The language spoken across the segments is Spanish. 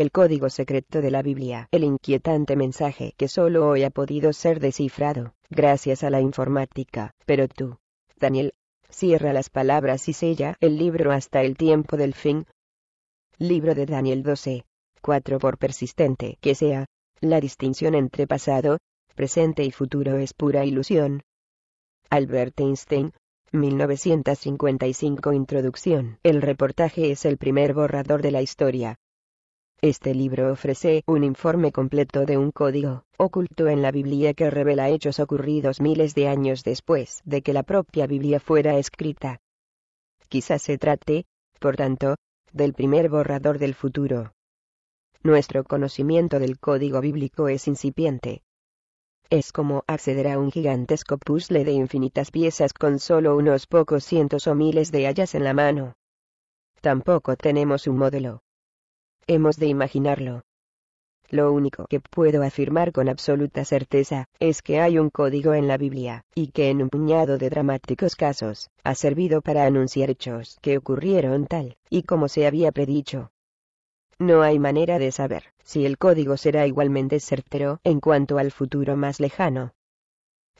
el código secreto de la Biblia, el inquietante mensaje que solo hoy ha podido ser descifrado, gracias a la informática. Pero tú, Daniel, cierra las palabras y sella el libro hasta el tiempo del fin. Libro de Daniel 12. 4. Por persistente que sea, la distinción entre pasado, presente y futuro es pura ilusión. Albert Einstein, 1955 Introducción. El reportaje es el primer borrador de la historia, este libro ofrece un informe completo de un código, oculto en la Biblia que revela hechos ocurridos miles de años después de que la propia Biblia fuera escrita. Quizás se trate, por tanto, del primer borrador del futuro. Nuestro conocimiento del código bíblico es incipiente. Es como acceder a un gigantesco puzzle de infinitas piezas con solo unos pocos cientos o miles de hallas en la mano. Tampoco tenemos un modelo, hemos de imaginarlo. Lo único que puedo afirmar con absoluta certeza, es que hay un código en la Biblia, y que en un puñado de dramáticos casos, ha servido para anunciar hechos que ocurrieron tal, y como se había predicho. No hay manera de saber si el código será igualmente certero en cuanto al futuro más lejano.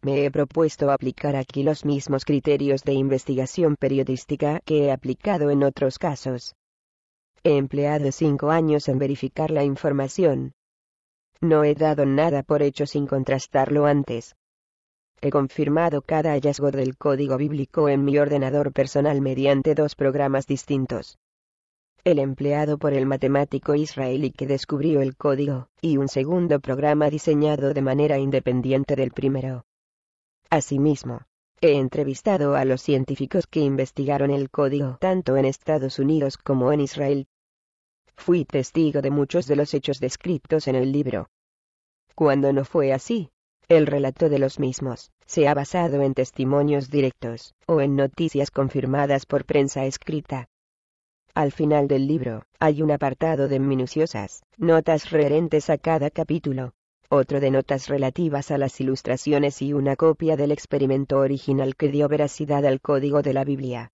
Me he propuesto aplicar aquí los mismos criterios de investigación periodística que he aplicado en otros casos, He empleado cinco años en verificar la información. No he dado nada por hecho sin contrastarlo antes. He confirmado cada hallazgo del código bíblico en mi ordenador personal mediante dos programas distintos. El empleado por el matemático israelí que descubrió el código, y un segundo programa diseñado de manera independiente del primero. Asimismo, He entrevistado a los científicos que investigaron el código tanto en Estados Unidos como en Israel. Fui testigo de muchos de los hechos descritos en el libro. Cuando no fue así, el relato de los mismos se ha basado en testimonios directos o en noticias confirmadas por prensa escrita. Al final del libro, hay un apartado de minuciosas notas reherentes a cada capítulo, otro de notas relativas a las ilustraciones y una copia del experimento original que dio veracidad al código de la Biblia.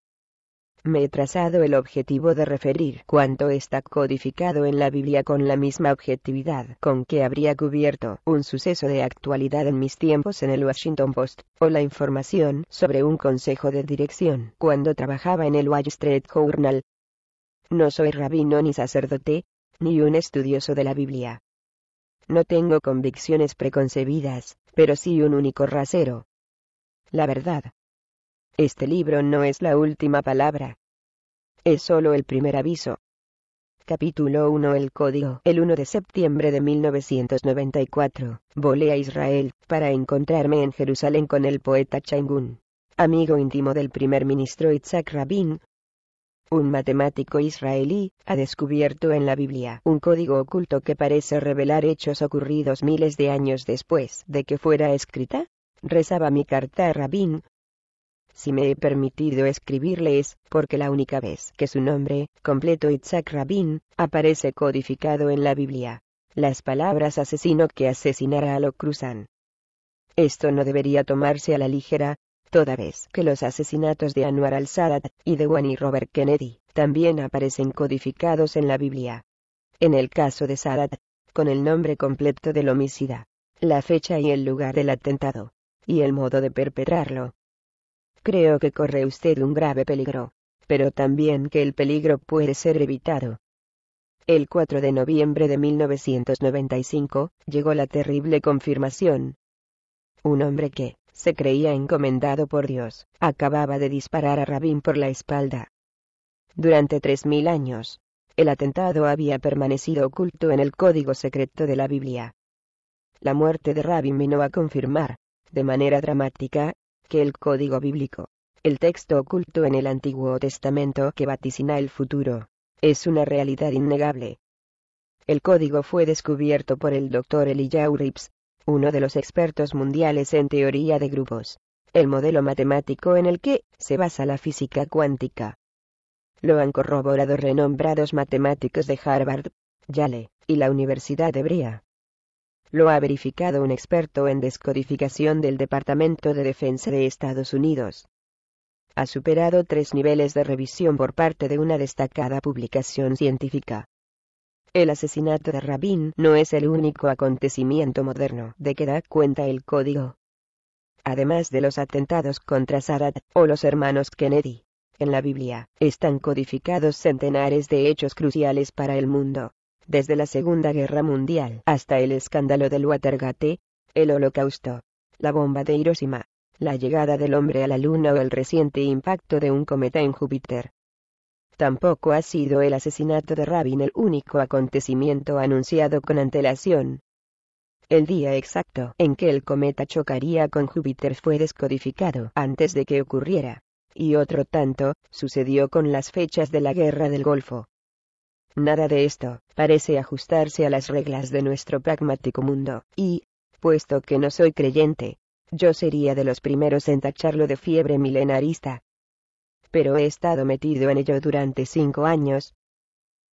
Me he trazado el objetivo de referir cuánto está codificado en la Biblia con la misma objetividad con que habría cubierto un suceso de actualidad en mis tiempos en el Washington Post, o la información sobre un consejo de dirección cuando trabajaba en el Wall Street Journal. No soy rabino ni sacerdote, ni un estudioso de la Biblia no tengo convicciones preconcebidas, pero sí un único rasero. La verdad. Este libro no es la última palabra. Es solo el primer aviso. Capítulo 1 El Código El 1 de septiembre de 1994, volé a Israel, para encontrarme en Jerusalén con el poeta Changun, amigo íntimo del primer ministro Itzhak Rabin, un matemático israelí, ha descubierto en la Biblia un código oculto que parece revelar hechos ocurridos miles de años después de que fuera escrita? Rezaba mi carta a Rabín. Si me he permitido escribirle es porque la única vez que su nombre, completo Itzhak Rabín, aparece codificado en la Biblia. Las palabras asesino que asesinara a lo cruzan. Esto no debería tomarse a la ligera, toda vez que los asesinatos de Anwar al-Sadat y de y Robert Kennedy también aparecen codificados en la Biblia. En el caso de Sadat, con el nombre completo del homicida, la fecha y el lugar del atentado, y el modo de perpetrarlo. Creo que corre usted un grave peligro, pero también que el peligro puede ser evitado. El 4 de noviembre de 1995, llegó la terrible confirmación. Un hombre que, se creía encomendado por Dios, acababa de disparar a Rabin por la espalda. Durante tres mil años, el atentado había permanecido oculto en el código secreto de la Biblia. La muerte de Rabin vino a confirmar, de manera dramática, que el código bíblico, el texto oculto en el Antiguo Testamento que vaticina el futuro, es una realidad innegable. El código fue descubierto por el doctor Elijah Rips uno de los expertos mundiales en teoría de grupos, el modelo matemático en el que se basa la física cuántica. Lo han corroborado renombrados matemáticos de Harvard, Yale, y la Universidad de Brea. Lo ha verificado un experto en descodificación del Departamento de Defensa de Estados Unidos. Ha superado tres niveles de revisión por parte de una destacada publicación científica. El asesinato de Rabin no es el único acontecimiento moderno de que da cuenta el código. Además de los atentados contra Sarat o los hermanos Kennedy, en la Biblia están codificados centenares de hechos cruciales para el mundo, desde la Segunda Guerra Mundial hasta el escándalo del Watergate, el Holocausto, la bomba de Hiroshima, la llegada del hombre a la Luna o el reciente impacto de un cometa en Júpiter. Tampoco ha sido el asesinato de Rabin el único acontecimiento anunciado con antelación. El día exacto en que el cometa chocaría con Júpiter fue descodificado antes de que ocurriera, y otro tanto, sucedió con las fechas de la Guerra del Golfo. Nada de esto parece ajustarse a las reglas de nuestro pragmático mundo, y, puesto que no soy creyente, yo sería de los primeros en tacharlo de fiebre milenarista pero he estado metido en ello durante cinco años.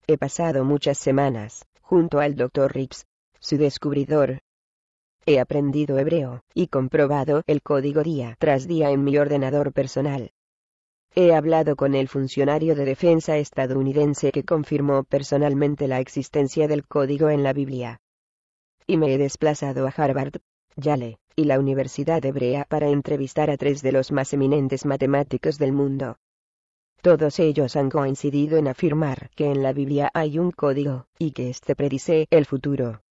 He pasado muchas semanas, junto al doctor Rips, su descubridor. He aprendido hebreo, y comprobado el código día tras día en mi ordenador personal. He hablado con el funcionario de defensa estadounidense que confirmó personalmente la existencia del código en la Biblia. Y me he desplazado a Harvard, Yale, y la Universidad Hebrea para entrevistar a tres de los más eminentes matemáticos del mundo. Todos ellos han coincidido en afirmar que en la Biblia hay un código, y que éste predice el futuro.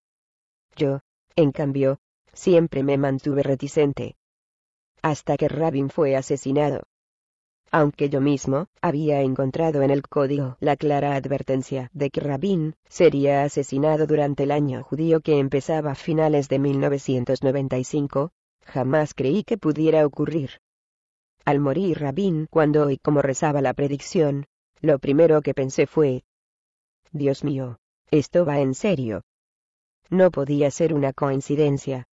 Yo, en cambio, siempre me mantuve reticente. Hasta que Rabin fue asesinado aunque yo mismo, había encontrado en el código la clara advertencia de que Rabin sería asesinado durante el año judío que empezaba a finales de 1995, jamás creí que pudiera ocurrir. Al morir Rabin cuando y como rezaba la predicción, lo primero que pensé fue, Dios mío, esto va en serio. No podía ser una coincidencia.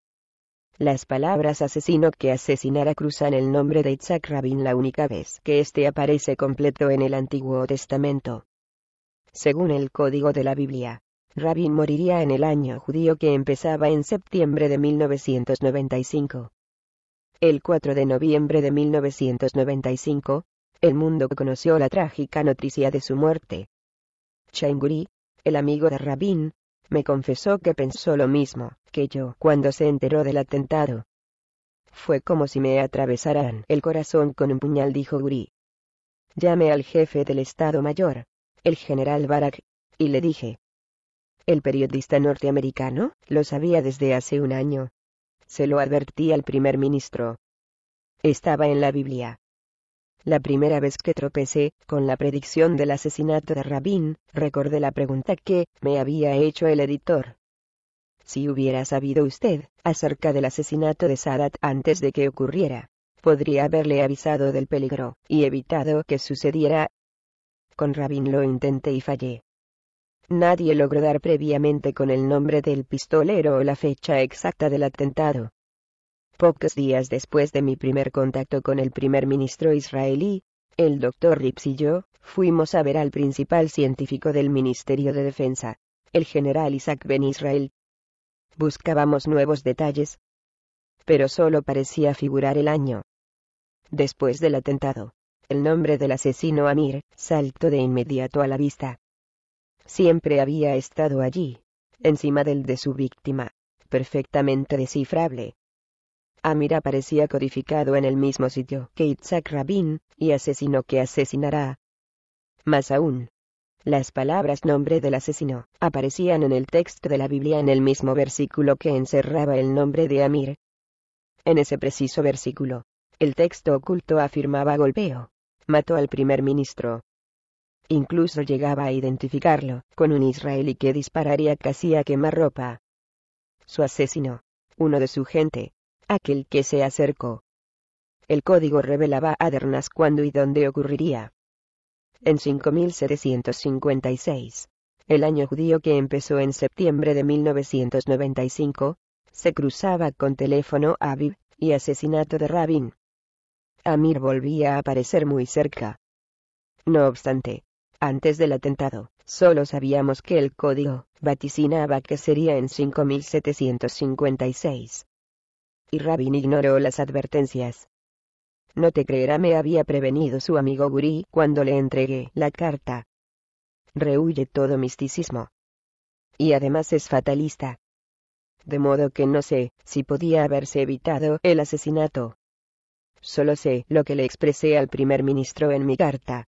Las palabras asesino que asesinara cruzan el nombre de Isaac Rabin la única vez que éste aparece completo en el Antiguo Testamento. Según el código de la Biblia, Rabin moriría en el año judío que empezaba en septiembre de 1995. El 4 de noviembre de 1995, el mundo conoció la trágica noticia de su muerte. Guri, el amigo de Rabin, me confesó que pensó lo mismo que yo cuando se enteró del atentado. Fue como si me atravesaran el corazón con un puñal, dijo Guri. Llamé al jefe del Estado Mayor, el general Barak, y le dije. El periodista norteamericano lo sabía desde hace un año. Se lo advertí al primer ministro. Estaba en la Biblia. La primera vez que tropecé con la predicción del asesinato de Rabin, recordé la pregunta que me había hecho el editor. Si hubiera sabido usted acerca del asesinato de Sadat antes de que ocurriera, podría haberle avisado del peligro y evitado que sucediera. Con Rabin lo intenté y fallé. Nadie logró dar previamente con el nombre del pistolero o la fecha exacta del atentado. Pocos días después de mi primer contacto con el primer ministro israelí, el doctor Rips y yo, fuimos a ver al principal científico del Ministerio de Defensa, el general Isaac Ben Israel. Buscábamos nuevos detalles, pero solo parecía figurar el año. Después del atentado, el nombre del asesino Amir saltó de inmediato a la vista. Siempre había estado allí, encima del de su víctima, perfectamente descifrable, Amir aparecía codificado en el mismo sitio que Itzhak Rabin, y asesino que asesinará. Más aún, las palabras nombre del asesino aparecían en el texto de la Biblia en el mismo versículo que encerraba el nombre de Amir. En ese preciso versículo, el texto oculto afirmaba golpeo. Mató al primer ministro. Incluso llegaba a identificarlo con un israelí que dispararía casi a quemarropa. Su asesino, uno de su gente, aquel que se acercó. El código revelaba a Dernas cuándo y dónde ocurriría. En 5756, el año judío que empezó en septiembre de 1995, se cruzaba con teléfono Aviv y asesinato de Rabin. Amir volvía a aparecer muy cerca. No obstante, antes del atentado, solo sabíamos que el código vaticinaba que sería en 5756 y Rabin ignoró las advertencias. No te creerá me había prevenido su amigo Guri cuando le entregué la carta. Rehuye todo misticismo. Y además es fatalista. De modo que no sé si podía haberse evitado el asesinato. Solo sé lo que le expresé al primer ministro en mi carta.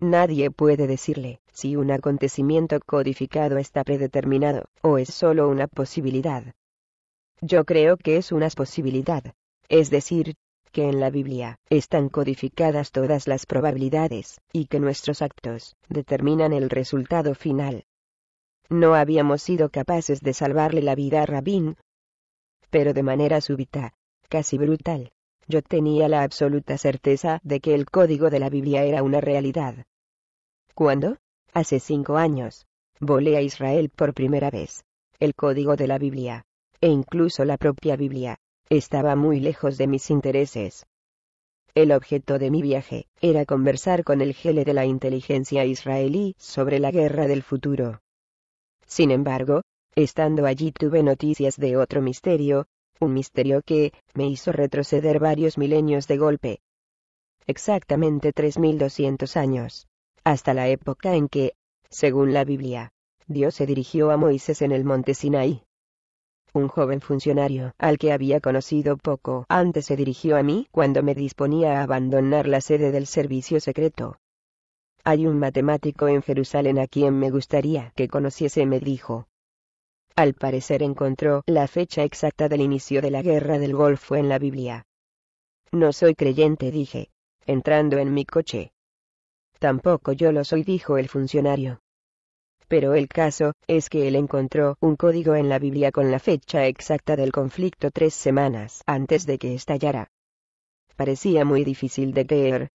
Nadie puede decirle si un acontecimiento codificado está predeterminado, o es solo una posibilidad. Yo creo que es una posibilidad. Es decir, que en la Biblia están codificadas todas las probabilidades, y que nuestros actos determinan el resultado final. No habíamos sido capaces de salvarle la vida a Rabín. Pero de manera súbita, casi brutal, yo tenía la absoluta certeza de que el código de la Biblia era una realidad. ¿Cuándo? Hace cinco años. Volé a Israel por primera vez. El código de la Biblia e incluso la propia Biblia, estaba muy lejos de mis intereses. El objeto de mi viaje era conversar con el gele de la inteligencia israelí sobre la guerra del futuro. Sin embargo, estando allí tuve noticias de otro misterio, un misterio que me hizo retroceder varios milenios de golpe. Exactamente 3200 años, hasta la época en que, según la Biblia, Dios se dirigió a Moisés en el monte Sinaí un joven funcionario, al que había conocido poco antes se dirigió a mí cuando me disponía a abandonar la sede del servicio secreto. Hay un matemático en Jerusalén a quien me gustaría que conociese, me dijo. Al parecer encontró la fecha exacta del inicio de la guerra del Golfo en la Biblia. No soy creyente, dije, entrando en mi coche. Tampoco yo lo soy, dijo el funcionario pero el caso es que él encontró un código en la Biblia con la fecha exacta del conflicto tres semanas antes de que estallara. Parecía muy difícil de creer.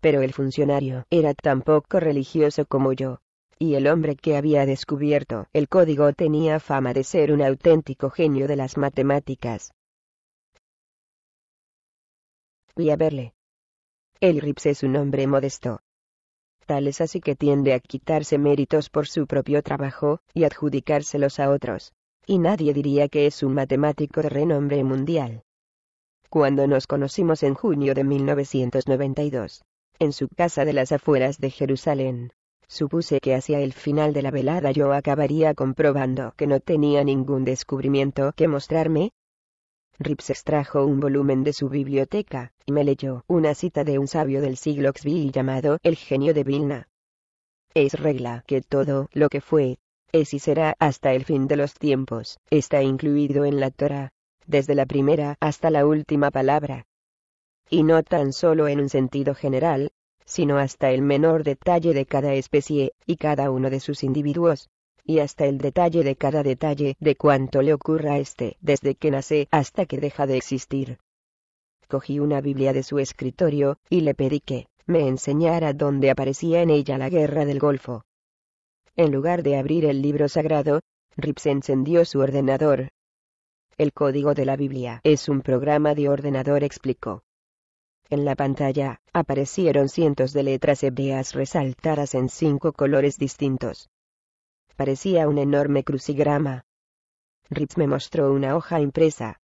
Pero el funcionario era tan poco religioso como yo. Y el hombre que había descubierto el código tenía fama de ser un auténtico genio de las matemáticas. Fui a verle. El Rips es un hombre modesto, así que tiende a quitarse méritos por su propio trabajo, y adjudicárselos a otros. Y nadie diría que es un matemático de renombre mundial. Cuando nos conocimos en junio de 1992, en su casa de las afueras de Jerusalén, supuse que hacia el final de la velada yo acabaría comprobando que no tenía ningún descubrimiento que mostrarme, Rips extrajo un volumen de su biblioteca, y me leyó una cita de un sabio del siglo XVI llamado El genio de Vilna. Es regla que todo lo que fue, es y será hasta el fin de los tiempos, está incluido en la Torah, desde la primera hasta la última palabra. Y no tan solo en un sentido general, sino hasta el menor detalle de cada especie, y cada uno de sus individuos y hasta el detalle de cada detalle de cuanto le ocurra a este, desde que nace hasta que deja de existir. Cogí una Biblia de su escritorio, y le pedí que me enseñara dónde aparecía en ella la guerra del Golfo. En lugar de abrir el libro sagrado, Rips encendió su ordenador. El código de la Biblia es un programa de ordenador, explicó. En la pantalla, aparecieron cientos de letras hebreas resaltadas en cinco colores distintos parecía un enorme crucigrama. Ritz me mostró una hoja impresa.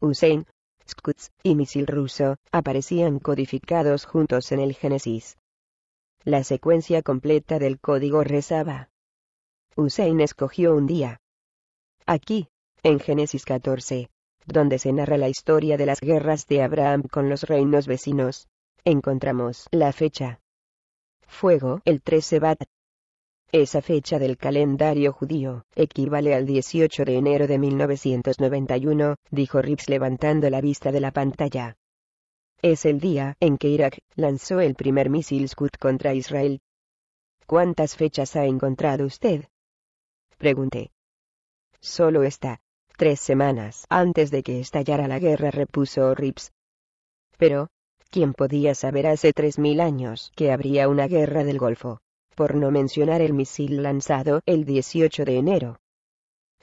Hussein, Skutz, y misil ruso aparecían codificados juntos en el Génesis. La secuencia completa del código rezaba. Hussein escogió un día. Aquí, en Génesis 14, donde se narra la historia de las guerras de Abraham con los reinos vecinos, encontramos la fecha. Fuego el 13 Bat, esa fecha del calendario judío equivale al 18 de enero de 1991, dijo Rips levantando la vista de la pantalla. Es el día en que Irak lanzó el primer misil Scud contra Israel. ¿Cuántas fechas ha encontrado usted? Pregunté. Solo está. Tres semanas antes de que estallara la guerra, repuso Rips. Pero, ¿quién podía saber hace tres mil años que habría una guerra del Golfo? por no mencionar el misil lanzado el 18 de enero.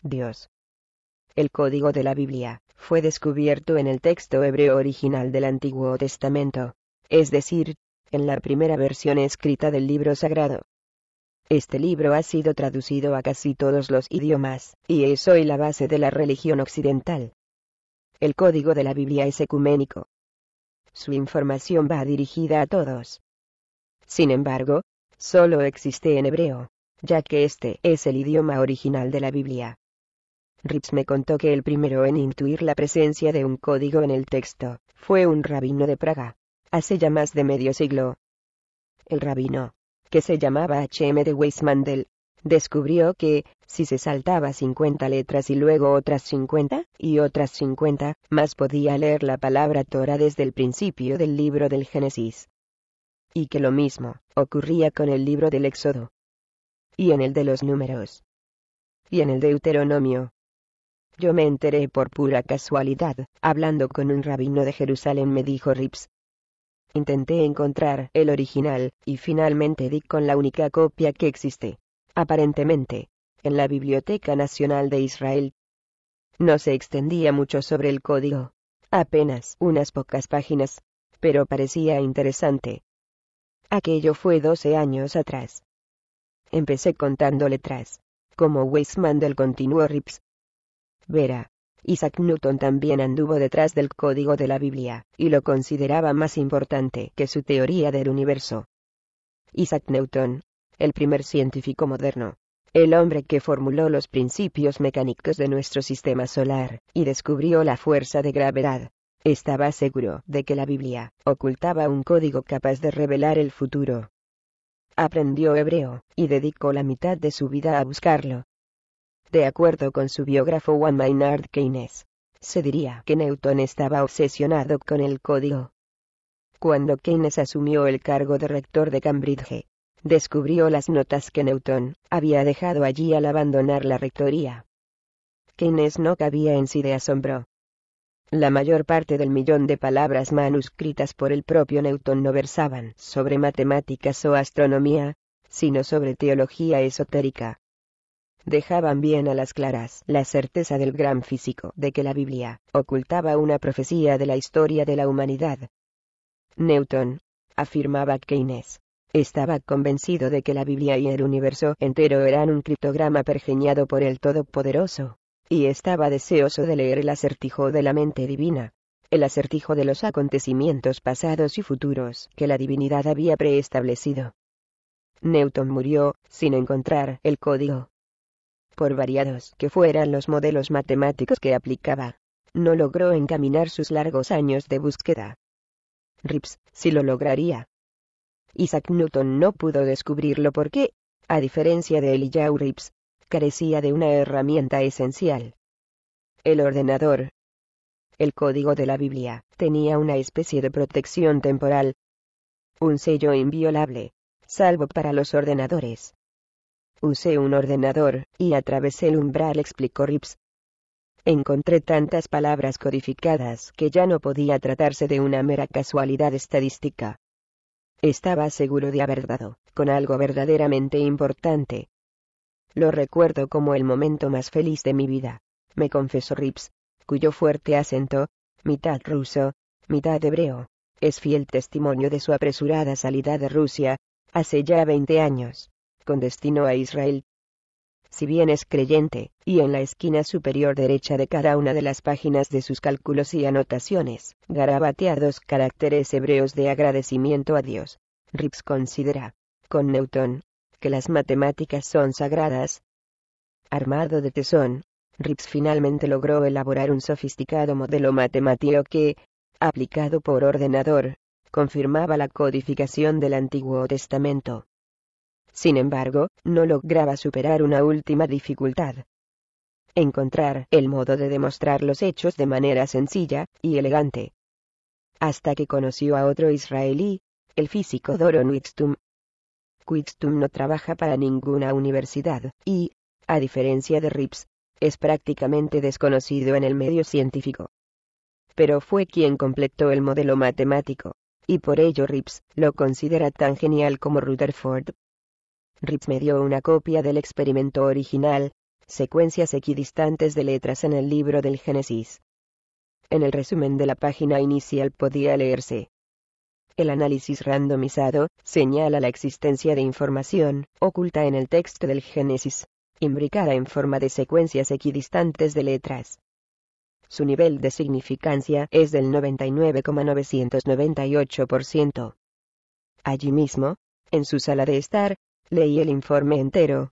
Dios. El código de la Biblia, fue descubierto en el texto hebreo original del Antiguo Testamento, es decir, en la primera versión escrita del libro sagrado. Este libro ha sido traducido a casi todos los idiomas, y es hoy la base de la religión occidental. El código de la Biblia es ecuménico. Su información va dirigida a todos. Sin embargo, solo existe en hebreo, ya que este es el idioma original de la Biblia. Rips me contó que el primero en intuir la presencia de un código en el texto, fue un rabino de Praga, hace ya más de medio siglo. El rabino, que se llamaba H.M. de Weismandel, descubrió que, si se saltaba 50 letras y luego otras 50, y otras 50, más podía leer la palabra Tora desde el principio del libro del Génesis y que lo mismo ocurría con el libro del Éxodo, y en el de los números, y en el Deuteronomio. Yo me enteré por pura casualidad, hablando con un rabino de Jerusalén me dijo Rips. Intenté encontrar el original, y finalmente di con la única copia que existe, aparentemente, en la Biblioteca Nacional de Israel. No se extendía mucho sobre el código, apenas unas pocas páginas, pero parecía interesante. Aquello fue 12 años atrás. Empecé contando letras, como Weisman del continuó Rips. Vera, Isaac Newton también anduvo detrás del código de la Biblia, y lo consideraba más importante que su teoría del universo. Isaac Newton, el primer científico moderno, el hombre que formuló los principios mecánicos de nuestro sistema solar, y descubrió la fuerza de gravedad, estaba seguro de que la Biblia ocultaba un código capaz de revelar el futuro. Aprendió hebreo, y dedicó la mitad de su vida a buscarlo. De acuerdo con su biógrafo Juan Maynard Keynes, se diría que Newton estaba obsesionado con el código. Cuando Keynes asumió el cargo de rector de Cambridge, descubrió las notas que Newton había dejado allí al abandonar la rectoría. Keynes no cabía en sí de asombro. La mayor parte del millón de palabras manuscritas por el propio Newton no versaban sobre matemáticas o astronomía, sino sobre teología esotérica. Dejaban bien a las claras la certeza del gran físico de que la Biblia ocultaba una profecía de la historia de la humanidad. Newton, afirmaba Keynes, estaba convencido de que la Biblia y el universo entero eran un criptograma pergeñado por el Todopoderoso y estaba deseoso de leer el acertijo de la mente divina, el acertijo de los acontecimientos pasados y futuros que la divinidad había preestablecido. Newton murió, sin encontrar el código. Por variados que fueran los modelos matemáticos que aplicaba, no logró encaminar sus largos años de búsqueda. Rips, si lo lograría. Isaac Newton no pudo descubrirlo porque, a diferencia de Elijah Rips, carecía de una herramienta esencial. El ordenador. El código de la Biblia tenía una especie de protección temporal. Un sello inviolable, salvo para los ordenadores. Usé un ordenador, y atravesé el umbral, explicó Rips. Encontré tantas palabras codificadas que ya no podía tratarse de una mera casualidad estadística. Estaba seguro de haber dado, con algo verdaderamente importante, lo recuerdo como el momento más feliz de mi vida, me confesó Rips, cuyo fuerte acento, mitad ruso, mitad hebreo, es fiel testimonio de su apresurada salida de Rusia, hace ya veinte años, con destino a Israel. Si bien es creyente, y en la esquina superior derecha de cada una de las páginas de sus cálculos y anotaciones, garabatea dos caracteres hebreos de agradecimiento a Dios, Rips considera, con Newton, que las matemáticas son sagradas. Armado de tesón, Rips finalmente logró elaborar un sofisticado modelo matemático que, aplicado por ordenador, confirmaba la codificación del Antiguo Testamento. Sin embargo, no lograba superar una última dificultad. Encontrar el modo de demostrar los hechos de manera sencilla y elegante. Hasta que conoció a otro israelí, el físico Doron Wixtum, Quidstum no trabaja para ninguna universidad, y, a diferencia de Rips, es prácticamente desconocido en el medio científico. Pero fue quien completó el modelo matemático, y por ello Rips lo considera tan genial como Rutherford. Rips me dio una copia del experimento original, secuencias equidistantes de letras en el libro del Génesis. En el resumen de la página inicial podía leerse, el análisis randomizado señala la existencia de información oculta en el texto del Génesis, imbricada en forma de secuencias equidistantes de letras. Su nivel de significancia es del 99,998%. Allí mismo, en su sala de estar, leí el informe entero.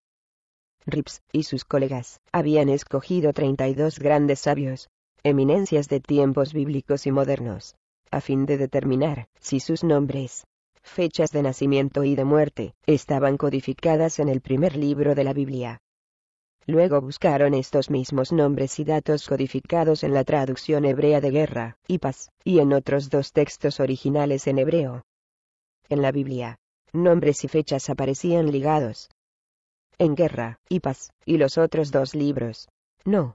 Rips y sus colegas habían escogido 32 grandes sabios, eminencias de tiempos bíblicos y modernos, a fin de determinar si sus nombres, fechas de nacimiento y de muerte, estaban codificadas en el primer libro de la Biblia. Luego buscaron estos mismos nombres y datos codificados en la traducción hebrea de guerra, y paz, y en otros dos textos originales en hebreo. En la Biblia, nombres y fechas aparecían ligados. En guerra, y paz, y los otros dos libros. No,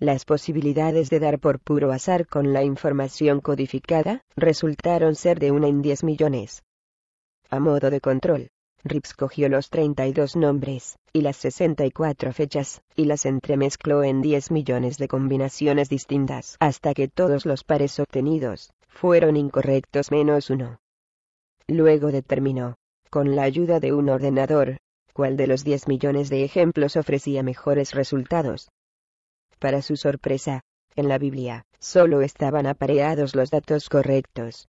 las posibilidades de dar por puro azar con la información codificada, resultaron ser de una en 10 millones. A modo de control, Rips cogió los 32 nombres, y las 64 fechas, y las entremezcló en 10 millones de combinaciones distintas hasta que todos los pares obtenidos, fueron incorrectos menos uno. Luego determinó, con la ayuda de un ordenador, cuál de los 10 millones de ejemplos ofrecía mejores resultados, para su sorpresa, en la Biblia, solo estaban apareados los datos correctos.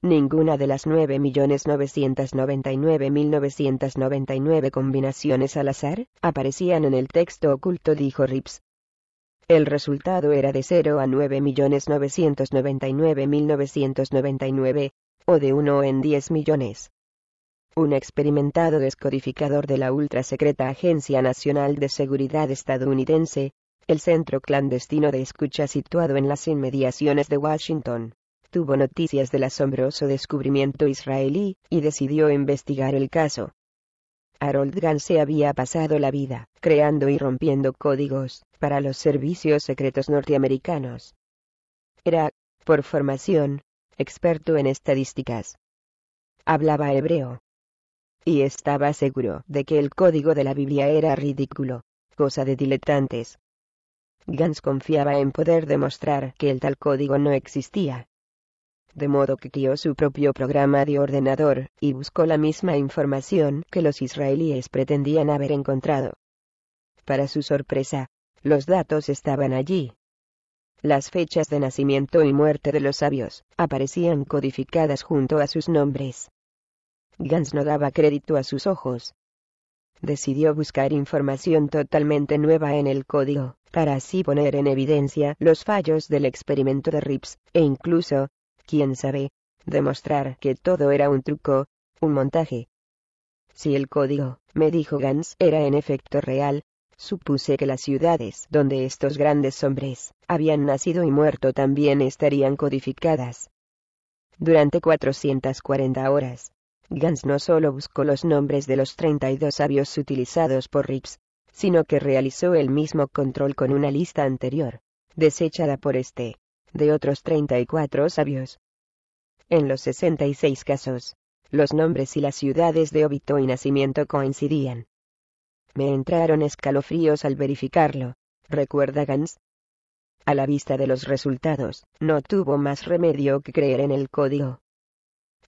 Ninguna de las 9.999.999 combinaciones al azar aparecían en el texto oculto, dijo Rips. El resultado era de 0 a 9.999.999, o de 1 en 10 millones. Un experimentado descodificador de la ultrasecreta Agencia Nacional de Seguridad estadounidense, el centro clandestino de escucha situado en las inmediaciones de Washington, tuvo noticias del asombroso descubrimiento israelí, y decidió investigar el caso. Harold Gans se había pasado la vida, creando y rompiendo códigos, para los servicios secretos norteamericanos. Era, por formación, experto en estadísticas. Hablaba hebreo. Y estaba seguro de que el código de la Biblia era ridículo, cosa de diletantes. Gans confiaba en poder demostrar que el tal código no existía. De modo que crió su propio programa de ordenador, y buscó la misma información que los israelíes pretendían haber encontrado. Para su sorpresa, los datos estaban allí. Las fechas de nacimiento y muerte de los sabios aparecían codificadas junto a sus nombres. Gans no daba crédito a sus ojos. Decidió buscar información totalmente nueva en el código, para así poner en evidencia los fallos del experimento de Rips, e incluso, quién sabe, demostrar que todo era un truco, un montaje. Si el código, me dijo Gans, era en efecto real, supuse que las ciudades donde estos grandes hombres habían nacido y muerto también estarían codificadas. Durante 440 horas, Gans no solo buscó los nombres de los 32 sabios utilizados por Rips, sino que realizó el mismo control con una lista anterior, desechada por este, de otros 34 sabios. En los 66 casos, los nombres y las ciudades de óbito y nacimiento coincidían. Me entraron escalofríos al verificarlo, recuerda Gans. A la vista de los resultados, no tuvo más remedio que creer en el código.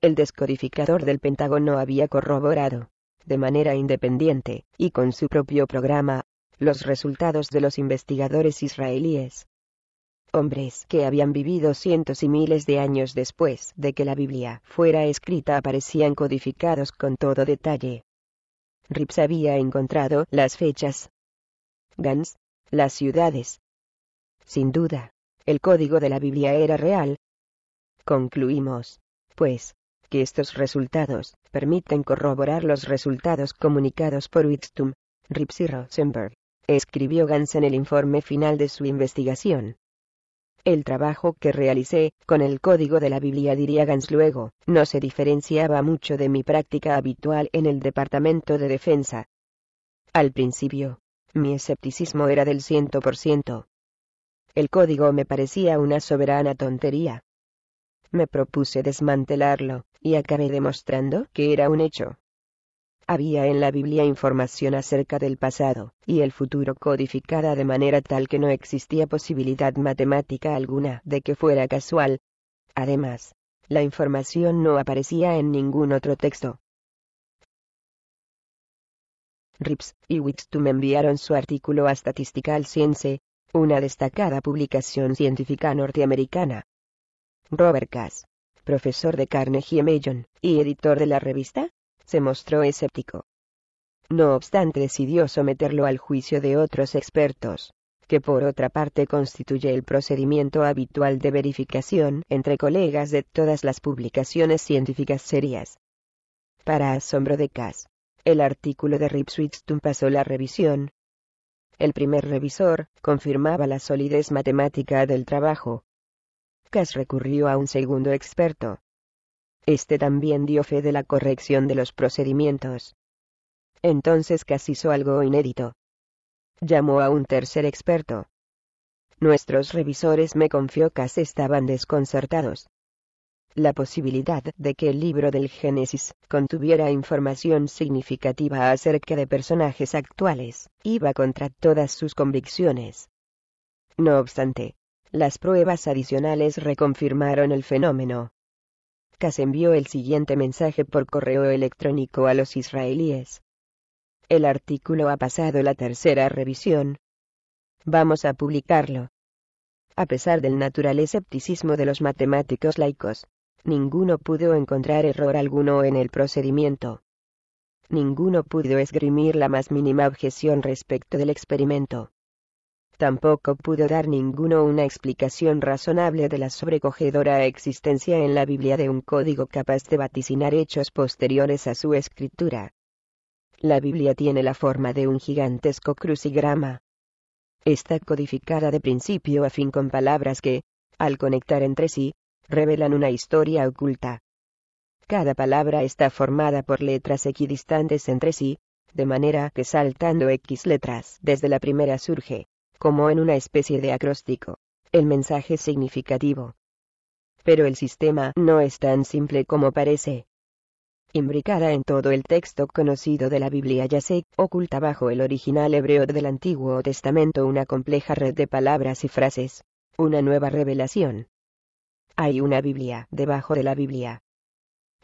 El descodificador del Pentágono había corroborado, de manera independiente, y con su propio programa, los resultados de los investigadores israelíes. Hombres que habían vivido cientos y miles de años después de que la Biblia fuera escrita aparecían codificados con todo detalle. Rips había encontrado las fechas. Gans, las ciudades. Sin duda, el código de la Biblia era real. Concluimos, pues, que estos resultados permiten corroborar los resultados comunicados por Wittstum, Rips Rosenberg, escribió Gans en el informe final de su investigación. El trabajo que realicé con el código de la Biblia, diría Gans luego, no se diferenciaba mucho de mi práctica habitual en el Departamento de Defensa. Al principio, mi escepticismo era del ciento por ciento. El código me parecía una soberana tontería, me propuse desmantelarlo, y acabé demostrando que era un hecho. Había en la Biblia información acerca del pasado y el futuro codificada de manera tal que no existía posibilidad matemática alguna de que fuera casual. Además, la información no aparecía en ningún otro texto. Rips y me enviaron su artículo a Statistical Science, una destacada publicación científica norteamericana, Robert Cass, profesor de Carnegie Mellon y editor de la revista, se mostró escéptico. No obstante, decidió someterlo al juicio de otros expertos, que por otra parte constituye el procedimiento habitual de verificación entre colegas de todas las publicaciones científicas serias. Para asombro de Cass, el artículo de ripswitz pasó la revisión. El primer revisor confirmaba la solidez matemática del trabajo, Cas recurrió a un segundo experto. Este también dio fe de la corrección de los procedimientos. Entonces Cas hizo algo inédito. Llamó a un tercer experto. Nuestros revisores me confió que estaban desconcertados. La posibilidad de que el libro del Génesis contuviera información significativa acerca de personajes actuales iba contra todas sus convicciones. No obstante, las pruebas adicionales reconfirmaron el fenómeno. Cas envió el siguiente mensaje por correo electrónico a los israelíes. El artículo ha pasado la tercera revisión. Vamos a publicarlo. A pesar del natural escepticismo de los matemáticos laicos, ninguno pudo encontrar error alguno en el procedimiento. Ninguno pudo esgrimir la más mínima objeción respecto del experimento tampoco pudo dar ninguno una explicación razonable de la sobrecogedora existencia en la Biblia de un código capaz de vaticinar hechos posteriores a su escritura. La Biblia tiene la forma de un gigantesco crucigrama. Está codificada de principio a fin con palabras que, al conectar entre sí, revelan una historia oculta. Cada palabra está formada por letras equidistantes entre sí, de manera que saltando X letras desde la primera surge, como en una especie de acróstico. El mensaje significativo. Pero el sistema no es tan simple como parece. Imbricada en todo el texto conocido de la Biblia ya se oculta bajo el original hebreo del Antiguo Testamento una compleja red de palabras y frases. Una nueva revelación. Hay una Biblia debajo de la Biblia.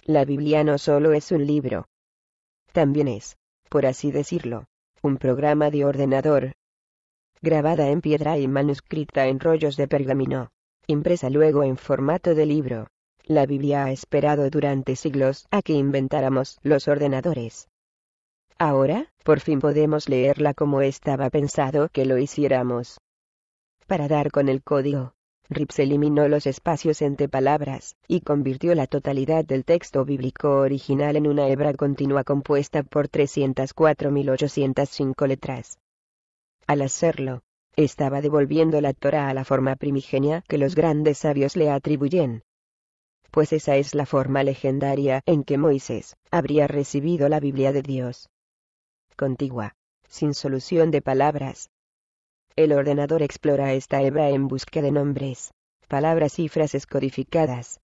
La Biblia no solo es un libro. También es, por así decirlo, un programa de ordenador, grabada en piedra y manuscrita en rollos de pergamino, impresa luego en formato de libro. La Biblia ha esperado durante siglos a que inventáramos los ordenadores. Ahora, por fin podemos leerla como estaba pensado que lo hiciéramos. Para dar con el código, Rips eliminó los espacios entre palabras, y convirtió la totalidad del texto bíblico original en una hebra continua compuesta por 304.805 letras. Al hacerlo, estaba devolviendo la Torah a la forma primigenia que los grandes sabios le atribuyen. Pues esa es la forma legendaria en que Moisés habría recibido la Biblia de Dios. Contigua, sin solución de palabras. El ordenador explora esta hebra en busca de nombres, palabras y frases codificadas.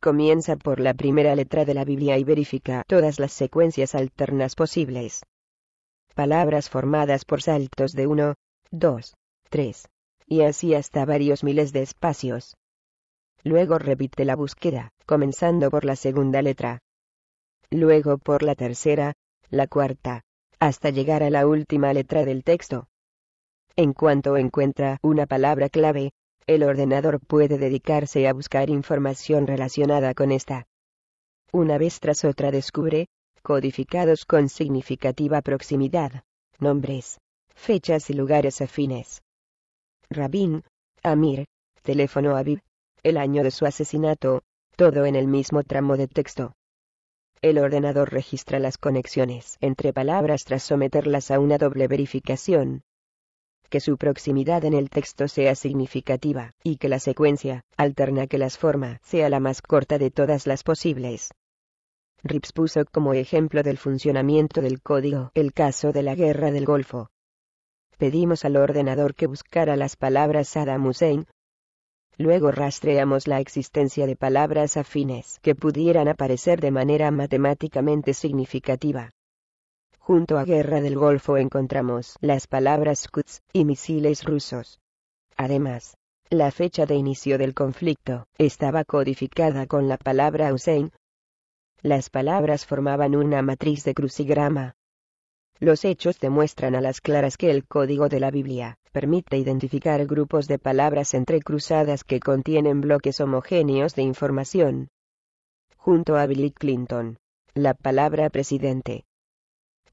Comienza por la primera letra de la Biblia y verifica todas las secuencias alternas posibles palabras formadas por saltos de uno, 2, 3, y así hasta varios miles de espacios. Luego repite la búsqueda, comenzando por la segunda letra. Luego por la tercera, la cuarta, hasta llegar a la última letra del texto. En cuanto encuentra una palabra clave, el ordenador puede dedicarse a buscar información relacionada con esta. Una vez tras otra descubre, codificados con significativa proximidad, nombres, fechas y lugares afines. Rabin, Amir, teléfono Aviv, el año de su asesinato, todo en el mismo tramo de texto. El ordenador registra las conexiones entre palabras tras someterlas a una doble verificación. Que su proximidad en el texto sea significativa y que la secuencia alterna que las forma sea la más corta de todas las posibles. Rips puso como ejemplo del funcionamiento del código el caso de la Guerra del Golfo. Pedimos al ordenador que buscara las palabras Saddam Hussein. Luego rastreamos la existencia de palabras afines que pudieran aparecer de manera matemáticamente significativa. Junto a Guerra del Golfo encontramos las palabras Kutz y misiles rusos. Además, la fecha de inicio del conflicto estaba codificada con la palabra Hussein, las palabras formaban una matriz de crucigrama. Los hechos demuestran a las claras que el código de la Biblia permite identificar grupos de palabras entrecruzadas que contienen bloques homogéneos de información. Junto a Billy Clinton, la palabra presidente.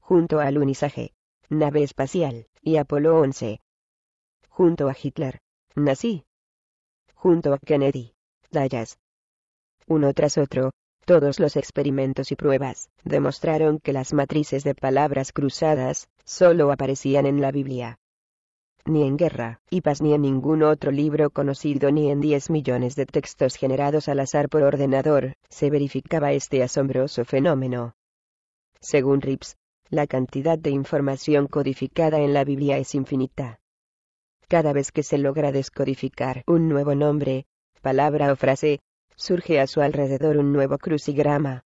Junto a Lunisaje, nave espacial, y Apolo 11. Junto a Hitler, Nací. Junto a Kennedy, Dallas. Uno tras otro, todos los experimentos y pruebas demostraron que las matrices de palabras cruzadas solo aparecían en la Biblia. Ni en Guerra y Paz ni en ningún otro libro conocido ni en 10 millones de textos generados al azar por ordenador se verificaba este asombroso fenómeno. Según Rips, la cantidad de información codificada en la Biblia es infinita. Cada vez que se logra descodificar un nuevo nombre, palabra o frase, surge a su alrededor un nuevo crucigrama.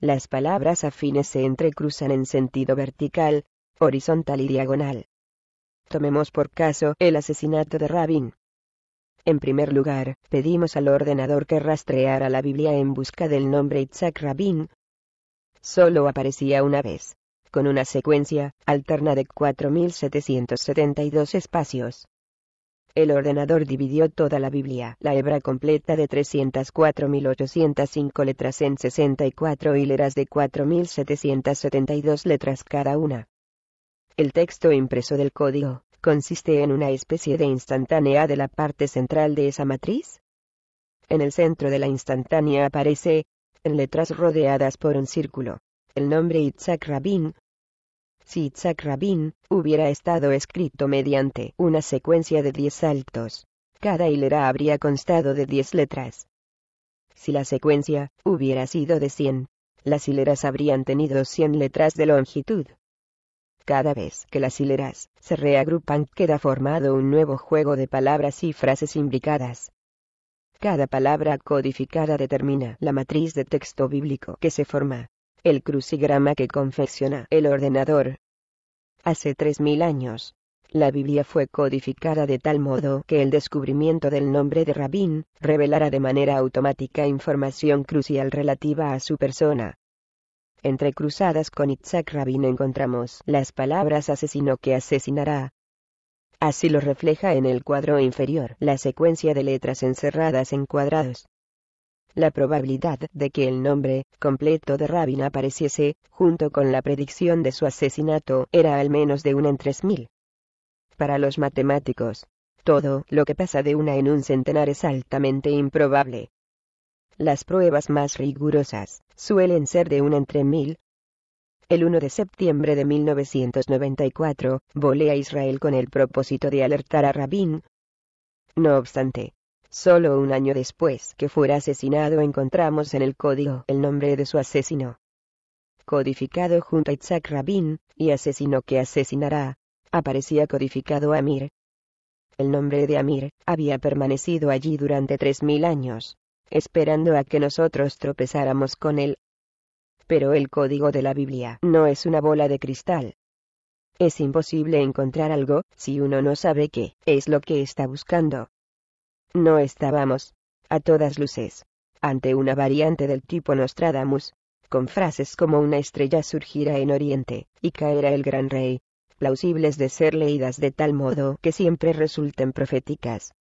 Las palabras afines se entrecruzan en sentido vertical, horizontal y diagonal. Tomemos por caso el asesinato de Rabin. En primer lugar, pedimos al ordenador que rastreara la Biblia en busca del nombre Isaac Rabin. Solo aparecía una vez, con una secuencia alterna de 4.772 espacios. El ordenador dividió toda la Biblia, la hebra completa de 304.805 letras en 64 hileras de 4.772 letras cada una. El texto impreso del código, consiste en una especie de instantánea de la parte central de esa matriz. En el centro de la instantánea aparece, en letras rodeadas por un círculo, el nombre Itzhak Rabin, si Itzhak Rabin, hubiera estado escrito mediante una secuencia de diez saltos. Cada hilera habría constado de 10 letras. Si la secuencia hubiera sido de 100, las hileras habrían tenido 100 letras de longitud. Cada vez que las hileras se reagrupan queda formado un nuevo juego de palabras y frases imbricadas. Cada palabra codificada determina la matriz de texto bíblico que se forma el crucigrama que confecciona el ordenador. Hace 3.000 años, la Biblia fue codificada de tal modo que el descubrimiento del nombre de Rabín revelara de manera automática información crucial relativa a su persona. Entre cruzadas con Isaac Rabín encontramos las palabras asesino que asesinará. Así lo refleja en el cuadro inferior la secuencia de letras encerradas en cuadrados la probabilidad de que el nombre completo de Rabin apareciese, junto con la predicción de su asesinato, era al menos de una en tres mil. Para los matemáticos, todo lo que pasa de una en un centenar es altamente improbable. Las pruebas más rigurosas suelen ser de una entre mil. El 1 de septiembre de 1994, volé a Israel con el propósito de alertar a Rabin. No obstante, Solo un año después que fuera asesinado encontramos en el código el nombre de su asesino. Codificado junto a Isaac Rabin, y asesino que asesinará, aparecía codificado Amir. El nombre de Amir había permanecido allí durante tres mil años, esperando a que nosotros tropezáramos con él. Pero el código de la Biblia no es una bola de cristal. Es imposible encontrar algo si uno no sabe qué es lo que está buscando. No estábamos, a todas luces, ante una variante del tipo Nostradamus, con frases como una estrella surgirá en Oriente, y caerá el gran rey, plausibles de ser leídas de tal modo que siempre resulten proféticas.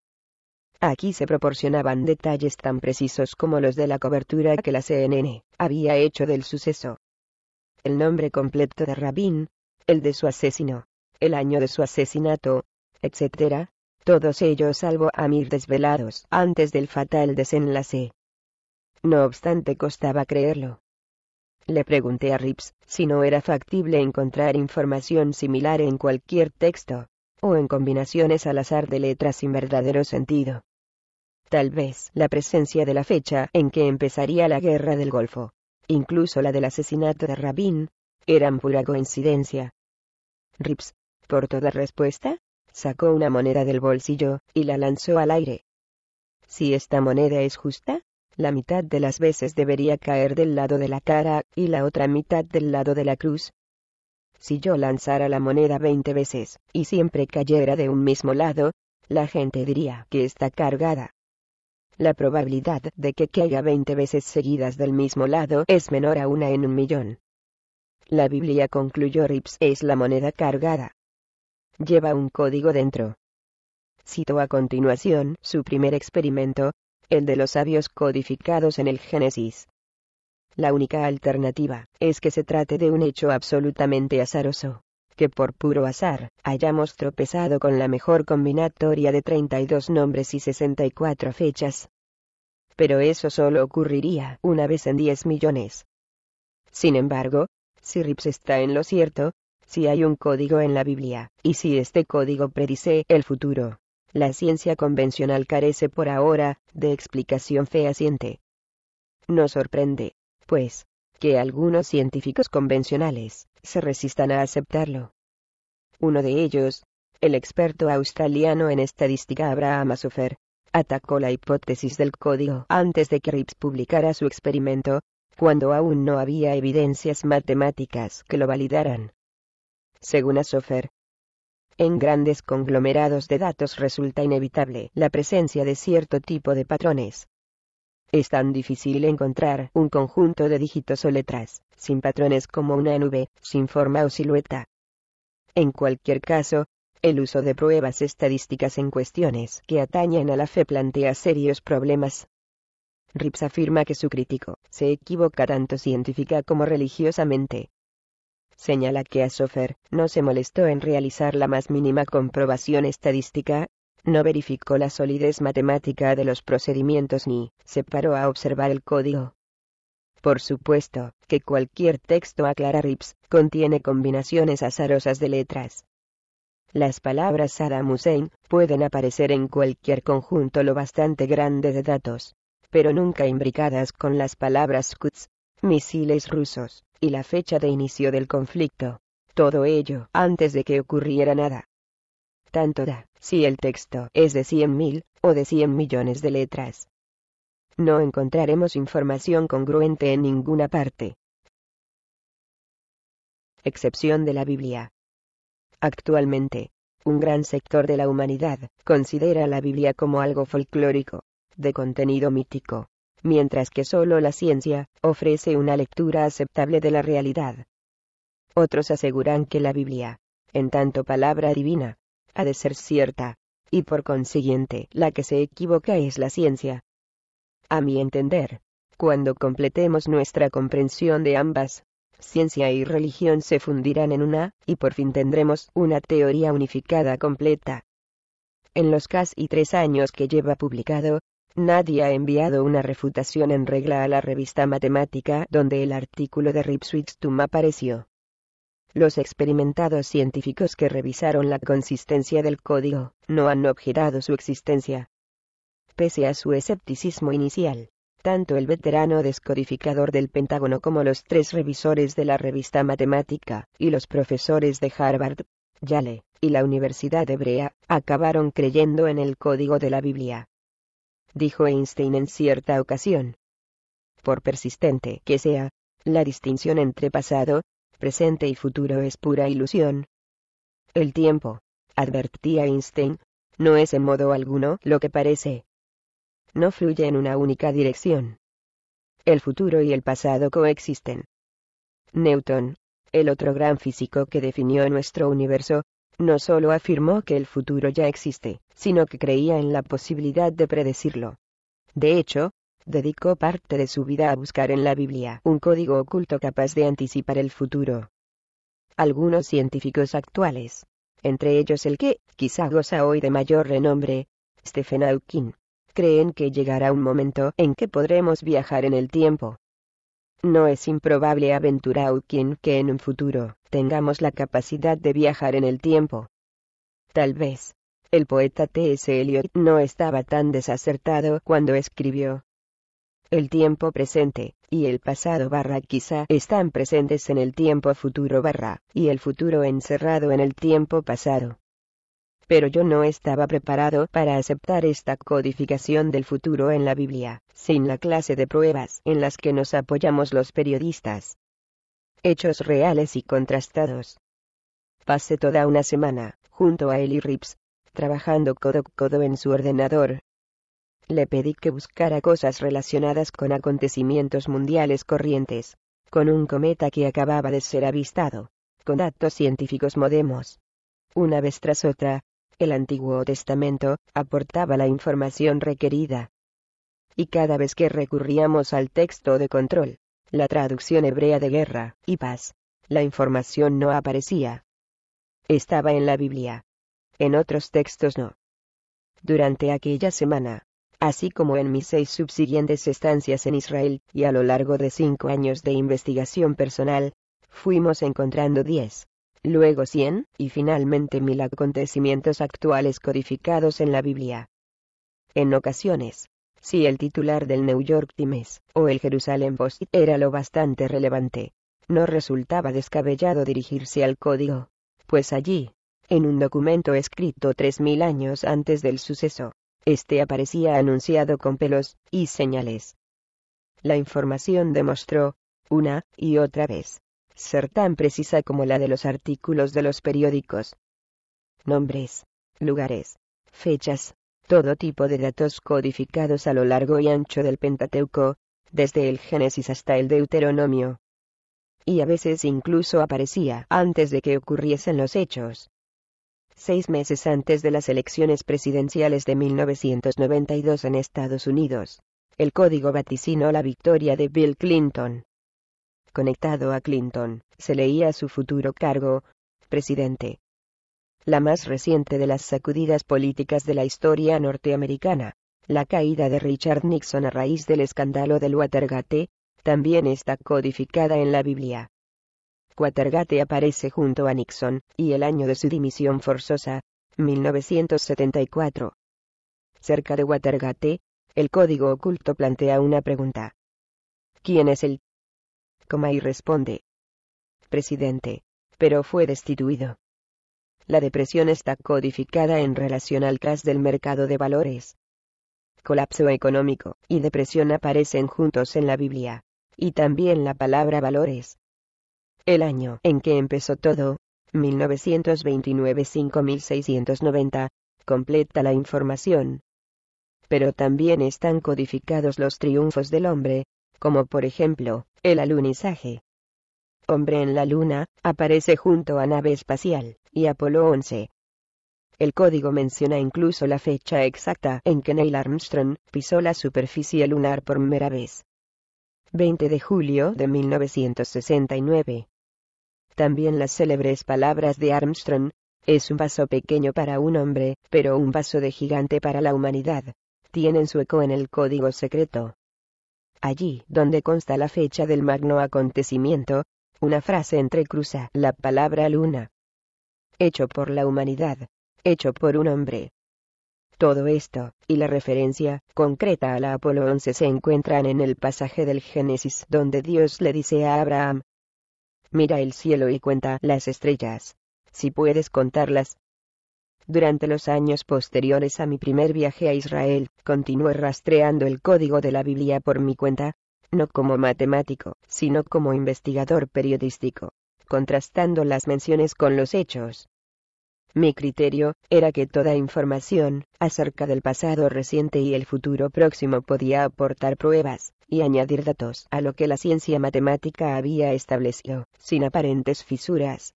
Aquí se proporcionaban detalles tan precisos como los de la cobertura que la CNN había hecho del suceso. El nombre completo de Rabin, el de su asesino, el año de su asesinato, etcétera todos ellos salvo a Amir desvelados antes del fatal desenlace. No obstante costaba creerlo. Le pregunté a Rips si no era factible encontrar información similar en cualquier texto, o en combinaciones al azar de letras sin verdadero sentido. Tal vez la presencia de la fecha en que empezaría la guerra del Golfo, incluso la del asesinato de Rabin, eran pura coincidencia. Rips, por toda respuesta, sacó una moneda del bolsillo, y la lanzó al aire. Si esta moneda es justa, la mitad de las veces debería caer del lado de la cara, y la otra mitad del lado de la cruz. Si yo lanzara la moneda veinte veces, y siempre cayera de un mismo lado, la gente diría que está cargada. La probabilidad de que caiga 20 veces seguidas del mismo lado es menor a una en un millón. La Biblia concluyó Rips es la moneda cargada lleva un código dentro. Cito a continuación su primer experimento, el de los sabios codificados en el Génesis. La única alternativa es que se trate de un hecho absolutamente azaroso, que por puro azar hayamos tropezado con la mejor combinatoria de 32 nombres y 64 fechas. Pero eso solo ocurriría una vez en 10 millones. Sin embargo, si Rips está en lo cierto, si hay un código en la Biblia, y si este código predice el futuro. La ciencia convencional carece por ahora de explicación fehaciente. No sorprende, pues, que algunos científicos convencionales se resistan a aceptarlo. Uno de ellos, el experto australiano en estadística Abraham Asufer, atacó la hipótesis del código antes de que Rips publicara su experimento, cuando aún no había evidencias matemáticas que lo validaran según Asofer. En grandes conglomerados de datos resulta inevitable la presencia de cierto tipo de patrones. Es tan difícil encontrar un conjunto de dígitos o letras, sin patrones como una nube, sin forma o silueta. En cualquier caso, el uso de pruebas estadísticas en cuestiones que atañen a la fe plantea serios problemas. Rips afirma que su crítico se equivoca tanto científica como religiosamente, señala que Asofer no se molestó en realizar la más mínima comprobación estadística, no verificó la solidez matemática de los procedimientos ni se paró a observar el código. Por supuesto, que cualquier texto aclara RIPS contiene combinaciones azarosas de letras. Las palabras Saddam Hussein pueden aparecer en cualquier conjunto lo bastante grande de datos, pero nunca imbricadas con las palabras Kutz, misiles rusos y la fecha de inicio del conflicto. Todo ello antes de que ocurriera nada. Tanto da, si el texto es de mil, o de 100 millones de letras. No encontraremos información congruente en ninguna parte. Excepción de la Biblia. Actualmente, un gran sector de la humanidad considera la Biblia como algo folclórico, de contenido mítico, mientras que solo la ciencia ofrece una lectura aceptable de la realidad. Otros aseguran que la Biblia, en tanto palabra divina, ha de ser cierta, y por consiguiente la que se equivoca es la ciencia. A mi entender, cuando completemos nuestra comprensión de ambas, ciencia y religión se fundirán en una, y por fin tendremos una teoría unificada completa. En los casi tres años que lleva publicado, Nadie ha enviado una refutación en regla a la revista Matemática donde el artículo de Ripswitz-Tum apareció. Los experimentados científicos que revisaron la consistencia del código, no han objetado su existencia. Pese a su escepticismo inicial, tanto el veterano descodificador del Pentágono como los tres revisores de la revista Matemática, y los profesores de Harvard, Yale, y la Universidad Hebrea, acabaron creyendo en el código de la Biblia dijo Einstein en cierta ocasión. Por persistente que sea, la distinción entre pasado, presente y futuro es pura ilusión. El tiempo, advertía Einstein, no es en modo alguno lo que parece. No fluye en una única dirección. El futuro y el pasado coexisten. Newton, el otro gran físico que definió nuestro universo, no solo afirmó que el futuro ya existe, sino que creía en la posibilidad de predecirlo. De hecho, dedicó parte de su vida a buscar en la Biblia un código oculto capaz de anticipar el futuro. Algunos científicos actuales, entre ellos el que, quizá goza hoy de mayor renombre, Stephen Hawking, creen que llegará un momento en que podremos viajar en el tiempo, no es improbable aventura que en un futuro tengamos la capacidad de viajar en el tiempo. Tal vez, el poeta S. Eliot no estaba tan desacertado cuando escribió. El tiempo presente, y el pasado barra quizá están presentes en el tiempo futuro barra, y el futuro encerrado en el tiempo pasado pero yo no estaba preparado para aceptar esta codificación del futuro en la Biblia, sin la clase de pruebas en las que nos apoyamos los periodistas. Hechos reales y contrastados. Pasé toda una semana, junto a Eli Rips, trabajando codo a codo en su ordenador. Le pedí que buscara cosas relacionadas con acontecimientos mundiales corrientes, con un cometa que acababa de ser avistado, con datos científicos modemos. Una vez tras otra, el Antiguo Testamento, aportaba la información requerida. Y cada vez que recurríamos al texto de control, la traducción hebrea de guerra y paz, la información no aparecía. Estaba en la Biblia. En otros textos no. Durante aquella semana, así como en mis seis subsiguientes estancias en Israel y a lo largo de cinco años de investigación personal, fuimos encontrando diez luego 100, y finalmente mil acontecimientos actuales codificados en la Biblia. En ocasiones, si el titular del New York Times o el Jerusalem Post era lo bastante relevante, no resultaba descabellado dirigirse al código, pues allí, en un documento escrito 3.000 años antes del suceso, este aparecía anunciado con pelos y señales. La información demostró, una y otra vez, ser tan precisa como la de los artículos de los periódicos. Nombres, lugares, fechas, todo tipo de datos codificados a lo largo y ancho del Pentateuco, desde el Génesis hasta el Deuteronomio. Y a veces incluso aparecía antes de que ocurriesen los hechos. Seis meses antes de las elecciones presidenciales de 1992 en Estados Unidos, el código vaticinó la victoria de Bill Clinton conectado a Clinton, se leía su futuro cargo, presidente. La más reciente de las sacudidas políticas de la historia norteamericana, la caída de Richard Nixon a raíz del escándalo del Watergate, también está codificada en la Biblia. Watergate aparece junto a Nixon, y el año de su dimisión forzosa, 1974. Cerca de Watergate, el código oculto plantea una pregunta. ¿Quién es el coma y responde. Presidente, pero fue destituido. La depresión está codificada en relación al crash del mercado de valores. Colapso económico y depresión aparecen juntos en la Biblia, y también la palabra valores. El año en que empezó todo, 1929-5690, completa la información. Pero también están codificados los triunfos del hombre, como por ejemplo, el alunizaje. Hombre en la Luna, aparece junto a nave espacial, y Apolo 11. El código menciona incluso la fecha exacta en que Neil Armstrong pisó la superficie lunar por primera vez. 20 de julio de 1969. También las célebres palabras de Armstrong, es un vaso pequeño para un hombre, pero un vaso de gigante para la humanidad, tienen su eco en el código secreto allí donde consta la fecha del magno acontecimiento, una frase entrecruza la palabra luna. Hecho por la humanidad, hecho por un hombre. Todo esto, y la referencia concreta a la Apolo 11 se encuentran en el pasaje del Génesis donde Dios le dice a Abraham, Mira el cielo y cuenta las estrellas. Si puedes contarlas, durante los años posteriores a mi primer viaje a Israel, continué rastreando el código de la Biblia por mi cuenta, no como matemático, sino como investigador periodístico, contrastando las menciones con los hechos. Mi criterio era que toda información acerca del pasado reciente y el futuro próximo podía aportar pruebas y añadir datos a lo que la ciencia matemática había establecido, sin aparentes fisuras.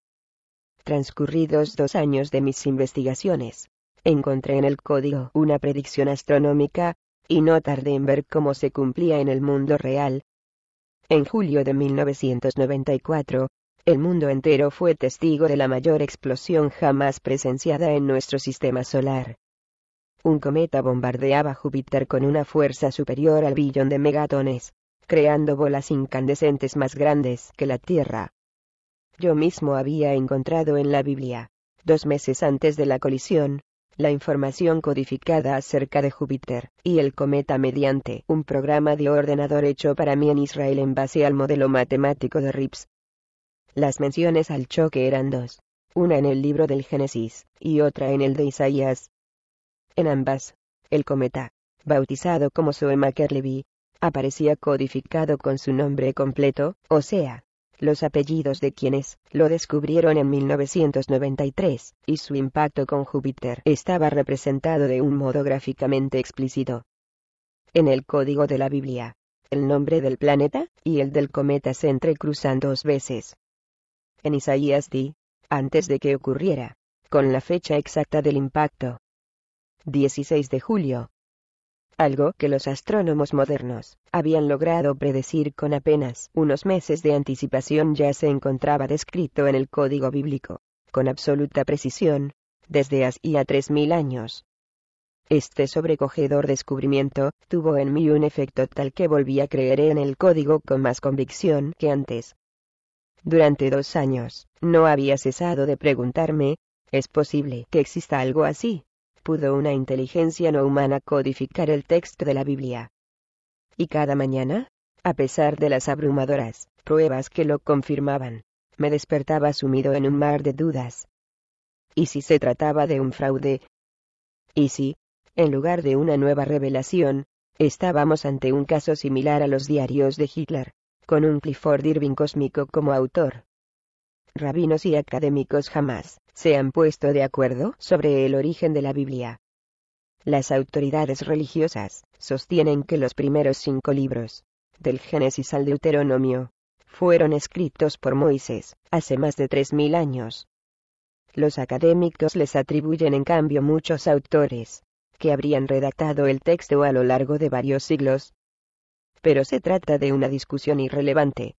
Transcurridos dos años de mis investigaciones, encontré en el código una predicción astronómica, y no tardé en ver cómo se cumplía en el mundo real. En julio de 1994, el mundo entero fue testigo de la mayor explosión jamás presenciada en nuestro sistema solar. Un cometa bombardeaba Júpiter con una fuerza superior al billón de megatones, creando bolas incandescentes más grandes que la Tierra yo mismo había encontrado en la Biblia, dos meses antes de la colisión, la información codificada acerca de Júpiter y el cometa mediante un programa de ordenador hecho para mí en Israel en base al modelo matemático de RIPS. Las menciones al choque eran dos, una en el libro del Génesis y otra en el de Isaías. En ambas, el cometa, bautizado como Soema Kerlevi, aparecía codificado con su nombre completo, o sea, los apellidos de quienes lo descubrieron en 1993, y su impacto con Júpiter estaba representado de un modo gráficamente explícito. En el código de la Biblia, el nombre del planeta y el del cometa se entrecruzan dos veces. En Isaías di, antes de que ocurriera, con la fecha exacta del impacto. 16 de julio, algo que los astrónomos modernos habían logrado predecir con apenas unos meses de anticipación ya se encontraba descrito en el código bíblico, con absoluta precisión, desde hacía 3.000 años. Este sobrecogedor descubrimiento tuvo en mí un efecto tal que volví a creer en el código con más convicción que antes. Durante dos años, no había cesado de preguntarme, ¿es posible que exista algo así? pudo una inteligencia no humana codificar el texto de la Biblia. Y cada mañana, a pesar de las abrumadoras pruebas que lo confirmaban, me despertaba sumido en un mar de dudas. ¿Y si se trataba de un fraude? ¿Y si, en lugar de una nueva revelación, estábamos ante un caso similar a los diarios de Hitler, con un Clifford Irving cósmico como autor? Rabinos y académicos jamás se han puesto de acuerdo sobre el origen de la Biblia. Las autoridades religiosas sostienen que los primeros cinco libros, del Génesis al Deuteronomio, fueron escritos por Moisés, hace más de 3.000 años. Los académicos les atribuyen en cambio muchos autores, que habrían redactado el texto a lo largo de varios siglos. Pero se trata de una discusión irrelevante,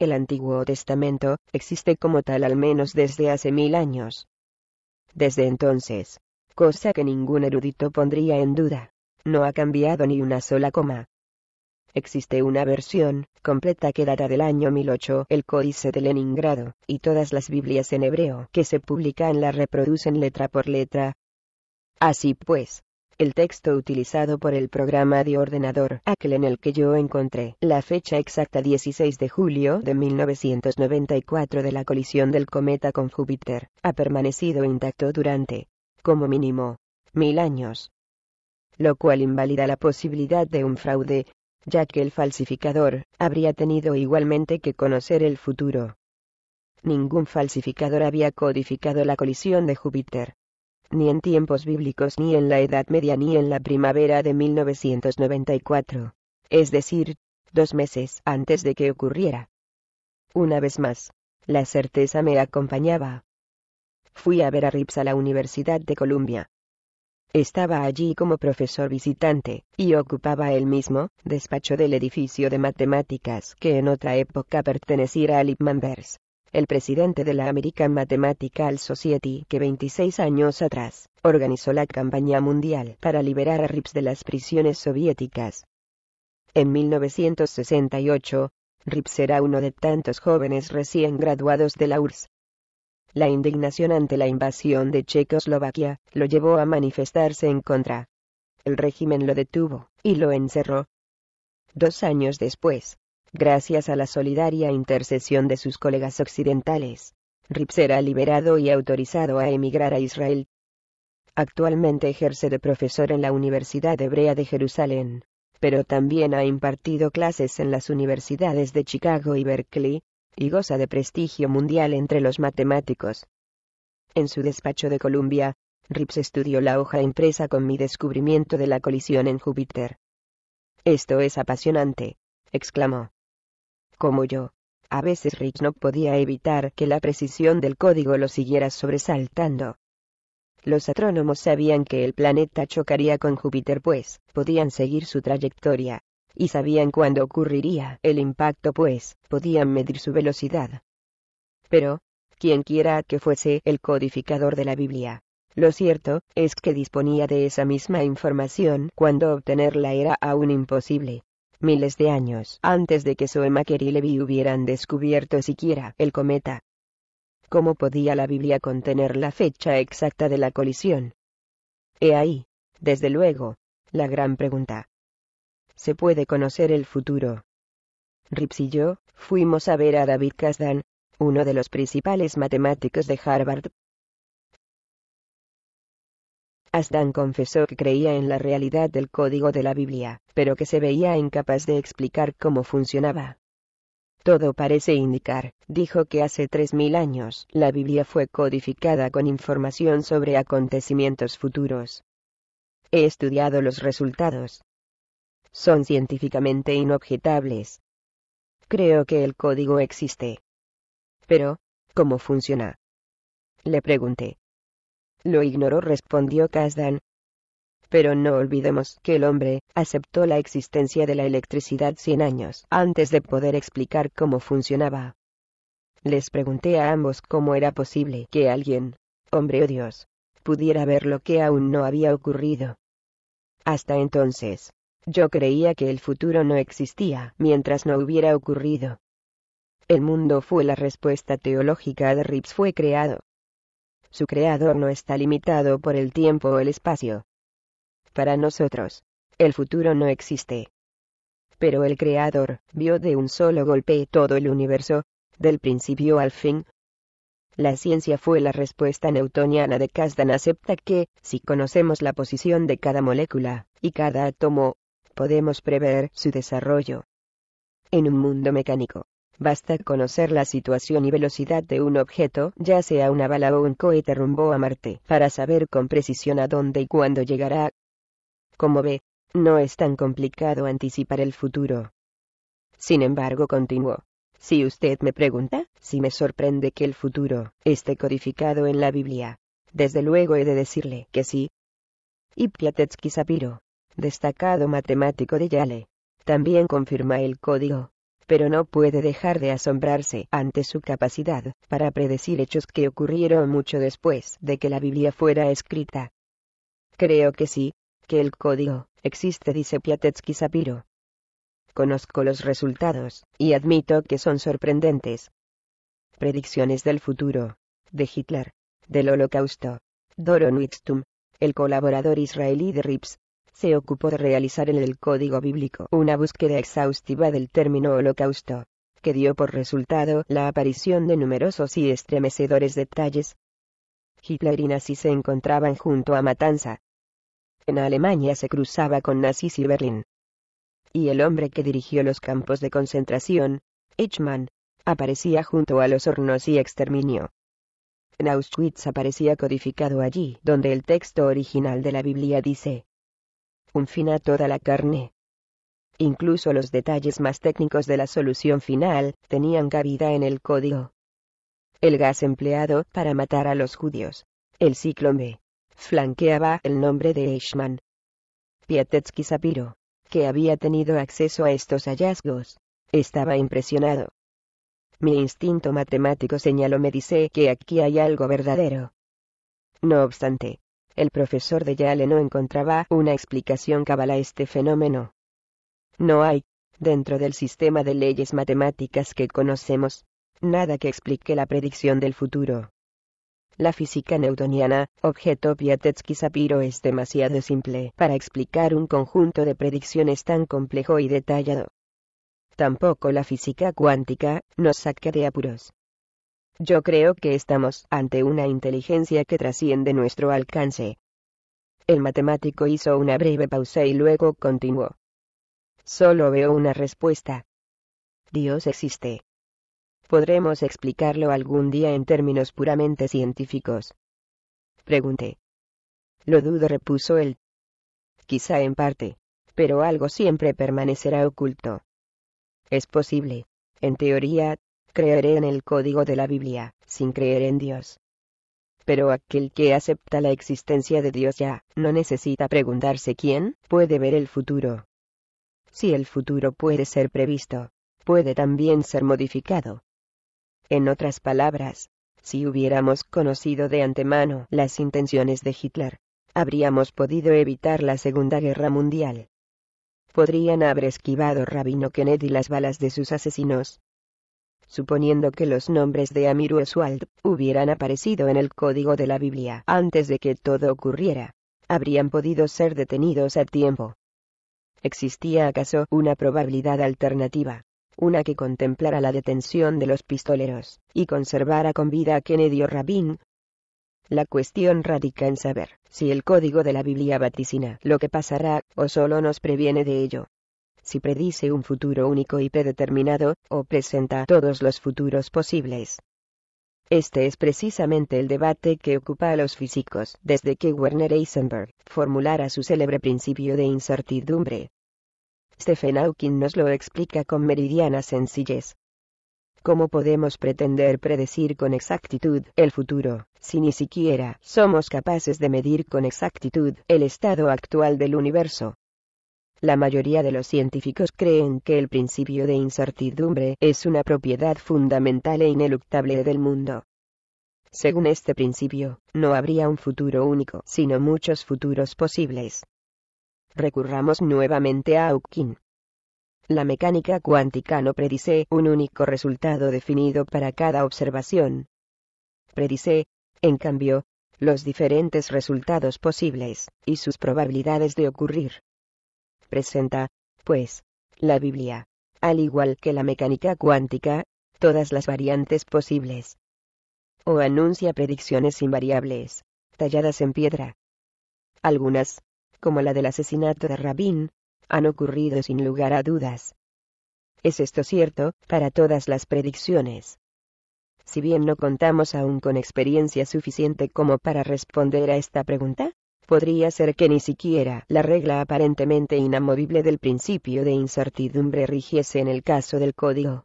el Antiguo Testamento existe como tal al menos desde hace mil años. Desde entonces, cosa que ningún erudito pondría en duda, no ha cambiado ni una sola coma. Existe una versión, completa que data del año 1008, el Códice de Leningrado, y todas las Biblias en hebreo que se publican la reproducen letra por letra. Así pues, el texto utilizado por el programa de ordenador aquel en el que yo encontré la fecha exacta 16 de julio de 1994 de la colisión del cometa con Júpiter, ha permanecido intacto durante, como mínimo, mil años. Lo cual invalida la posibilidad de un fraude, ya que el falsificador habría tenido igualmente que conocer el futuro. Ningún falsificador había codificado la colisión de Júpiter, ni en tiempos bíblicos ni en la Edad Media ni en la primavera de 1994, es decir, dos meses antes de que ocurriera. Una vez más, la certeza me acompañaba. Fui a ver a Rips a la Universidad de Columbia. Estaba allí como profesor visitante, y ocupaba el mismo despacho del edificio de matemáticas que en otra época perteneciera a Lipman Bers el presidente de la American Mathematical Society que 26 años atrás, organizó la campaña mundial para liberar a Rips de las prisiones soviéticas. En 1968, Rips era uno de tantos jóvenes recién graduados de la URSS. La indignación ante la invasión de Checoslovaquia lo llevó a manifestarse en contra. El régimen lo detuvo, y lo encerró. Dos años después, gracias a la solidaria intercesión de sus colegas occidentales. Rips era liberado y autorizado a emigrar a Israel. Actualmente ejerce de profesor en la Universidad Hebrea de Jerusalén, pero también ha impartido clases en las universidades de Chicago y Berkeley, y goza de prestigio mundial entre los matemáticos. En su despacho de Columbia, Rips estudió la hoja impresa con mi descubrimiento de la colisión en Júpiter. Esto es apasionante, exclamó como yo. A veces Rich no podía evitar que la precisión del código lo siguiera sobresaltando. Los astrónomos sabían que el planeta chocaría con Júpiter pues, podían seguir su trayectoria. Y sabían cuándo ocurriría el impacto pues, podían medir su velocidad. Pero, quien quiera que fuese el codificador de la Biblia, lo cierto, es que disponía de esa misma información cuando obtenerla era aún imposible miles de años antes de que Soemaker y Levi hubieran descubierto siquiera el cometa. ¿Cómo podía la Biblia contener la fecha exacta de la colisión? He ahí, desde luego, la gran pregunta. ¿Se puede conocer el futuro? Rips y yo fuimos a ver a David Kasdan, uno de los principales matemáticos de Harvard, Asdan confesó que creía en la realidad del código de la Biblia, pero que se veía incapaz de explicar cómo funcionaba. Todo parece indicar, dijo que hace 3.000 años la Biblia fue codificada con información sobre acontecimientos futuros. He estudiado los resultados. Son científicamente inobjetables. Creo que el código existe. Pero, ¿cómo funciona? Le pregunté. Lo ignoró respondió Kasdan. Pero no olvidemos que el hombre aceptó la existencia de la electricidad 100 años antes de poder explicar cómo funcionaba. Les pregunté a ambos cómo era posible que alguien, hombre o Dios, pudiera ver lo que aún no había ocurrido. Hasta entonces, yo creía que el futuro no existía mientras no hubiera ocurrido. El mundo fue la respuesta teológica de Rips fue creado su creador no está limitado por el tiempo o el espacio. Para nosotros, el futuro no existe. Pero el creador vio de un solo golpe todo el universo, del principio al fin. La ciencia fue la respuesta newtoniana de Kasdan acepta que, si conocemos la posición de cada molécula, y cada átomo, podemos prever su desarrollo. En un mundo mecánico, Basta conocer la situación y velocidad de un objeto, ya sea una bala o un cohete rumbo a Marte, para saber con precisión a dónde y cuándo llegará. Como ve, no es tan complicado anticipar el futuro. Sin embargo, continuó. Si usted me pregunta, si me sorprende que el futuro esté codificado en la Biblia, desde luego he de decirle que sí. Y Sapiro, destacado matemático de Yale, también confirma el código pero no puede dejar de asombrarse ante su capacidad para predecir hechos que ocurrieron mucho después de que la Biblia fuera escrita. Creo que sí, que el código existe, dice Piatetsky Sapiro. Conozco los resultados, y admito que son sorprendentes. Predicciones del futuro, de Hitler, del Holocausto, Doron Wixtum, el colaborador israelí de Rips, se ocupó de realizar en el código bíblico una búsqueda exhaustiva del término holocausto, que dio por resultado la aparición de numerosos y estremecedores detalles. Hitler y nazis se encontraban junto a Matanza. En Alemania se cruzaba con nazis y Berlín. Y el hombre que dirigió los campos de concentración, Eichmann, aparecía junto a los hornos y exterminio. En Auschwitz aparecía codificado allí donde el texto original de la Biblia dice, un fin a toda la carne. Incluso los detalles más técnicos de la solución final tenían cabida en el código. El gas empleado para matar a los judíos. El B, Flanqueaba el nombre de Eichmann. Piatetsky Sapiro, que había tenido acceso a estos hallazgos, estaba impresionado. Mi instinto matemático señaló me dice que aquí hay algo verdadero. No obstante, el profesor de Yale no encontraba una explicación cabal a este fenómeno. No hay, dentro del sistema de leyes matemáticas que conocemos, nada que explique la predicción del futuro. La física newtoniana, objeto Piatetsky-Sapiro es demasiado simple para explicar un conjunto de predicciones tan complejo y detallado. Tampoco la física cuántica nos saca de apuros. Yo creo que estamos ante una inteligencia que trasciende nuestro alcance. El matemático hizo una breve pausa y luego continuó. Solo veo una respuesta. Dios existe. ¿Podremos explicarlo algún día en términos puramente científicos? Pregunté. Lo dudo, repuso él. Quizá en parte, pero algo siempre permanecerá oculto. Es posible, en teoría, Creeré en el código de la Biblia, sin creer en Dios. Pero aquel que acepta la existencia de Dios ya, no necesita preguntarse quién puede ver el futuro. Si el futuro puede ser previsto, puede también ser modificado. En otras palabras, si hubiéramos conocido de antemano las intenciones de Hitler, habríamos podido evitar la Segunda Guerra Mundial. Podrían haber esquivado Rabino Kennedy las balas de sus asesinos, suponiendo que los nombres de Amir Oswald hubieran aparecido en el código de la Biblia antes de que todo ocurriera, habrían podido ser detenidos a tiempo. ¿Existía acaso una probabilidad alternativa? Una que contemplara la detención de los pistoleros, y conservara con vida a Kennedy o Rabin, la cuestión radica en saber si el código de la Biblia vaticina lo que pasará, o solo nos previene de ello si predice un futuro único y predeterminado, o presenta todos los futuros posibles. Este es precisamente el debate que ocupa a los físicos desde que Werner Heisenberg formulara su célebre principio de incertidumbre. Stephen Hawking nos lo explica con meridiana sencillez. ¿Cómo podemos pretender predecir con exactitud el futuro, si ni siquiera somos capaces de medir con exactitud el estado actual del universo? La mayoría de los científicos creen que el principio de incertidumbre es una propiedad fundamental e ineluctable del mundo. Según este principio, no habría un futuro único, sino muchos futuros posibles. Recurramos nuevamente a Hawking. La mecánica cuántica no predice un único resultado definido para cada observación. Predice, en cambio, los diferentes resultados posibles, y sus probabilidades de ocurrir presenta, pues, la Biblia, al igual que la mecánica cuántica, todas las variantes posibles. O anuncia predicciones invariables, talladas en piedra. Algunas, como la del asesinato de Rabin, han ocurrido sin lugar a dudas. Es esto cierto, para todas las predicciones. Si bien no contamos aún con experiencia suficiente como para responder a esta pregunta, podría ser que ni siquiera la regla aparentemente inamovible del principio de incertidumbre rigiese en el caso del código.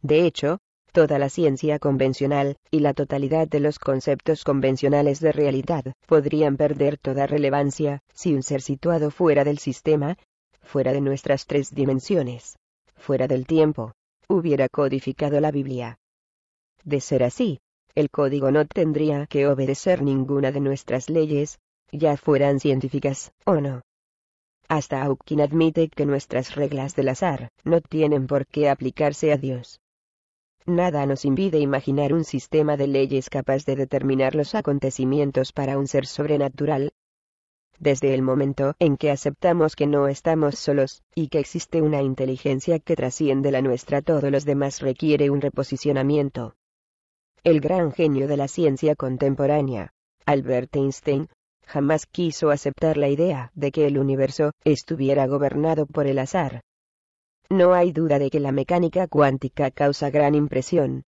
De hecho, toda la ciencia convencional, y la totalidad de los conceptos convencionales de realidad, podrían perder toda relevancia, si un ser situado fuera del sistema, fuera de nuestras tres dimensiones, fuera del tiempo, hubiera codificado la Biblia. De ser así, el código no tendría que obedecer ninguna de nuestras leyes, ya fueran científicas, o no. Hasta Hawking admite que nuestras reglas del azar, no tienen por qué aplicarse a Dios. Nada nos impide imaginar un sistema de leyes capaz de determinar los acontecimientos para un ser sobrenatural. Desde el momento en que aceptamos que no estamos solos, y que existe una inteligencia que trasciende la nuestra, todos los demás requiere un reposicionamiento. El gran genio de la ciencia contemporánea, Albert Einstein, jamás quiso aceptar la idea de que el universo estuviera gobernado por el azar. No hay duda de que la mecánica cuántica causa gran impresión.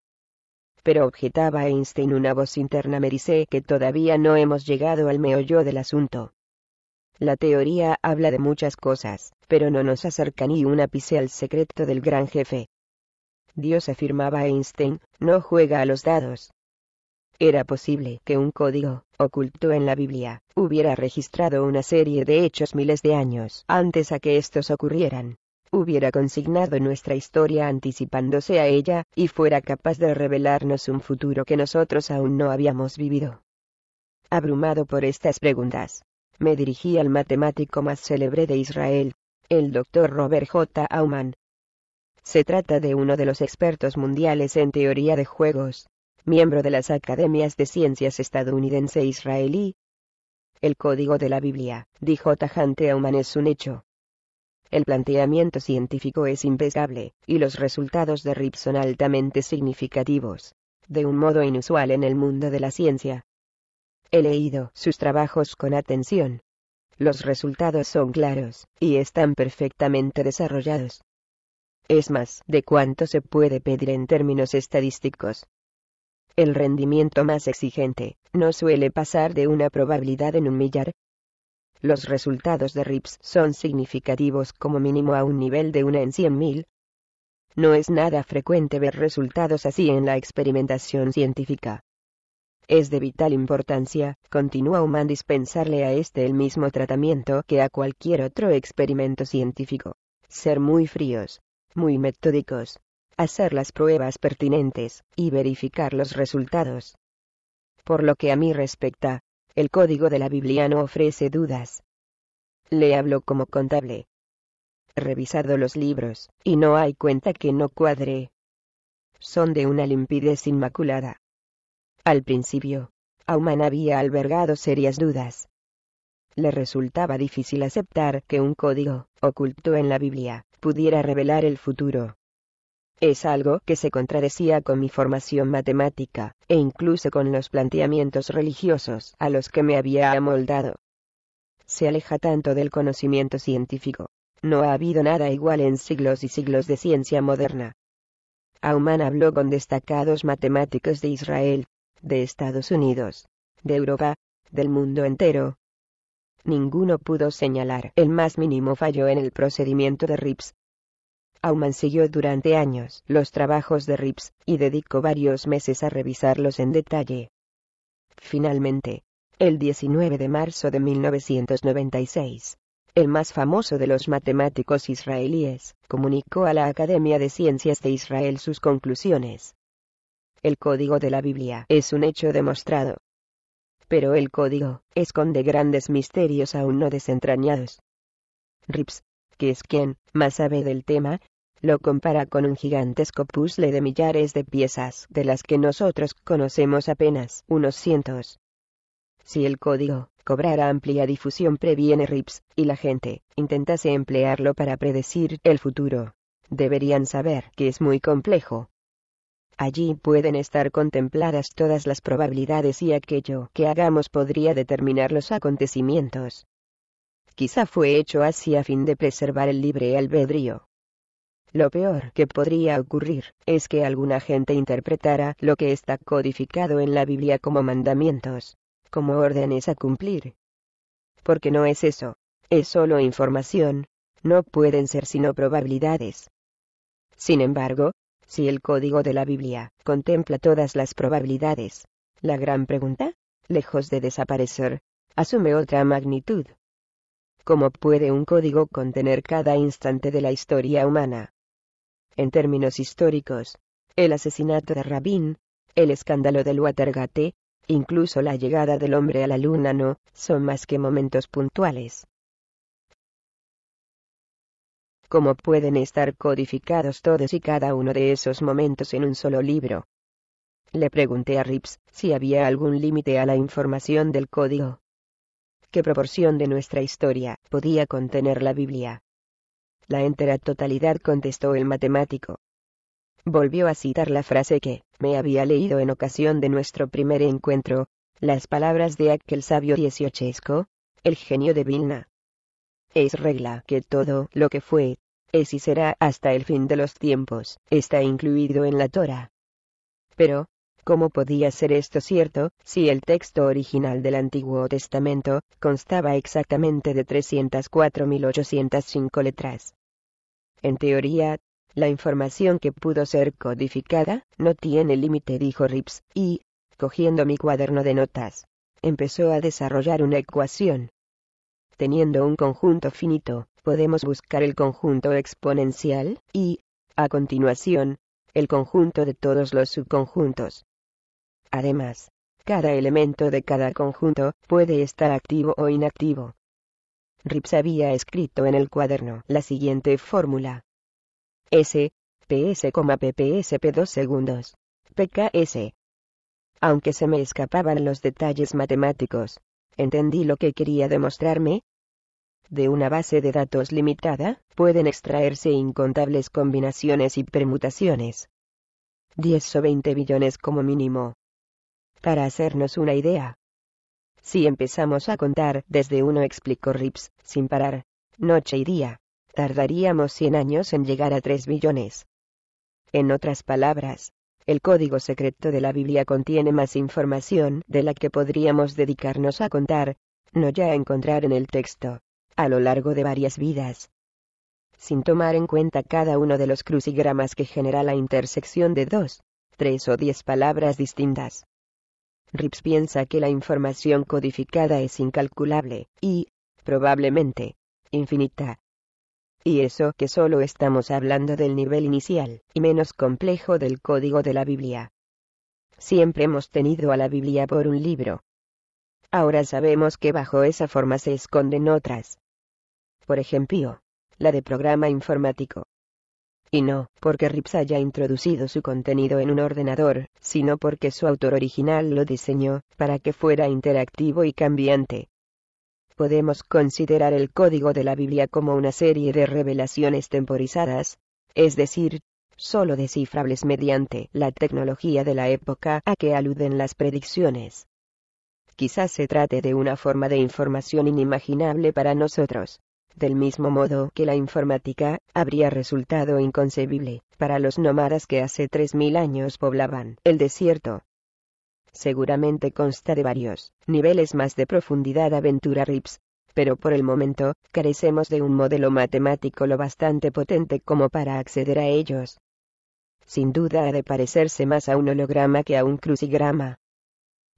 Pero objetaba Einstein una voz interna me dice que todavía no hemos llegado al meollo del asunto. La teoría habla de muchas cosas, pero no nos acerca ni un ápice al secreto del gran jefe. Dios afirmaba Einstein, no juega a los dados. Era posible que un código, oculto en la Biblia, hubiera registrado una serie de hechos miles de años antes a que estos ocurrieran hubiera consignado nuestra historia anticipándose a ella, y fuera capaz de revelarnos un futuro que nosotros aún no habíamos vivido. Abrumado por estas preguntas, me dirigí al matemático más célebre de Israel, el doctor Robert J. Aumann. Se trata de uno de los expertos mundiales en teoría de juegos, miembro de las Academias de Ciencias estadounidense e israelí. El código de la Biblia, dijo tajante Auman, es un hecho. El planteamiento científico es impecable, y los resultados de RIP son altamente significativos, de un modo inusual en el mundo de la ciencia. He leído sus trabajos con atención. Los resultados son claros, y están perfectamente desarrollados. Es más de cuánto se puede pedir en términos estadísticos. El rendimiento más exigente, no suele pasar de una probabilidad en un millar. Los resultados de RIPS son significativos como mínimo a un nivel de una en 100.000. No es nada frecuente ver resultados así en la experimentación científica. Es de vital importancia, continúa Human dispensarle a este el mismo tratamiento que a cualquier otro experimento científico. Ser muy fríos, muy metódicos, hacer las pruebas pertinentes, y verificar los resultados. Por lo que a mí respecta, el código de la Biblia no ofrece dudas. Le hablo como contable. revisado los libros, y no hay cuenta que no cuadre. Son de una limpidez inmaculada. Al principio, Auman había albergado serias dudas. Le resultaba difícil aceptar que un código, oculto en la Biblia, pudiera revelar el futuro, es algo que se contradecía con mi formación matemática, e incluso con los planteamientos religiosos a los que me había amoldado. Se aleja tanto del conocimiento científico. No ha habido nada igual en siglos y siglos de ciencia moderna. Aumann habló con destacados matemáticos de Israel, de Estados Unidos, de Europa, del mundo entero. Ninguno pudo señalar el más mínimo fallo en el procedimiento de Rips, Auman siguió durante años los trabajos de Rips, y dedicó varios meses a revisarlos en detalle. Finalmente, el 19 de marzo de 1996, el más famoso de los matemáticos israelíes, comunicó a la Academia de Ciencias de Israel sus conclusiones. El código de la Biblia es un hecho demostrado. Pero el código esconde grandes misterios aún no desentrañados. Rips, que es quien más sabe del tema, lo compara con un gigantesco puzzle de millares de piezas de las que nosotros conocemos apenas unos cientos. Si el código cobrara amplia difusión previene RIPS, y la gente intentase emplearlo para predecir el futuro, deberían saber que es muy complejo. Allí pueden estar contempladas todas las probabilidades y aquello que hagamos podría determinar los acontecimientos. Quizá fue hecho así a fin de preservar el libre albedrío, lo peor que podría ocurrir, es que alguna gente interpretara lo que está codificado en la Biblia como mandamientos, como órdenes a cumplir. Porque no es eso, es solo información, no pueden ser sino probabilidades. Sin embargo, si el código de la Biblia contempla todas las probabilidades, la gran pregunta, lejos de desaparecer, asume otra magnitud. ¿Cómo puede un código contener cada instante de la historia humana? En términos históricos, el asesinato de Rabin, el escándalo del Watergate, incluso la llegada del hombre a la luna no, son más que momentos puntuales. ¿Cómo pueden estar codificados todos y cada uno de esos momentos en un solo libro? Le pregunté a Rips si había algún límite a la información del código. ¿Qué proporción de nuestra historia podía contener la Biblia? La entera totalidad contestó el matemático. Volvió a citar la frase que, me había leído en ocasión de nuestro primer encuentro, las palabras de aquel sabio dieciochesco, el genio de Vilna. Es regla que todo lo que fue, es y será hasta el fin de los tiempos, está incluido en la Torah. Pero, ¿Cómo podía ser esto cierto, si el texto original del Antiguo Testamento constaba exactamente de 304.805 letras? En teoría, la información que pudo ser codificada no tiene límite, dijo Rips, y, cogiendo mi cuaderno de notas, empezó a desarrollar una ecuación. Teniendo un conjunto finito, podemos buscar el conjunto exponencial, y, a continuación, el conjunto de todos los subconjuntos. Además, cada elemento de cada conjunto puede estar activo o inactivo. Rips había escrito en el cuaderno la siguiente fórmula. S, PS, p 2 segundos. PKS. Aunque se me escapaban los detalles matemáticos, ¿entendí lo que quería demostrarme? De una base de datos limitada, pueden extraerse incontables combinaciones y permutaciones. 10 o 20 billones como mínimo. Para hacernos una idea. Si empezamos a contar desde uno, explicó Rips, sin parar, noche y día, tardaríamos 100 años en llegar a 3 billones. En otras palabras, el código secreto de la Biblia contiene más información de la que podríamos dedicarnos a contar, no ya encontrar en el texto, a lo largo de varias vidas. Sin tomar en cuenta cada uno de los crucigramas que genera la intersección de dos, tres o diez palabras distintas. Rips piensa que la información codificada es incalculable, y, probablemente, infinita. Y eso que solo estamos hablando del nivel inicial, y menos complejo del código de la Biblia. Siempre hemos tenido a la Biblia por un libro. Ahora sabemos que bajo esa forma se esconden otras. Por ejemplo, la de programa informático y no porque RIPS haya introducido su contenido en un ordenador, sino porque su autor original lo diseñó, para que fuera interactivo y cambiante. Podemos considerar el código de la Biblia como una serie de revelaciones temporizadas, es decir, solo descifrables mediante la tecnología de la época a que aluden las predicciones. Quizás se trate de una forma de información inimaginable para nosotros, del mismo modo que la informática, habría resultado inconcebible, para los nómadas que hace 3.000 años poblaban el desierto. Seguramente consta de varios niveles más de profundidad aventura RIPS, pero por el momento, carecemos de un modelo matemático lo bastante potente como para acceder a ellos. Sin duda ha de parecerse más a un holograma que a un crucigrama.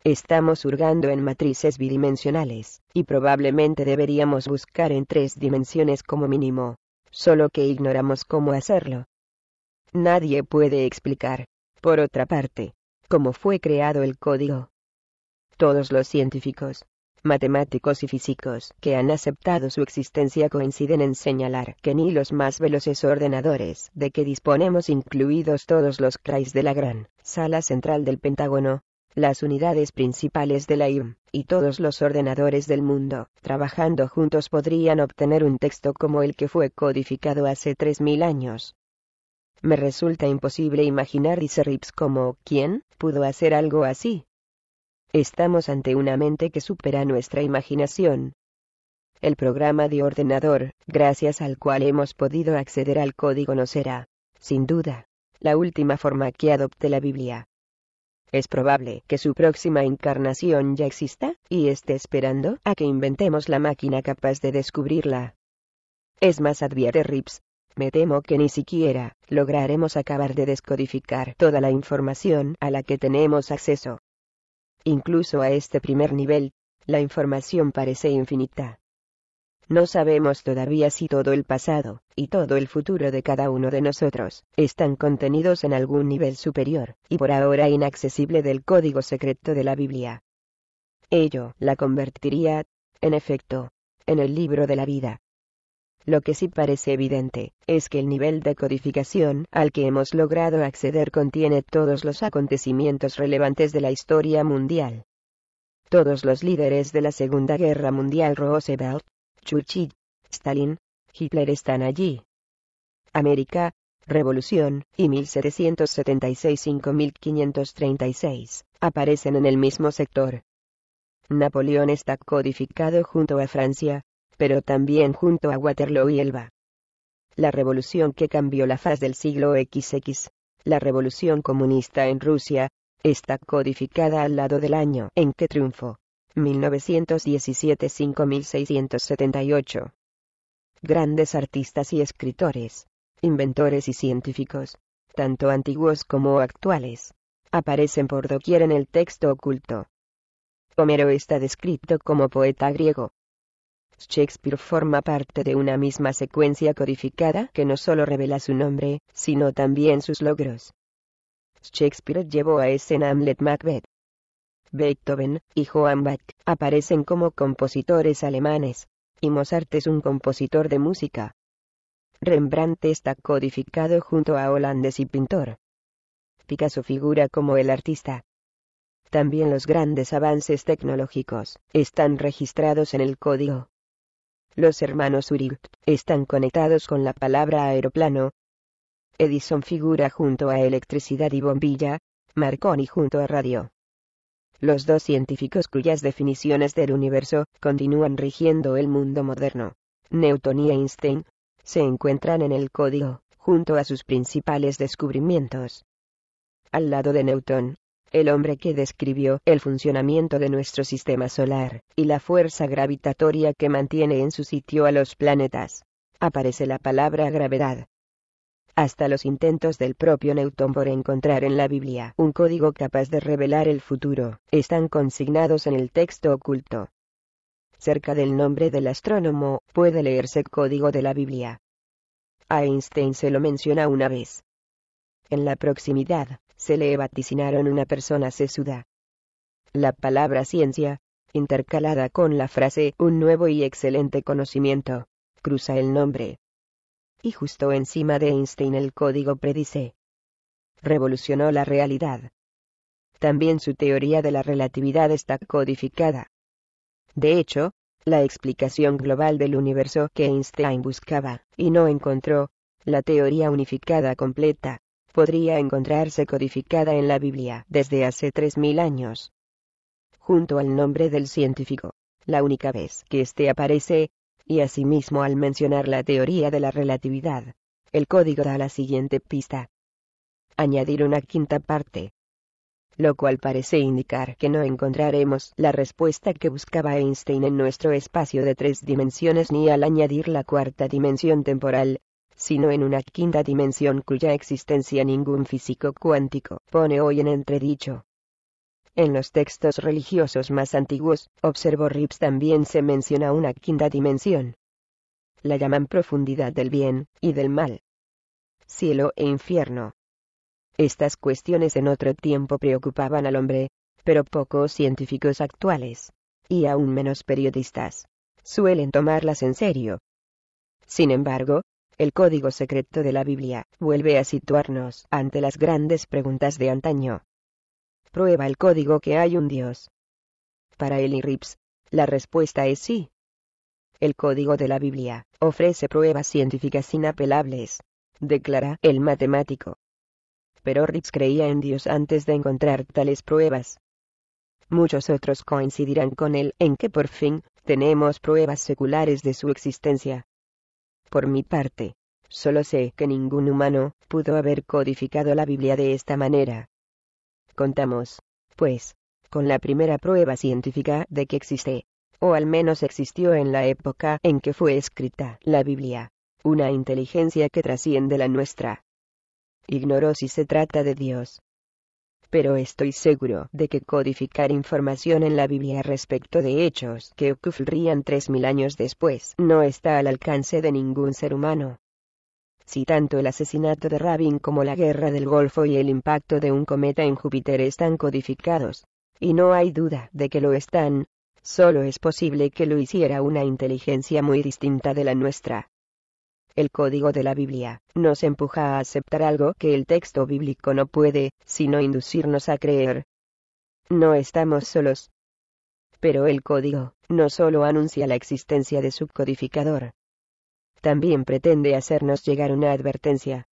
Estamos hurgando en matrices bidimensionales, y probablemente deberíamos buscar en tres dimensiones como mínimo, solo que ignoramos cómo hacerlo. Nadie puede explicar, por otra parte, cómo fue creado el código. Todos los científicos, matemáticos y físicos que han aceptado su existencia coinciden en señalar que ni los más veloces ordenadores de que disponemos incluidos todos los CRAIs de la gran sala central del Pentágono, las unidades principales de la IBM, y todos los ordenadores del mundo, trabajando juntos podrían obtener un texto como el que fue codificado hace 3.000 años. Me resulta imposible imaginar, dice Rips, como ¿quién pudo hacer algo así? Estamos ante una mente que supera nuestra imaginación, el programa de ordenador, gracias al cual hemos podido acceder al código no será, sin duda, la última forma que adopte la Biblia, es probable que su próxima encarnación ya exista, y esté esperando a que inventemos la máquina capaz de descubrirla. Es más, advierte Rips, me temo que ni siquiera lograremos acabar de descodificar toda la información a la que tenemos acceso. Incluso a este primer nivel, la información parece infinita. No sabemos todavía si todo el pasado, y todo el futuro de cada uno de nosotros, están contenidos en algún nivel superior, y por ahora inaccesible del código secreto de la Biblia. Ello la convertiría, en efecto, en el libro de la vida. Lo que sí parece evidente, es que el nivel de codificación al que hemos logrado acceder contiene todos los acontecimientos relevantes de la historia mundial. Todos los líderes de la Segunda Guerra Mundial Roosevelt, Churchill, Stalin, Hitler están allí. América, Revolución, y 1776-5536, aparecen en el mismo sector. Napoleón está codificado junto a Francia, pero también junto a Waterloo y Elba. La revolución que cambió la faz del siglo XX, la revolución comunista en Rusia, está codificada al lado del año en que triunfó. 1917-5678. Grandes artistas y escritores, inventores y científicos, tanto antiguos como actuales, aparecen por doquier en el texto oculto. Homero está descrito como poeta griego. Shakespeare forma parte de una misma secuencia codificada que no solo revela su nombre, sino también sus logros. Shakespeare llevó a escena Hamlet Macbeth, Beethoven y Johann Bach aparecen como compositores alemanes, y Mozart es un compositor de música. Rembrandt está codificado junto a holandés y pintor. Picasso figura como el artista. También los grandes avances tecnológicos están registrados en el código. Los hermanos Uribe están conectados con la palabra aeroplano. Edison figura junto a electricidad y bombilla, Marconi junto a radio. Los dos científicos cuyas definiciones del universo continúan rigiendo el mundo moderno, Newton y Einstein, se encuentran en el código, junto a sus principales descubrimientos. Al lado de Newton, el hombre que describió el funcionamiento de nuestro sistema solar y la fuerza gravitatoria que mantiene en su sitio a los planetas, aparece la palabra gravedad, hasta los intentos del propio Newton por encontrar en la Biblia un código capaz de revelar el futuro, están consignados en el texto oculto. Cerca del nombre del astrónomo puede leerse código de la Biblia. Einstein se lo menciona una vez. En la proximidad, se le vaticinaron una persona sesuda. La palabra ciencia, intercalada con la frase un nuevo y excelente conocimiento, cruza el nombre, y justo encima de Einstein el código predice. Revolucionó la realidad. También su teoría de la relatividad está codificada. De hecho, la explicación global del universo que Einstein buscaba, y no encontró, la teoría unificada completa, podría encontrarse codificada en la Biblia desde hace 3.000 años. Junto al nombre del científico, la única vez que este aparece, y asimismo al mencionar la teoría de la relatividad, el código da la siguiente pista. Añadir una quinta parte. Lo cual parece indicar que no encontraremos la respuesta que buscaba Einstein en nuestro espacio de tres dimensiones ni al añadir la cuarta dimensión temporal, sino en una quinta dimensión cuya existencia ningún físico cuántico pone hoy en entredicho. En los textos religiosos más antiguos, observó Rips también se menciona una quinta dimensión. La llaman profundidad del bien y del mal. Cielo e infierno. Estas cuestiones en otro tiempo preocupaban al hombre, pero pocos científicos actuales, y aún menos periodistas, suelen tomarlas en serio. Sin embargo, el código secreto de la Biblia vuelve a situarnos ante las grandes preguntas de antaño prueba el código que hay un Dios. Para y Rips, la respuesta es sí. El código de la Biblia ofrece pruebas científicas inapelables, declara el matemático. Pero Rips creía en Dios antes de encontrar tales pruebas. Muchos otros coincidirán con él en que por fin tenemos pruebas seculares de su existencia. Por mi parte, solo sé que ningún humano pudo haber codificado la Biblia de esta manera. Contamos, pues, con la primera prueba científica de que existe, o al menos existió en la época en que fue escrita la Biblia, una inteligencia que trasciende la nuestra. Ignoró si se trata de Dios. Pero estoy seguro de que codificar información en la Biblia respecto de hechos que ocurrían tres mil años después no está al alcance de ningún ser humano. Si tanto el asesinato de Rabin como la guerra del Golfo y el impacto de un cometa en Júpiter están codificados, y no hay duda de que lo están, solo es posible que lo hiciera una inteligencia muy distinta de la nuestra. El código de la Biblia nos empuja a aceptar algo que el texto bíblico no puede, sino inducirnos a creer. No estamos solos. Pero el código no solo anuncia la existencia de su codificador, también pretende hacernos llegar una advertencia.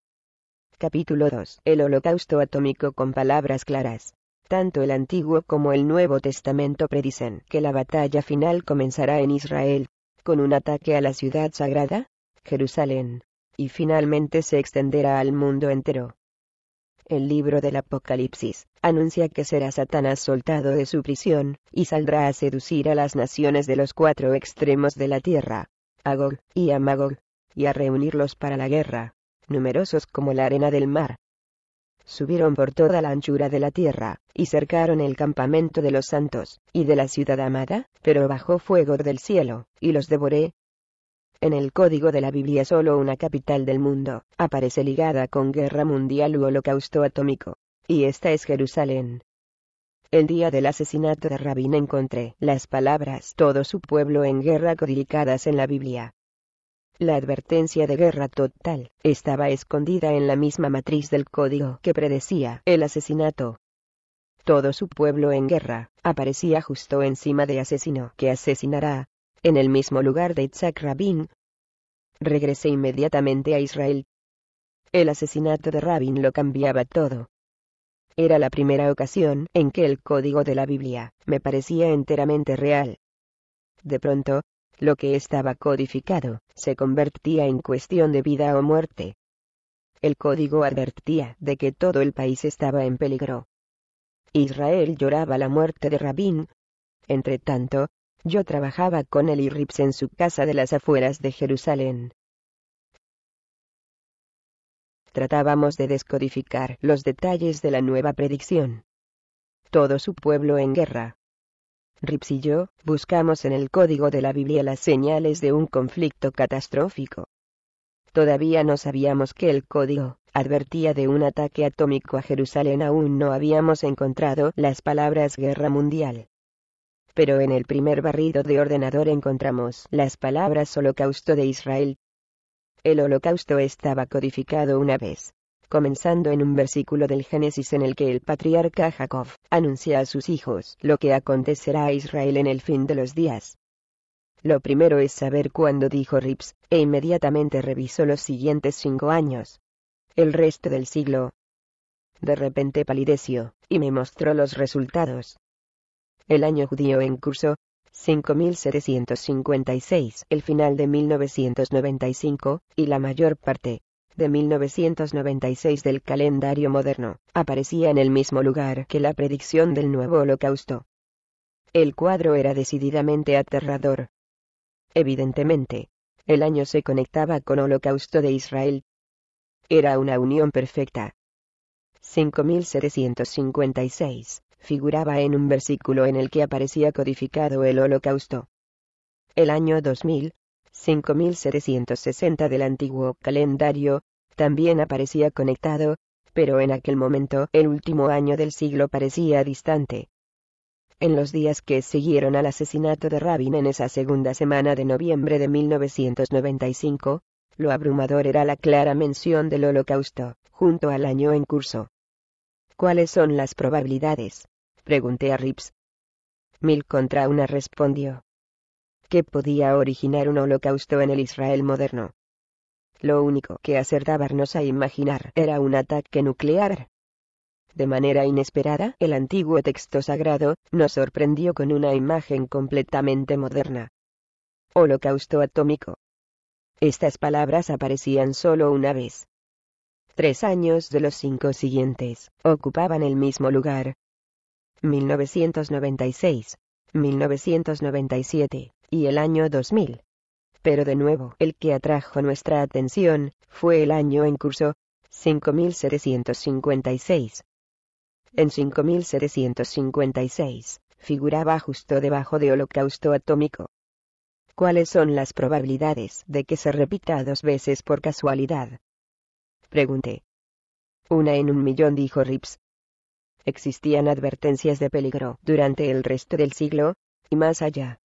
Capítulo 2. El holocausto atómico con palabras claras. Tanto el Antiguo como el Nuevo Testamento predicen que la batalla final comenzará en Israel, con un ataque a la ciudad sagrada, Jerusalén, y finalmente se extenderá al mundo entero. El libro del Apocalipsis anuncia que será Satanás soltado de su prisión, y saldrá a seducir a las naciones de los cuatro extremos de la tierra, Agog y a y a reunirlos para la guerra, numerosos como la arena del mar. Subieron por toda la anchura de la tierra, y cercaron el campamento de los santos, y de la ciudad amada, pero bajó fuego del cielo, y los devoré. En el código de la Biblia solo una capital del mundo aparece ligada con guerra mundial u holocausto atómico, y esta es Jerusalén. El día del asesinato de Rabin encontré las palabras todo su pueblo en guerra codificadas en la Biblia. La advertencia de guerra total estaba escondida en la misma matriz del código que predecía el asesinato. Todo su pueblo en guerra aparecía justo encima de asesino que asesinará, en el mismo lugar de Itzhak Rabin. Regresé inmediatamente a Israel. El asesinato de Rabin lo cambiaba todo. Era la primera ocasión en que el código de la Biblia me parecía enteramente real. De pronto, lo que estaba codificado se convertía en cuestión de vida o muerte. El código advertía de que todo el país estaba en peligro. Israel lloraba la muerte de Rabín. Entretanto, yo trabajaba con el y Rips en su casa de las afueras de Jerusalén tratábamos de descodificar los detalles de la nueva predicción. Todo su pueblo en guerra. Rips y yo, buscamos en el código de la Biblia las señales de un conflicto catastrófico. Todavía no sabíamos que el código advertía de un ataque atómico a Jerusalén, aún no habíamos encontrado las palabras guerra mundial. Pero en el primer barrido de ordenador encontramos las palabras holocausto de Israel, el holocausto estaba codificado una vez, comenzando en un versículo del Génesis en el que el patriarca Jacob anuncia a sus hijos lo que acontecerá a Israel en el fin de los días. Lo primero es saber cuándo dijo Rips, e inmediatamente revisó los siguientes cinco años. El resto del siglo. De repente palideció, y me mostró los resultados. El año judío en curso, 5756, el final de 1995, y la mayor parte, de 1996 del calendario moderno, aparecía en el mismo lugar que la predicción del nuevo holocausto. El cuadro era decididamente aterrador. Evidentemente, el año se conectaba con Holocausto de Israel. Era una unión perfecta. 5756 figuraba en un versículo en el que aparecía codificado el holocausto. El año 2000, 5760 del antiguo calendario, también aparecía conectado, pero en aquel momento el último año del siglo parecía distante. En los días que siguieron al asesinato de Rabin en esa segunda semana de noviembre de 1995, lo abrumador era la clara mención del holocausto, junto al año en curso. ¿Cuáles son las probabilidades? Pregunté a Rips. Mil contra una respondió. ¿Qué podía originar un holocausto en el Israel moderno? Lo único que acertábamos a imaginar era un ataque nuclear. De manera inesperada, el antiguo texto sagrado nos sorprendió con una imagen completamente moderna. Holocausto atómico. Estas palabras aparecían solo una vez. Tres años de los cinco siguientes ocupaban el mismo lugar, 1996, 1997 y el año 2000. Pero de nuevo, el que atrajo nuestra atención fue el año en curso, 5756. En 5756, figuraba justo debajo de holocausto atómico. ¿Cuáles son las probabilidades de que se repita dos veces por casualidad? Pregunté. Una en un millón dijo Rips existían advertencias de peligro durante el resto del siglo, y más allá.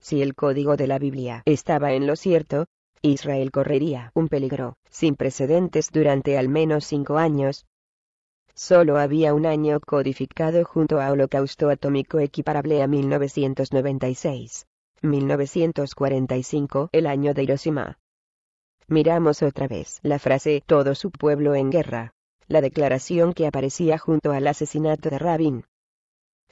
Si el código de la Biblia estaba en lo cierto, Israel correría un peligro sin precedentes durante al menos cinco años. Solo había un año codificado junto a Holocausto Atómico equiparable a 1996. 1945, el año de Hiroshima. Miramos otra vez la frase todo su pueblo en guerra la declaración que aparecía junto al asesinato de Rabin.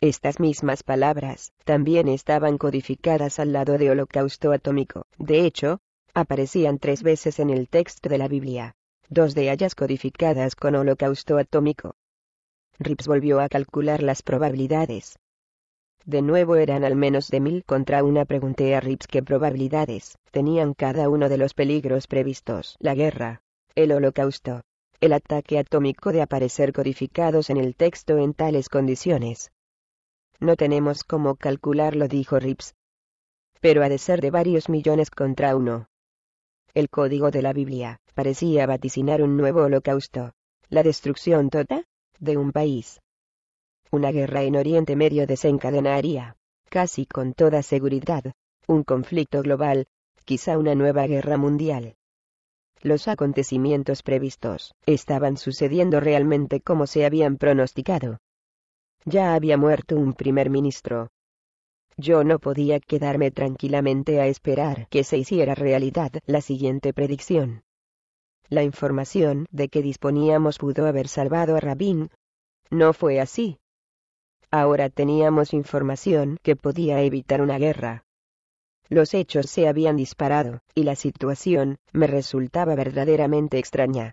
Estas mismas palabras también estaban codificadas al lado de holocausto atómico, de hecho, aparecían tres veces en el texto de la Biblia, dos de ellas codificadas con holocausto atómico. Rips volvió a calcular las probabilidades. De nuevo eran al menos de mil contra una. Pregunté a Rips qué probabilidades tenían cada uno de los peligros previstos, la guerra, el holocausto, el ataque atómico de aparecer codificados en el texto en tales condiciones. No tenemos cómo calcularlo, dijo Rips. Pero ha de ser de varios millones contra uno. El código de la Biblia parecía vaticinar un nuevo holocausto, la destrucción total de un país. Una guerra en Oriente Medio desencadenaría, casi con toda seguridad, un conflicto global, quizá una nueva guerra mundial. Los acontecimientos previstos estaban sucediendo realmente como se habían pronosticado. Ya había muerto un primer ministro. Yo no podía quedarme tranquilamente a esperar que se hiciera realidad la siguiente predicción. La información de que disponíamos pudo haber salvado a Rabin. No fue así. Ahora teníamos información que podía evitar una guerra. Los hechos se habían disparado, y la situación, me resultaba verdaderamente extraña.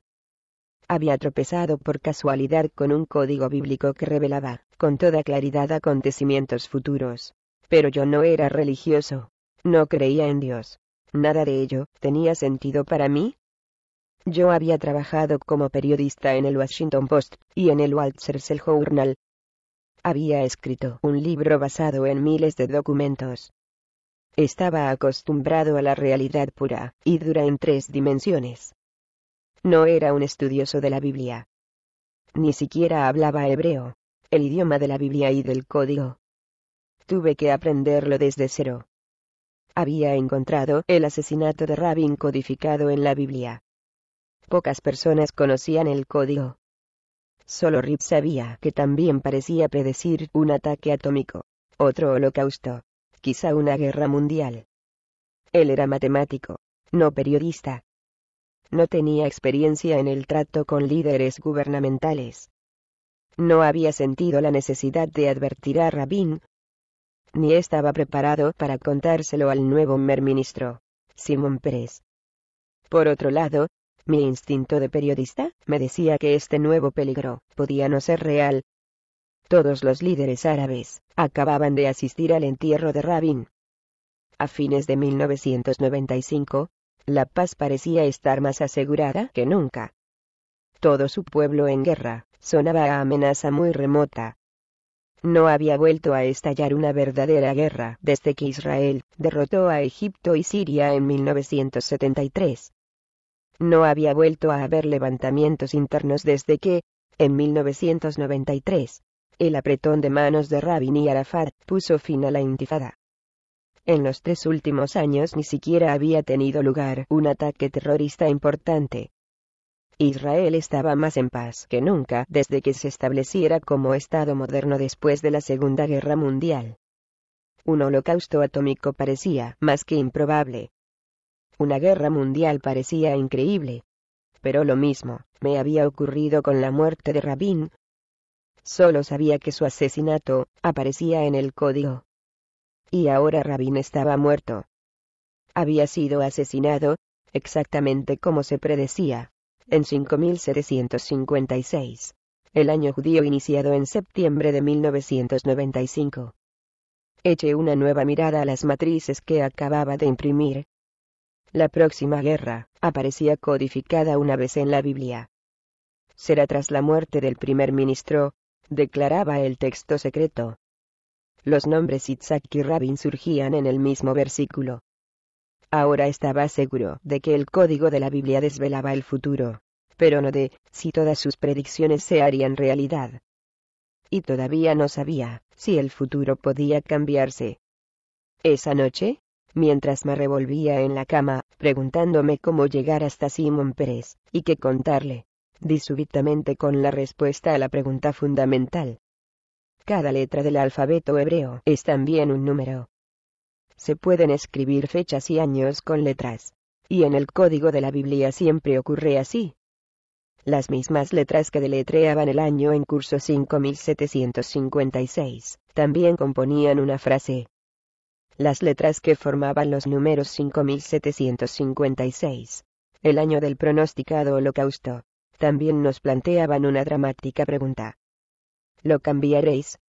Había tropezado por casualidad con un código bíblico que revelaba, con toda claridad, acontecimientos futuros. Pero yo no era religioso. No creía en Dios. Nada de ello tenía sentido para mí, yo había trabajado como periodista en el Washington Post y en el Walter Journal. Había escrito un libro basado en miles de documentos, estaba acostumbrado a la realidad pura y dura en tres dimensiones. No era un estudioso de la Biblia. Ni siquiera hablaba hebreo, el idioma de la Biblia y del código. Tuve que aprenderlo desde cero. Había encontrado el asesinato de Rabin codificado en la Biblia. Pocas personas conocían el código. Solo Rip sabía que también parecía predecir un ataque atómico, otro holocausto, quizá una guerra mundial. Él era matemático, no periodista. No tenía experiencia en el trato con líderes gubernamentales. No había sentido la necesidad de advertir a Rabin, ni estaba preparado para contárselo al nuevo merministro, Simón Pérez. Por otro lado, mi instinto de periodista me decía que este nuevo peligro podía no ser real, todos los líderes árabes, acababan de asistir al entierro de Rabin. A fines de 1995, la paz parecía estar más asegurada que nunca. Todo su pueblo en guerra, sonaba a amenaza muy remota. No había vuelto a estallar una verdadera guerra desde que Israel derrotó a Egipto y Siria en 1973. No había vuelto a haber levantamientos internos desde que, en 1993, el apretón de manos de Rabin y Arafat puso fin a la intifada. En los tres últimos años ni siquiera había tenido lugar un ataque terrorista importante. Israel estaba más en paz que nunca desde que se estableciera como Estado moderno después de la Segunda Guerra Mundial. Un holocausto atómico parecía más que improbable. Una guerra mundial parecía increíble. Pero lo mismo, me había ocurrido con la muerte de Rabin, Solo sabía que su asesinato aparecía en el código. Y ahora Rabin estaba muerto. Había sido asesinado, exactamente como se predecía, en 5756, el año judío iniciado en septiembre de 1995. Eché una nueva mirada a las matrices que acababa de imprimir. La próxima guerra aparecía codificada una vez en la Biblia será tras la muerte del primer ministro, declaraba el texto secreto. Los nombres Isaac y Rabin surgían en el mismo versículo. Ahora estaba seguro de que el código de la Biblia desvelaba el futuro, pero no de si todas sus predicciones se harían realidad. Y todavía no sabía si el futuro podía cambiarse. Esa noche, mientras me revolvía en la cama, preguntándome cómo llegar hasta Simón Pérez, y qué contarle, di súbitamente con la respuesta a la pregunta fundamental. Cada letra del alfabeto hebreo es también un número. Se pueden escribir fechas y años con letras. Y en el código de la Biblia siempre ocurre así. Las mismas letras que deletreaban el año en curso 5756, también componían una frase. Las letras que formaban los números 5756, el año del pronosticado holocausto, también nos planteaban una dramática pregunta. ¿Lo cambiaréis?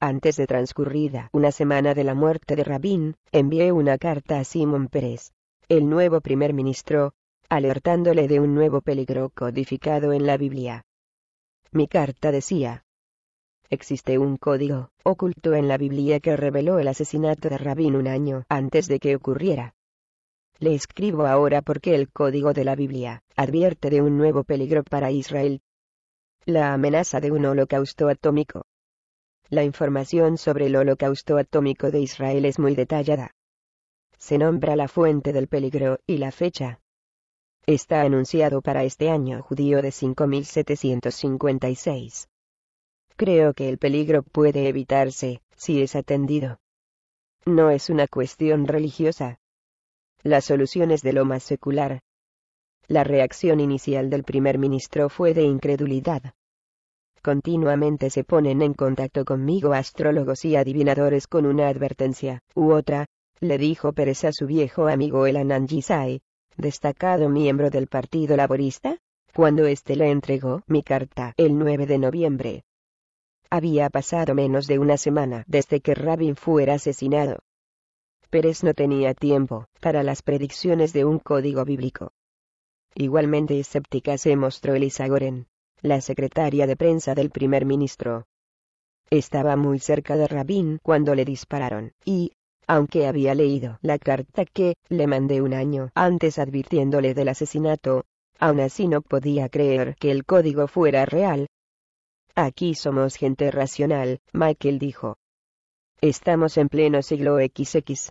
Antes de transcurrida una semana de la muerte de Rabín, envié una carta a Simón Pérez, el nuevo primer ministro, alertándole de un nuevo peligro codificado en la Biblia. Mi carta decía, Existe un código, oculto en la Biblia que reveló el asesinato de Rabín un año antes de que ocurriera. Le escribo ahora porque el código de la Biblia advierte de un nuevo peligro para Israel. La amenaza de un holocausto atómico. La información sobre el holocausto atómico de Israel es muy detallada. Se nombra la fuente del peligro y la fecha. Está anunciado para este año judío de 5756. Creo que el peligro puede evitarse, si es atendido. No es una cuestión religiosa, las soluciones de lo más secular. La reacción inicial del primer ministro fue de incredulidad. Continuamente se ponen en contacto conmigo astrólogos y adivinadores con una advertencia, u otra, le dijo Pérez a su viejo amigo el Anangisai, destacado miembro del Partido Laborista, cuando éste le entregó mi carta el 9 de noviembre. Había pasado menos de una semana desde que Rabin fuera asesinado. Pérez no tenía tiempo para las predicciones de un código bíblico. Igualmente escéptica se mostró Elisa Goren, la secretaria de prensa del primer ministro. Estaba muy cerca de Rabin cuando le dispararon, y, aunque había leído la carta que le mandé un año antes advirtiéndole del asesinato, aún así no podía creer que el código fuera real. Aquí somos gente racional, Michael dijo. Estamos en pleno siglo XX.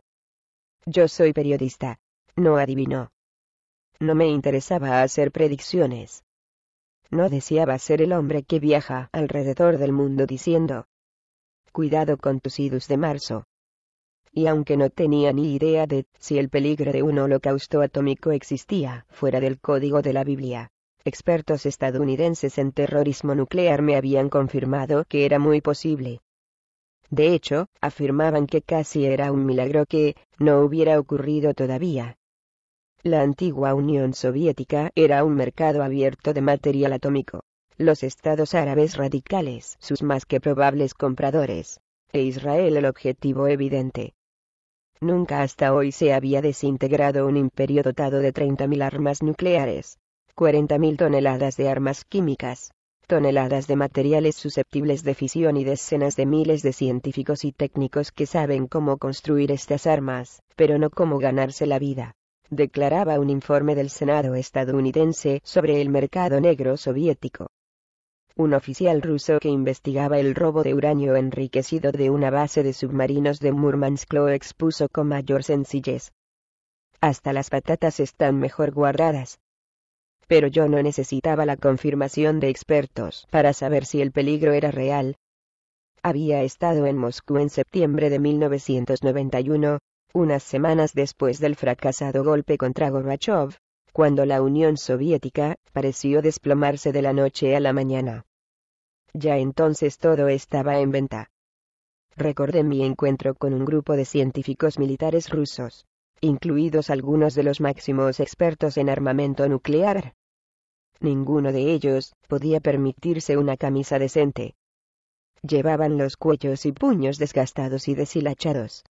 Yo soy periodista, no adivinó. No me interesaba hacer predicciones. No deseaba ser el hombre que viaja alrededor del mundo diciendo, cuidado con tus idus de marzo. Y aunque no tenía ni idea de si el peligro de un holocausto atómico existía fuera del código de la Biblia, expertos estadounidenses en terrorismo nuclear me habían confirmado que era muy posible, de hecho, afirmaban que casi era un milagro que no hubiera ocurrido todavía. La antigua Unión Soviética era un mercado abierto de material atómico. Los estados árabes radicales, sus más que probables compradores, e Israel el objetivo evidente. Nunca hasta hoy se había desintegrado un imperio dotado de 30.000 armas nucleares, 40.000 toneladas de armas químicas, toneladas de materiales susceptibles de fisión y decenas de miles de científicos y técnicos que saben cómo construir estas armas, pero no cómo ganarse la vida declaraba un informe del Senado estadounidense sobre el mercado negro soviético un oficial ruso que investigaba el robo de uranio enriquecido de una base de submarinos de Murmansk lo expuso con mayor sencillez. Hasta las patatas están mejor guardadas, pero yo no necesitaba la confirmación de expertos para saber si el peligro era real. Había estado en Moscú en septiembre de 1991, unas semanas después del fracasado golpe contra Gorbachev, cuando la Unión Soviética pareció desplomarse de la noche a la mañana. Ya entonces todo estaba en venta. Recordé mi encuentro con un grupo de científicos militares rusos incluidos algunos de los máximos expertos en armamento nuclear. Ninguno de ellos podía permitirse una camisa decente. Llevaban los cuellos y puños desgastados y deshilachados.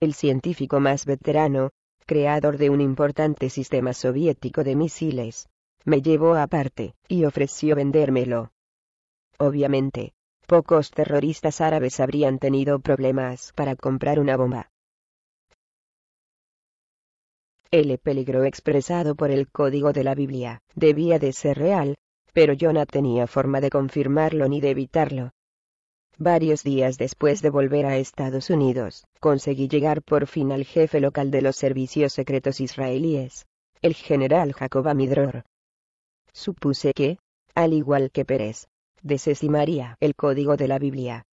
El científico más veterano, creador de un importante sistema soviético de misiles, me llevó aparte y ofreció vendérmelo. Obviamente, pocos terroristas árabes habrían tenido problemas para comprar una bomba. El peligro expresado por el código de la Biblia debía de ser real, pero yo no tenía forma de confirmarlo ni de evitarlo. Varios días después de volver a Estados Unidos, conseguí llegar por fin al jefe local de los servicios secretos israelíes, el general Jacob Amidror. Supuse que, al igual que Pérez, desestimaría el código de la Biblia.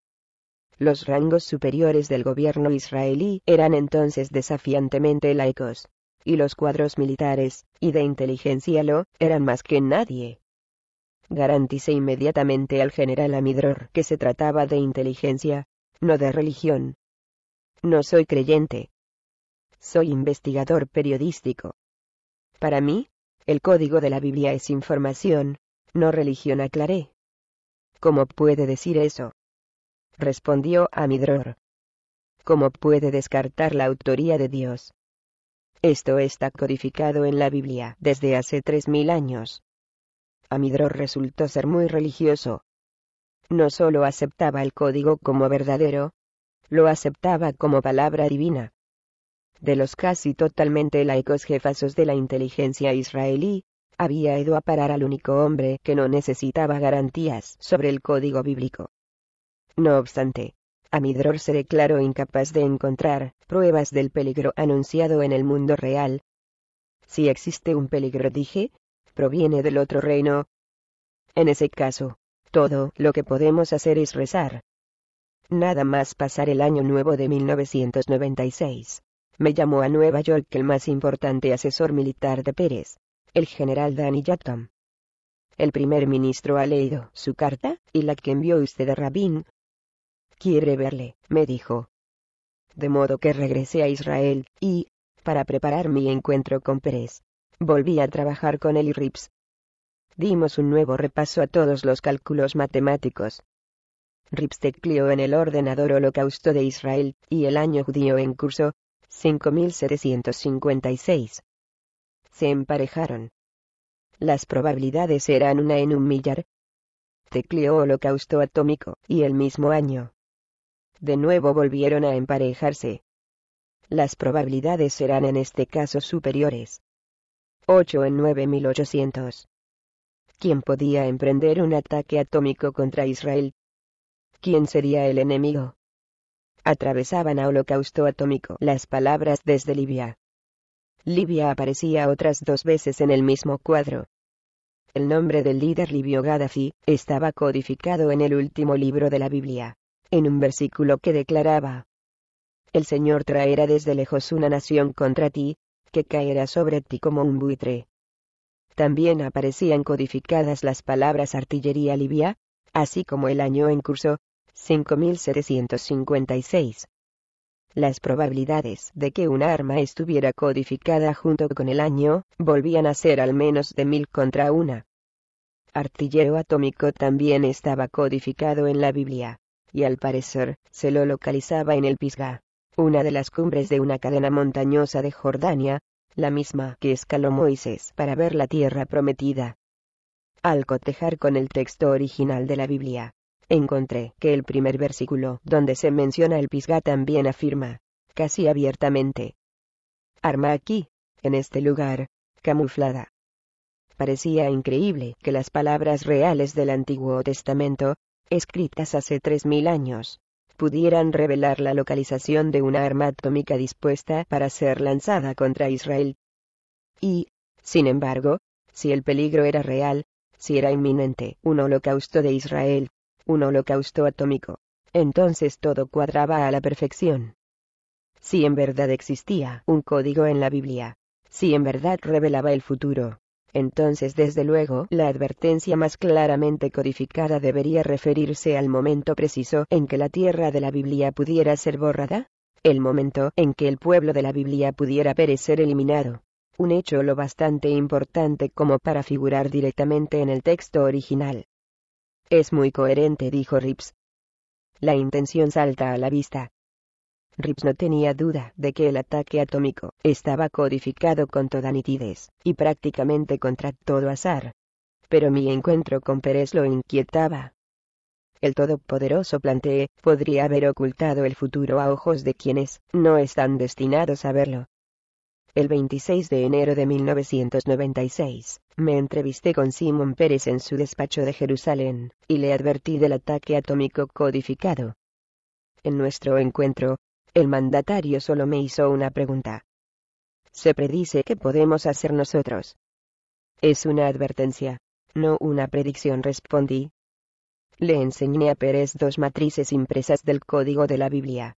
Los rangos superiores del gobierno israelí eran entonces desafiantemente laicos, y los cuadros militares, y de inteligencia lo, eran más que nadie. Garanticé inmediatamente al general Amidror que se trataba de inteligencia, no de religión. No soy creyente. Soy investigador periodístico. Para mí, el código de la Biblia es información, no religión aclaré. ¿Cómo puede decir eso? respondió Amidror. ¿Cómo puede descartar la autoría de Dios? Esto está codificado en la Biblia desde hace 3.000 años. Amidor resultó ser muy religioso. No solo aceptaba el código como verdadero, lo aceptaba como palabra divina. De los casi totalmente laicos jefazos de la inteligencia israelí, había ido a parar al único hombre que no necesitaba garantías sobre el código bíblico. No obstante, Amidror se declaró e incapaz de encontrar pruebas del peligro anunciado en el mundo real. Si existe un peligro, dije, proviene del otro reino. En ese caso, todo lo que podemos hacer es rezar. Nada más pasar el año nuevo de 1996. Me llamó a Nueva York el más importante asesor militar de Pérez, el general Danny Jackson. El primer ministro ha leído su carta, y la que envió usted a Rabin, quiere verle, me dijo. De modo que regresé a Israel, y, para preparar mi encuentro con Pérez, volví a trabajar con él y Rips. Dimos un nuevo repaso a todos los cálculos matemáticos. Rips tecleó en el ordenador Holocausto de Israel, y el año judío en curso, 5756. Se emparejaron. Las probabilidades eran una en un millar. Tecleó Holocausto Atómico, y el mismo año, de nuevo volvieron a emparejarse. Las probabilidades serán en este caso superiores. 8 en 9800. ¿Quién podía emprender un ataque atómico contra Israel? ¿Quién sería el enemigo? Atravesaban a holocausto atómico las palabras desde Libia. Libia aparecía otras dos veces en el mismo cuadro. El nombre del líder libio Gaddafi estaba codificado en el último libro de la Biblia en un versículo que declaraba, El Señor traerá desde lejos una nación contra ti, que caerá sobre ti como un buitre. También aparecían codificadas las palabras artillería libia, así como el año en curso, 5756. Las probabilidades de que un arma estuviera codificada junto con el año volvían a ser al menos de mil contra una. Artillero atómico también estaba codificado en la Biblia y al parecer, se lo localizaba en el Pisga, una de las cumbres de una cadena montañosa de Jordania, la misma que escaló Moisés para ver la tierra prometida. Al cotejar con el texto original de la Biblia, encontré que el primer versículo donde se menciona el Pisgá, también afirma, casi abiertamente, Arma aquí, en este lugar, camuflada. Parecía increíble que las palabras reales del Antiguo Testamento, escritas hace 3.000 años, pudieran revelar la localización de una arma atómica dispuesta para ser lanzada contra Israel. Y, sin embargo, si el peligro era real, si era inminente un holocausto de Israel, un holocausto atómico, entonces todo cuadraba a la perfección. Si en verdad existía un código en la Biblia, si en verdad revelaba el futuro, entonces desde luego la advertencia más claramente codificada debería referirse al momento preciso en que la tierra de la Biblia pudiera ser borrada, el momento en que el pueblo de la Biblia pudiera perecer eliminado. Un hecho lo bastante importante como para figurar directamente en el texto original. Es muy coherente, dijo Rips. La intención salta a la vista, Rips no tenía duda de que el ataque atómico estaba codificado con toda nitidez, y prácticamente contra todo azar. Pero mi encuentro con Pérez lo inquietaba. El todopoderoso planteé, podría haber ocultado el futuro a ojos de quienes no están destinados a verlo. El 26 de enero de 1996, me entrevisté con Simon Pérez en su despacho de Jerusalén, y le advertí del ataque atómico codificado. En nuestro encuentro, el mandatario solo me hizo una pregunta. Se predice qué podemos hacer nosotros. Es una advertencia, no una predicción, respondí. Le enseñé a Pérez dos matrices impresas del código de la Biblia.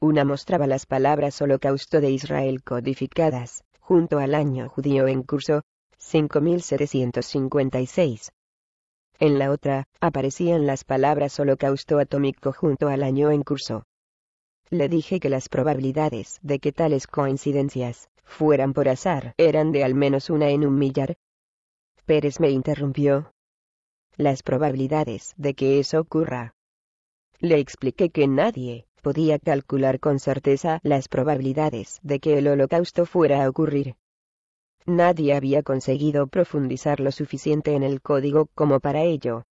Una mostraba las palabras holocausto de Israel codificadas, junto al año judío en curso, 5756. En la otra, aparecían las palabras holocausto atómico junto al año en curso, le dije que las probabilidades de que tales coincidencias fueran por azar eran de al menos una en un millar. Pérez me interrumpió. Las probabilidades de que eso ocurra. Le expliqué que nadie podía calcular con certeza las probabilidades de que el holocausto fuera a ocurrir. Nadie había conseguido profundizar lo suficiente en el código como para ello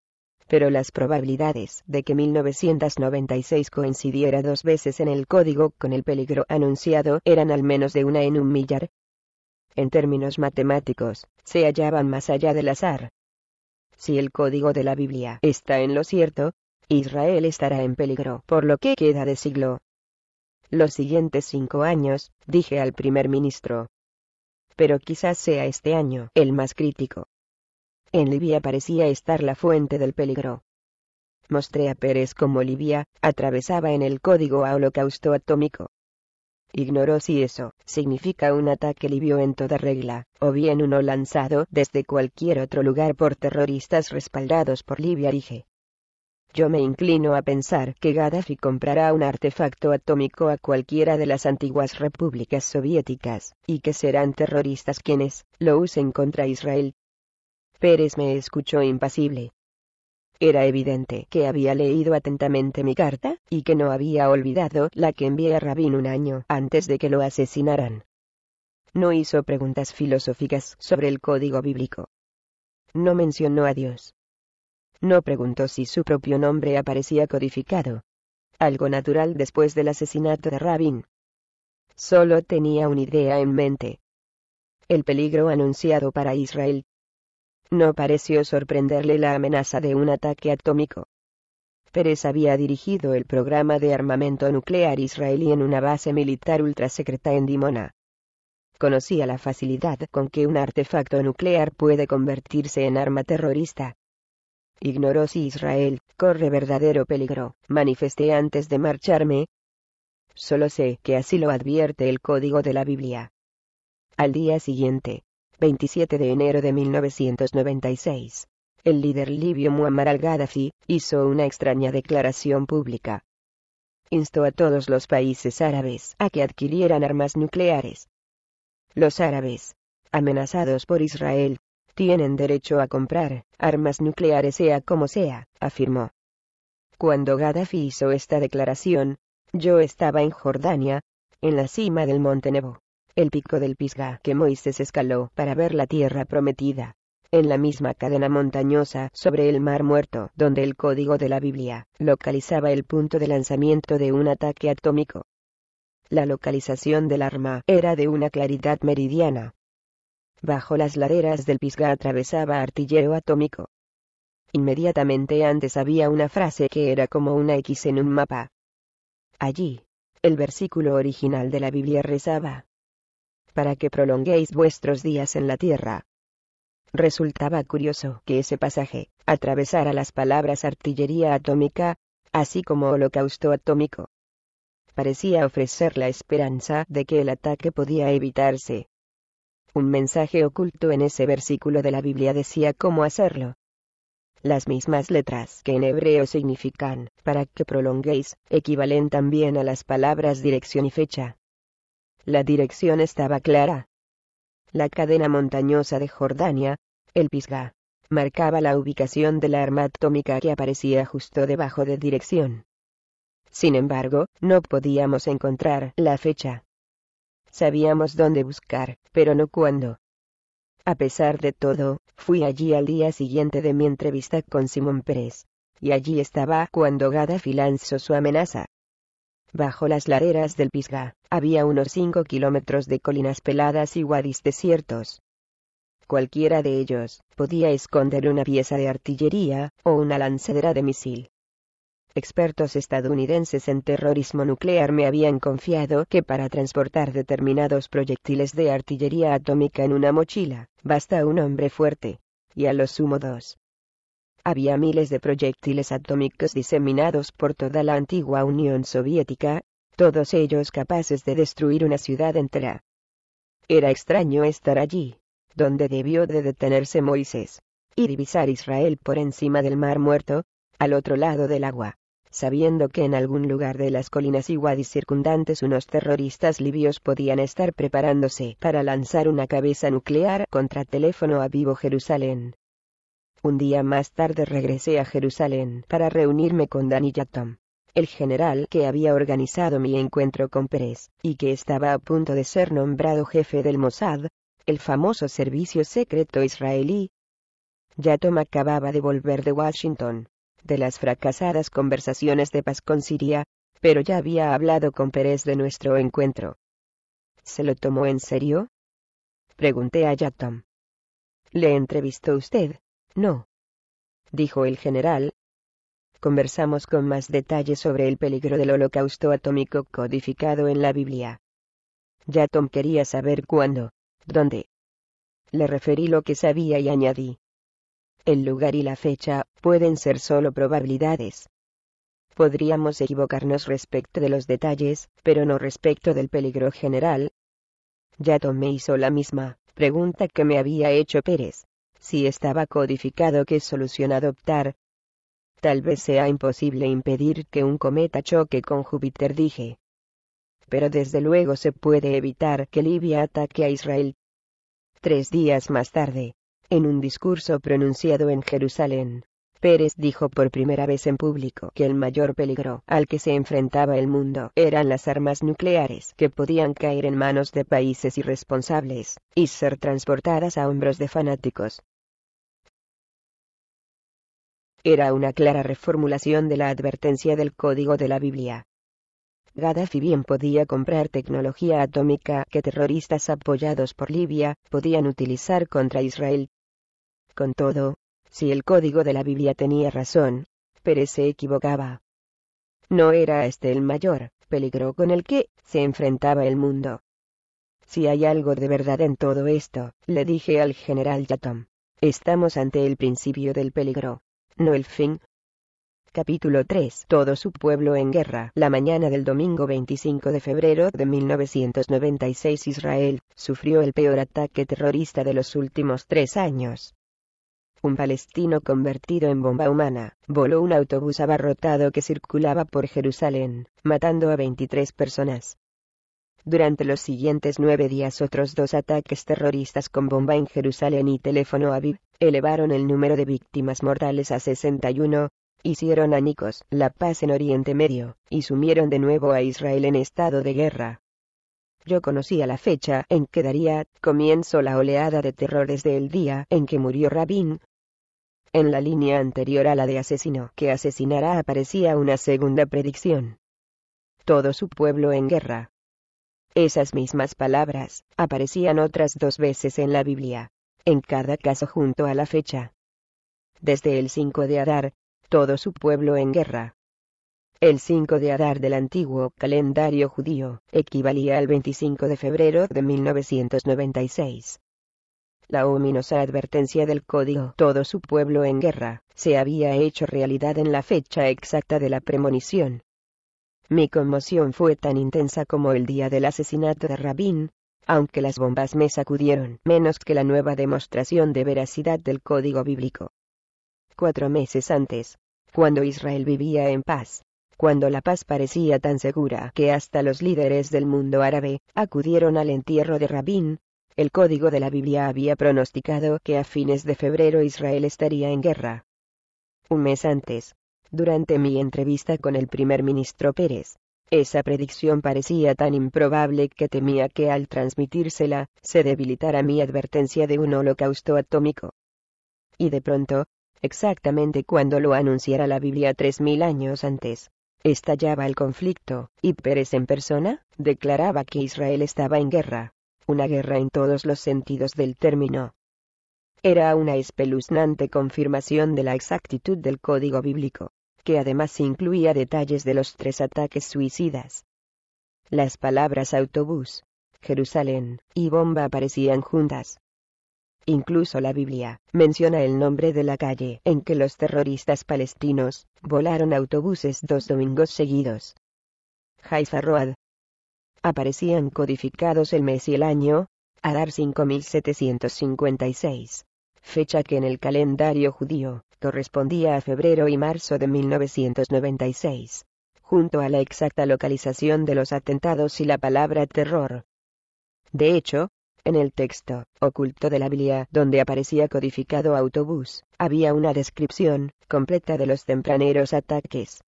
pero las probabilidades de que 1996 coincidiera dos veces en el código con el peligro anunciado eran al menos de una en un millar. En términos matemáticos, se hallaban más allá del azar. Si el código de la Biblia está en lo cierto, Israel estará en peligro por lo que queda de siglo. Los siguientes cinco años, dije al primer ministro. Pero quizás sea este año el más crítico. En Libia parecía estar la fuente del peligro. Mostré a Pérez cómo Libia atravesaba en el código a holocausto atómico. Ignoró si eso significa un ataque libio en toda regla, o bien uno lanzado desde cualquier otro lugar por terroristas respaldados por Libia, dije. Yo me inclino a pensar que Gaddafi comprará un artefacto atómico a cualquiera de las antiguas repúblicas soviéticas, y que serán terroristas quienes lo usen contra Israel, Pérez me escuchó impasible. Era evidente que había leído atentamente mi carta, y que no había olvidado la que envié a Rabin un año antes de que lo asesinaran. No hizo preguntas filosóficas sobre el código bíblico. No mencionó a Dios. No preguntó si su propio nombre aparecía codificado. Algo natural después del asesinato de Rabin. Solo tenía una idea en mente. El peligro anunciado para Israel no pareció sorprenderle la amenaza de un ataque atómico. Pérez había dirigido el programa de armamento nuclear israelí en una base militar ultrasecreta en Dimona. Conocía la facilidad con que un artefacto nuclear puede convertirse en arma terrorista. Ignoró si Israel corre verdadero peligro, manifesté antes de marcharme. Solo sé que así lo advierte el código de la Biblia. Al día siguiente, 27 de enero de 1996. El líder libio Muammar al-Gaddafi hizo una extraña declaración pública. Instó a todos los países árabes a que adquirieran armas nucleares. Los árabes, amenazados por Israel, tienen derecho a comprar armas nucleares sea como sea, afirmó. Cuando Gaddafi hizo esta declaración, yo estaba en Jordania, en la cima del Monte Nebo el pico del Pisga que Moisés escaló para ver la tierra prometida. En la misma cadena montañosa sobre el Mar Muerto, donde el código de la Biblia localizaba el punto de lanzamiento de un ataque atómico. La localización del arma era de una claridad meridiana. Bajo las laderas del Pisga atravesaba artillero atómico. Inmediatamente antes había una frase que era como una X en un mapa. Allí, el versículo original de la Biblia rezaba, para que prolonguéis vuestros días en la tierra. Resultaba curioso que ese pasaje, atravesara las palabras artillería atómica, así como holocausto atómico. Parecía ofrecer la esperanza de que el ataque podía evitarse. Un mensaje oculto en ese versículo de la Biblia decía cómo hacerlo. Las mismas letras que en hebreo significan, para que prolonguéis, equivalen también a las palabras dirección y fecha, la dirección estaba clara. La cadena montañosa de Jordania, el Pisga, marcaba la ubicación de la arma atómica que aparecía justo debajo de dirección. Sin embargo, no podíamos encontrar la fecha. Sabíamos dónde buscar, pero no cuándo. A pesar de todo, fui allí al día siguiente de mi entrevista con Simón Pérez. Y allí estaba cuando Gaddafi lanzó su amenaza. Bajo las laderas del Pisga, había unos 5 kilómetros de colinas peladas y guadis desiertos. Cualquiera de ellos, podía esconder una pieza de artillería, o una lanzadera de misil. Expertos estadounidenses en terrorismo nuclear me habían confiado que para transportar determinados proyectiles de artillería atómica en una mochila, basta un hombre fuerte, y a lo sumo dos había miles de proyectiles atómicos diseminados por toda la antigua Unión Soviética, todos ellos capaces de destruir una ciudad entera. Era extraño estar allí, donde debió de detenerse Moisés, y divisar Israel por encima del mar muerto, al otro lado del agua, sabiendo que en algún lugar de las colinas iguadis circundantes unos terroristas libios podían estar preparándose para lanzar una cabeza nuclear contra teléfono a vivo Jerusalén. Un día más tarde regresé a Jerusalén para reunirme con Danny Yatom, el general que había organizado mi encuentro con Pérez, y que estaba a punto de ser nombrado jefe del Mossad, el famoso servicio secreto israelí. Yatom acababa de volver de Washington, de las fracasadas conversaciones de paz con Siria, pero ya había hablado con Pérez de nuestro encuentro. ¿Se lo tomó en serio? Pregunté a Yatom. ¿Le entrevistó usted? No, dijo el general. Conversamos con más detalles sobre el peligro del holocausto atómico codificado en la Biblia. Ya Tom quería saber cuándo, dónde. Le referí lo que sabía y añadí. El lugar y la fecha pueden ser solo probabilidades. Podríamos equivocarnos respecto de los detalles, pero no respecto del peligro general. Ya Tom me hizo la misma pregunta que me había hecho Pérez si estaba codificado qué solución adoptar. Tal vez sea imposible impedir que un cometa choque con Júpiter dije. Pero desde luego se puede evitar que Libia ataque a Israel. Tres días más tarde, en un discurso pronunciado en Jerusalén, Pérez dijo por primera vez en público que el mayor peligro al que se enfrentaba el mundo eran las armas nucleares que podían caer en manos de países irresponsables, y ser transportadas a hombros de fanáticos era una clara reformulación de la advertencia del código de la Biblia. Gaddafi bien podía comprar tecnología atómica que terroristas apoyados por Libia podían utilizar contra Israel. Con todo, si el código de la Biblia tenía razón, Pérez se equivocaba. No era este el mayor peligro con el que se enfrentaba el mundo. Si hay algo de verdad en todo esto, le dije al general Yatom, estamos ante el principio del peligro no el fin. Capítulo 3 Todo su pueblo en guerra. La mañana del domingo 25 de febrero de 1996 Israel sufrió el peor ataque terrorista de los últimos tres años. Un palestino convertido en bomba humana, voló un autobús abarrotado que circulaba por Jerusalén, matando a 23 personas. Durante los siguientes nueve días otros dos ataques terroristas con bomba en Jerusalén y teléfono a bib elevaron el número de víctimas mortales a 61, hicieron añicos la paz en Oriente Medio, y sumieron de nuevo a Israel en estado de guerra. Yo conocía la fecha en que daría comienzo la oleada de terror desde el día en que murió Rabin. En la línea anterior a la de asesino que asesinará aparecía una segunda predicción. Todo su pueblo en guerra, esas mismas palabras aparecían otras dos veces en la Biblia, en cada caso junto a la fecha. Desde el 5 de Adar, todo su pueblo en guerra. El 5 de Adar del antiguo calendario judío equivalía al 25 de febrero de 1996. La ominosa advertencia del código Todo su pueblo en guerra se había hecho realidad en la fecha exacta de la premonición, mi conmoción fue tan intensa como el día del asesinato de Rabin, aunque las bombas me sacudieron menos que la nueva demostración de veracidad del código bíblico. Cuatro meses antes, cuando Israel vivía en paz, cuando la paz parecía tan segura que hasta los líderes del mundo árabe acudieron al entierro de Rabín, el código de la Biblia había pronosticado que a fines de febrero Israel estaría en guerra. Un mes antes, durante mi entrevista con el primer ministro Pérez. Esa predicción parecía tan improbable que temía que al transmitírsela, se debilitara mi advertencia de un holocausto atómico. Y de pronto, exactamente cuando lo anunciara la Biblia tres mil años antes, estallaba el conflicto, y Pérez en persona, declaraba que Israel estaba en guerra, una guerra en todos los sentidos del término. Era una espeluznante confirmación de la exactitud del código bíblico que además incluía detalles de los tres ataques suicidas. Las palabras autobús, Jerusalén y bomba aparecían juntas. Incluso la Biblia menciona el nombre de la calle en que los terroristas palestinos volaron autobuses dos domingos seguidos. Haifa Road. Aparecían codificados el mes y el año, Adar 5756 fecha que en el calendario judío correspondía a febrero y marzo de 1996, junto a la exacta localización de los atentados y la palabra terror. De hecho, en el texto oculto de la Biblia, donde aparecía codificado autobús, había una descripción completa de los tempraneros ataques.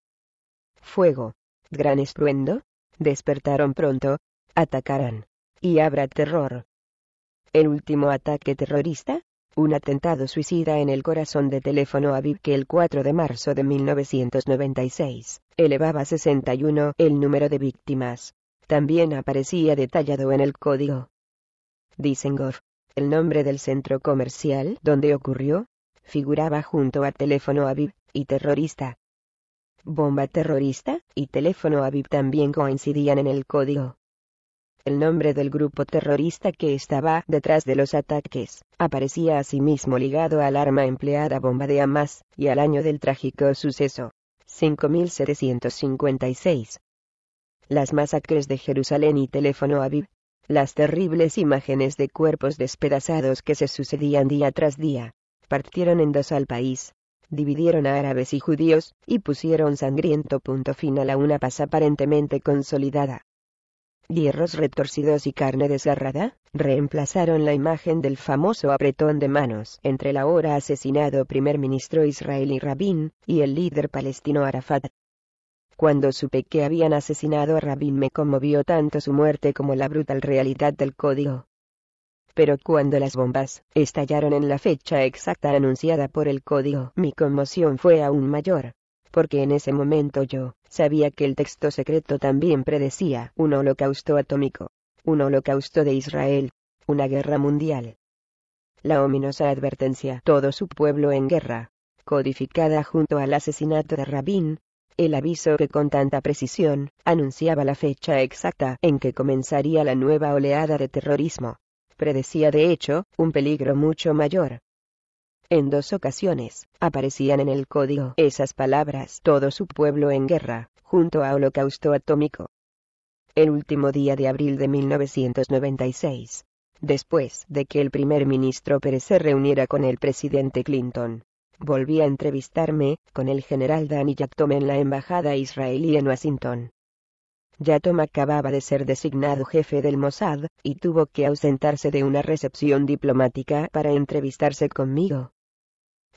Fuego, gran estruendo, despertaron pronto, atacarán, y habrá terror. El último ataque terrorista, un atentado suicida en el corazón de teléfono Aviv que el 4 de marzo de 1996 elevaba a 61 el número de víctimas. También aparecía detallado en el código. gor el nombre del centro comercial donde ocurrió, figuraba junto a teléfono Aviv y terrorista. Bomba terrorista y teléfono Aviv también coincidían en el código el nombre del grupo terrorista que estaba detrás de los ataques, aparecía asimismo ligado al arma empleada bomba de Hamas, y al año del trágico suceso. 5756. Las masacres de Jerusalén y Teléfono Aviv. Las terribles imágenes de cuerpos despedazados que se sucedían día tras día. Partieron en dos al país, dividieron a árabes y judíos, y pusieron sangriento punto final a una paz aparentemente consolidada hierros retorcidos y carne desgarrada, reemplazaron la imagen del famoso apretón de manos entre el ahora asesinado primer ministro israelí Rabin y el líder palestino Arafat. Cuando supe que habían asesinado a Rabin me conmovió tanto su muerte como la brutal realidad del código. Pero cuando las bombas estallaron en la fecha exacta anunciada por el código, mi conmoción fue aún mayor porque en ese momento yo sabía que el texto secreto también predecía un holocausto atómico, un holocausto de Israel, una guerra mundial. La ominosa advertencia todo su pueblo en guerra, codificada junto al asesinato de Rabín, el aviso que con tanta precisión anunciaba la fecha exacta en que comenzaría la nueva oleada de terrorismo. Predecía de hecho un peligro mucho mayor, en dos ocasiones, aparecían en el código esas palabras, todo su pueblo en guerra, junto a holocausto atómico. El último día de abril de 1996, después de que el primer ministro Pérez se reuniera con el presidente Clinton, volví a entrevistarme con el general Danny Yatom en la embajada israelí en Washington. Yatom acababa de ser designado jefe del Mossad, y tuvo que ausentarse de una recepción diplomática para entrevistarse conmigo.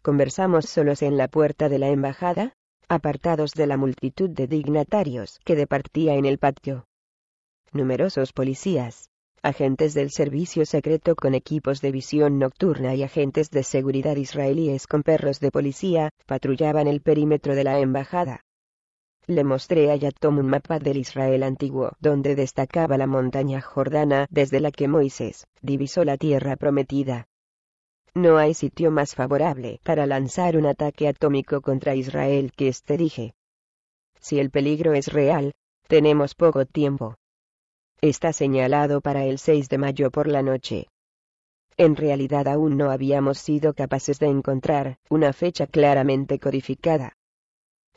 Conversamos solos en la puerta de la embajada, apartados de la multitud de dignatarios que departía en el patio. Numerosos policías, agentes del servicio secreto con equipos de visión nocturna y agentes de seguridad israelíes con perros de policía, patrullaban el perímetro de la embajada. Le mostré a Yatom un mapa del Israel antiguo, donde destacaba la montaña jordana desde la que Moisés divisó la tierra prometida. No hay sitio más favorable para lanzar un ataque atómico contra Israel que este dije. Si el peligro es real, tenemos poco tiempo. Está señalado para el 6 de mayo por la noche. En realidad aún no habíamos sido capaces de encontrar una fecha claramente codificada.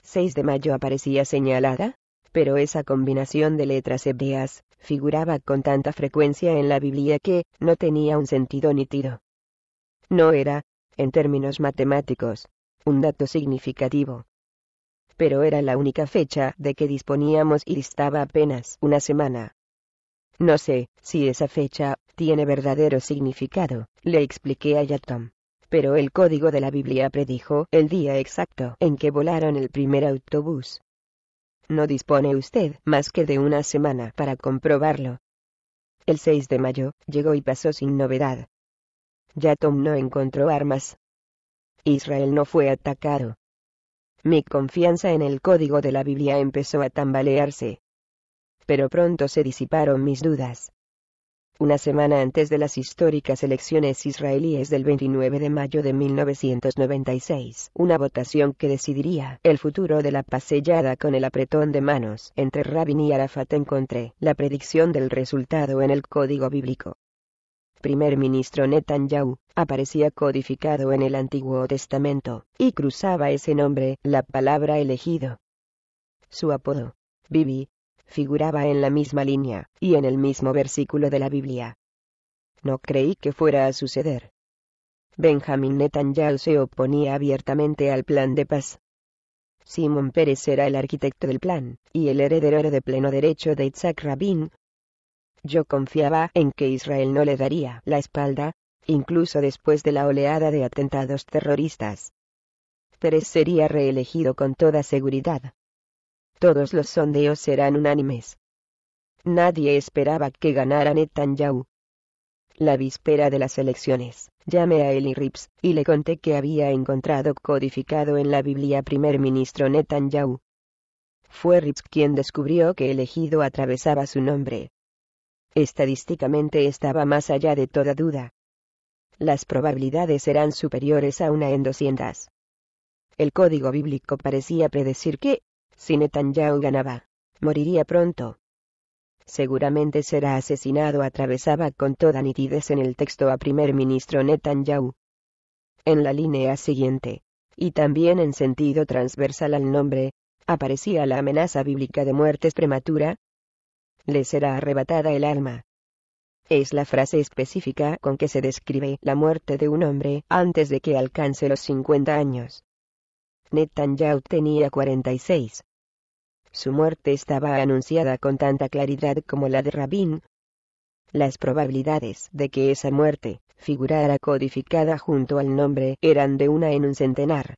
6 de mayo aparecía señalada, pero esa combinación de letras hebreas figuraba con tanta frecuencia en la Biblia que no tenía un sentido nítido. No era, en términos matemáticos, un dato significativo. Pero era la única fecha de que disponíamos y estaba apenas una semana. No sé si esa fecha tiene verdadero significado, le expliqué a Yatom. Pero el código de la Biblia predijo el día exacto en que volaron el primer autobús. No dispone usted más que de una semana para comprobarlo. El 6 de mayo llegó y pasó sin novedad. Yatom no encontró armas. Israel no fue atacado. Mi confianza en el código de la Biblia empezó a tambalearse. Pero pronto se disiparon mis dudas. Una semana antes de las históricas elecciones israelíes del 29 de mayo de 1996, una votación que decidiría el futuro de la pasellada con el apretón de manos entre Rabin y Arafat encontré la predicción del resultado en el código bíblico primer ministro Netanyahu, aparecía codificado en el Antiguo Testamento, y cruzaba ese nombre, la palabra elegido. Su apodo, Bibi, figuraba en la misma línea, y en el mismo versículo de la Biblia. No creí que fuera a suceder. Benjamín Netanyahu se oponía abiertamente al plan de paz. Simón Pérez era el arquitecto del plan, y el heredero de pleno derecho de Isaac Rabin, yo confiaba en que Israel no le daría la espalda, incluso después de la oleada de atentados terroristas. Pérez sería reelegido con toda seguridad. Todos los sondeos serán unánimes. Nadie esperaba que ganara Netanyahu. La víspera de las elecciones, llamé a Eli Rips, y le conté que había encontrado codificado en la Biblia primer ministro Netanyahu. Fue Rips quien descubrió que elegido atravesaba su nombre, estadísticamente estaba más allá de toda duda. Las probabilidades eran superiores a una en 200. El código bíblico parecía predecir que, si Netanyahu ganaba, moriría pronto. Seguramente será asesinado, atravesaba con toda nitidez en el texto a primer ministro Netanyahu. En la línea siguiente, y también en sentido transversal al nombre, aparecía la amenaza bíblica de muertes prematura, le será arrebatada el alma. Es la frase específica con que se describe la muerte de un hombre antes de que alcance los 50 años. Netanyahu tenía 46. Su muerte estaba anunciada con tanta claridad como la de Rabin. Las probabilidades de que esa muerte figurara codificada junto al nombre eran de una en un centenar.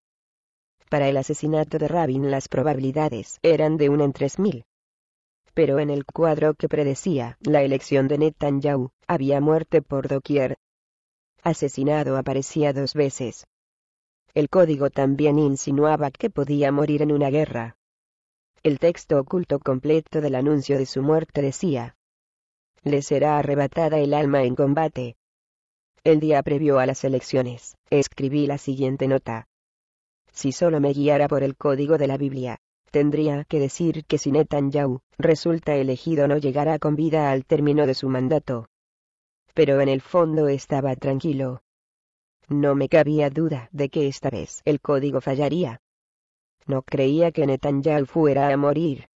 Para el asesinato de Rabin las probabilidades eran de una en tres mil pero en el cuadro que predecía la elección de Netanyahu, había muerte por doquier. Asesinado aparecía dos veces. El código también insinuaba que podía morir en una guerra. El texto oculto completo del anuncio de su muerte decía, le será arrebatada el alma en combate. El día previo a las elecciones, escribí la siguiente nota. Si solo me guiara por el código de la Biblia, tendría que decir que si Netanyahu resulta elegido no llegará con vida al término de su mandato. Pero en el fondo estaba tranquilo. No me cabía duda de que esta vez el código fallaría. No creía que Netanyahu fuera a morir.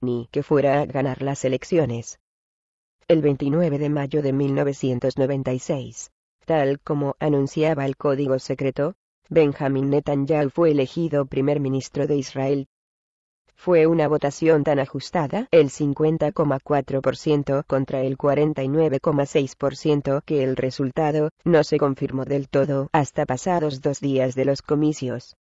Ni que fuera a ganar las elecciones. El 29 de mayo de 1996, tal como anunciaba el código secreto, Benjamin Netanyahu fue elegido primer ministro de Israel fue una votación tan ajustada, el 50,4% contra el 49,6% que el resultado, no se confirmó del todo hasta pasados dos días de los comicios.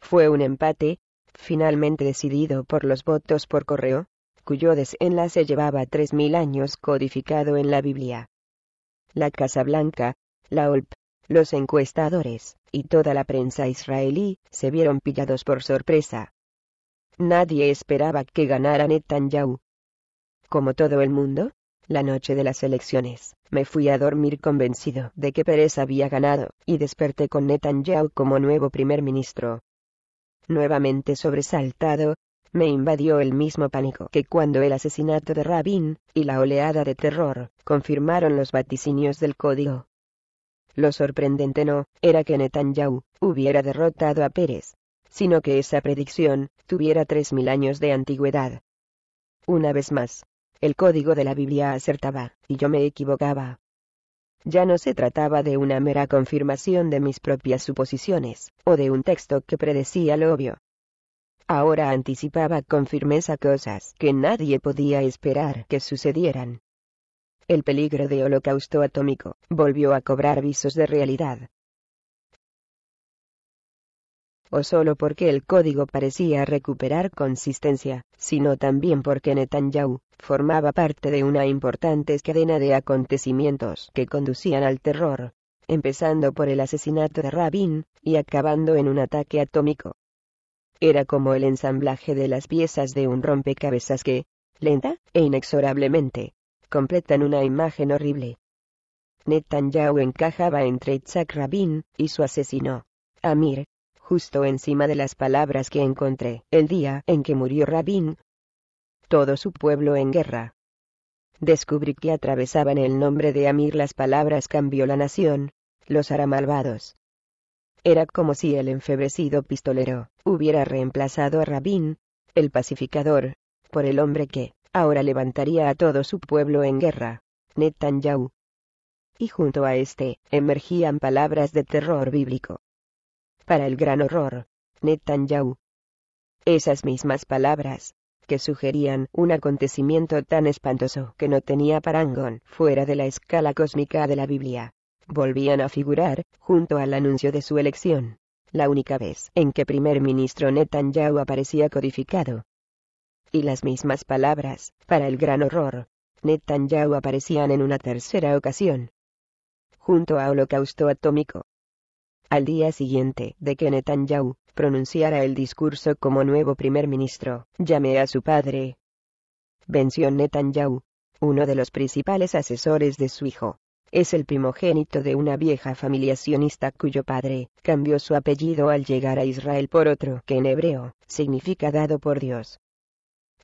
Fue un empate, finalmente decidido por los votos por correo, cuyo desenlace llevaba 3.000 años codificado en la Biblia. La Casa Blanca, la OLP, los encuestadores, y toda la prensa israelí, se vieron pillados por sorpresa. Nadie esperaba que ganara Netanyahu. Como todo el mundo, la noche de las elecciones, me fui a dormir convencido de que Pérez había ganado, y desperté con Netanyahu como nuevo primer ministro. Nuevamente sobresaltado, me invadió el mismo pánico que cuando el asesinato de Rabin, y la oleada de terror, confirmaron los vaticinios del código. Lo sorprendente no, era que Netanyahu, hubiera derrotado a Pérez, sino que esa predicción, tuviera 3.000 años de antigüedad. Una vez más, el código de la Biblia acertaba, y yo me equivocaba. Ya no se trataba de una mera confirmación de mis propias suposiciones, o de un texto que predecía lo obvio. Ahora anticipaba con firmeza cosas que nadie podía esperar que sucedieran. El peligro de holocausto atómico volvió a cobrar visos de realidad o solo porque el código parecía recuperar consistencia, sino también porque Netanyahu formaba parte de una importante cadena de acontecimientos que conducían al terror, empezando por el asesinato de Rabin, y acabando en un ataque atómico. Era como el ensamblaje de las piezas de un rompecabezas que, lenta e inexorablemente, completan una imagen horrible. Netanyahu encajaba entre Itzhak Rabin y su asesino, Amir, justo encima de las palabras que encontré, el día en que murió Rabín, Todo su pueblo en guerra. Descubrí que atravesaban el nombre de Amir las palabras cambió la nación, los hará malvados. Era como si el enfebrecido pistolero, hubiera reemplazado a Rabín, el pacificador, por el hombre que, ahora levantaría a todo su pueblo en guerra, Netanyahu. Y junto a este, emergían palabras de terror bíblico para el gran horror, Netanyahu. Esas mismas palabras, que sugerían un acontecimiento tan espantoso que no tenía parangón fuera de la escala cósmica de la Biblia, volvían a figurar, junto al anuncio de su elección, la única vez en que primer ministro Netanyahu aparecía codificado. Y las mismas palabras, para el gran horror, Netanyahu aparecían en una tercera ocasión. Junto a Holocausto Atómico, al día siguiente de que Netanyahu pronunciara el discurso como nuevo primer ministro, llamé a su padre. Venció Netanyahu, uno de los principales asesores de su hijo, es el primogénito de una vieja familia sionista cuyo padre cambió su apellido al llegar a Israel por otro que en hebreo significa dado por Dios.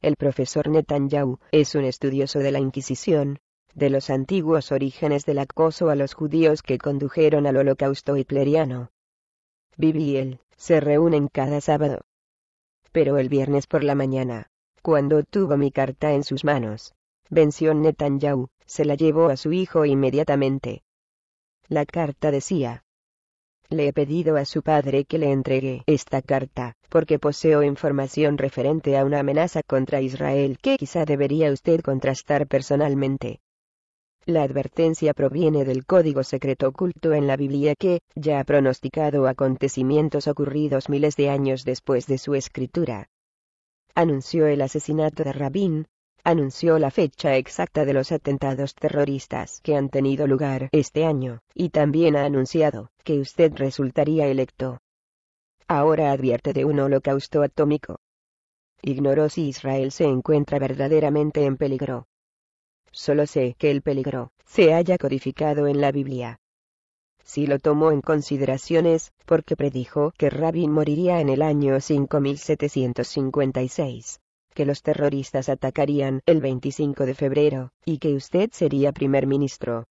El profesor Netanyahu es un estudioso de la Inquisición, de los antiguos orígenes del acoso a los judíos que condujeron al holocausto hitleriano. Viví él se reúnen cada sábado. Pero el viernes por la mañana, cuando tuvo mi carta en sus manos, venció Netanyahu, se la llevó a su hijo inmediatamente. La carta decía, le he pedido a su padre que le entregue esta carta, porque poseo información referente a una amenaza contra Israel que quizá debería usted contrastar personalmente. La advertencia proviene del código secreto oculto en la Biblia que, ya ha pronosticado acontecimientos ocurridos miles de años después de su escritura. Anunció el asesinato de Rabín, anunció la fecha exacta de los atentados terroristas que han tenido lugar este año, y también ha anunciado que usted resultaría electo. Ahora advierte de un holocausto atómico. Ignoró si Israel se encuentra verdaderamente en peligro. Solo sé que el peligro se haya codificado en la Biblia. Si lo tomó en consideraciones, porque predijo que Rabin moriría en el año 5756, que los terroristas atacarían el 25 de febrero, y que usted sería primer ministro.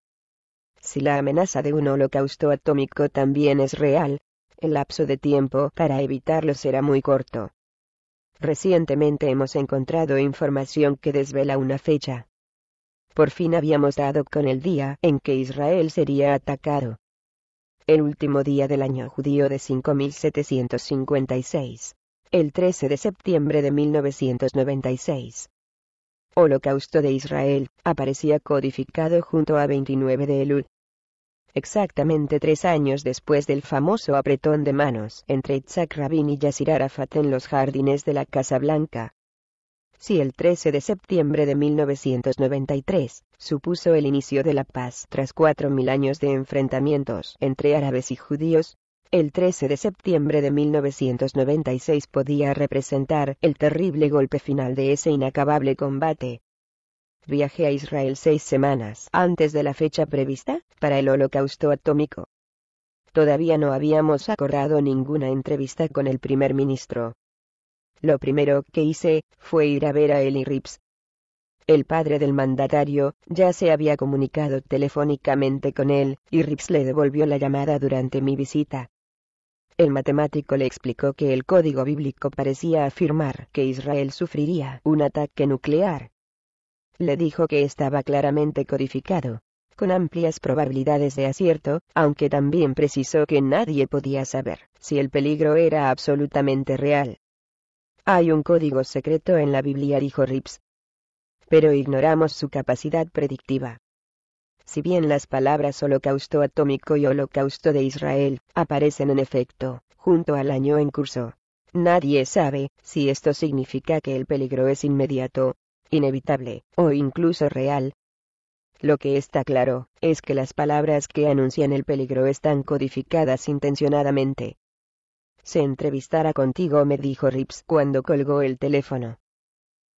Si la amenaza de un holocausto atómico también es real, el lapso de tiempo para evitarlo será muy corto. Recientemente hemos encontrado información que desvela una fecha, por fin habíamos dado con el día en que Israel sería atacado. El último día del año judío de 5756. El 13 de septiembre de 1996. Holocausto de Israel, aparecía codificado junto a 29 de Elul. Exactamente tres años después del famoso apretón de manos entre Isaac Rabin y Yasir Arafat en los jardines de la Casa Blanca, si el 13 de septiembre de 1993 supuso el inicio de la paz tras 4.000 años de enfrentamientos entre árabes y judíos, el 13 de septiembre de 1996 podía representar el terrible golpe final de ese inacabable combate. Viajé a Israel seis semanas antes de la fecha prevista para el holocausto atómico. Todavía no habíamos acordado ninguna entrevista con el primer ministro, lo primero que hice fue ir a ver a Eli Rips. El padre del mandatario ya se había comunicado telefónicamente con él, y Rips le devolvió la llamada durante mi visita. El matemático le explicó que el código bíblico parecía afirmar que Israel sufriría un ataque nuclear. Le dijo que estaba claramente codificado, con amplias probabilidades de acierto, aunque también precisó que nadie podía saber si el peligro era absolutamente real. Hay un código secreto en la Biblia, dijo Rips. Pero ignoramos su capacidad predictiva. Si bien las palabras holocausto atómico y holocausto de Israel aparecen en efecto, junto al año en curso, nadie sabe si esto significa que el peligro es inmediato, inevitable, o incluso real. Lo que está claro, es que las palabras que anuncian el peligro están codificadas intencionadamente, se entrevistará contigo, me dijo Rips cuando colgó el teléfono.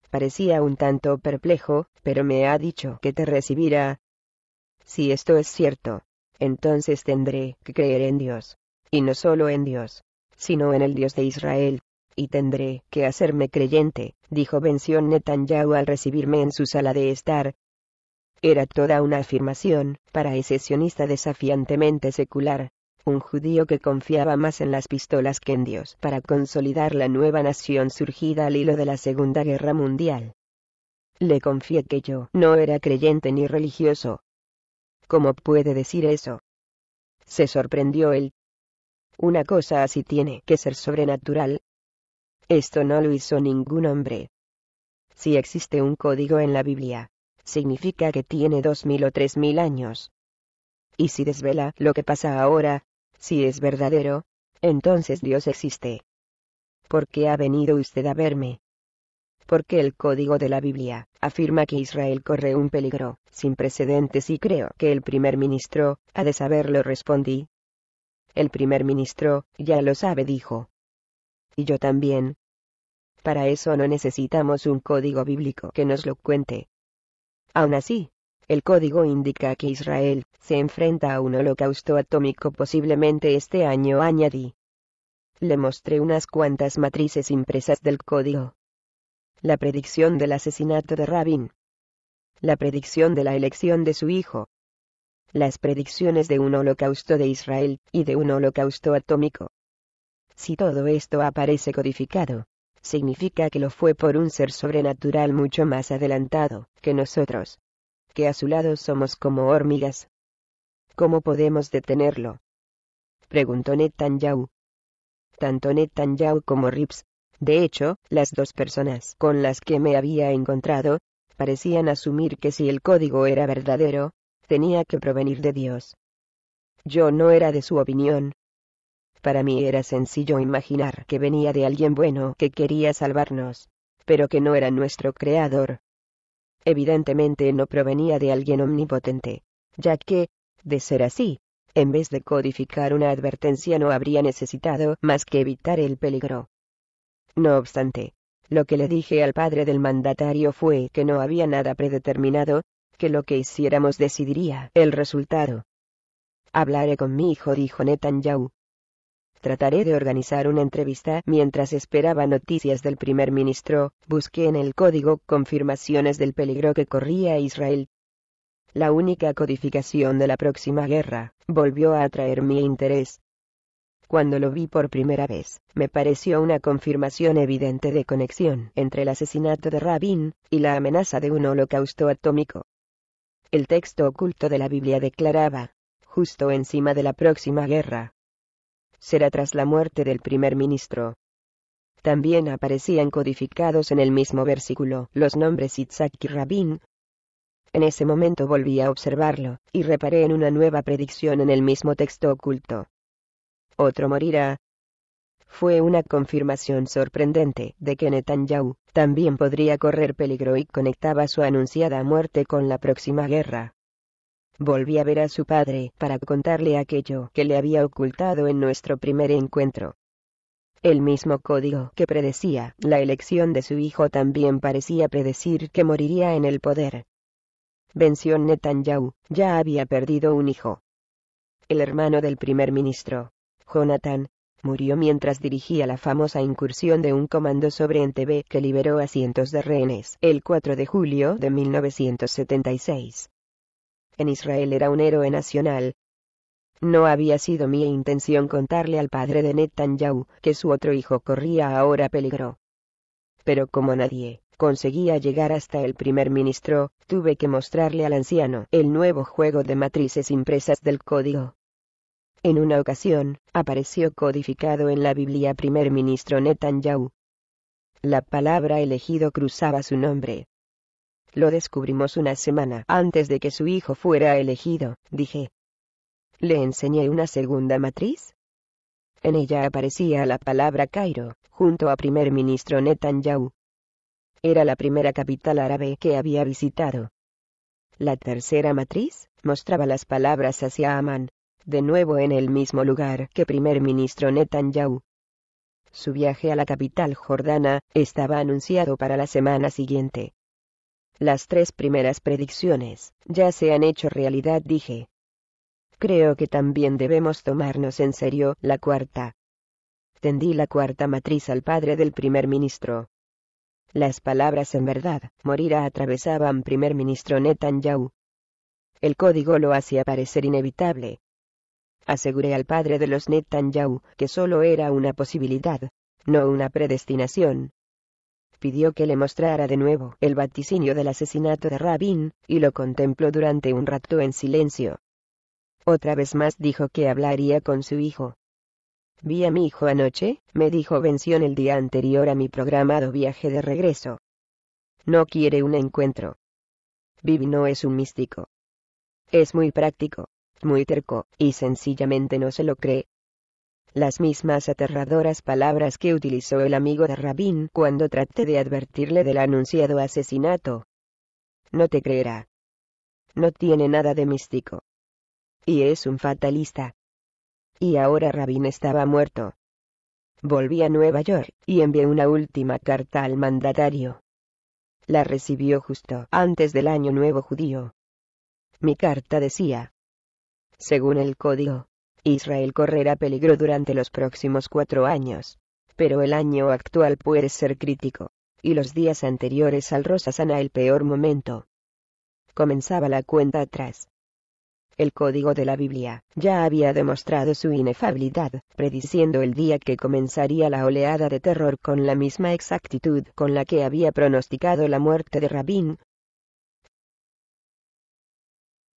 Parecía un tanto perplejo, pero me ha dicho que te recibirá. Si esto es cierto, entonces tendré que creer en Dios, y no solo en Dios, sino en el Dios de Israel, y tendré que hacerme creyente, dijo Bención Netanyahu al recibirme en su sala de estar. Era toda una afirmación, para ese sionista desafiantemente secular, un judío que confiaba más en las pistolas que en Dios para consolidar la nueva nación surgida al hilo de la Segunda Guerra Mundial. Le confié que yo no era creyente ni religioso. ¿Cómo puede decir eso? Se sorprendió él. Una cosa así tiene que ser sobrenatural. Esto no lo hizo ningún hombre. Si existe un código en la Biblia, significa que tiene dos mil o tres mil años. Y si desvela lo que pasa ahora, si es verdadero, entonces Dios existe. ¿Por qué ha venido usted a verme? Porque el código de la Biblia afirma que Israel corre un peligro sin precedentes y creo que el primer ministro, ha de saberlo respondí. El primer ministro, ya lo sabe dijo. Y yo también. Para eso no necesitamos un código bíblico que nos lo cuente. Aún así, el código indica que Israel se enfrenta a un holocausto atómico posiblemente este año, añadí. Le mostré unas cuantas matrices impresas del código. La predicción del asesinato de Rabin. La predicción de la elección de su hijo. Las predicciones de un holocausto de Israel, y de un holocausto atómico. Si todo esto aparece codificado, significa que lo fue por un ser sobrenatural mucho más adelantado que nosotros que a su lado somos como hormigas. ¿Cómo podemos detenerlo? preguntó Netanyahu. Tanto Netanyahu como Rips, de hecho, las dos personas con las que me había encontrado, parecían asumir que si el código era verdadero, tenía que provenir de Dios. Yo no era de su opinión. Para mí era sencillo imaginar que venía de alguien bueno que quería salvarnos, pero que no era nuestro creador evidentemente no provenía de alguien omnipotente, ya que, de ser así, en vez de codificar una advertencia no habría necesitado más que evitar el peligro. No obstante, lo que le dije al padre del mandatario fue que no había nada predeterminado, que lo que hiciéramos decidiría el resultado. Hablaré con mi hijo, dijo Netanyahu, Trataré de organizar una entrevista. Mientras esperaba noticias del primer ministro, busqué en el código confirmaciones del peligro que corría Israel. La única codificación de la próxima guerra, volvió a atraer mi interés. Cuando lo vi por primera vez, me pareció una confirmación evidente de conexión entre el asesinato de Rabin, y la amenaza de un holocausto atómico. El texto oculto de la Biblia declaraba, justo encima de la próxima guerra, será tras la muerte del primer ministro. También aparecían codificados en el mismo versículo los nombres Itzak y Rabin. En ese momento volví a observarlo, y reparé en una nueva predicción en el mismo texto oculto. Otro morirá. Fue una confirmación sorprendente de que Netanyahu también podría correr peligro y conectaba su anunciada muerte con la próxima guerra. Volví a ver a su padre para contarle aquello que le había ocultado en nuestro primer encuentro. El mismo código que predecía la elección de su hijo también parecía predecir que moriría en el poder. Venció Netanyahu ya había perdido un hijo. El hermano del primer ministro, Jonathan, murió mientras dirigía la famosa incursión de un comando sobre Entebbe que liberó a cientos de rehenes el 4 de julio de 1976 en Israel era un héroe nacional. No había sido mi intención contarle al padre de Netanyahu que su otro hijo corría ahora peligro. Pero como nadie conseguía llegar hasta el primer ministro, tuve que mostrarle al anciano el nuevo juego de matrices impresas del código. En una ocasión, apareció codificado en la Biblia primer ministro Netanyahu. La palabra elegido cruzaba su nombre, lo descubrimos una semana antes de que su hijo fuera elegido, dije. Le enseñé una segunda matriz. En ella aparecía la palabra Cairo, junto a primer ministro Netanyahu. Era la primera capital árabe que había visitado. La tercera matriz mostraba las palabras hacia Amán, de nuevo en el mismo lugar que primer ministro Netanyahu. Su viaje a la capital jordana estaba anunciado para la semana siguiente. Las tres primeras predicciones ya se han hecho realidad, dije. Creo que también debemos tomarnos en serio la cuarta. Tendí la cuarta matriz al padre del primer ministro. Las palabras en verdad, morirá atravesaban primer ministro Netanyahu. El código lo hacía parecer inevitable. Aseguré al padre de los Netanyahu que solo era una posibilidad, no una predestinación, pidió que le mostrara de nuevo el vaticinio del asesinato de Rabin, y lo contempló durante un rato en silencio. Otra vez más dijo que hablaría con su hijo. Vi a mi hijo anoche, me dijo Bención el día anterior a mi programado viaje de regreso. No quiere un encuentro. Vivi no es un místico. Es muy práctico, muy terco, y sencillamente no se lo cree las mismas aterradoras palabras que utilizó el amigo de Rabin cuando traté de advertirle del anunciado asesinato. No te creerá. No tiene nada de místico. Y es un fatalista. Y ahora Rabin estaba muerto. Volví a Nueva York, y envié una última carta al mandatario. La recibió justo antes del Año Nuevo Judío. Mi carta decía, según el código, Israel correrá peligro durante los próximos cuatro años. Pero el año actual puede ser crítico, y los días anteriores al Rosasana sana el peor momento. Comenzaba la cuenta atrás. El código de la Biblia ya había demostrado su inefabilidad, prediciendo el día que comenzaría la oleada de terror con la misma exactitud con la que había pronosticado la muerte de Rabín,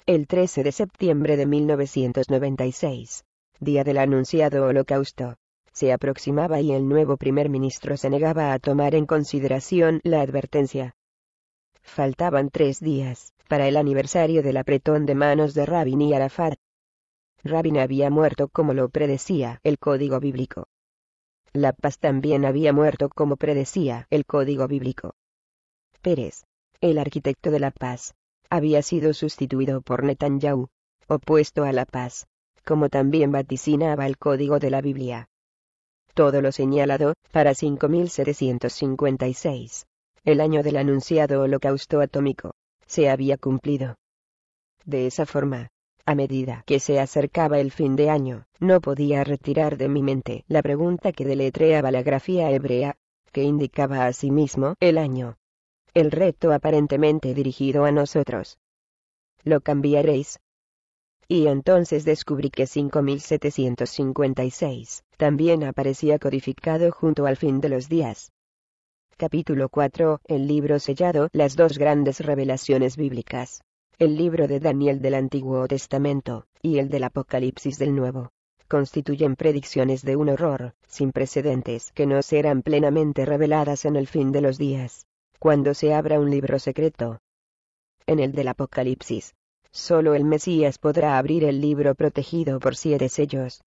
el 13 de septiembre de 1996, día del anunciado holocausto. Se aproximaba y el nuevo primer ministro se negaba a tomar en consideración la advertencia. Faltaban tres días, para el aniversario del apretón de manos de Rabin y Arafat. Rabin había muerto como lo predecía el código bíblico. La paz también había muerto como predecía el código bíblico. Pérez, el arquitecto de la paz, había sido sustituido por Netanyahu, opuesto a la paz, como también vaticinaba el código de la Biblia. Todo lo señalado, para 5756, el año del anunciado holocausto atómico, se había cumplido. De esa forma, a medida que se acercaba el fin de año, no podía retirar de mi mente la pregunta que deletreaba la grafía hebrea, que indicaba a sí mismo el año el reto aparentemente dirigido a nosotros. Lo cambiaréis. Y entonces descubrí que 5756 también aparecía codificado junto al fin de los días. Capítulo 4. El libro sellado. Las dos grandes revelaciones bíblicas. El libro de Daniel del Antiguo Testamento, y el del Apocalipsis del Nuevo constituyen predicciones de un horror, sin precedentes, que no serán plenamente reveladas en el fin de los días cuando se abra un libro secreto. En el del Apocalipsis, solo el Mesías podrá abrir el libro protegido por siete sellos.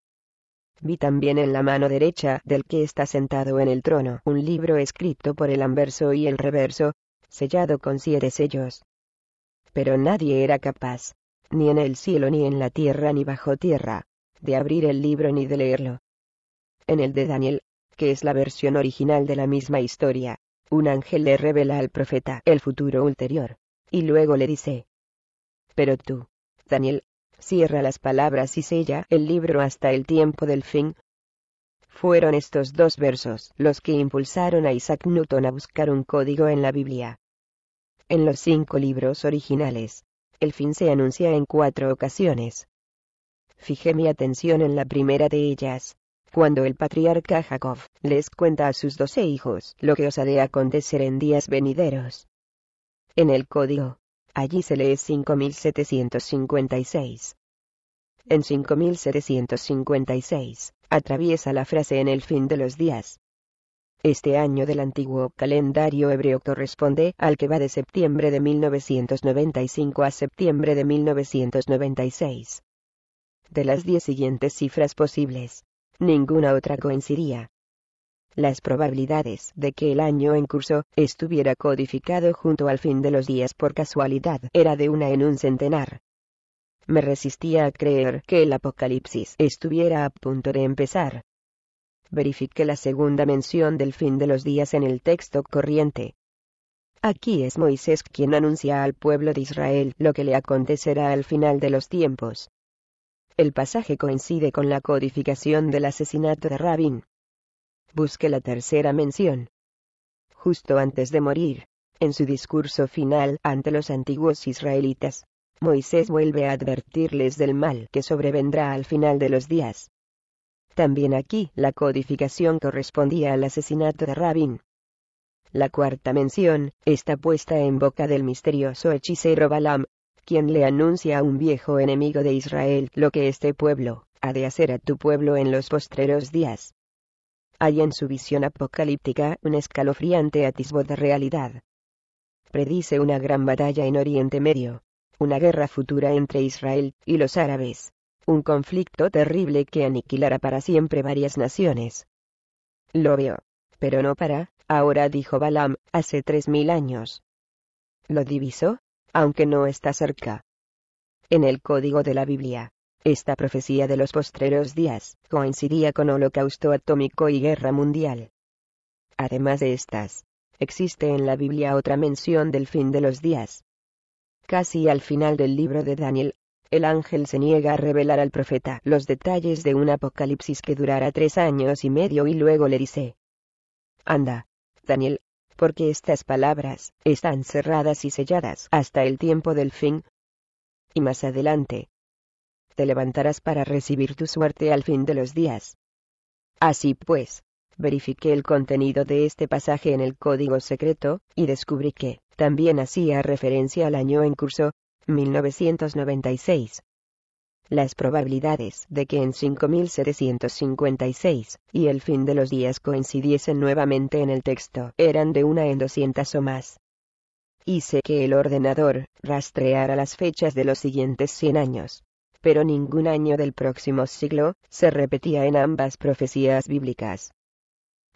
Vi también en la mano derecha del que está sentado en el trono un libro escrito por el anverso y el reverso, sellado con siete sellos. Pero nadie era capaz, ni en el cielo ni en la tierra ni bajo tierra, de abrir el libro ni de leerlo. En el de Daniel, que es la versión original de la misma historia, un ángel le revela al profeta el futuro ulterior, y luego le dice, Pero tú, Daniel, cierra las palabras y sella el libro hasta el tiempo del fin. Fueron estos dos versos los que impulsaron a Isaac Newton a buscar un código en la Biblia. En los cinco libros originales, el fin se anuncia en cuatro ocasiones. Fijé mi atención en la primera de ellas, cuando el patriarca Jacob les cuenta a sus doce hijos lo que os ha acontecer en días venideros. En el código, allí se lee 5756. En 5756, atraviesa la frase en el fin de los días. Este año del antiguo calendario hebreo corresponde al que va de septiembre de 1995 a septiembre de 1996. De las diez siguientes cifras posibles, ninguna otra coincidía. Las probabilidades de que el año en curso estuviera codificado junto al fin de los días por casualidad era de una en un centenar. Me resistía a creer que el apocalipsis estuviera a punto de empezar. Verifique la segunda mención del fin de los días en el texto corriente. Aquí es Moisés quien anuncia al pueblo de Israel lo que le acontecerá al final de los tiempos. El pasaje coincide con la codificación del asesinato de Rabin. Busque la tercera mención. Justo antes de morir, en su discurso final ante los antiguos israelitas, Moisés vuelve a advertirles del mal que sobrevendrá al final de los días. También aquí la codificación correspondía al asesinato de Rabin. La cuarta mención está puesta en boca del misterioso hechicero Balam quien le anuncia a un viejo enemigo de Israel lo que este pueblo, ha de hacer a tu pueblo en los postreros días. Hay en su visión apocalíptica un escalofriante atisbo de realidad. Predice una gran batalla en Oriente Medio, una guerra futura entre Israel y los árabes, un conflicto terrible que aniquilará para siempre varias naciones. Lo veo, pero no para, ahora dijo Balaam, hace tres mil años. ¿Lo divisó? aunque no está cerca. En el código de la Biblia, esta profecía de los postreros días coincidía con holocausto atómico y guerra mundial. Además de estas, existe en la Biblia otra mención del fin de los días. Casi al final del libro de Daniel, el ángel se niega a revelar al profeta los detalles de un apocalipsis que durará tres años y medio y luego le dice, Anda, Daniel, porque estas palabras están cerradas y selladas hasta el tiempo del fin. Y más adelante, te levantarás para recibir tu suerte al fin de los días. Así pues, verifiqué el contenido de este pasaje en el código secreto, y descubrí que, también hacía referencia al año en curso, 1996 las probabilidades de que en 5756 y el fin de los días coincidiesen nuevamente en el texto eran de una en 200 o más. Hice que el ordenador rastreara las fechas de los siguientes 100 años. Pero ningún año del próximo siglo se repetía en ambas profecías bíblicas.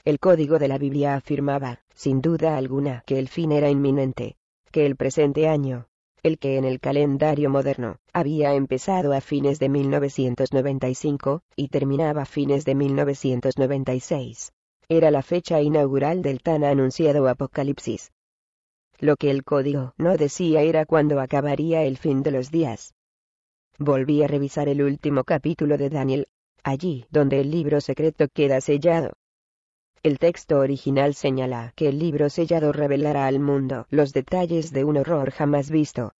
El código de la Biblia afirmaba, sin duda alguna, que el fin era inminente, que el presente año el que en el calendario moderno, había empezado a fines de 1995, y terminaba a fines de 1996. Era la fecha inaugural del tan anunciado apocalipsis. Lo que el código no decía era cuándo acabaría el fin de los días. Volví a revisar el último capítulo de Daniel, allí donde el libro secreto queda sellado. El texto original señala que el libro sellado revelará al mundo los detalles de un horror jamás visto.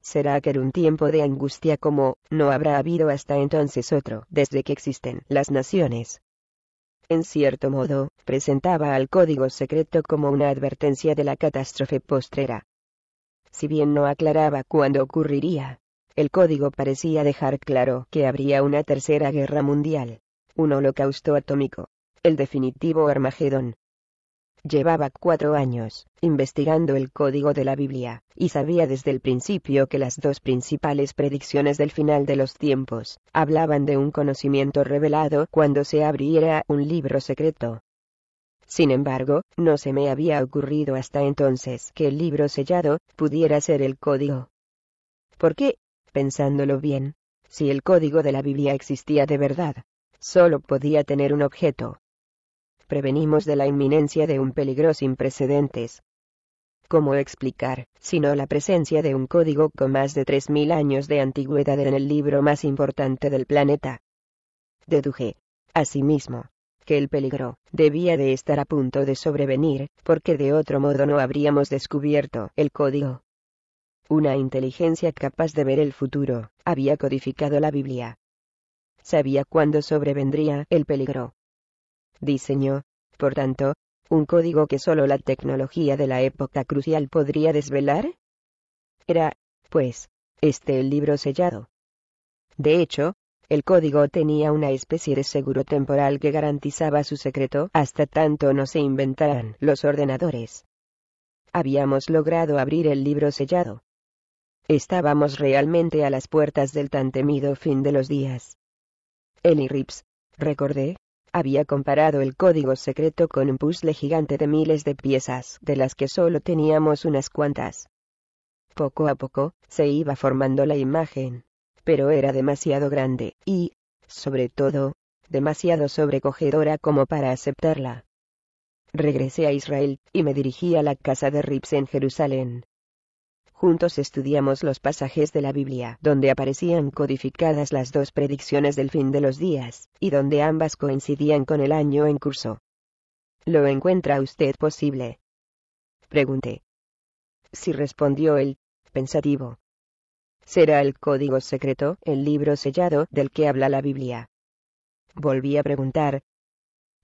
Será que era un tiempo de angustia como no habrá habido hasta entonces otro desde que existen las naciones. En cierto modo, presentaba al código secreto como una advertencia de la catástrofe postrera. Si bien no aclaraba cuándo ocurriría, el código parecía dejar claro que habría una tercera guerra mundial, un holocausto atómico el definitivo Armagedón. Llevaba cuatro años, investigando el código de la Biblia, y sabía desde el principio que las dos principales predicciones del final de los tiempos, hablaban de un conocimiento revelado cuando se abriera un libro secreto. Sin embargo, no se me había ocurrido hasta entonces que el libro sellado, pudiera ser el código. ¿Por qué? Pensándolo bien, si el código de la Biblia existía de verdad, solo podía tener un objeto, prevenimos de la inminencia de un peligro sin precedentes. ¿Cómo explicar, sino la presencia de un código con más de 3.000 años de antigüedad en el libro más importante del planeta? Deduje, asimismo, que el peligro debía de estar a punto de sobrevenir, porque de otro modo no habríamos descubierto el código. Una inteligencia capaz de ver el futuro, había codificado la Biblia. Sabía cuándo sobrevendría el peligro, diseñó, por tanto, un código que solo la tecnología de la época crucial podría desvelar? Era, pues, este el libro sellado. De hecho, el código tenía una especie de seguro temporal que garantizaba su secreto hasta tanto no se inventaran los ordenadores. Habíamos logrado abrir el libro sellado. Estábamos realmente a las puertas del tan temido fin de los días. El Rips, recordé, había comparado el código secreto con un puzzle gigante de miles de piezas, de las que solo teníamos unas cuantas. Poco a poco, se iba formando la imagen. Pero era demasiado grande, y, sobre todo, demasiado sobrecogedora como para aceptarla. Regresé a Israel, y me dirigí a la casa de Rips en Jerusalén juntos estudiamos los pasajes de la Biblia donde aparecían codificadas las dos predicciones del fin de los días, y donde ambas coincidían con el año en curso. ¿Lo encuentra usted posible? Pregunté. Si respondió él, pensativo. Será el código secreto, el libro sellado del que habla la Biblia. Volví a preguntar,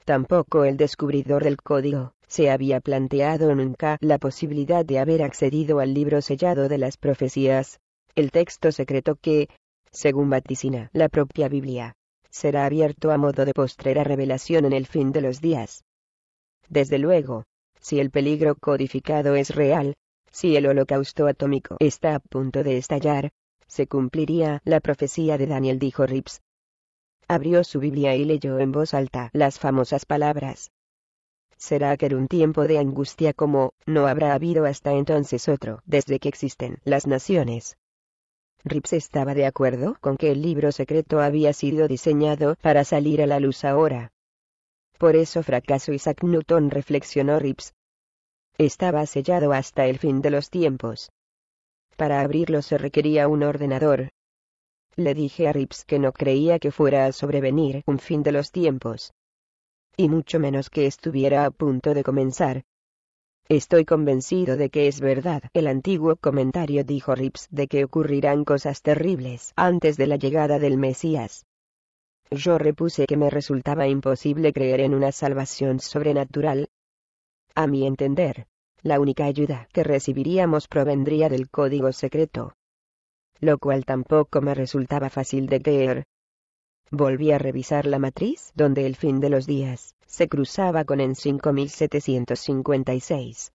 Tampoco el descubridor del código se había planteado nunca la posibilidad de haber accedido al libro sellado de las profecías, el texto secreto que, según vaticina la propia Biblia, será abierto a modo de postrera revelación en el fin de los días. Desde luego, si el peligro codificado es real, si el holocausto atómico está a punto de estallar, se cumpliría la profecía de Daniel dijo Rips, abrió su Biblia y leyó en voz alta las famosas palabras. Será que era un tiempo de angustia como no habrá habido hasta entonces otro desde que existen las naciones. Rips estaba de acuerdo con que el libro secreto había sido diseñado para salir a la luz ahora. Por eso fracasó Isaac Newton, reflexionó Rips. Estaba sellado hasta el fin de los tiempos. Para abrirlo se requería un ordenador, le dije a Rips que no creía que fuera a sobrevenir un fin de los tiempos. Y mucho menos que estuviera a punto de comenzar. Estoy convencido de que es verdad. El antiguo comentario dijo Rips de que ocurrirán cosas terribles antes de la llegada del Mesías. Yo repuse que me resultaba imposible creer en una salvación sobrenatural. A mi entender, la única ayuda que recibiríamos provendría del código secreto, lo cual tampoco me resultaba fácil de creer. Volví a revisar la matriz donde el fin de los días se cruzaba con en 5756.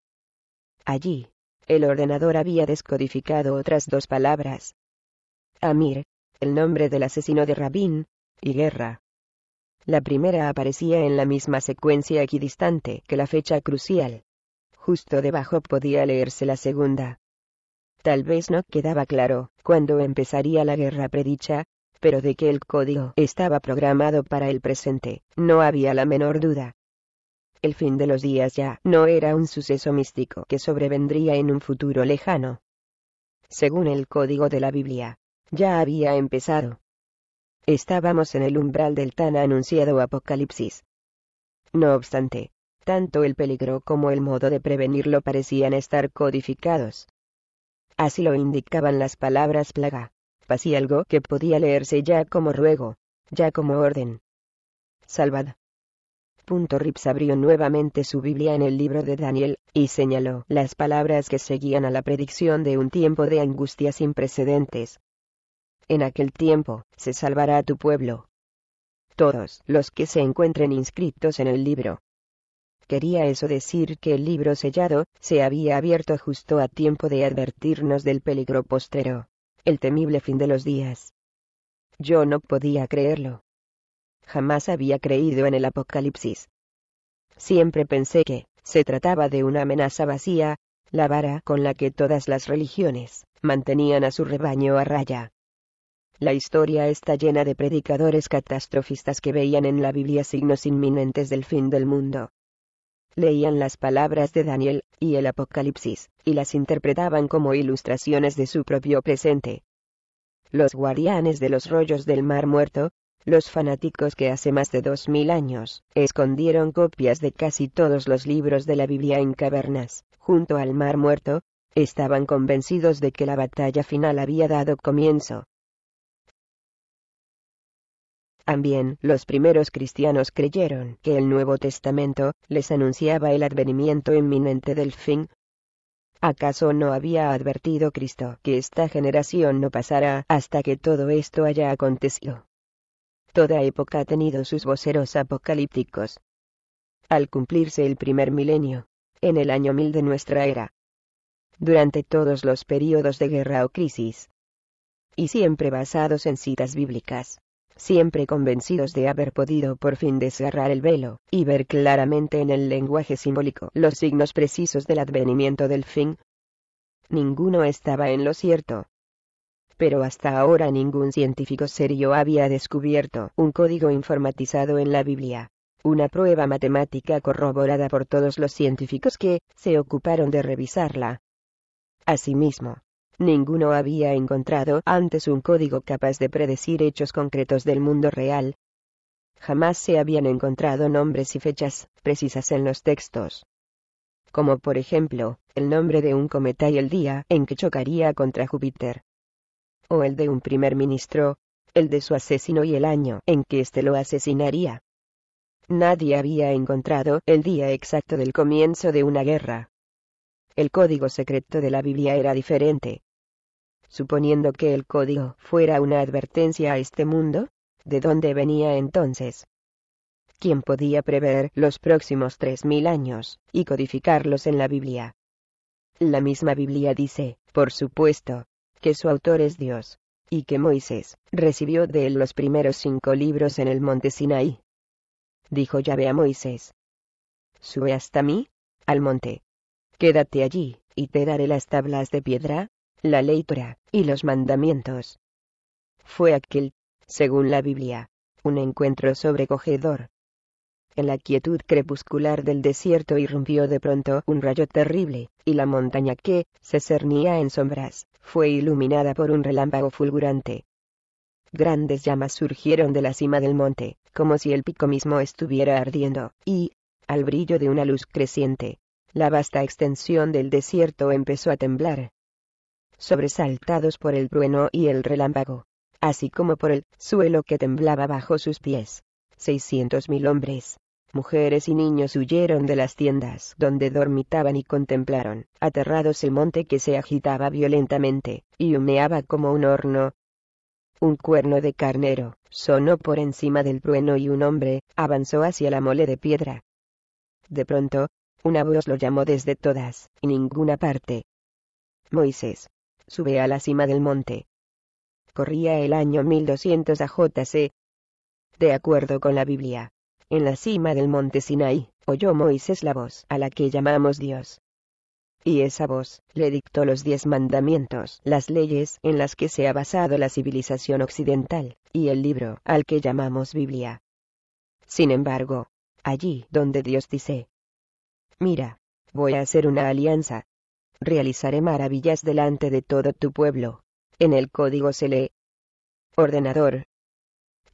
Allí, el ordenador había descodificado otras dos palabras. Amir, el nombre del asesino de Rabín, y guerra. La primera aparecía en la misma secuencia equidistante que la fecha crucial. Justo debajo podía leerse la segunda. Tal vez no quedaba claro cuándo empezaría la guerra predicha, pero de que el código estaba programado para el presente, no había la menor duda. El fin de los días ya no era un suceso místico que sobrevendría en un futuro lejano. Según el código de la Biblia, ya había empezado. Estábamos en el umbral del tan anunciado apocalipsis. No obstante, tanto el peligro como el modo de prevenirlo parecían estar codificados. Así lo indicaban las palabras plaga, paz algo que podía leerse ya como ruego, ya como orden. Salvad. Punto Rips abrió nuevamente su Biblia en el libro de Daniel, y señaló las palabras que seguían a la predicción de un tiempo de angustia sin precedentes. En aquel tiempo, se salvará tu pueblo. Todos los que se encuentren inscritos en el libro, ¿Quería eso decir que el libro sellado se había abierto justo a tiempo de advertirnos del peligro postrero? El temible fin de los días. Yo no podía creerlo. Jamás había creído en el apocalipsis. Siempre pensé que, se trataba de una amenaza vacía, la vara con la que todas las religiones mantenían a su rebaño a raya. La historia está llena de predicadores catastrofistas que veían en la Biblia signos inminentes del fin del mundo, leían las palabras de Daniel y el Apocalipsis, y las interpretaban como ilustraciones de su propio presente. Los guardianes de los rollos del mar muerto, los fanáticos que hace más de dos mil años escondieron copias de casi todos los libros de la Biblia en cavernas, junto al mar muerto, estaban convencidos de que la batalla final había dado comienzo, también los primeros cristianos creyeron que el Nuevo Testamento les anunciaba el advenimiento inminente del fin. ¿Acaso no había advertido Cristo que esta generación no pasará hasta que todo esto haya acontecido? Toda época ha tenido sus voceros apocalípticos. Al cumplirse el primer milenio, en el año mil de nuestra era, durante todos los períodos de guerra o crisis, y siempre basados en citas bíblicas, siempre convencidos de haber podido por fin desgarrar el velo, y ver claramente en el lenguaje simbólico los signos precisos del advenimiento del fin. Ninguno estaba en lo cierto. Pero hasta ahora ningún científico serio había descubierto un código informatizado en la Biblia, una prueba matemática corroborada por todos los científicos que se ocuparon de revisarla. Asimismo, Ninguno había encontrado antes un código capaz de predecir hechos concretos del mundo real. Jamás se habían encontrado nombres y fechas precisas en los textos. Como por ejemplo, el nombre de un cometa y el día en que chocaría contra Júpiter. O el de un primer ministro, el de su asesino y el año en que éste lo asesinaría. Nadie había encontrado el día exacto del comienzo de una guerra. El código secreto de la Biblia era diferente suponiendo que el código fuera una advertencia a este mundo, ¿de dónde venía entonces? ¿Quién podía prever los próximos tres mil años y codificarlos en la Biblia? La misma Biblia dice, por supuesto, que su autor es Dios, y que Moisés recibió de él los primeros cinco libros en el monte Sinaí. Dijo Yahvé a Moisés, Sube hasta mí, al monte. Quédate allí, y te daré las tablas de piedra, la ley y los mandamientos. Fue aquel, según la Biblia, un encuentro sobrecogedor. En la quietud crepuscular del desierto irrumpió de pronto un rayo terrible, y la montaña que se cernía en sombras fue iluminada por un relámpago fulgurante. Grandes llamas surgieron de la cima del monte, como si el pico mismo estuviera ardiendo, y, al brillo de una luz creciente, la vasta extensión del desierto empezó a temblar, sobresaltados por el trueno y el relámpago, así como por el suelo que temblaba bajo sus pies. Seiscientos mil hombres, mujeres y niños huyeron de las tiendas donde dormitaban y contemplaron, aterrados el monte que se agitaba violentamente, y humeaba como un horno. Un cuerno de carnero, sonó por encima del trueno y un hombre, avanzó hacia la mole de piedra. De pronto, una voz lo llamó desde todas, y ninguna parte. Moisés, sube a la cima del monte. Corría el año 1200 a JC. De acuerdo con la Biblia, en la cima del monte Sinai, oyó Moisés la voz a la que llamamos Dios. Y esa voz, le dictó los diez mandamientos, las leyes en las que se ha basado la civilización occidental, y el libro al que llamamos Biblia. Sin embargo, allí donde Dios dice, Mira, voy a hacer una alianza, realizaré maravillas delante de todo tu pueblo. En el código se lee ordenador.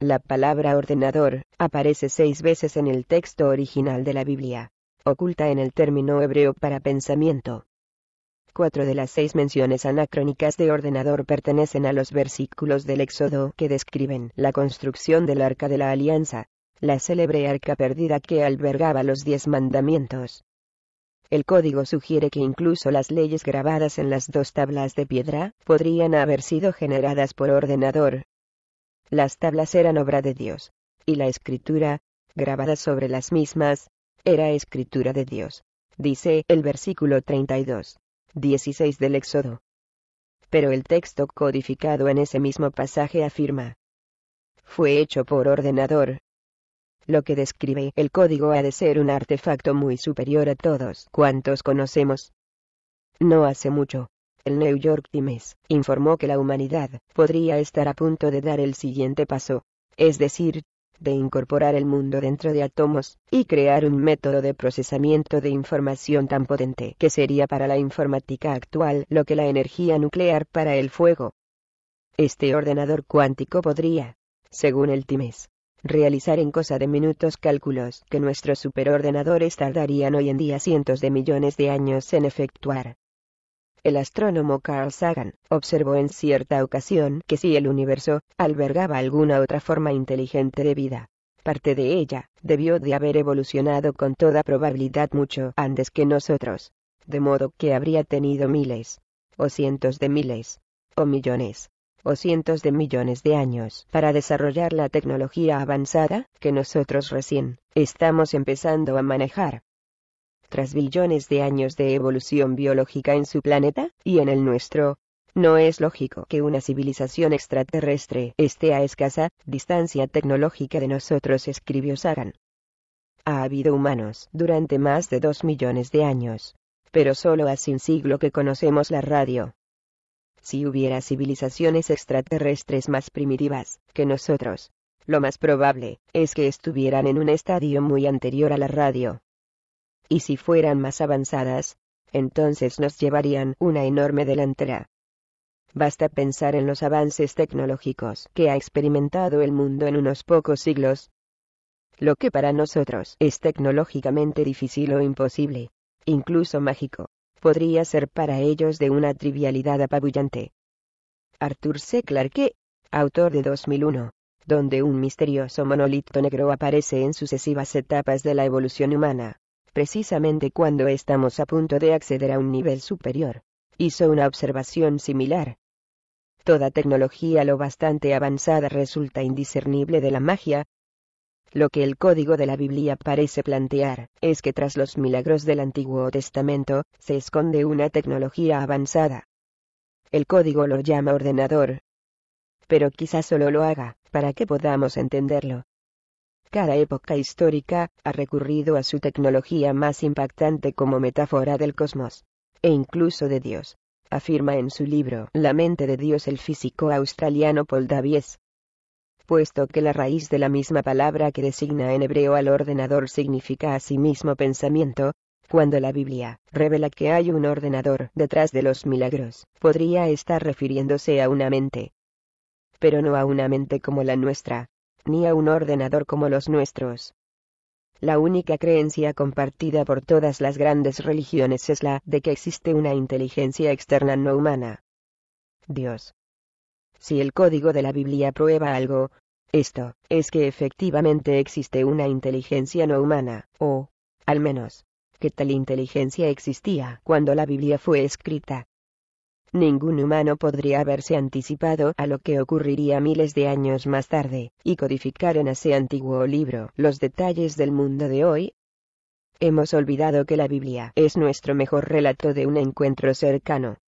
La palabra ordenador aparece seis veces en el texto original de la Biblia, oculta en el término hebreo para pensamiento. Cuatro de las seis menciones anacrónicas de ordenador pertenecen a los versículos del Éxodo que describen la construcción del Arca de la Alianza, la célebre arca perdida que albergaba los diez mandamientos. El código sugiere que incluso las leyes grabadas en las dos tablas de piedra podrían haber sido generadas por ordenador. Las tablas eran obra de Dios, y la escritura, grabada sobre las mismas, era escritura de Dios, dice el versículo 32, 16 del Éxodo. Pero el texto codificado en ese mismo pasaje afirma, fue hecho por ordenador, lo que describe el código ha de ser un artefacto muy superior a todos cuantos conocemos. No hace mucho, el New York Times informó que la humanidad podría estar a punto de dar el siguiente paso, es decir, de incorporar el mundo dentro de átomos, y crear un método de procesamiento de información tan potente que sería para la informática actual lo que la energía nuclear para el fuego. Este ordenador cuántico podría, según el TIMES, realizar en cosa de minutos cálculos que nuestros superordenadores tardarían hoy en día cientos de millones de años en efectuar. El astrónomo Carl Sagan observó en cierta ocasión que si el universo albergaba alguna otra forma inteligente de vida, parte de ella debió de haber evolucionado con toda probabilidad mucho antes que nosotros, de modo que habría tenido miles, o cientos de miles, o millones, o cientos de millones de años para desarrollar la tecnología avanzada que nosotros recién estamos empezando a manejar. Tras billones de años de evolución biológica en su planeta y en el nuestro, no es lógico que una civilización extraterrestre esté a escasa distancia tecnológica de nosotros, escribió Sagan. Ha habido humanos durante más de dos millones de años, pero solo hace un siglo que conocemos la radio, si hubiera civilizaciones extraterrestres más primitivas que nosotros, lo más probable es que estuvieran en un estadio muy anterior a la radio. Y si fueran más avanzadas, entonces nos llevarían una enorme delantera. Basta pensar en los avances tecnológicos que ha experimentado el mundo en unos pocos siglos. Lo que para nosotros es tecnológicamente difícil o imposible, incluso mágico, podría ser para ellos de una trivialidad apabullante. Arthur C. Clarke, autor de 2001, donde un misterioso monolito negro aparece en sucesivas etapas de la evolución humana, precisamente cuando estamos a punto de acceder a un nivel superior, hizo una observación similar. Toda tecnología lo bastante avanzada resulta indiscernible de la magia, lo que el código de la Biblia parece plantear, es que tras los milagros del Antiguo Testamento, se esconde una tecnología avanzada. El código lo llama ordenador. Pero quizás solo lo haga, para que podamos entenderlo. Cada época histórica, ha recurrido a su tecnología más impactante como metáfora del cosmos. E incluso de Dios. Afirma en su libro La mente de Dios el físico australiano Paul Davies puesto que la raíz de la misma palabra que designa en hebreo al ordenador significa a sí mismo pensamiento, cuando la Biblia revela que hay un ordenador detrás de los milagros, podría estar refiriéndose a una mente. Pero no a una mente como la nuestra, ni a un ordenador como los nuestros. La única creencia compartida por todas las grandes religiones es la de que existe una inteligencia externa no humana. Dios si el código de la Biblia prueba algo, esto, es que efectivamente existe una inteligencia no humana, o, al menos, que tal inteligencia existía cuando la Biblia fue escrita. Ningún humano podría haberse anticipado a lo que ocurriría miles de años más tarde, y codificar en ese antiguo libro los detalles del mundo de hoy. Hemos olvidado que la Biblia es nuestro mejor relato de un encuentro cercano,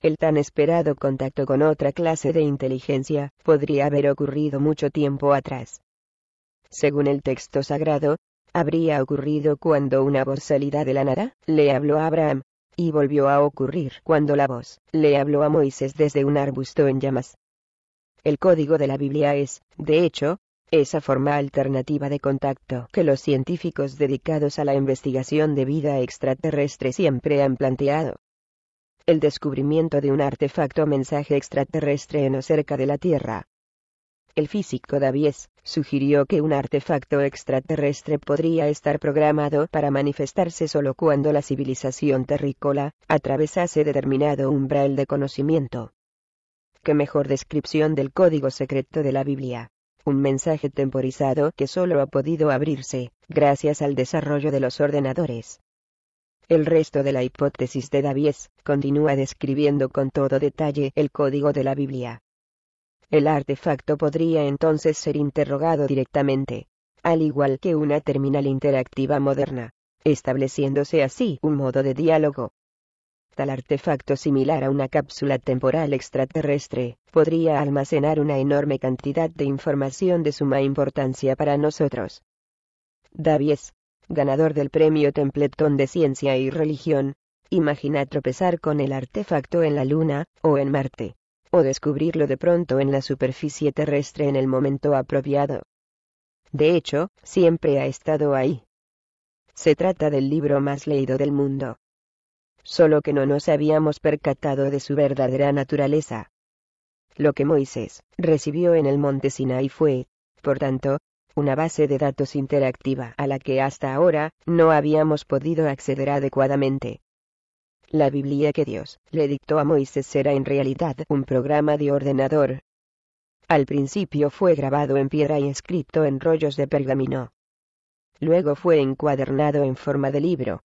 el tan esperado contacto con otra clase de inteligencia podría haber ocurrido mucho tiempo atrás. Según el texto sagrado, habría ocurrido cuando una voz salida de la nada le habló a Abraham, y volvió a ocurrir cuando la voz le habló a Moisés desde un arbusto en llamas. El código de la Biblia es, de hecho, esa forma alternativa de contacto que los científicos dedicados a la investigación de vida extraterrestre siempre han planteado el descubrimiento de un artefacto mensaje extraterrestre en o cerca de la Tierra. El físico Davies sugirió que un artefacto extraterrestre podría estar programado para manifestarse solo cuando la civilización terrícola atravesase determinado umbral de conocimiento. Qué mejor descripción del código secreto de la Biblia un mensaje temporizado que solo ha podido abrirse, gracias al desarrollo de los ordenadores. El resto de la hipótesis de Davies continúa describiendo con todo detalle el código de la Biblia. El artefacto podría entonces ser interrogado directamente, al igual que una terminal interactiva moderna, estableciéndose así un modo de diálogo. Tal artefacto similar a una cápsula temporal extraterrestre, podría almacenar una enorme cantidad de información de suma importancia para nosotros. Davies ganador del premio Templeton de Ciencia y Religión, imagina tropezar con el artefacto en la Luna, o en Marte, o descubrirlo de pronto en la superficie terrestre en el momento apropiado. De hecho, siempre ha estado ahí. Se trata del libro más leído del mundo. Solo que no nos habíamos percatado de su verdadera naturaleza. Lo que Moisés recibió en el monte Sinai fue, por tanto, una base de datos interactiva a la que hasta ahora no habíamos podido acceder adecuadamente. La Biblia que Dios le dictó a Moisés era en realidad un programa de ordenador. Al principio fue grabado en piedra y escrito en rollos de pergamino. Luego fue encuadernado en forma de libro.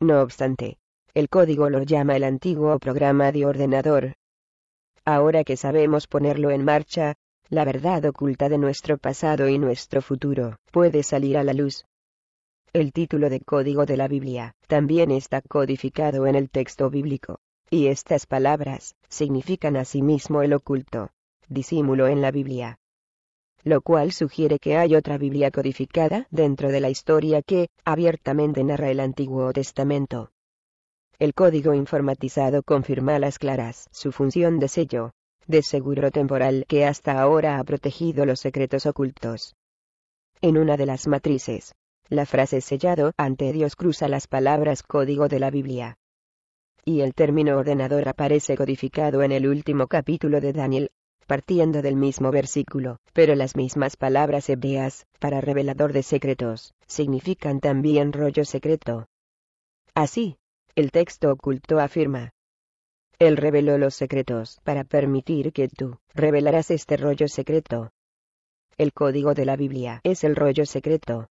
No obstante, el código lo llama el antiguo programa de ordenador. Ahora que sabemos ponerlo en marcha, la verdad oculta de nuestro pasado y nuestro futuro puede salir a la luz. El título de código de la Biblia también está codificado en el texto bíblico. Y estas palabras significan asimismo el oculto, disímulo en la Biblia. Lo cual sugiere que hay otra Biblia codificada dentro de la historia que abiertamente narra el Antiguo Testamento. El código informatizado confirma a las claras su función de sello, de seguro temporal que hasta ahora ha protegido los secretos ocultos. En una de las matrices, la frase sellado ante Dios cruza las palabras código de la Biblia. Y el término ordenador aparece codificado en el último capítulo de Daniel, partiendo del mismo versículo, pero las mismas palabras hebreas, para revelador de secretos, significan también rollo secreto. Así, el texto oculto afirma, él reveló los secretos para permitir que tú revelarás este rollo secreto. El código de la Biblia es el rollo secreto.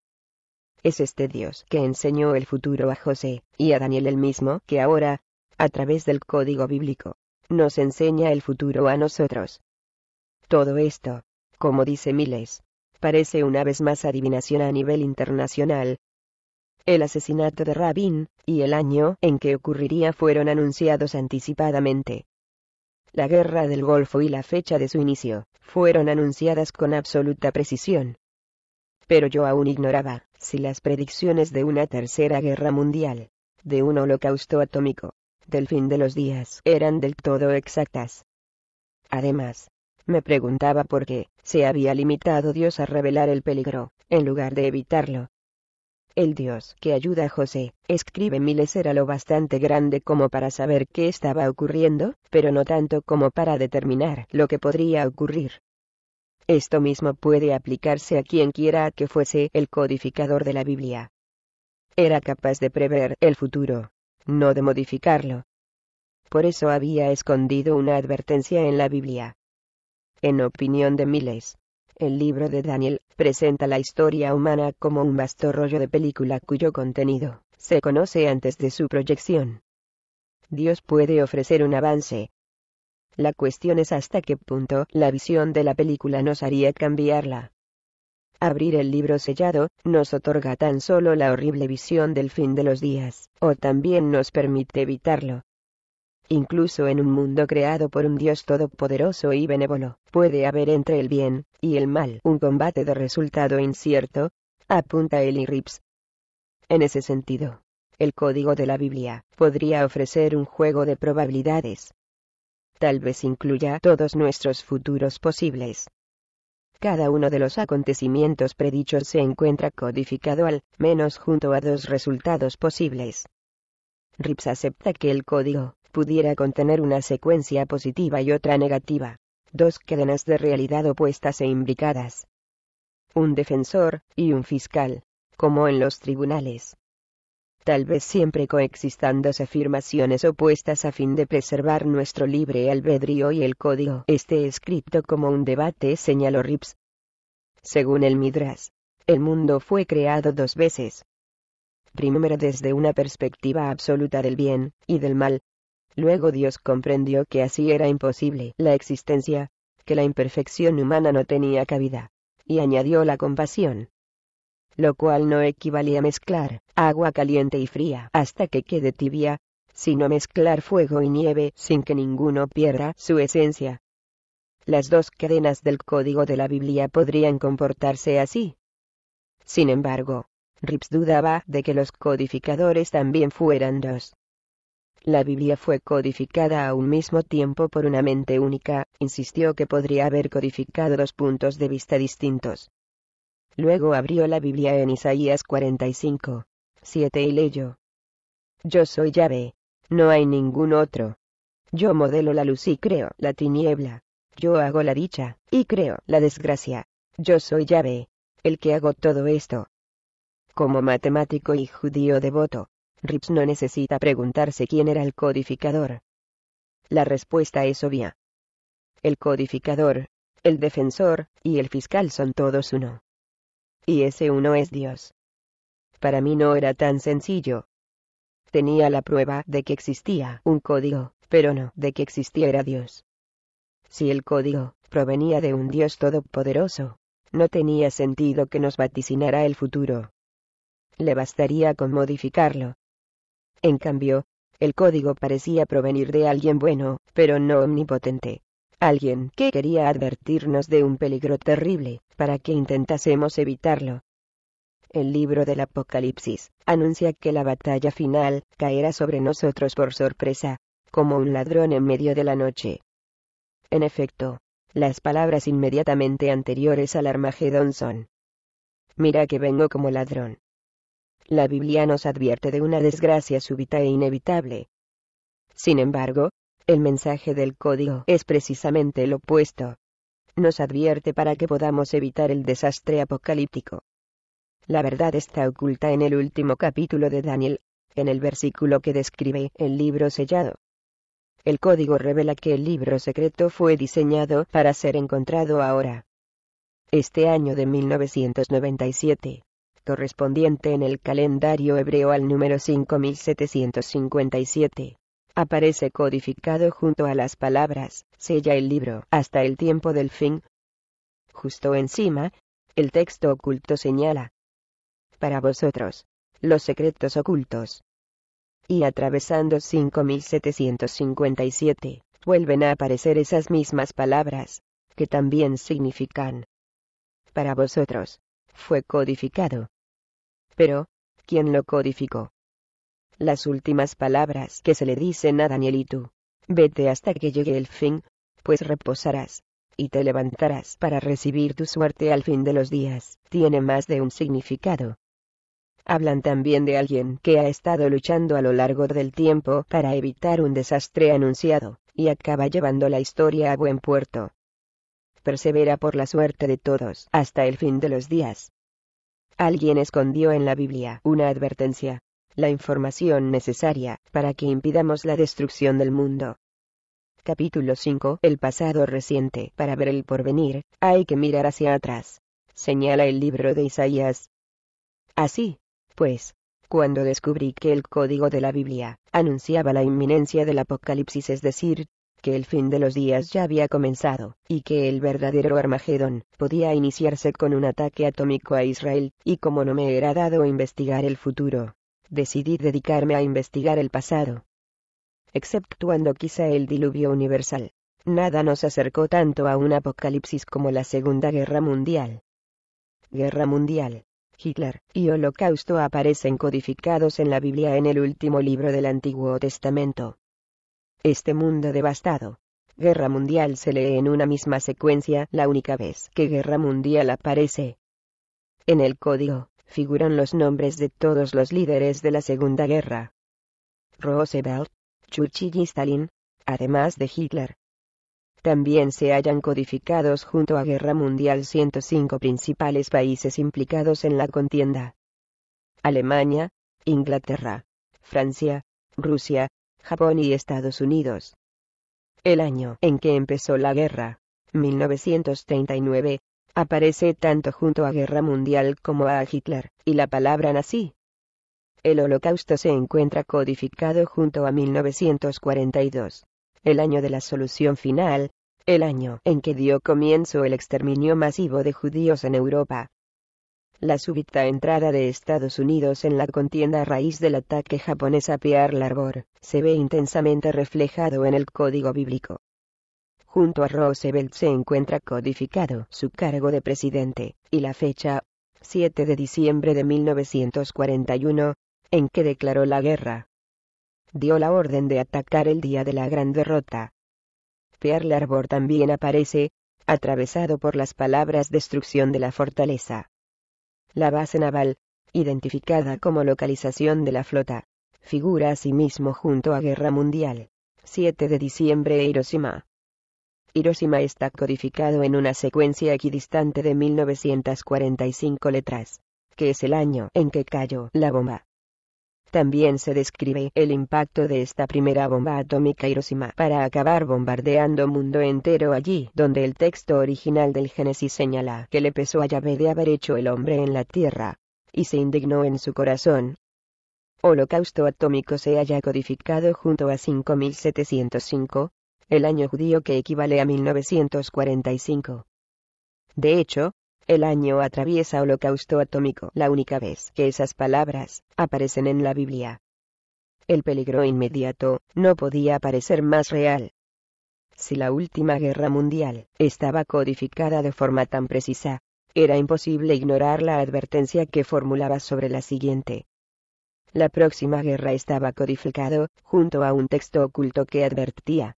Es este Dios que enseñó el futuro a José, y a Daniel el mismo que ahora, a través del código bíblico, nos enseña el futuro a nosotros. Todo esto, como dice Miles, parece una vez más adivinación a nivel internacional, el asesinato de Rabin, y el año en que ocurriría fueron anunciados anticipadamente. La guerra del Golfo y la fecha de su inicio, fueron anunciadas con absoluta precisión. Pero yo aún ignoraba, si las predicciones de una tercera guerra mundial, de un holocausto atómico, del fin de los días eran del todo exactas. Además, me preguntaba por qué se había limitado Dios a revelar el peligro, en lugar de evitarlo. El Dios que ayuda a José, escribe Miles era lo bastante grande como para saber qué estaba ocurriendo, pero no tanto como para determinar lo que podría ocurrir. Esto mismo puede aplicarse a quien quiera que fuese el codificador de la Biblia. Era capaz de prever el futuro, no de modificarlo. Por eso había escondido una advertencia en la Biblia. En opinión de Miles, el libro de Daniel presenta la historia humana como un vasto rollo de película cuyo contenido se conoce antes de su proyección. Dios puede ofrecer un avance. La cuestión es hasta qué punto la visión de la película nos haría cambiarla. Abrir el libro sellado nos otorga tan solo la horrible visión del fin de los días, o también nos permite evitarlo. Incluso en un mundo creado por un Dios todopoderoso y benévolo, puede haber entre el bien y el mal un combate de resultado incierto, apunta Eli Rips. En ese sentido, el código de la Biblia podría ofrecer un juego de probabilidades. Tal vez incluya todos nuestros futuros posibles. Cada uno de los acontecimientos predichos se encuentra codificado al menos junto a dos resultados posibles. Rips acepta que el código pudiera contener una secuencia positiva y otra negativa, dos cadenas de realidad opuestas e imbricadas. Un defensor, y un fiscal, como en los tribunales. Tal vez siempre coexistan dos afirmaciones opuestas a fin de preservar nuestro libre albedrío y el código esté escrito como un debate, señaló Rips. Según el Midras, el mundo fue creado dos veces. Primero desde una perspectiva absoluta del bien y del mal, Luego Dios comprendió que así era imposible la existencia, que la imperfección humana no tenía cabida, y añadió la compasión. Lo cual no equivalía a mezclar agua caliente y fría hasta que quede tibia, sino mezclar fuego y nieve sin que ninguno pierda su esencia. Las dos cadenas del código de la Biblia podrían comportarse así. Sin embargo, Rips dudaba de que los codificadores también fueran dos. La Biblia fue codificada a un mismo tiempo por una mente única, insistió que podría haber codificado dos puntos de vista distintos. Luego abrió la Biblia en Isaías 45, 7 y leyó. Yo soy llave, No hay ningún otro. Yo modelo la luz y creo la tiniebla. Yo hago la dicha, y creo la desgracia. Yo soy llave, El que hago todo esto. Como matemático y judío devoto, Rips no necesita preguntarse quién era el codificador. La respuesta es obvia. El codificador, el defensor y el fiscal son todos uno. Y ese uno es Dios. Para mí no era tan sencillo. Tenía la prueba de que existía un código, pero no de que existiera Dios. Si el código provenía de un Dios todopoderoso, no tenía sentido que nos vaticinara el futuro. Le bastaría con modificarlo, en cambio, el código parecía provenir de alguien bueno, pero no omnipotente. Alguien que quería advertirnos de un peligro terrible, para que intentásemos evitarlo. El libro del Apocalipsis anuncia que la batalla final caerá sobre nosotros por sorpresa, como un ladrón en medio de la noche. En efecto, las palabras inmediatamente anteriores al Armagedón son, Mira que vengo como ladrón la Biblia nos advierte de una desgracia súbita e inevitable. Sin embargo, el mensaje del código es precisamente el opuesto. Nos advierte para que podamos evitar el desastre apocalíptico. La verdad está oculta en el último capítulo de Daniel, en el versículo que describe el libro sellado. El código revela que el libro secreto fue diseñado para ser encontrado ahora. Este año de 1997 correspondiente en el calendario hebreo al número 5757. Aparece codificado junto a las palabras, sella el libro hasta el tiempo del fin. Justo encima, el texto oculto señala. Para vosotros, los secretos ocultos. Y atravesando 5757, vuelven a aparecer esas mismas palabras, que también significan. Para vosotros, fue codificado. Pero, ¿quién lo codificó? Las últimas palabras que se le dicen a Daniel y tú, vete hasta que llegue el fin, pues reposarás, y te levantarás para recibir tu suerte al fin de los días, tiene más de un significado. Hablan también de alguien que ha estado luchando a lo largo del tiempo para evitar un desastre anunciado, y acaba llevando la historia a buen puerto persevera por la suerte de todos hasta el fin de los días. Alguien escondió en la Biblia una advertencia, la información necesaria para que impidamos la destrucción del mundo. Capítulo 5. El pasado reciente. Para ver el porvenir, hay que mirar hacia atrás. Señala el libro de Isaías. Así, pues, cuando descubrí que el código de la Biblia anunciaba la inminencia del apocalipsis, es decir, que el fin de los días ya había comenzado, y que el verdadero Armagedón, podía iniciarse con un ataque atómico a Israel, y como no me era dado investigar el futuro, decidí dedicarme a investigar el pasado. Exceptuando quizá el diluvio universal. Nada nos acercó tanto a un apocalipsis como la Segunda Guerra Mundial. Guerra Mundial. Hitler y Holocausto aparecen codificados en la Biblia en el último libro del Antiguo Testamento este mundo devastado. Guerra Mundial se lee en una misma secuencia la única vez que Guerra Mundial aparece. En el código, figuran los nombres de todos los líderes de la Segunda Guerra. Roosevelt, Churchill y Stalin, además de Hitler. También se hallan codificados junto a Guerra Mundial 105 principales países implicados en la contienda. Alemania, Inglaterra, Francia, Rusia, Japón y Estados Unidos. El año en que empezó la guerra, 1939, aparece tanto junto a Guerra Mundial como a Hitler, y la palabra nazi. El holocausto se encuentra codificado junto a 1942, el año de la solución final, el año en que dio comienzo el exterminio masivo de judíos en Europa. La súbita entrada de Estados Unidos en la contienda a raíz del ataque japonés a Pearl Harbor, se ve intensamente reflejado en el código bíblico. Junto a Roosevelt se encuentra codificado su cargo de presidente, y la fecha, 7 de diciembre de 1941, en que declaró la guerra. Dio la orden de atacar el día de la gran derrota. Pearl Harbor también aparece, atravesado por las palabras destrucción de la fortaleza la base naval, identificada como localización de la flota, figura asimismo junto a Guerra Mundial. 7 de diciembre e Hiroshima. Hiroshima está codificado en una secuencia equidistante de 1945 letras, que es el año en que cayó la bomba. También se describe el impacto de esta primera bomba atómica Hiroshima para acabar bombardeando mundo entero allí donde el texto original del Génesis señala que le pesó a Yahvé de haber hecho el hombre en la tierra. Y se indignó en su corazón, holocausto atómico se haya codificado junto a 5705, el año judío que equivale a 1945. De hecho, el año atraviesa holocausto atómico, la única vez que esas palabras aparecen en la Biblia. El peligro inmediato no podía parecer más real. Si la última guerra mundial estaba codificada de forma tan precisa, era imposible ignorar la advertencia que formulaba sobre la siguiente. La próxima guerra estaba codificado, junto a un texto oculto que advertía.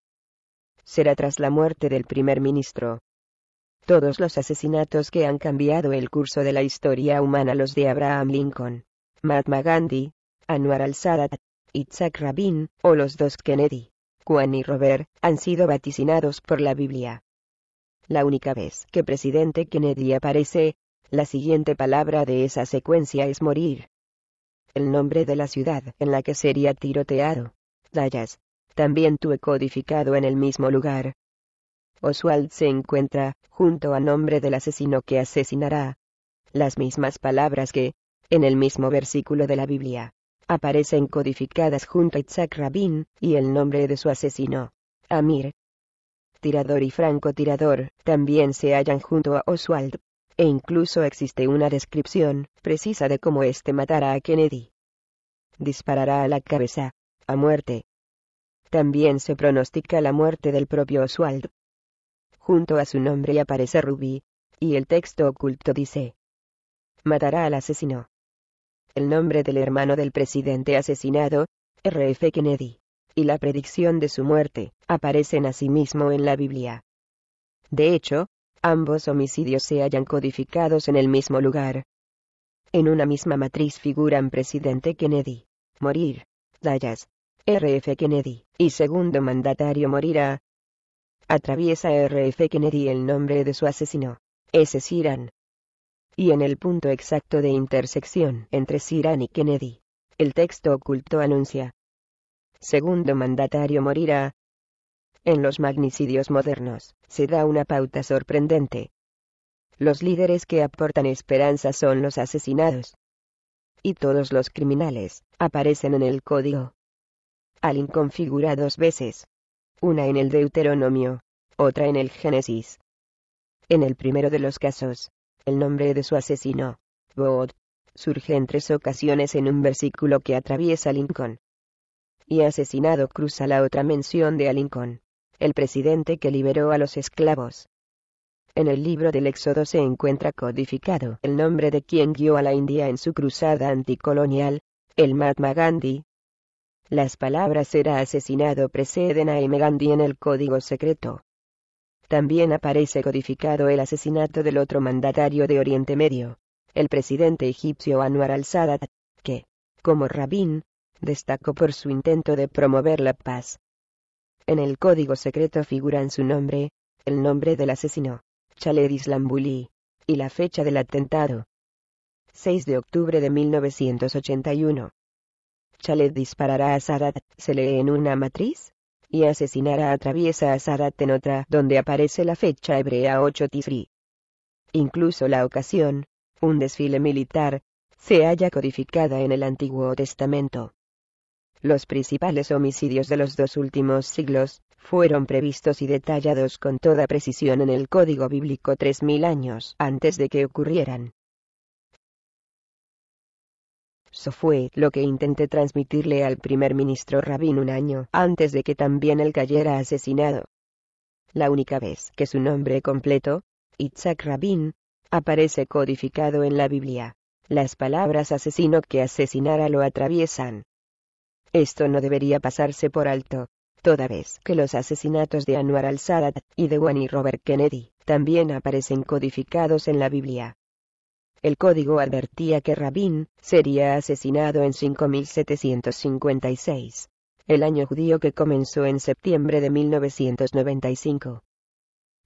Será tras la muerte del primer ministro, todos los asesinatos que han cambiado el curso de la historia humana los de Abraham Lincoln, Mahatma Gandhi, Anwar al-Sadat, Isaac Rabin, o los dos Kennedy, Juan y Robert, han sido vaticinados por la Biblia. La única vez que presidente Kennedy aparece, la siguiente palabra de esa secuencia es morir. El nombre de la ciudad en la que sería tiroteado, Dayas, también tuve codificado en el mismo lugar, Oswald se encuentra, junto a nombre del asesino que asesinará. Las mismas palabras que, en el mismo versículo de la Biblia, aparecen codificadas junto a Isaac Rabin, y el nombre de su asesino. Amir. Tirador y francotirador, también se hallan junto a Oswald. E incluso existe una descripción precisa de cómo éste matará a Kennedy. Disparará a la cabeza, a muerte. También se pronostica la muerte del propio Oswald, junto a su nombre aparece Rubí, y el texto oculto dice, matará al asesino. El nombre del hermano del presidente asesinado, R.F. Kennedy, y la predicción de su muerte, aparecen asimismo en la Biblia. De hecho, ambos homicidios se hallan codificados en el mismo lugar. En una misma matriz figuran presidente Kennedy, morir, Dallas, R.F. Kennedy, y segundo mandatario morirá, atraviesa R.F. Kennedy el nombre de su asesino, ese Siran. Y en el punto exacto de intersección entre Siran y Kennedy, el texto oculto anuncia. Segundo mandatario morirá. En los magnicidios modernos, se da una pauta sorprendente. Los líderes que aportan esperanza son los asesinados. Y todos los criminales, aparecen en el código. Al configura dos veces, una en el Deuteronomio, otra en el Génesis. En el primero de los casos, el nombre de su asesino, Bod, surge en tres ocasiones en un versículo que atraviesa Lincoln. Y asesinado cruza la otra mención de a Lincoln, el presidente que liberó a los esclavos. En el libro del Éxodo se encuentra codificado el nombre de quien guió a la India en su cruzada anticolonial, el Mahatma Gandhi, las palabras será asesinado preceden a M. Gandhi en el código secreto. También aparece codificado el asesinato del otro mandatario de Oriente Medio, el presidente egipcio Anwar al-Sadat, que, como rabín, destacó por su intento de promover la paz. En el código secreto figuran su nombre, el nombre del asesino, Chaled Islambuli, y la fecha del atentado. 6 de octubre de 1981 le disparará a Sarat, se lee en una matriz, y asesinará a atraviesa a Sarat en otra donde aparece la fecha hebrea 8 Tisri. Incluso la ocasión, un desfile militar, se halla codificada en el Antiguo Testamento. Los principales homicidios de los dos últimos siglos, fueron previstos y detallados con toda precisión en el Código Bíblico 3000 años antes de que ocurrieran. Eso fue lo que intenté transmitirle al primer ministro Rabin un año antes de que también él cayera asesinado. La única vez que su nombre completo, Itzhak Rabin, aparece codificado en la Biblia. Las palabras asesino que asesinara lo atraviesan. Esto no debería pasarse por alto, toda vez que los asesinatos de Anwar al-Sadat y de Wani Robert Kennedy también aparecen codificados en la Biblia. El código advertía que Rabin sería asesinado en 5756, el año judío que comenzó en septiembre de 1995.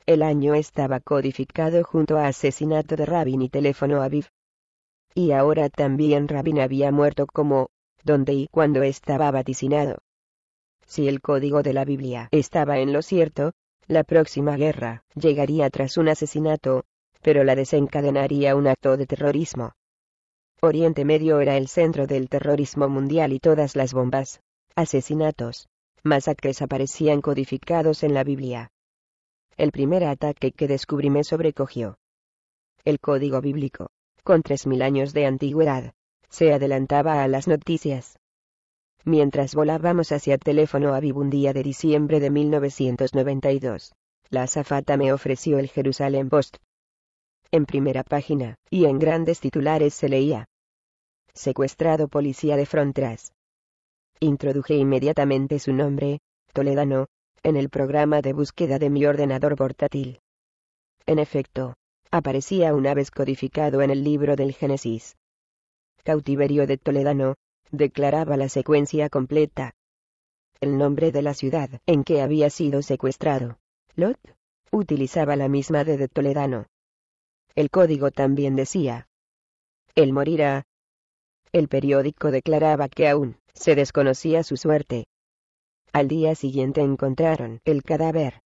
El año estaba codificado junto a asesinato de Rabin y teléfono Aviv. Y ahora también Rabin había muerto como, donde y cuando estaba vaticinado. Si el código de la Biblia estaba en lo cierto, la próxima guerra llegaría tras un asesinato, pero la desencadenaría un acto de terrorismo. Oriente Medio era el centro del terrorismo mundial y todas las bombas, asesinatos, masacres aparecían codificados en la Biblia. El primer ataque que descubrí me sobrecogió. El código bíblico, con 3000 años de antigüedad, se adelantaba a las noticias. Mientras volábamos hacia teléfono a un día de diciembre de 1992, la azafata me ofreció el Jerusalén Post, en primera página, y en grandes titulares se leía. Secuestrado policía de Frontras. Introduje inmediatamente su nombre, Toledano, en el programa de búsqueda de mi ordenador portátil. En efecto, aparecía una vez codificado en el libro del Génesis. Cautiverio de Toledano, declaraba la secuencia completa. El nombre de la ciudad en que había sido secuestrado, Lot, utilizaba la misma de Toledano. El código también decía. Él morirá. El periódico declaraba que aún se desconocía su suerte. Al día siguiente encontraron el cadáver.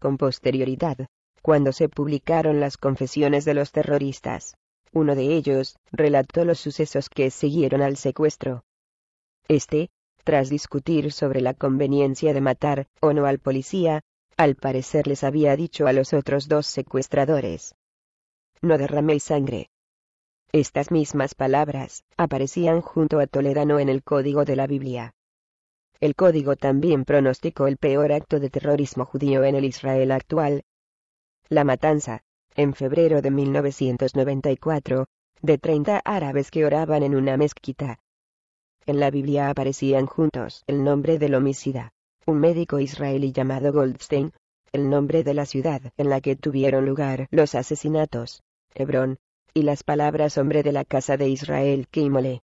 Con posterioridad, cuando se publicaron las confesiones de los terroristas, uno de ellos relató los sucesos que siguieron al secuestro. Este, tras discutir sobre la conveniencia de matar o no al policía, al parecer les había dicho a los otros dos secuestradores, no derraméis sangre. Estas mismas palabras aparecían junto a Toledano en el Código de la Biblia. El código también pronosticó el peor acto de terrorismo judío en el Israel actual. La matanza, en febrero de 1994, de 30 árabes que oraban en una mezquita. En la Biblia aparecían juntos el nombre del homicida, un médico israelí llamado Goldstein, el nombre de la ciudad en la que tuvieron lugar los asesinatos, Hebrón, y las palabras hombre de la casa de Israel Kimole.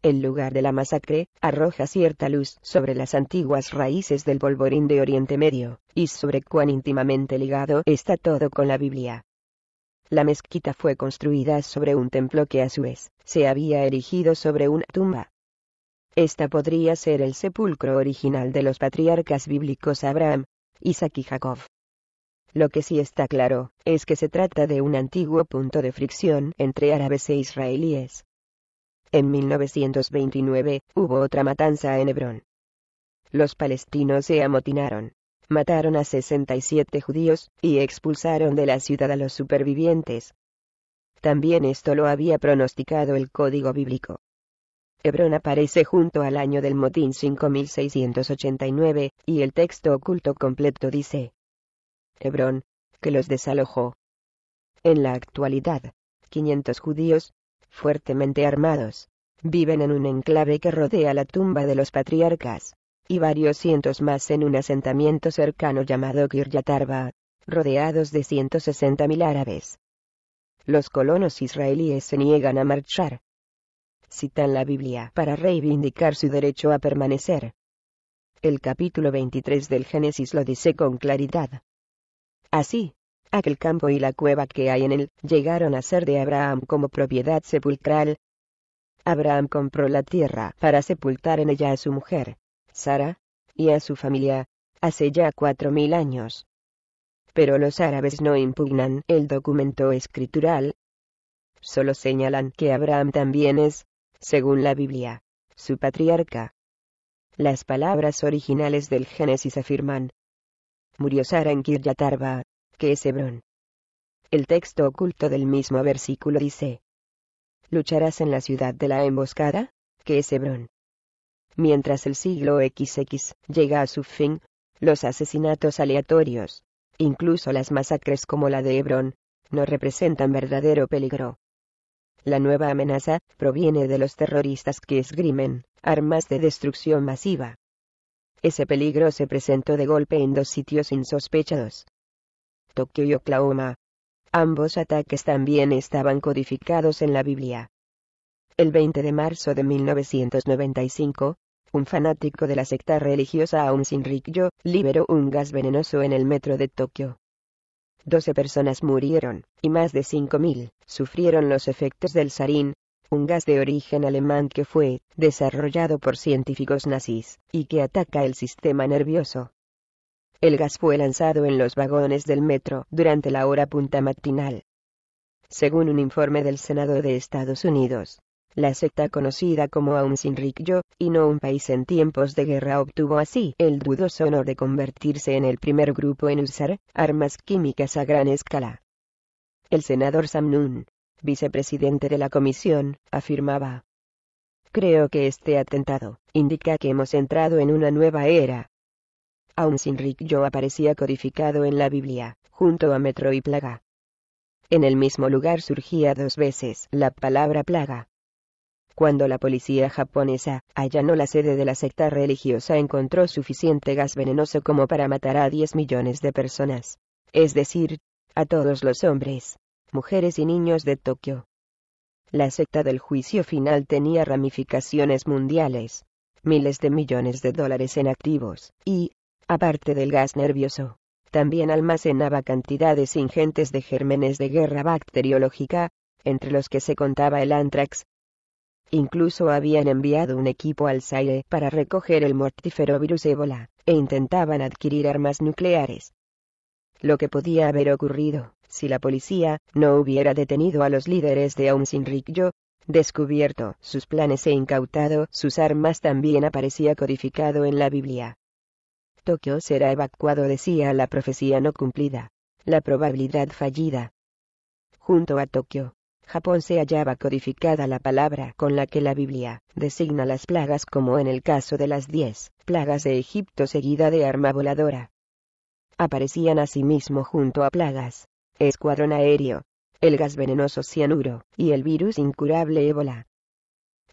El lugar de la masacre, arroja cierta luz sobre las antiguas raíces del polvorín de Oriente Medio, y sobre cuán íntimamente ligado está todo con la Biblia. La mezquita fue construida sobre un templo que a su vez, se había erigido sobre una tumba. Esta podría ser el sepulcro original de los patriarcas bíblicos Abraham, Isaac y Jacob, lo que sí está claro, es que se trata de un antiguo punto de fricción entre árabes e israelíes. En 1929, hubo otra matanza en Hebrón. Los palestinos se amotinaron. Mataron a 67 judíos, y expulsaron de la ciudad a los supervivientes. También esto lo había pronosticado el código bíblico. Hebrón aparece junto al año del motín 5689, y el texto oculto completo dice, Hebrón, que los desalojó. En la actualidad, 500 judíos, fuertemente armados, viven en un enclave que rodea la tumba de los patriarcas, y varios cientos más en un asentamiento cercano llamado Arba, rodeados de 160.000 árabes. Los colonos israelíes se niegan a marchar. Citan la Biblia para reivindicar su derecho a permanecer. El capítulo 23 del Génesis lo dice con claridad. Así, aquel campo y la cueva que hay en él llegaron a ser de Abraham como propiedad sepulcral. Abraham compró la tierra para sepultar en ella a su mujer, Sara, y a su familia, hace ya cuatro mil años. Pero los árabes no impugnan el documento escritural. Solo señalan que Abraham también es, según la Biblia, su patriarca. Las palabras originales del Génesis afirman, murió Sara en Kiryatarba, que es Hebrón. El texto oculto del mismo versículo dice, lucharás en la ciudad de la emboscada, que es Hebrón. Mientras el siglo XX llega a su fin, los asesinatos aleatorios, incluso las masacres como la de Hebrón, no representan verdadero peligro. La nueva amenaza proviene de los terroristas que esgrimen armas de destrucción masiva. Ese peligro se presentó de golpe en dos sitios insospechados. Tokio y Oklahoma. Ambos ataques también estaban codificados en la Biblia. El 20 de marzo de 1995, un fanático de la secta religiosa Aung Sin liberó un gas venenoso en el metro de Tokio. Doce personas murieron, y más de 5.000 sufrieron los efectos del sarín, un gas de origen alemán que fue desarrollado por científicos nazis, y que ataca el sistema nervioso. El gas fue lanzado en los vagones del metro durante la hora punta matinal. Según un informe del Senado de Estados Unidos, la secta conocida como Aum Sinrikyo, y no un país en tiempos de guerra obtuvo así el dudoso honor de convertirse en el primer grupo en usar armas químicas a gran escala. El senador Sam vicepresidente de la comisión, afirmaba. Creo que este atentado indica que hemos entrado en una nueva era. Aún sin Rick yo aparecía codificado en la Biblia, junto a metro y plaga. En el mismo lugar surgía dos veces la palabra plaga. Cuando la policía japonesa allanó la sede de la secta religiosa encontró suficiente gas venenoso como para matar a 10 millones de personas, es decir, a todos los hombres mujeres y niños de Tokio. La secta del juicio final tenía ramificaciones mundiales, miles de millones de dólares en activos, y, aparte del gas nervioso, también almacenaba cantidades ingentes de gérmenes de guerra bacteriológica, entre los que se contaba el anthrax. Incluso habían enviado un equipo al Zaire para recoger el mortífero virus ébola, e intentaban adquirir armas nucleares. Lo que podía haber ocurrido, si la policía no hubiera detenido a los líderes de Aum yo descubierto sus planes e incautado sus armas también aparecía codificado en la Biblia. Tokio será evacuado decía la profecía no cumplida. La probabilidad fallida. Junto a Tokio, Japón se hallaba codificada la palabra con la que la Biblia designa las plagas como en el caso de las diez plagas de Egipto seguida de arma voladora. Aparecían asimismo junto a plagas, escuadrón aéreo, el gas venenoso cianuro y el virus incurable ébola.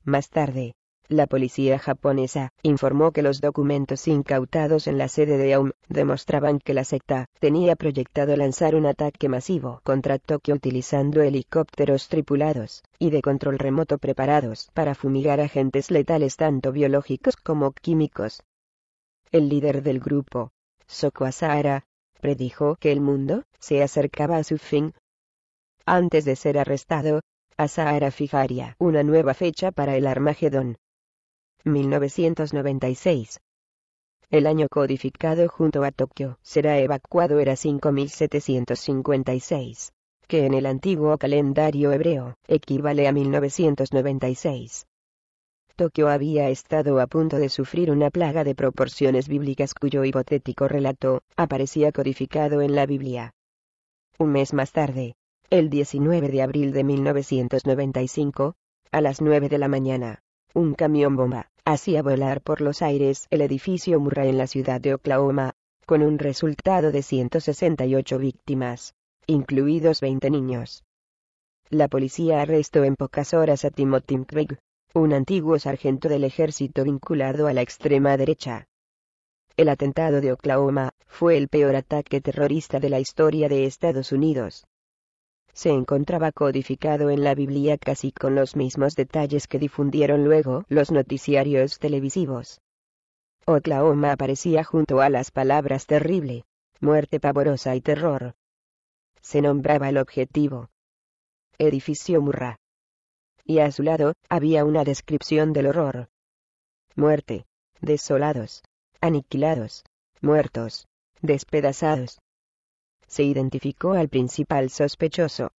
Más tarde, la policía japonesa informó que los documentos incautados en la sede de Aum demostraban que la secta tenía proyectado lanzar un ataque masivo contra Tokio utilizando helicópteros tripulados y de control remoto preparados para fumigar agentes letales tanto biológicos como químicos. El líder del grupo, Soko Asahara, predijo que el mundo se acercaba a su fin. Antes de ser arrestado, Azahara fijaría una nueva fecha para el Armagedón. 1996. El año codificado junto a Tokio será evacuado era 5756, que en el antiguo calendario hebreo equivale a 1996. Tokio había estado a punto de sufrir una plaga de proporciones bíblicas cuyo hipotético relato aparecía codificado en la Biblia. Un mes más tarde, el 19 de abril de 1995, a las 9 de la mañana, un camión bomba hacía volar por los aires el edificio Murray en la ciudad de Oklahoma, con un resultado de 168 víctimas, incluidos 20 niños. La policía arrestó en pocas horas a Timothy McVeigh un antiguo sargento del ejército vinculado a la extrema derecha. El atentado de Oklahoma fue el peor ataque terrorista de la historia de Estados Unidos. Se encontraba codificado en la Biblia casi con los mismos detalles que difundieron luego los noticiarios televisivos. Oklahoma aparecía junto a las palabras terrible, muerte pavorosa y terror. Se nombraba el objetivo. Edificio Murrah y a su lado había una descripción del horror. Muerte, desolados, aniquilados, muertos, despedazados. Se identificó al principal sospechoso.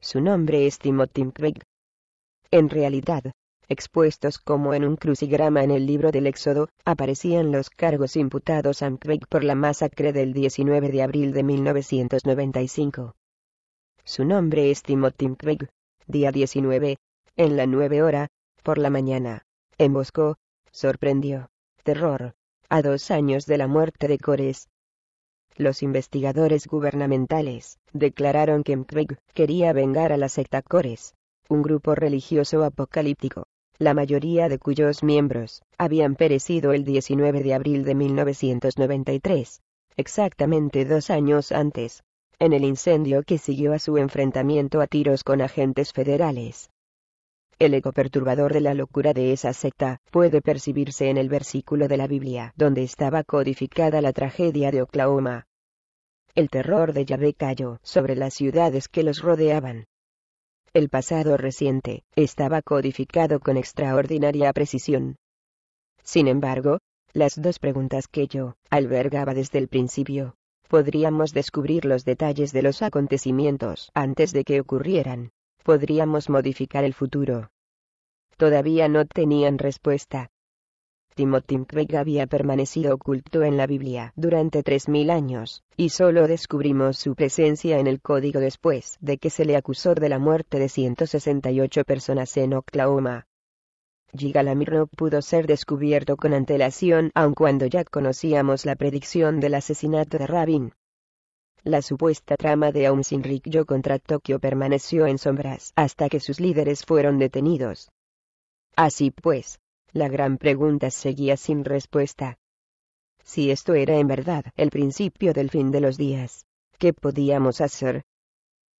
Su nombre es Timothy Craig. En realidad, expuestos como en un crucigrama en el libro del Éxodo, aparecían los cargos imputados a Craig por la masacre del 19 de abril de 1995. Su nombre es Timothy Craig día 19, en la 9 hora, por la mañana, emboscó, sorprendió, terror, a dos años de la muerte de Cores. Los investigadores gubernamentales declararon que Mkweg quería vengar a la secta Cores, un grupo religioso apocalíptico, la mayoría de cuyos miembros habían perecido el 19 de abril de 1993, exactamente dos años antes en el incendio que siguió a su enfrentamiento a tiros con agentes federales. El eco perturbador de la locura de esa secta puede percibirse en el versículo de la Biblia donde estaba codificada la tragedia de Oklahoma. El terror de Yahvé cayó sobre las ciudades que los rodeaban. El pasado reciente estaba codificado con extraordinaria precisión. Sin embargo, las dos preguntas que yo albergaba desde el principio podríamos descubrir los detalles de los acontecimientos antes de que ocurrieran, podríamos modificar el futuro. Todavía no tenían respuesta. Timothy Craig había permanecido oculto en la Biblia durante 3.000 años, y solo descubrimos su presencia en el código después de que se le acusó de la muerte de 168 personas en Oklahoma. Gigalamir no pudo ser descubierto con antelación aun cuando ya conocíamos la predicción del asesinato de Rabin. La supuesta trama de Aum Sinrikyo contra Tokio permaneció en sombras hasta que sus líderes fueron detenidos. Así pues, la gran pregunta seguía sin respuesta. Si esto era en verdad el principio del fin de los días, ¿qué podíamos hacer?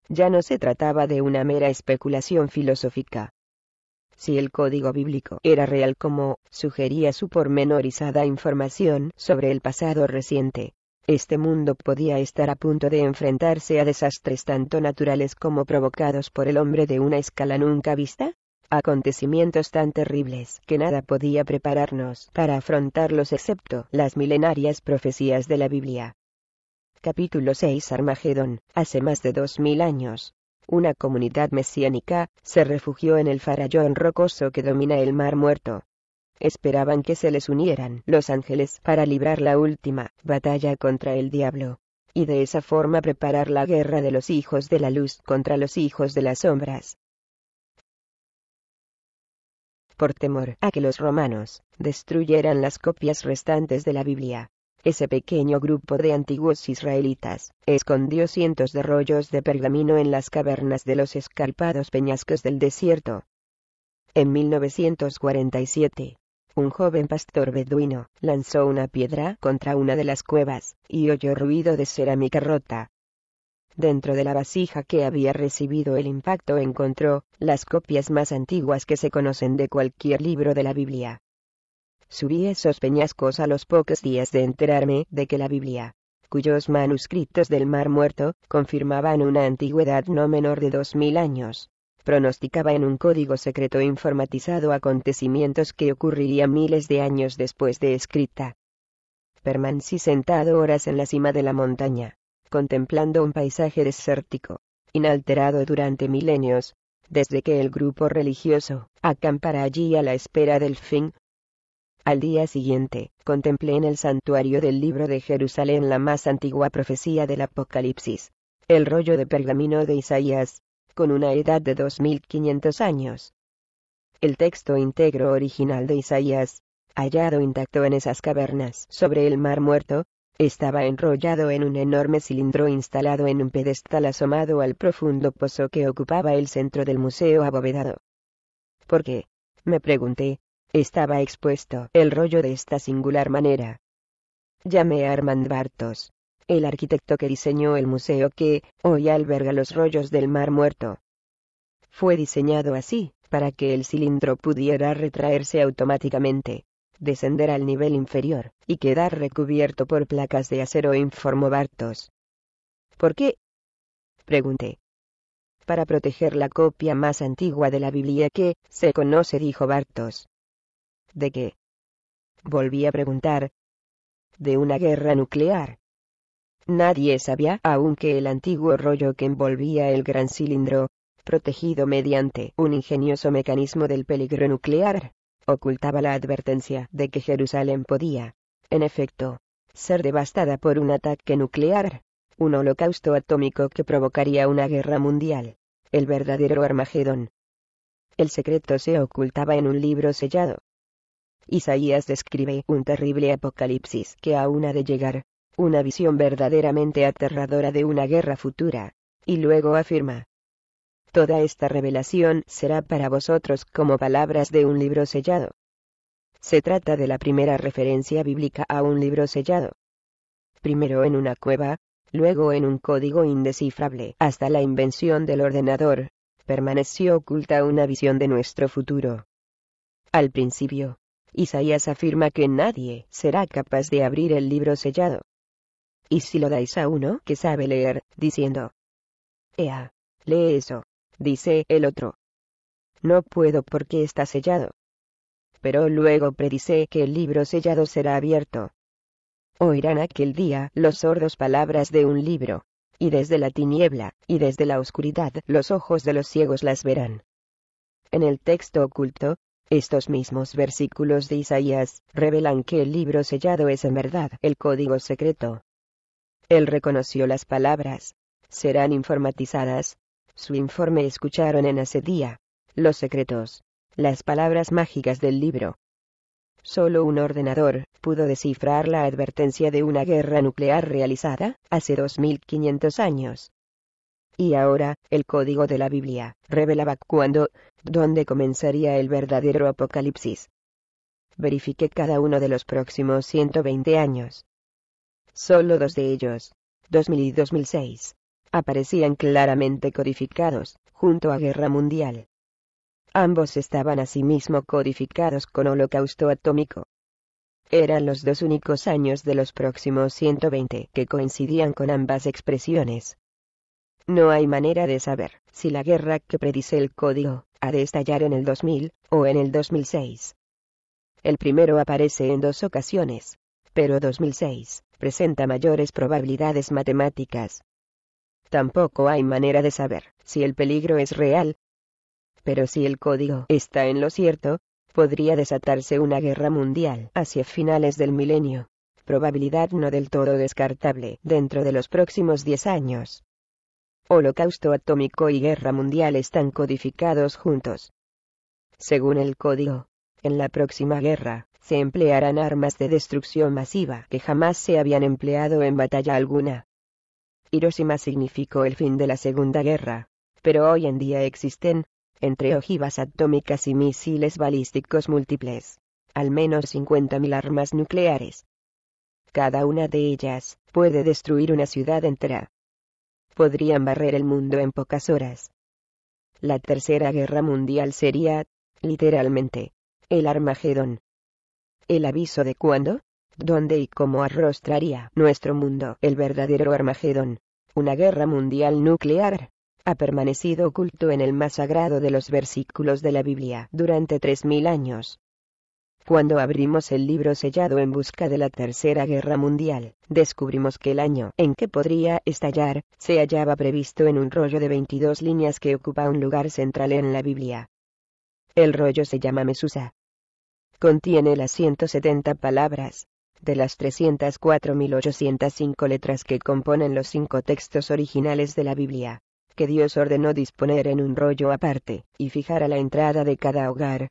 Ya no se trataba de una mera especulación filosófica, si el código bíblico era real como sugería su pormenorizada información sobre el pasado reciente, este mundo podía estar a punto de enfrentarse a desastres tanto naturales como provocados por el hombre de una escala nunca vista, acontecimientos tan terribles que nada podía prepararnos para afrontarlos excepto las milenarias profecías de la Biblia. Capítulo 6 Armagedón, hace más de dos mil años, una comunidad mesiánica, se refugió en el farallón rocoso que domina el Mar Muerto. Esperaban que se les unieran los ángeles para librar la última batalla contra el diablo, y de esa forma preparar la guerra de los hijos de la luz contra los hijos de las sombras. Por temor a que los romanos destruyeran las copias restantes de la Biblia, ese pequeño grupo de antiguos israelitas, escondió cientos de rollos de pergamino en las cavernas de los escarpados peñascos del desierto. En 1947, un joven pastor beduino, lanzó una piedra contra una de las cuevas, y oyó ruido de cerámica rota. Dentro de la vasija que había recibido el impacto encontró, las copias más antiguas que se conocen de cualquier libro de la Biblia. Subí esos peñascos a los pocos días de enterarme de que la Biblia, cuyos manuscritos del Mar Muerto confirmaban una antigüedad no menor de dos mil años, pronosticaba en un código secreto informatizado acontecimientos que ocurrirían miles de años después de escrita. Permancí sentado horas en la cima de la montaña, contemplando un paisaje desértico, inalterado durante milenios, desde que el grupo religioso acampara allí a la espera del fin al día siguiente, contemplé en el santuario del libro de Jerusalén la más antigua profecía del Apocalipsis, el rollo de pergamino de Isaías, con una edad de 2500 años. El texto íntegro original de Isaías, hallado intacto en esas cavernas sobre el mar muerto, estaba enrollado en un enorme cilindro instalado en un pedestal asomado al profundo pozo que ocupaba el centro del museo abovedado. ¿Por qué? me pregunté, estaba expuesto el rollo de esta singular manera. Llamé a Armand Bartos, el arquitecto que diseñó el museo que hoy alberga los rollos del Mar Muerto. Fue diseñado así, para que el cilindro pudiera retraerse automáticamente, descender al nivel inferior, y quedar recubierto por placas de acero, informó Bartos. ¿Por qué? pregunté. Para proteger la copia más antigua de la Biblia que se conoce, dijo Bartos de qué? Volví a preguntar. De una guerra nuclear. Nadie sabía aún que el antiguo rollo que envolvía el gran cilindro, protegido mediante un ingenioso mecanismo del peligro nuclear, ocultaba la advertencia de que Jerusalén podía, en efecto, ser devastada por un ataque nuclear, un holocausto atómico que provocaría una guerra mundial, el verdadero Armagedón. El secreto se ocultaba en un libro sellado, Isaías describe un terrible apocalipsis que aún ha de llegar, una visión verdaderamente aterradora de una guerra futura, y luego afirma, Toda esta revelación será para vosotros como palabras de un libro sellado. Se trata de la primera referencia bíblica a un libro sellado. Primero en una cueva, luego en un código indescifrable. Hasta la invención del ordenador, permaneció oculta una visión de nuestro futuro. Al principio, Isaías afirma que nadie será capaz de abrir el libro sellado. Y si lo dais a uno que sabe leer, diciendo, Ea, lee eso, dice el otro. No puedo porque está sellado. Pero luego predice que el libro sellado será abierto. Oirán aquel día los sordos palabras de un libro, y desde la tiniebla, y desde la oscuridad los ojos de los ciegos las verán. En el texto oculto, estos mismos versículos de Isaías revelan que el libro sellado es en verdad el código secreto. Él reconoció las palabras. Serán informatizadas. Su informe escucharon en ese día. Los secretos. Las palabras mágicas del libro. Solo un ordenador pudo descifrar la advertencia de una guerra nuclear realizada hace 2500 años y ahora, el código de la Biblia, revelaba cuándo, dónde comenzaría el verdadero apocalipsis. Verifiqué cada uno de los próximos 120 años. Solo dos de ellos, 2000 y 2006, aparecían claramente codificados, junto a Guerra Mundial. Ambos estaban asimismo codificados con holocausto atómico. Eran los dos únicos años de los próximos 120 que coincidían con ambas expresiones. No hay manera de saber si la guerra que predice el código ha de estallar en el 2000 o en el 2006. El primero aparece en dos ocasiones, pero 2006 presenta mayores probabilidades matemáticas. Tampoco hay manera de saber si el peligro es real. Pero si el código está en lo cierto, podría desatarse una guerra mundial hacia finales del milenio, probabilidad no del todo descartable dentro de los próximos 10 años. Holocausto atómico y guerra mundial están codificados juntos. Según el código, en la próxima guerra, se emplearán armas de destrucción masiva que jamás se habían empleado en batalla alguna. Hiroshima significó el fin de la Segunda Guerra, pero hoy en día existen, entre ojivas atómicas y misiles balísticos múltiples, al menos 50.000 armas nucleares. Cada una de ellas puede destruir una ciudad entera, podrían barrer el mundo en pocas horas. La Tercera Guerra Mundial sería, literalmente, el Armagedón. El aviso de cuándo, dónde y cómo arrostraría nuestro mundo el verdadero Armagedón, una guerra mundial nuclear, ha permanecido oculto en el más sagrado de los versículos de la Biblia durante tres mil años. Cuando abrimos el libro sellado en busca de la Tercera Guerra Mundial, descubrimos que el año en que podría estallar, se hallaba previsto en un rollo de 22 líneas que ocupa un lugar central en la Biblia. El rollo se llama Mesusa. Contiene las 170 palabras, de las 304.805 letras que componen los cinco textos originales de la Biblia, que Dios ordenó disponer en un rollo aparte, y fijar a la entrada de cada hogar,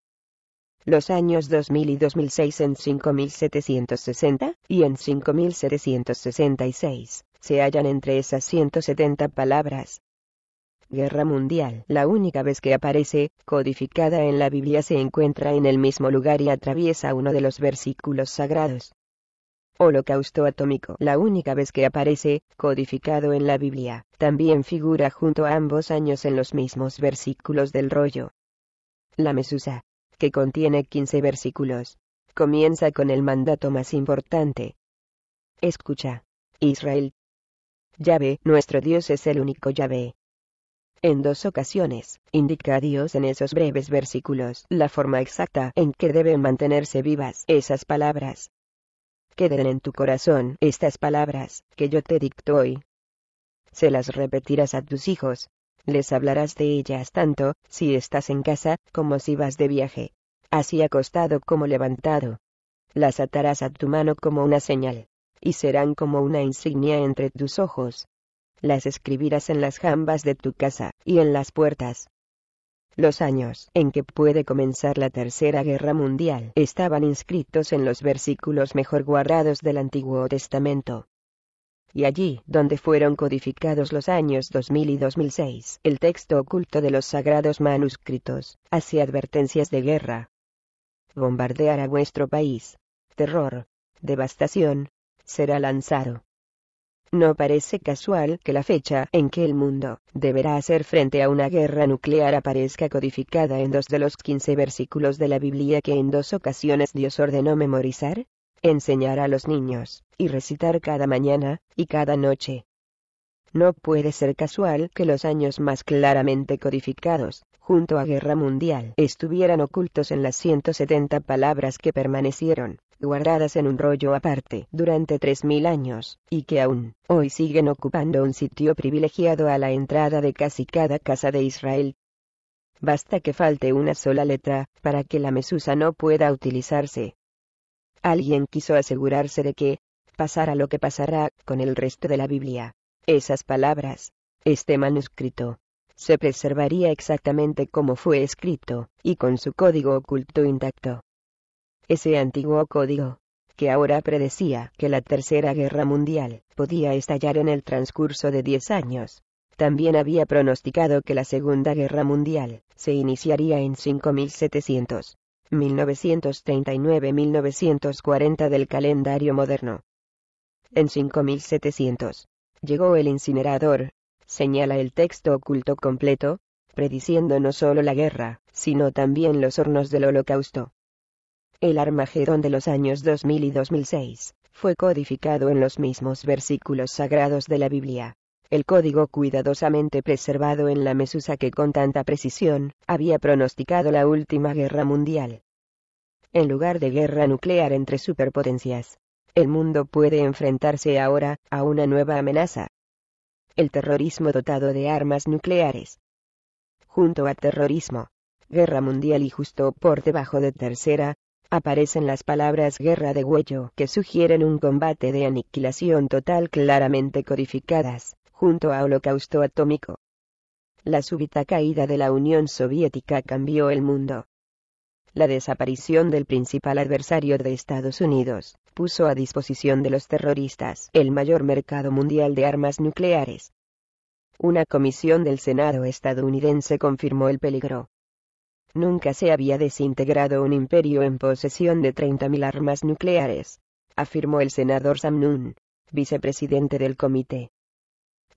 los años 2000 y 2006 en 5760 y en 5766, se hallan entre esas 170 palabras. Guerra Mundial. La única vez que aparece, codificada en la Biblia, se encuentra en el mismo lugar y atraviesa uno de los versículos sagrados. Holocausto atómico. La única vez que aparece, codificado en la Biblia, también figura junto a ambos años en los mismos versículos del rollo. La mesusa que contiene 15 versículos, comienza con el mandato más importante. Escucha, Israel. Yahvé, nuestro Dios es el único Yahvé. En dos ocasiones, indica a Dios en esos breves versículos la forma exacta en que deben mantenerse vivas esas palabras. Queden en tu corazón estas palabras que yo te dicto hoy. Se las repetirás a tus hijos, les hablarás de ellas tanto, si estás en casa, como si vas de viaje. Así acostado como levantado. Las atarás a tu mano como una señal. Y serán como una insignia entre tus ojos. Las escribirás en las jambas de tu casa, y en las puertas. Los años en que puede comenzar la Tercera Guerra Mundial estaban inscritos en los versículos mejor guardados del Antiguo Testamento y allí, donde fueron codificados los años 2000 y 2006, el texto oculto de los sagrados manuscritos, hacia advertencias de guerra. Bombardear a vuestro país. Terror. Devastación. Será lanzado. No parece casual que la fecha en que el mundo deberá hacer frente a una guerra nuclear aparezca codificada en dos de los quince versículos de la Biblia que en dos ocasiones Dios ordenó memorizar, enseñar a los niños, y recitar cada mañana, y cada noche. No puede ser casual que los años más claramente codificados, junto a Guerra Mundial, estuvieran ocultos en las 170 palabras que permanecieron, guardadas en un rollo aparte durante 3.000 años, y que aún, hoy siguen ocupando un sitio privilegiado a la entrada de casi cada casa de Israel. Basta que falte una sola letra, para que la mesusa no pueda utilizarse, Alguien quiso asegurarse de que, pasara lo que pasará con el resto de la Biblia, esas palabras, este manuscrito, se preservaría exactamente como fue escrito, y con su código oculto intacto. Ese antiguo código, que ahora predecía que la Tercera Guerra Mundial podía estallar en el transcurso de diez años, también había pronosticado que la Segunda Guerra Mundial se iniciaría en 5700. 1939-1940 del calendario moderno. En 5700, llegó el incinerador, señala el texto oculto completo, prediciendo no solo la guerra, sino también los hornos del holocausto. El Armagedón de los años 2000 y 2006, fue codificado en los mismos versículos sagrados de la Biblia, el código cuidadosamente preservado en la mesusa que con tanta precisión, había pronosticado la última guerra mundial. En lugar de guerra nuclear entre superpotencias, el mundo puede enfrentarse ahora a una nueva amenaza. El terrorismo dotado de armas nucleares. Junto a terrorismo, guerra mundial y justo por debajo de tercera, aparecen las palabras guerra de huello que sugieren un combate de aniquilación total claramente codificadas junto a Holocausto Atómico. La súbita caída de la Unión Soviética cambió el mundo. La desaparición del principal adversario de Estados Unidos puso a disposición de los terroristas el mayor mercado mundial de armas nucleares. Una comisión del Senado estadounidense confirmó el peligro. Nunca se había desintegrado un imperio en posesión de 30.000 armas nucleares, afirmó el senador Sam vicepresidente del comité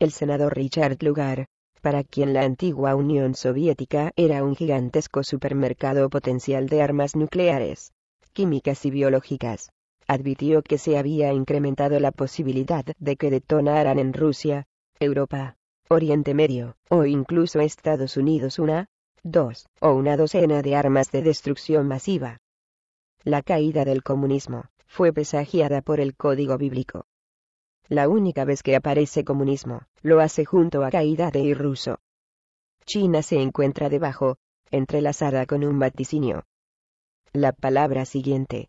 el senador Richard Lugar, para quien la antigua Unión Soviética era un gigantesco supermercado potencial de armas nucleares, químicas y biológicas, advirtió que se había incrementado la posibilidad de que detonaran en Rusia, Europa, Oriente Medio, o incluso Estados Unidos una, dos o una docena de armas de destrucción masiva. La caída del comunismo fue presagiada por el código bíblico, la única vez que aparece comunismo, lo hace junto a caída de Irruso. China se encuentra debajo, entrelazada con un vaticinio. La palabra siguiente.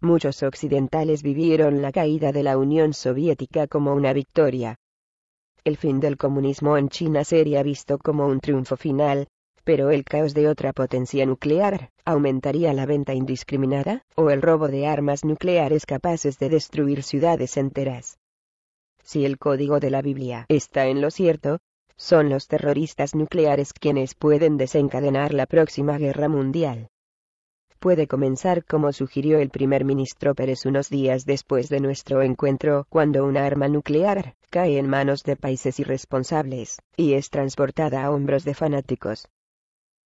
Muchos occidentales vivieron la caída de la Unión Soviética como una victoria. El fin del comunismo en China sería visto como un triunfo final, pero el caos de otra potencia nuclear, aumentaría la venta indiscriminada, o el robo de armas nucleares capaces de destruir ciudades enteras. Si el código de la Biblia está en lo cierto, son los terroristas nucleares quienes pueden desencadenar la próxima guerra mundial. Puede comenzar como sugirió el primer ministro Pérez unos días después de nuestro encuentro, cuando una arma nuclear cae en manos de países irresponsables, y es transportada a hombros de fanáticos.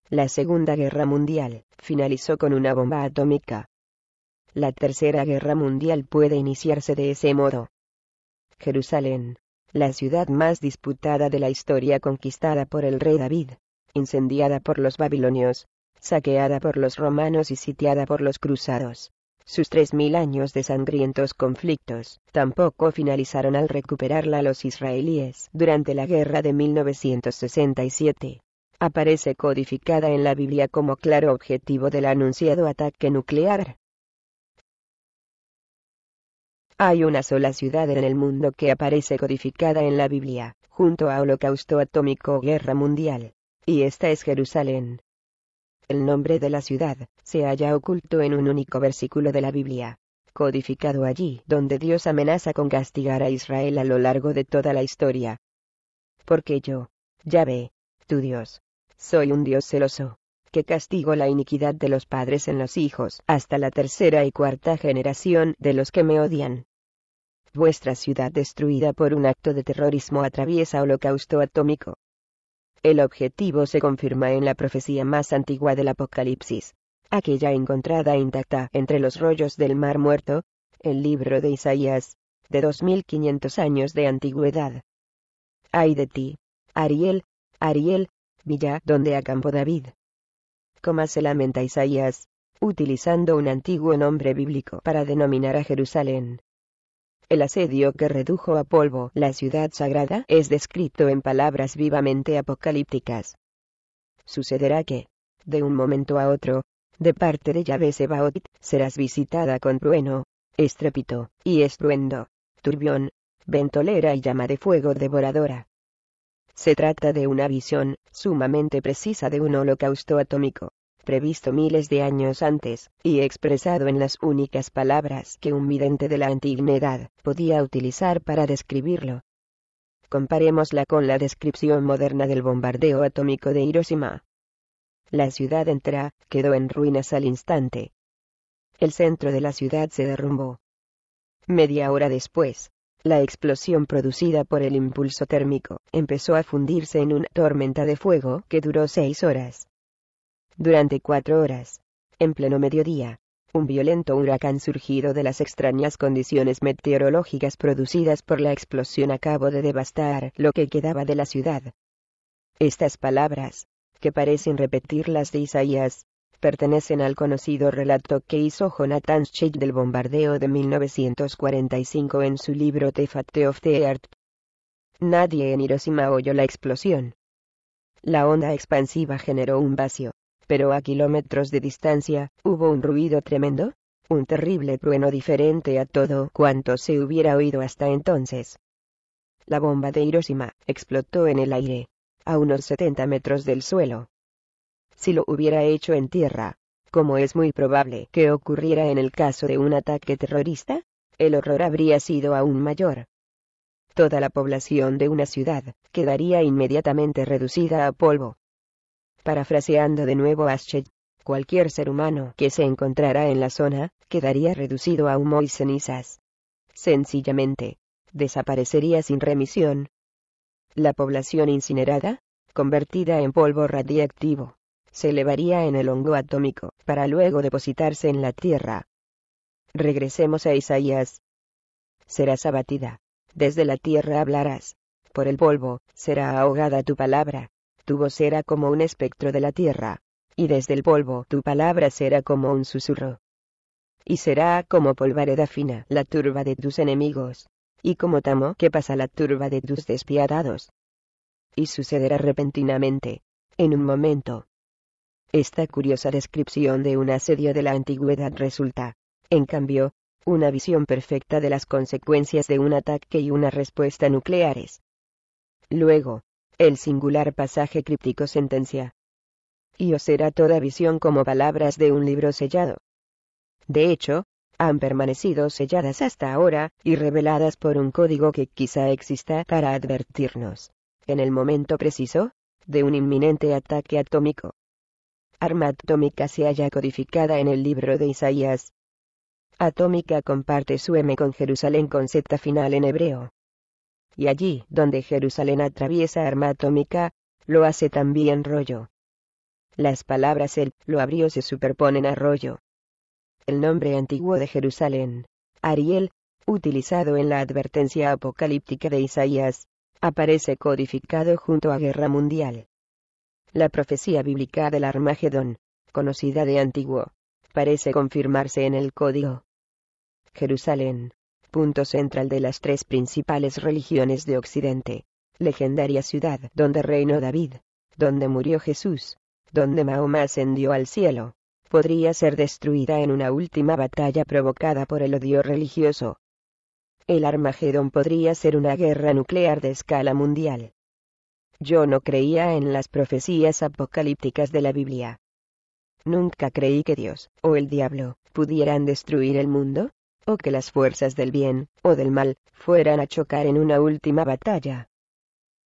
La Segunda Guerra Mundial finalizó con una bomba atómica. La Tercera Guerra Mundial puede iniciarse de ese modo. Jerusalén, la ciudad más disputada de la historia conquistada por el rey David, incendiada por los babilonios, saqueada por los romanos y sitiada por los cruzados. Sus tres mil años de sangrientos conflictos tampoco finalizaron al recuperarla los israelíes durante la guerra de 1967. Aparece codificada en la Biblia como claro objetivo del anunciado ataque nuclear, hay una sola ciudad en el mundo que aparece codificada en la Biblia, junto a Holocausto Atómico o Guerra Mundial. Y esta es Jerusalén. El nombre de la ciudad se halla oculto en un único versículo de la Biblia, codificado allí donde Dios amenaza con castigar a Israel a lo largo de toda la historia. Porque yo, Yahvé, tu Dios, soy un Dios celoso, castigo la iniquidad de los padres en los hijos, hasta la tercera y cuarta generación de los que me odian. Vuestra ciudad destruida por un acto de terrorismo atraviesa holocausto atómico. El objetivo se confirma en la profecía más antigua del Apocalipsis, aquella encontrada intacta entre los rollos del Mar Muerto, el libro de Isaías, de 2500 años de antigüedad. Ay de ti, Ariel, Ariel, villa donde acampó David, se lamenta Isaías, utilizando un antiguo nombre bíblico para denominar a Jerusalén. El asedio que redujo a polvo la ciudad sagrada es descrito en palabras vivamente apocalípticas. Sucederá que, de un momento a otro, de parte de Yahvé Sebaot, serás visitada con trueno, estrépito, y estruendo, turbión, ventolera y llama de fuego devoradora. Se trata de una visión, sumamente precisa de un holocausto atómico, previsto miles de años antes, y expresado en las únicas palabras que un vidente de la antigüedad podía utilizar para describirlo. Comparémosla con la descripción moderna del bombardeo atómico de Hiroshima. La ciudad entra quedó en ruinas al instante. El centro de la ciudad se derrumbó. Media hora después, la explosión producida por el impulso térmico empezó a fundirse en una tormenta de fuego que duró seis horas. Durante cuatro horas, en pleno mediodía, un violento huracán surgido de las extrañas condiciones meteorológicas producidas por la explosión acabó de devastar lo que quedaba de la ciudad. Estas palabras, que parecen repetir las de Isaías, pertenecen al conocido relato que hizo Jonathan Schick del bombardeo de 1945 en su libro The Fate of the Earth. Nadie en Hiroshima oyó la explosión. La onda expansiva generó un vacío, pero a kilómetros de distancia, hubo un ruido tremendo, un terrible trueno diferente a todo cuanto se hubiera oído hasta entonces. La bomba de Hiroshima explotó en el aire, a unos 70 metros del suelo si lo hubiera hecho en tierra, como es muy probable que ocurriera en el caso de un ataque terrorista, el horror habría sido aún mayor. Toda la población de una ciudad quedaría inmediatamente reducida a polvo. Parafraseando de nuevo a cualquier ser humano que se encontrara en la zona quedaría reducido a humo y cenizas. Sencillamente, desaparecería sin remisión. La población incinerada, convertida en polvo radiactivo, se elevaría en el hongo atómico, para luego depositarse en la tierra. Regresemos a Isaías. Serás abatida. Desde la tierra hablarás. Por el polvo, será ahogada tu palabra. Tu voz será como un espectro de la tierra. Y desde el polvo tu palabra será como un susurro. Y será como polvareda fina la turba de tus enemigos. Y como tamo que pasa la turba de tus despiadados. Y sucederá repentinamente. En un momento, esta curiosa descripción de un asedio de la antigüedad resulta, en cambio, una visión perfecta de las consecuencias de un ataque y una respuesta nucleares. Luego, el singular pasaje críptico sentencia. Y os será toda visión como palabras de un libro sellado. De hecho, han permanecido selladas hasta ahora, y reveladas por un código que quizá exista para advertirnos, en el momento preciso, de un inminente ataque atómico arma atómica se halla codificada en el libro de Isaías. Atómica comparte su M con Jerusalén con Z final en hebreo. Y allí donde Jerusalén atraviesa arma atómica, lo hace también rollo. Las palabras el lo abrió se superponen a rollo. El nombre antiguo de Jerusalén, Ariel, utilizado en la advertencia apocalíptica de Isaías, aparece codificado junto a Guerra Mundial. La profecía bíblica del Armagedón, conocida de antiguo, parece confirmarse en el código. Jerusalén, punto central de las tres principales religiones de Occidente, legendaria ciudad donde reinó David, donde murió Jesús, donde Mahoma ascendió al cielo, podría ser destruida en una última batalla provocada por el odio religioso. El Armagedón podría ser una guerra nuclear de escala mundial. Yo no creía en las profecías apocalípticas de la Biblia. Nunca creí que Dios, o el diablo, pudieran destruir el mundo, o que las fuerzas del bien, o del mal, fueran a chocar en una última batalla.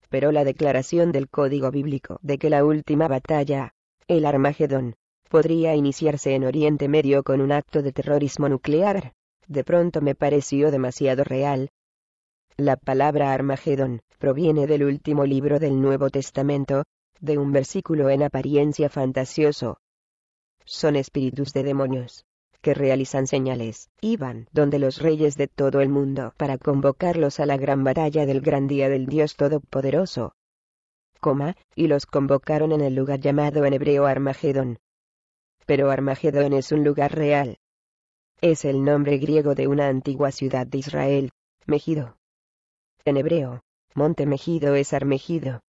Pero la declaración del código bíblico de que la última batalla, el Armagedón, podría iniciarse en Oriente Medio con un acto de terrorismo nuclear, de pronto me pareció demasiado real, la palabra Armagedón proviene del último libro del Nuevo Testamento, de un versículo en apariencia fantasioso. Son espíritus de demonios, que realizan señales, y van donde los reyes de todo el mundo para convocarlos a la gran batalla del gran día del Dios Todopoderoso. Coma, y los convocaron en el lugar llamado en hebreo Armagedón. Pero Armagedón es un lugar real. Es el nombre griego de una antigua ciudad de Israel, Megido en hebreo, Monte Megido es Armegido.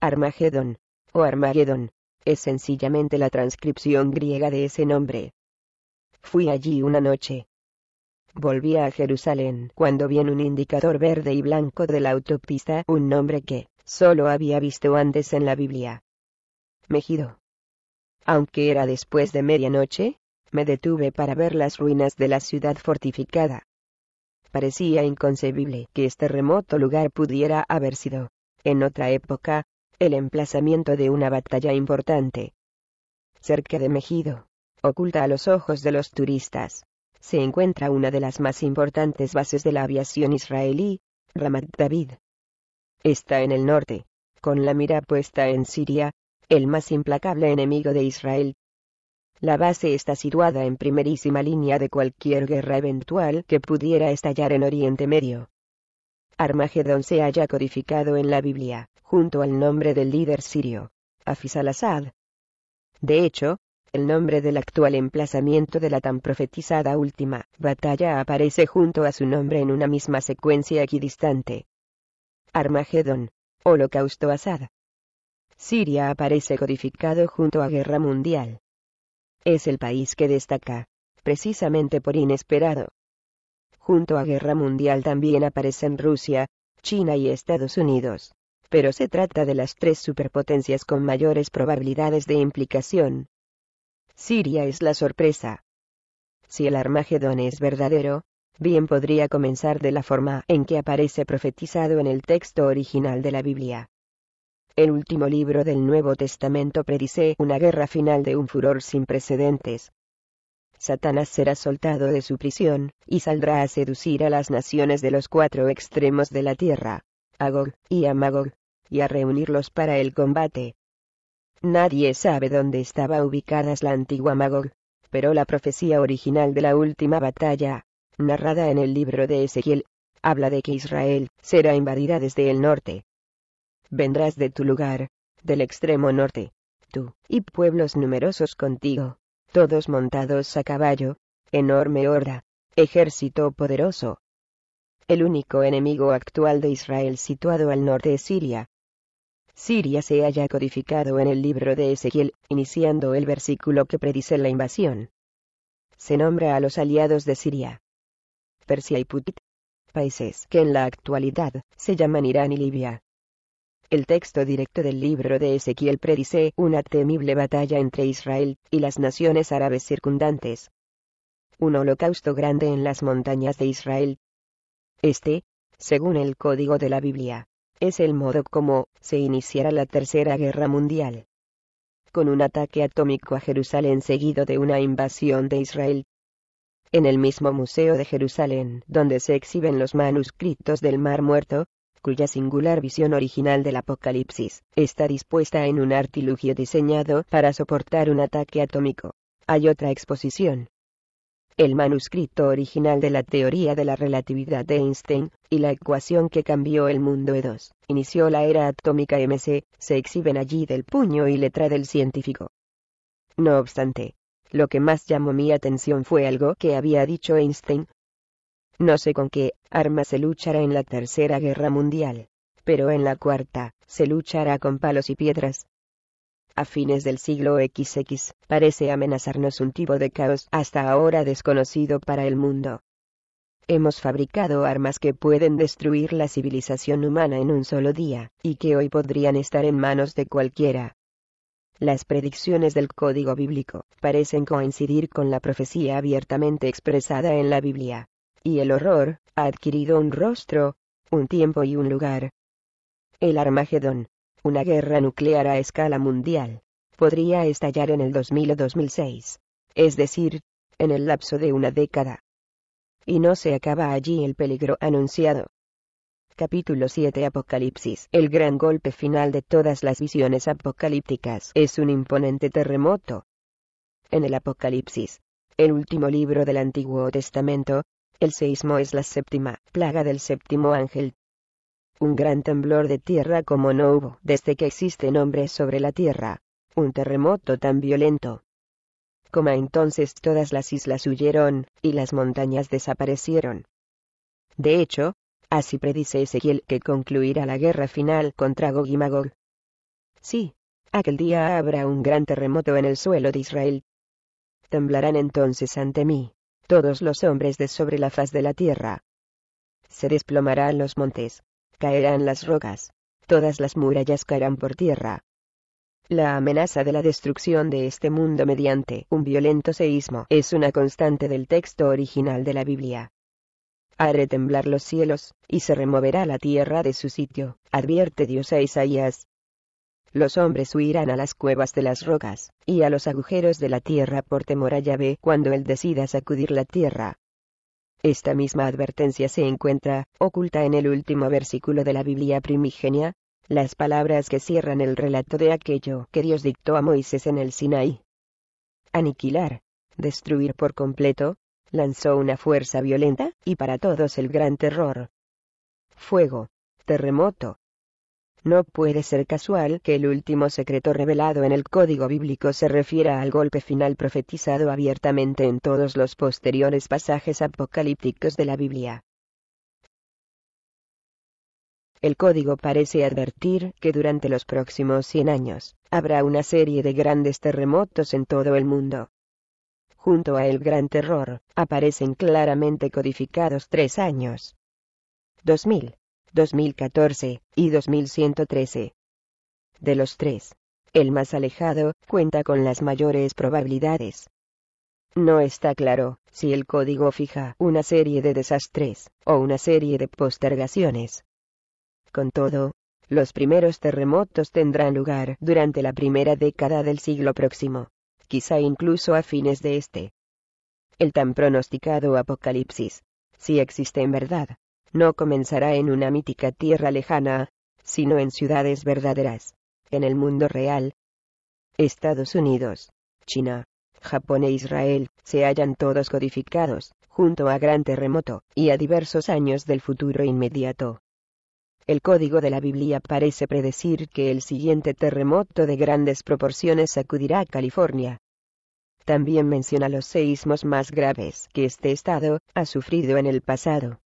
Armagedón, o Armagedón, es sencillamente la transcripción griega de ese nombre. Fui allí una noche. Volvía a Jerusalén cuando vi en un indicador verde y blanco de la autopista un nombre que, solo había visto antes en la Biblia. Mejido. Aunque era después de medianoche, me detuve para ver las ruinas de la ciudad fortificada. Parecía inconcebible que este remoto lugar pudiera haber sido, en otra época, el emplazamiento de una batalla importante. Cerca de Mejido, oculta a los ojos de los turistas, se encuentra una de las más importantes bases de la aviación israelí, Ramat David. Está en el norte, con la mira puesta en Siria, el más implacable enemigo de Israel, la base está situada en primerísima línea de cualquier guerra eventual que pudiera estallar en Oriente Medio. Armagedón se halla codificado en la Biblia, junto al nombre del líder sirio, Afis Asad. De hecho, el nombre del actual emplazamiento de la tan profetizada última batalla aparece junto a su nombre en una misma secuencia equidistante. Armagedón, Holocausto Asad, Siria aparece codificado junto a Guerra Mundial, es el país que destaca, precisamente por inesperado. Junto a Guerra Mundial también aparecen Rusia, China y Estados Unidos, pero se trata de las tres superpotencias con mayores probabilidades de implicación. Siria es la sorpresa. Si el Armagedón es verdadero, bien podría comenzar de la forma en que aparece profetizado en el texto original de la Biblia. El último libro del Nuevo Testamento predice una guerra final de un furor sin precedentes. Satanás será soltado de su prisión, y saldrá a seducir a las naciones de los cuatro extremos de la tierra, Agog y Amagog, y a reunirlos para el combate. Nadie sabe dónde estaba ubicadas la antigua Magog, pero la profecía original de la última batalla, narrada en el libro de Ezequiel, habla de que Israel será invadida desde el norte, vendrás de tu lugar, del extremo norte, tú, y pueblos numerosos contigo, todos montados a caballo, enorme horda, ejército poderoso. El único enemigo actual de Israel situado al norte es Siria. Siria se haya codificado en el libro de Ezequiel, iniciando el versículo que predice la invasión. Se nombra a los aliados de Siria. Persia y Put, Países que en la actualidad se llaman Irán y Libia. El texto directo del libro de Ezequiel predice una temible batalla entre Israel y las naciones árabes circundantes. Un holocausto grande en las montañas de Israel. Este, según el código de la Biblia, es el modo como se iniciará la Tercera Guerra Mundial. Con un ataque atómico a Jerusalén seguido de una invasión de Israel. En el mismo Museo de Jerusalén, donde se exhiben los manuscritos del Mar Muerto, cuya singular visión original del apocalipsis, está dispuesta en un artilugio diseñado para soportar un ataque atómico. Hay otra exposición. El manuscrito original de la teoría de la relatividad de Einstein, y la ecuación que cambió el mundo E2, inició la era atómica MC, se exhiben allí del puño y letra del científico. No obstante, lo que más llamó mi atención fue algo que había dicho Einstein, no sé con qué arma se luchará en la Tercera Guerra Mundial, pero en la Cuarta, se luchará con palos y piedras. A fines del siglo XX, parece amenazarnos un tipo de caos hasta ahora desconocido para el mundo. Hemos fabricado armas que pueden destruir la civilización humana en un solo día, y que hoy podrían estar en manos de cualquiera. Las predicciones del código bíblico parecen coincidir con la profecía abiertamente expresada en la Biblia y el horror ha adquirido un rostro, un tiempo y un lugar. El Armagedón, una guerra nuclear a escala mundial, podría estallar en el 2000 o 2006, es decir, en el lapso de una década. Y no se acaba allí el peligro anunciado. Capítulo 7 Apocalipsis El gran golpe final de todas las visiones apocalípticas es un imponente terremoto. En el Apocalipsis, el último libro del Antiguo Testamento, el seísmo es la séptima plaga del séptimo ángel. Un gran temblor de tierra como no hubo desde que existen hombres sobre la tierra. Un terremoto tan violento. Como entonces todas las islas huyeron, y las montañas desaparecieron. De hecho, así predice Ezequiel que concluirá la guerra final contra Gog y Magog. Sí, aquel día habrá un gran terremoto en el suelo de Israel. Temblarán entonces ante mí, todos los hombres de sobre la faz de la tierra. Se desplomarán los montes, caerán las rocas, todas las murallas caerán por tierra. La amenaza de la destrucción de este mundo mediante un violento seísmo es una constante del texto original de la Biblia. Haré temblar los cielos, y se removerá la tierra de su sitio, advierte Dios a Isaías, los hombres huirán a las cuevas de las rocas, y a los agujeros de la tierra por temor a Yahvé cuando él decida sacudir la tierra. Esta misma advertencia se encuentra, oculta en el último versículo de la Biblia primigenia, las palabras que cierran el relato de aquello que Dios dictó a Moisés en el Sinaí. Aniquilar, destruir por completo, lanzó una fuerza violenta, y para todos el gran terror. Fuego, terremoto, no puede ser casual que el último secreto revelado en el código bíblico se refiera al golpe final profetizado abiertamente en todos los posteriores pasajes apocalípticos de la Biblia. El código parece advertir que durante los próximos 100 años, habrá una serie de grandes terremotos en todo el mundo. Junto a el Gran Terror, aparecen claramente codificados tres años. 2000, 2014 y 2113. De los tres, el más alejado cuenta con las mayores probabilidades. No está claro si el código fija una serie de desastres o una serie de postergaciones. Con todo, los primeros terremotos tendrán lugar durante la primera década del siglo próximo, quizá incluso a fines de este. El tan pronosticado apocalipsis, si existe en verdad, no comenzará en una mítica tierra lejana, sino en ciudades verdaderas, en el mundo real. Estados Unidos, China, Japón e Israel se hallan todos codificados, junto a Gran Terremoto, y a diversos años del futuro inmediato. El código de la Biblia parece predecir que el siguiente terremoto de grandes proporciones sacudirá a California. También menciona los seismos más graves que este estado ha sufrido en el pasado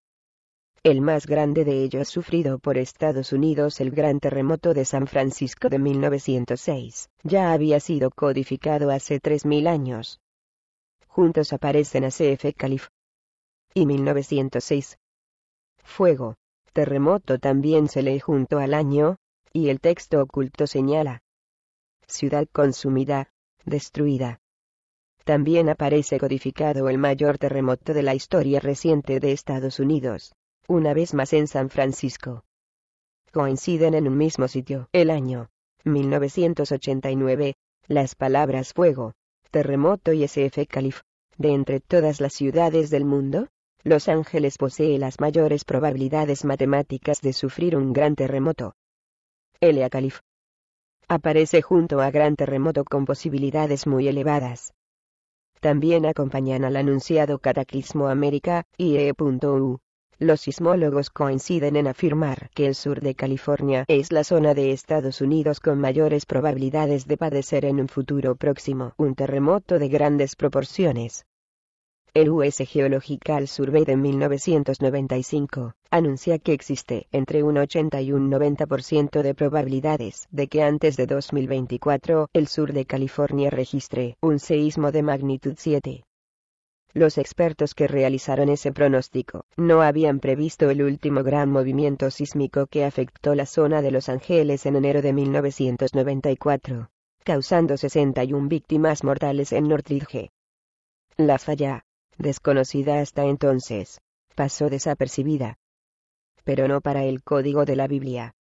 el más grande de ellos sufrido por Estados Unidos el gran terremoto de San Francisco de 1906, ya había sido codificado hace 3.000 años. Juntos aparecen a C.F. Calif. y 1906. Fuego, terremoto también se lee junto al año, y el texto oculto señala. Ciudad consumida, destruida. También aparece codificado el mayor terremoto de la historia reciente de Estados Unidos, una vez más en San Francisco. Coinciden en un mismo sitio, el año 1989, las palabras fuego, terremoto y SF Calif. De entre todas las ciudades del mundo, Los Ángeles posee las mayores probabilidades matemáticas de sufrir un gran terremoto. L.A. Calif. Aparece junto a gran terremoto con posibilidades muy elevadas. También acompañan al anunciado cataclismo América, IE.U los sismólogos coinciden en afirmar que el sur de California es la zona de Estados Unidos con mayores probabilidades de padecer en un futuro próximo un terremoto de grandes proporciones. El US Geological Survey de 1995 anuncia que existe entre un 80 y un 90% de probabilidades de que antes de 2024 el sur de California registre un seísmo de magnitud 7. Los expertos que realizaron ese pronóstico no habían previsto el último gran movimiento sísmico que afectó la zona de Los Ángeles en enero de 1994, causando 61 víctimas mortales en Northridge. La falla, desconocida hasta entonces, pasó desapercibida. Pero no para el código de la Biblia.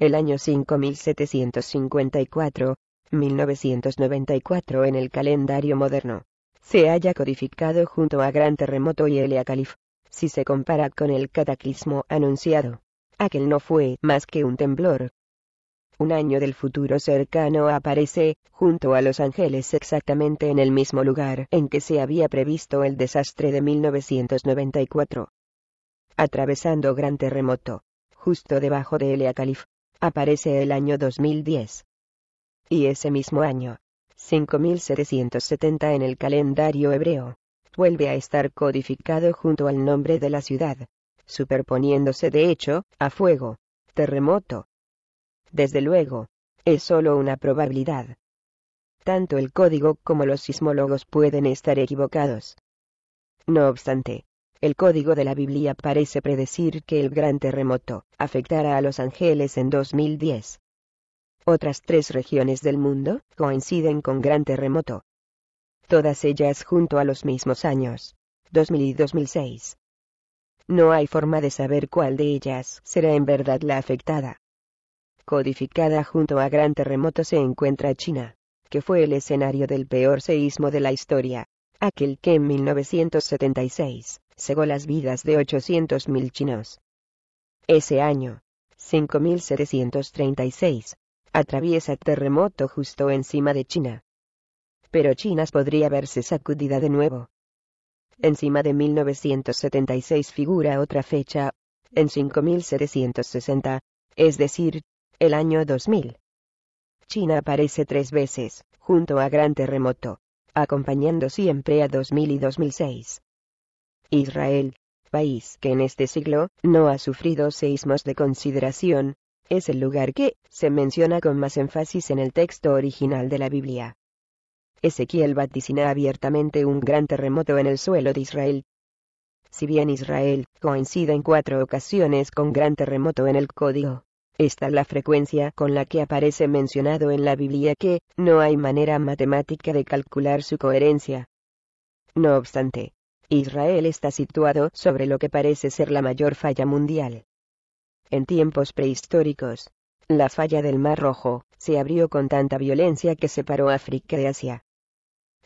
El año 5754, 1994 en el calendario moderno se haya codificado junto a Gran Terremoto y Eleacalif. si se compara con el cataclismo anunciado. Aquel no fue más que un temblor. Un año del futuro cercano aparece, junto a Los Ángeles exactamente en el mismo lugar en que se había previsto el desastre de 1994. Atravesando Gran Terremoto, justo debajo de Eleacalif, aparece el año 2010. Y ese mismo año, 5770 en el calendario hebreo, vuelve a estar codificado junto al nombre de la ciudad, superponiéndose de hecho, a fuego, terremoto. Desde luego, es solo una probabilidad. Tanto el código como los sismólogos pueden estar equivocados. No obstante, el código de la Biblia parece predecir que el gran terremoto afectará a Los Ángeles en 2010. Otras tres regiones del mundo coinciden con gran terremoto. Todas ellas junto a los mismos años, 2000 y 2006. No hay forma de saber cuál de ellas será en verdad la afectada. Codificada junto a gran terremoto se encuentra China, que fue el escenario del peor seísmo de la historia, aquel que en 1976 cegó las vidas de 800.000 chinos. Ese año, 5.736, atraviesa terremoto justo encima de China. Pero China podría verse sacudida de nuevo. Encima de 1976 figura otra fecha, en 5760, es decir, el año 2000. China aparece tres veces, junto a Gran Terremoto, acompañando siempre a 2000 y 2006. Israel, país que en este siglo no ha sufrido seísmos de consideración, es el lugar que se menciona con más énfasis en el texto original de la Biblia. Ezequiel vaticina abiertamente un gran terremoto en el suelo de Israel. Si bien Israel coincide en cuatro ocasiones con gran terremoto en el código, esta es la frecuencia con la que aparece mencionado en la Biblia que no hay manera matemática de calcular su coherencia. No obstante, Israel está situado sobre lo que parece ser la mayor falla mundial en tiempos prehistóricos, la falla del Mar Rojo se abrió con tanta violencia que separó África de Asia.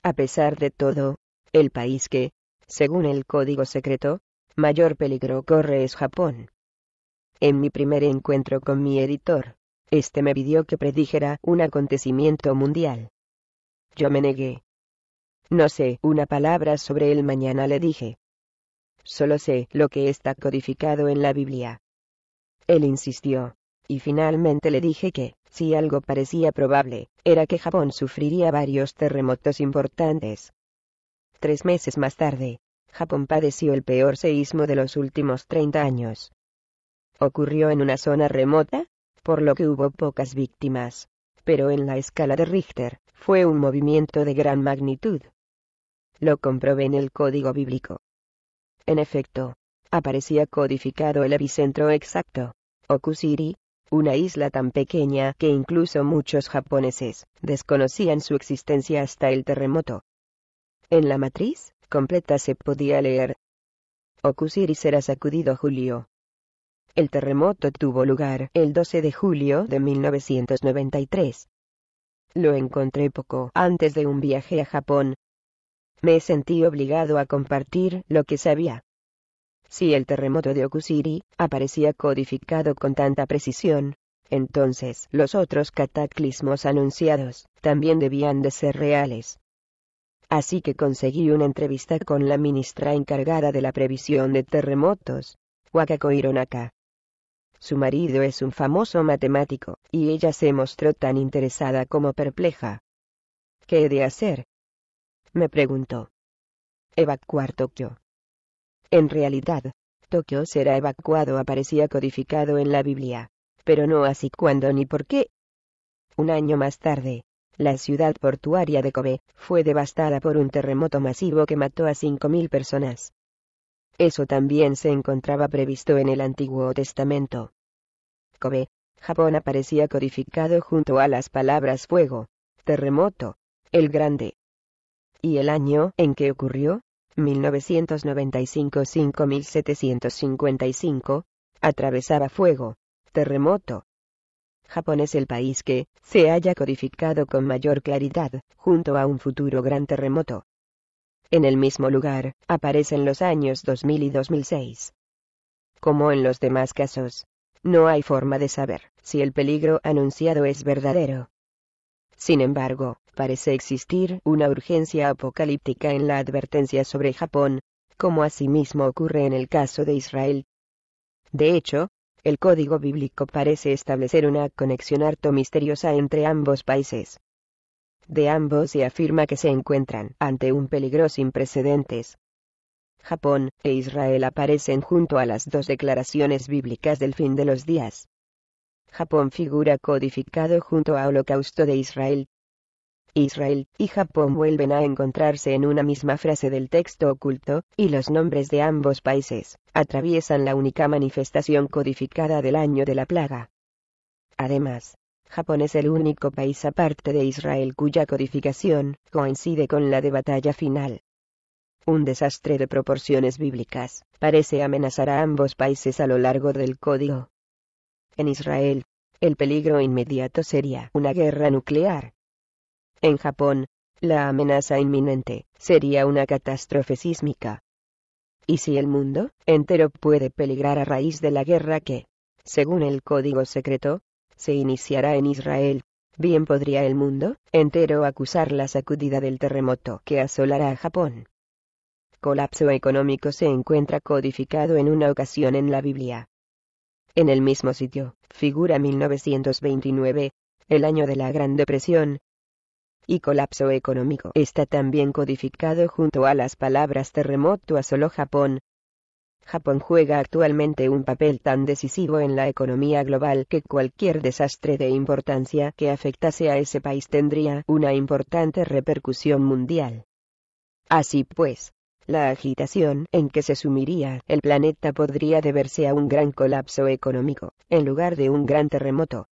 A pesar de todo, el país que, según el código secreto, mayor peligro corre es Japón. En mi primer encuentro con mi editor, este me pidió que predijera un acontecimiento mundial. Yo me negué. No sé una palabra sobre el mañana, le dije. Solo sé lo que está codificado en la Biblia. Él insistió. Y finalmente le dije que, si algo parecía probable, era que Japón sufriría varios terremotos importantes. Tres meses más tarde, Japón padeció el peor seísmo de los últimos 30 años. Ocurrió en una zona remota, por lo que hubo pocas víctimas, pero en la escala de Richter, fue un movimiento de gran magnitud. Lo comprobé en el código bíblico. En efecto, aparecía codificado el epicentro exacto. Okusiri, una isla tan pequeña que incluso muchos japoneses desconocían su existencia hasta el terremoto. En la matriz, completa se podía leer. Okusiri será sacudido Julio. El terremoto tuvo lugar el 12 de julio de 1993. Lo encontré poco antes de un viaje a Japón. Me sentí obligado a compartir lo que sabía. Si el terremoto de Okusiri aparecía codificado con tanta precisión, entonces los otros cataclismos anunciados también debían de ser reales. Así que conseguí una entrevista con la ministra encargada de la previsión de terremotos, Wakako Hironaka. Su marido es un famoso matemático, y ella se mostró tan interesada como perpleja. ¿Qué he de hacer? me preguntó. Evacuar Tokio. En realidad, Tokio será evacuado aparecía codificado en la Biblia, pero no así cuándo ni por qué. Un año más tarde, la ciudad portuaria de Kobe fue devastada por un terremoto masivo que mató a 5.000 personas. Eso también se encontraba previsto en el Antiguo Testamento. Kobe, Japón aparecía codificado junto a las palabras fuego, terremoto, el grande. ¿Y el año en que ocurrió? 1995-5755, atravesaba fuego, terremoto. Japón es el país que se haya codificado con mayor claridad, junto a un futuro gran terremoto. En el mismo lugar, aparecen los años 2000 y 2006. Como en los demás casos, no hay forma de saber si el peligro anunciado es verdadero. Sin embargo, parece existir una urgencia apocalíptica en la advertencia sobre Japón, como asimismo ocurre en el caso de Israel. De hecho, el código bíblico parece establecer una conexión harto misteriosa entre ambos países. De ambos se afirma que se encuentran ante un peligro sin precedentes. Japón e Israel aparecen junto a las dos declaraciones bíblicas del fin de los días. Japón figura codificado junto a Holocausto de Israel. Israel y Japón vuelven a encontrarse en una misma frase del texto oculto, y los nombres de ambos países atraviesan la única manifestación codificada del año de la plaga. Además, Japón es el único país aparte de Israel cuya codificación coincide con la de batalla final. Un desastre de proporciones bíblicas parece amenazar a ambos países a lo largo del código en Israel, el peligro inmediato sería una guerra nuclear. En Japón, la amenaza inminente sería una catástrofe sísmica. ¿Y si el mundo entero puede peligrar a raíz de la guerra que, según el código secreto, se iniciará en Israel? Bien podría el mundo entero acusar la sacudida del terremoto que asolará a Japón. Colapso económico se encuentra codificado en una ocasión en la Biblia. En el mismo sitio, figura 1929, el año de la Gran Depresión, y colapso económico. Está también codificado junto a las palabras terremoto a solo Japón. Japón juega actualmente un papel tan decisivo en la economía global que cualquier desastre de importancia que afectase a ese país tendría una importante repercusión mundial. Así pues, la agitación en que se sumiría el planeta podría deberse a un gran colapso económico, en lugar de un gran terremoto.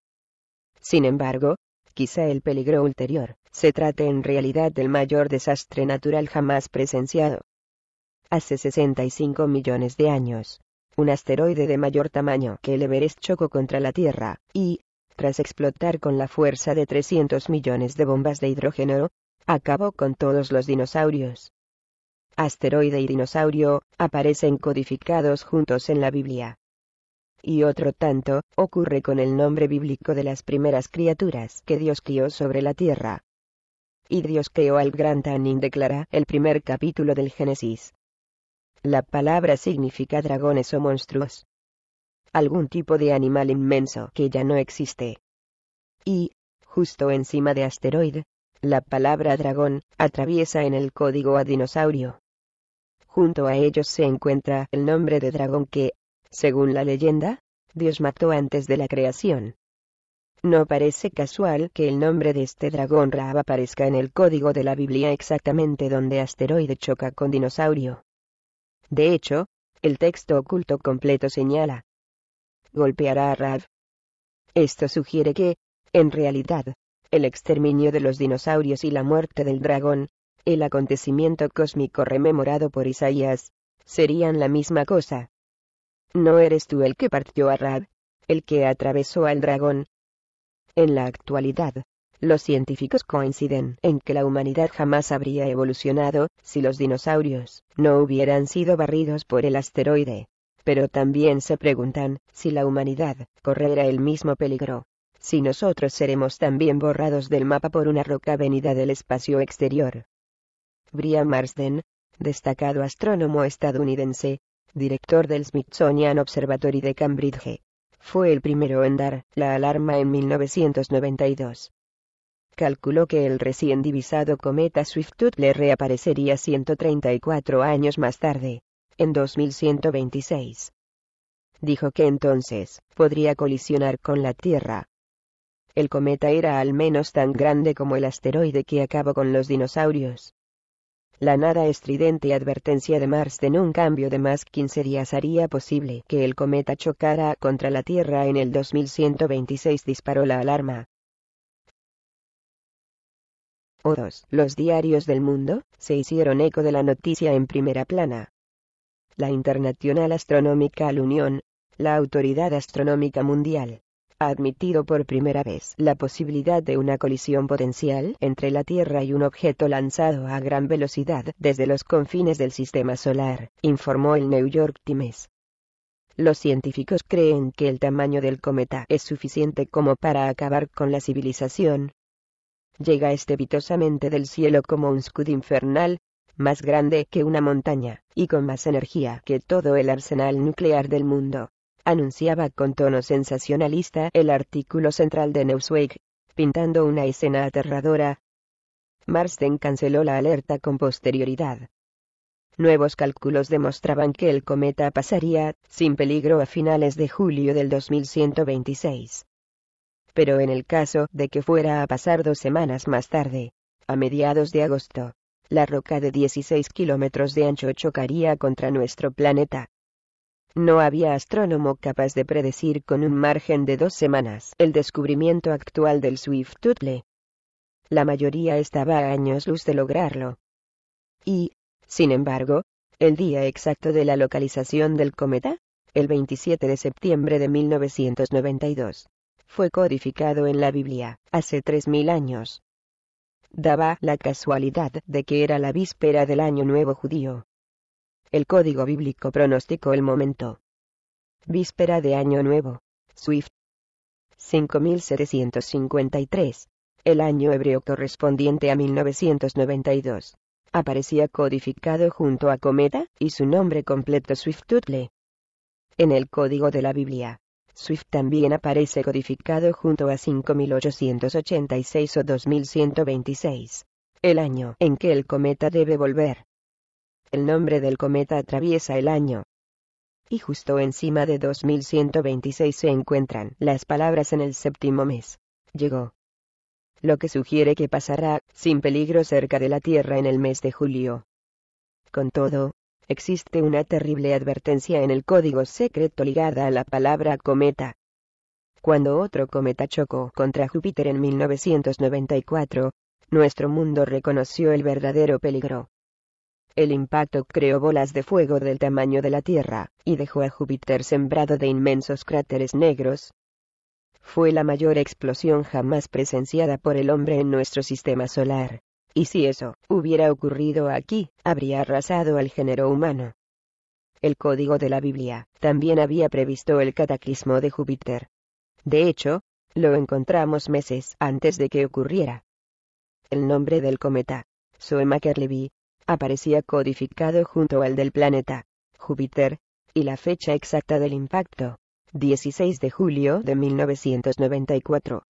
Sin embargo, quizá el peligro ulterior, se trate en realidad del mayor desastre natural jamás presenciado. Hace 65 millones de años, un asteroide de mayor tamaño que el Everest chocó contra la Tierra, y, tras explotar con la fuerza de 300 millones de bombas de hidrógeno, acabó con todos los dinosaurios asteroide y dinosaurio, aparecen codificados juntos en la Biblia. Y otro tanto, ocurre con el nombre bíblico de las primeras criaturas que Dios crió sobre la tierra. Y Dios creó al gran Tanin declara el primer capítulo del Génesis. La palabra significa dragones o monstruos. Algún tipo de animal inmenso que ya no existe. Y, justo encima de asteroide, la palabra dragón, atraviesa en el código a dinosaurio. Junto a ellos se encuentra el nombre de dragón que, según la leyenda, Dios mató antes de la creación. No parece casual que el nombre de este dragón Raab aparezca en el código de la Biblia exactamente donde asteroide choca con dinosaurio. De hecho, el texto oculto completo señala. Golpeará a Raab. Esto sugiere que, en realidad, el exterminio de los dinosaurios y la muerte del dragón, el acontecimiento cósmico rememorado por Isaías, serían la misma cosa. No eres tú el que partió a Rad, el que atravesó al dragón. En la actualidad, los científicos coinciden en que la humanidad jamás habría evolucionado si los dinosaurios no hubieran sido barridos por el asteroide. Pero también se preguntan si la humanidad correrá el mismo peligro, si nosotros seremos también borrados del mapa por una roca venida del espacio exterior. Brian Marsden, destacado astrónomo estadounidense, director del Smithsonian Observatory de Cambridge. Fue el primero en dar la alarma en 1992. Calculó que el recién divisado cometa Swift-Tuttle reaparecería 134 años más tarde, en 2126. Dijo que entonces podría colisionar con la Tierra. El cometa era al menos tan grande como el asteroide que acabó con los dinosaurios. La nada estridente advertencia de Mars de un cambio de más 15 días haría posible que el cometa chocara contra la Tierra en el 2126 disparó la alarma. O2. Los diarios del mundo se hicieron eco de la noticia en primera plana. La Internacional Astronómica Unión, la autoridad astronómica mundial, ha admitido por primera vez la posibilidad de una colisión potencial entre la Tierra y un objeto lanzado a gran velocidad desde los confines del Sistema Solar, informó el New York Times. Los científicos creen que el tamaño del cometa es suficiente como para acabar con la civilización. Llega estrepitosamente del cielo como un escudo infernal, más grande que una montaña, y con más energía que todo el arsenal nuclear del mundo anunciaba con tono sensacionalista el artículo central de Newsweek, pintando una escena aterradora. Marsden canceló la alerta con posterioridad. Nuevos cálculos demostraban que el cometa pasaría, sin peligro, a finales de julio del 2126. Pero en el caso de que fuera a pasar dos semanas más tarde, a mediados de agosto, la roca de 16 kilómetros de ancho chocaría contra nuestro planeta. No había astrónomo capaz de predecir con un margen de dos semanas el descubrimiento actual del Swift-Tuttle. La mayoría estaba a años luz de lograrlo. Y, sin embargo, el día exacto de la localización del cometa, el 27 de septiembre de 1992, fue codificado en la Biblia, hace 3.000 años. Daba la casualidad de que era la víspera del Año Nuevo Judío, el código bíblico pronosticó el momento. Víspera de Año Nuevo. Swift. 5753. El año hebreo correspondiente a 1992. Aparecía codificado junto a Cometa y su nombre completo swift Tutle. En el código de la Biblia, Swift también aparece codificado junto a 5886 o 2126. El año en que el cometa debe volver el nombre del cometa atraviesa el año. Y justo encima de 2126 se encuentran las palabras en el séptimo mes. Llegó. Lo que sugiere que pasará, sin peligro cerca de la Tierra en el mes de julio. Con todo, existe una terrible advertencia en el código secreto ligada a la palabra cometa. Cuando otro cometa chocó contra Júpiter en 1994, nuestro mundo reconoció el verdadero peligro. El impacto creó bolas de fuego del tamaño de la Tierra, y dejó a Júpiter sembrado de inmensos cráteres negros. Fue la mayor explosión jamás presenciada por el hombre en nuestro sistema solar. Y si eso hubiera ocurrido aquí, habría arrasado al género humano. El código de la Biblia también había previsto el cataclismo de Júpiter. De hecho, lo encontramos meses antes de que ocurriera. El nombre del cometa, Soemaker-Levy, aparecía codificado junto al del planeta Júpiter, y la fecha exacta del impacto, 16 de julio de 1994.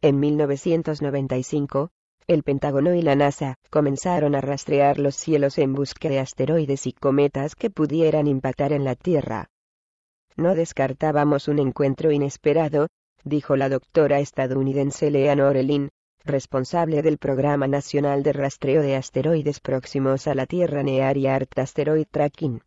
En 1995, el Pentágono y la NASA comenzaron a rastrear los cielos en busca de asteroides y cometas que pudieran impactar en la Tierra. No descartábamos un encuentro inesperado, dijo la doctora estadounidense Leanne Orelin, responsable del Programa Nacional de Rastreo de Asteroides Próximos a la Tierra NEAR y ART Asteroid Tracking.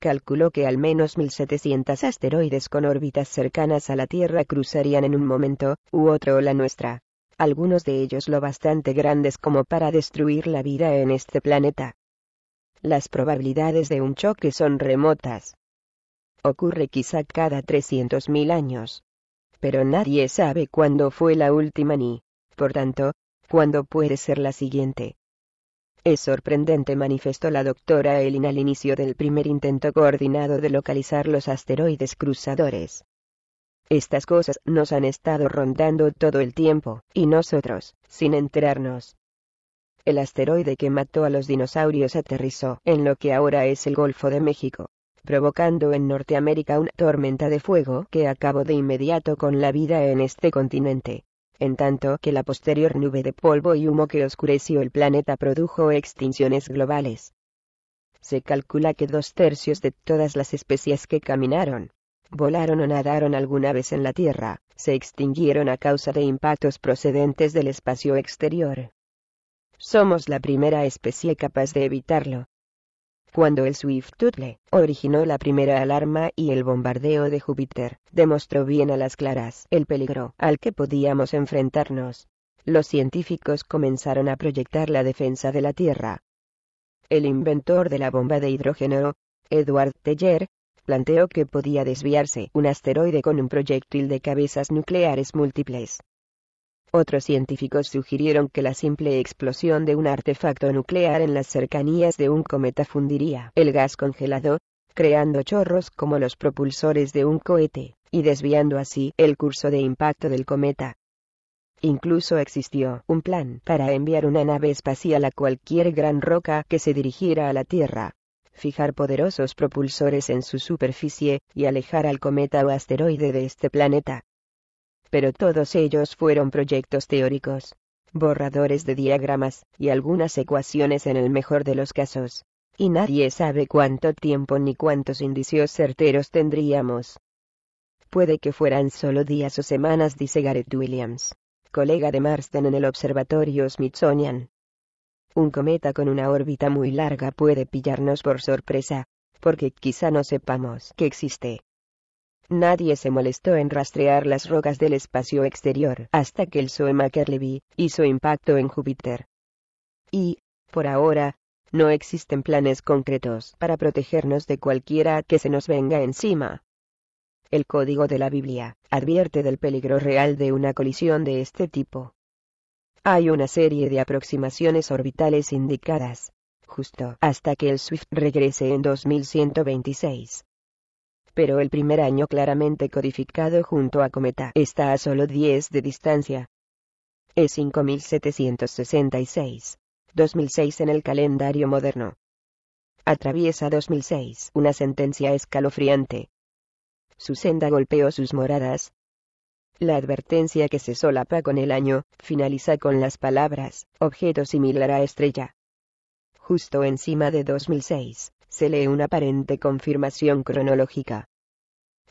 Calculó que al menos 1.700 asteroides con órbitas cercanas a la Tierra cruzarían en un momento, u otro la nuestra. Algunos de ellos lo bastante grandes como para destruir la vida en este planeta. Las probabilidades de un choque son remotas. Ocurre quizá cada 300.000 años. Pero nadie sabe cuándo fue la última ni, por tanto, ¿cuándo puede ser la siguiente? Es sorprendente, manifestó la doctora Elin al inicio del primer intento coordinado de localizar los asteroides cruzadores. Estas cosas nos han estado rondando todo el tiempo, y nosotros, sin enterarnos. El asteroide que mató a los dinosaurios aterrizó en lo que ahora es el Golfo de México, provocando en Norteamérica una tormenta de fuego que acabó de inmediato con la vida en este continente en tanto que la posterior nube de polvo y humo que oscureció el planeta produjo extinciones globales. Se calcula que dos tercios de todas las especies que caminaron, volaron o nadaron alguna vez en la Tierra, se extinguieron a causa de impactos procedentes del espacio exterior. Somos la primera especie capaz de evitarlo, cuando el Swift Tuttle originó la primera alarma y el bombardeo de Júpiter, demostró bien a las claras el peligro al que podíamos enfrentarnos. Los científicos comenzaron a proyectar la defensa de la Tierra. El inventor de la bomba de hidrógeno, Edward Teller, planteó que podía desviarse un asteroide con un proyectil de cabezas nucleares múltiples. Otros científicos sugirieron que la simple explosión de un artefacto nuclear en las cercanías de un cometa fundiría el gas congelado, creando chorros como los propulsores de un cohete, y desviando así el curso de impacto del cometa. Incluso existió un plan para enviar una nave espacial a cualquier gran roca que se dirigiera a la Tierra, fijar poderosos propulsores en su superficie, y alejar al cometa o asteroide de este planeta pero todos ellos fueron proyectos teóricos, borradores de diagramas, y algunas ecuaciones en el mejor de los casos. Y nadie sabe cuánto tiempo ni cuántos indicios certeros tendríamos. Puede que fueran solo días o semanas, dice Gareth Williams, colega de Marsden en el Observatorio Smithsonian. Un cometa con una órbita muy larga puede pillarnos por sorpresa, porque quizá no sepamos que existe nadie se molestó en rastrear las rocas del espacio exterior hasta que el Soemaker Levy hizo impacto en Júpiter. Y, por ahora, no existen planes concretos para protegernos de cualquiera que se nos venga encima. El código de la Biblia advierte del peligro real de una colisión de este tipo. Hay una serie de aproximaciones orbitales indicadas, justo hasta que el Swift regrese en 2126 pero el primer año claramente codificado junto a cometa está a solo 10 de distancia. Es 5766 2006 en el calendario moderno. Atraviesa 2006 una sentencia escalofriante. Su senda golpeó sus moradas. La advertencia que se solapa con el año, finaliza con las palabras, objeto similar a estrella. Justo encima de 2006, se lee una aparente confirmación cronológica.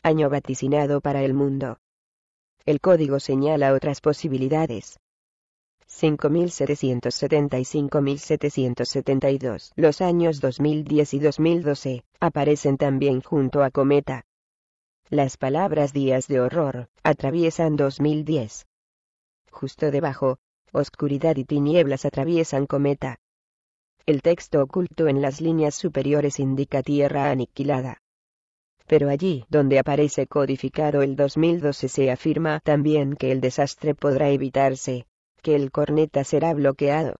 Año vaticinado para el mundo. El código señala otras posibilidades. 5775 Los años 2010 y 2012 aparecen también junto a Cometa. Las palabras días de horror atraviesan 2010. Justo debajo, oscuridad y tinieblas atraviesan Cometa. El texto oculto en las líneas superiores indica tierra aniquilada. Pero allí donde aparece codificado el 2012 se afirma también que el desastre podrá evitarse, que el corneta será bloqueado.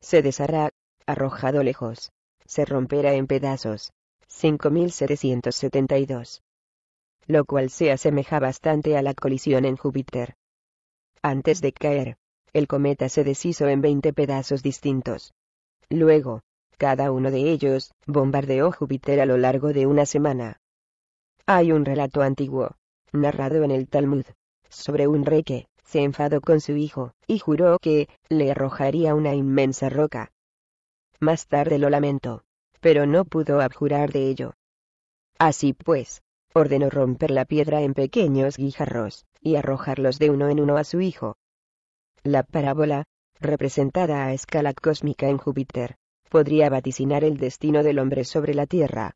Se deshará, arrojado lejos, se romperá en pedazos. 5772. Lo cual se asemeja bastante a la colisión en Júpiter. Antes de caer, el cometa se deshizo en 20 pedazos distintos. Luego, cada uno de ellos bombardeó Júpiter a lo largo de una semana. Hay un relato antiguo, narrado en el Talmud, sobre un rey que se enfadó con su hijo, y juró que le arrojaría una inmensa roca. Más tarde lo lamentó, pero no pudo abjurar de ello. Así pues, ordenó romper la piedra en pequeños guijarros, y arrojarlos de uno en uno a su hijo. La parábola representada a escala cósmica en Júpiter, podría vaticinar el destino del hombre sobre la Tierra.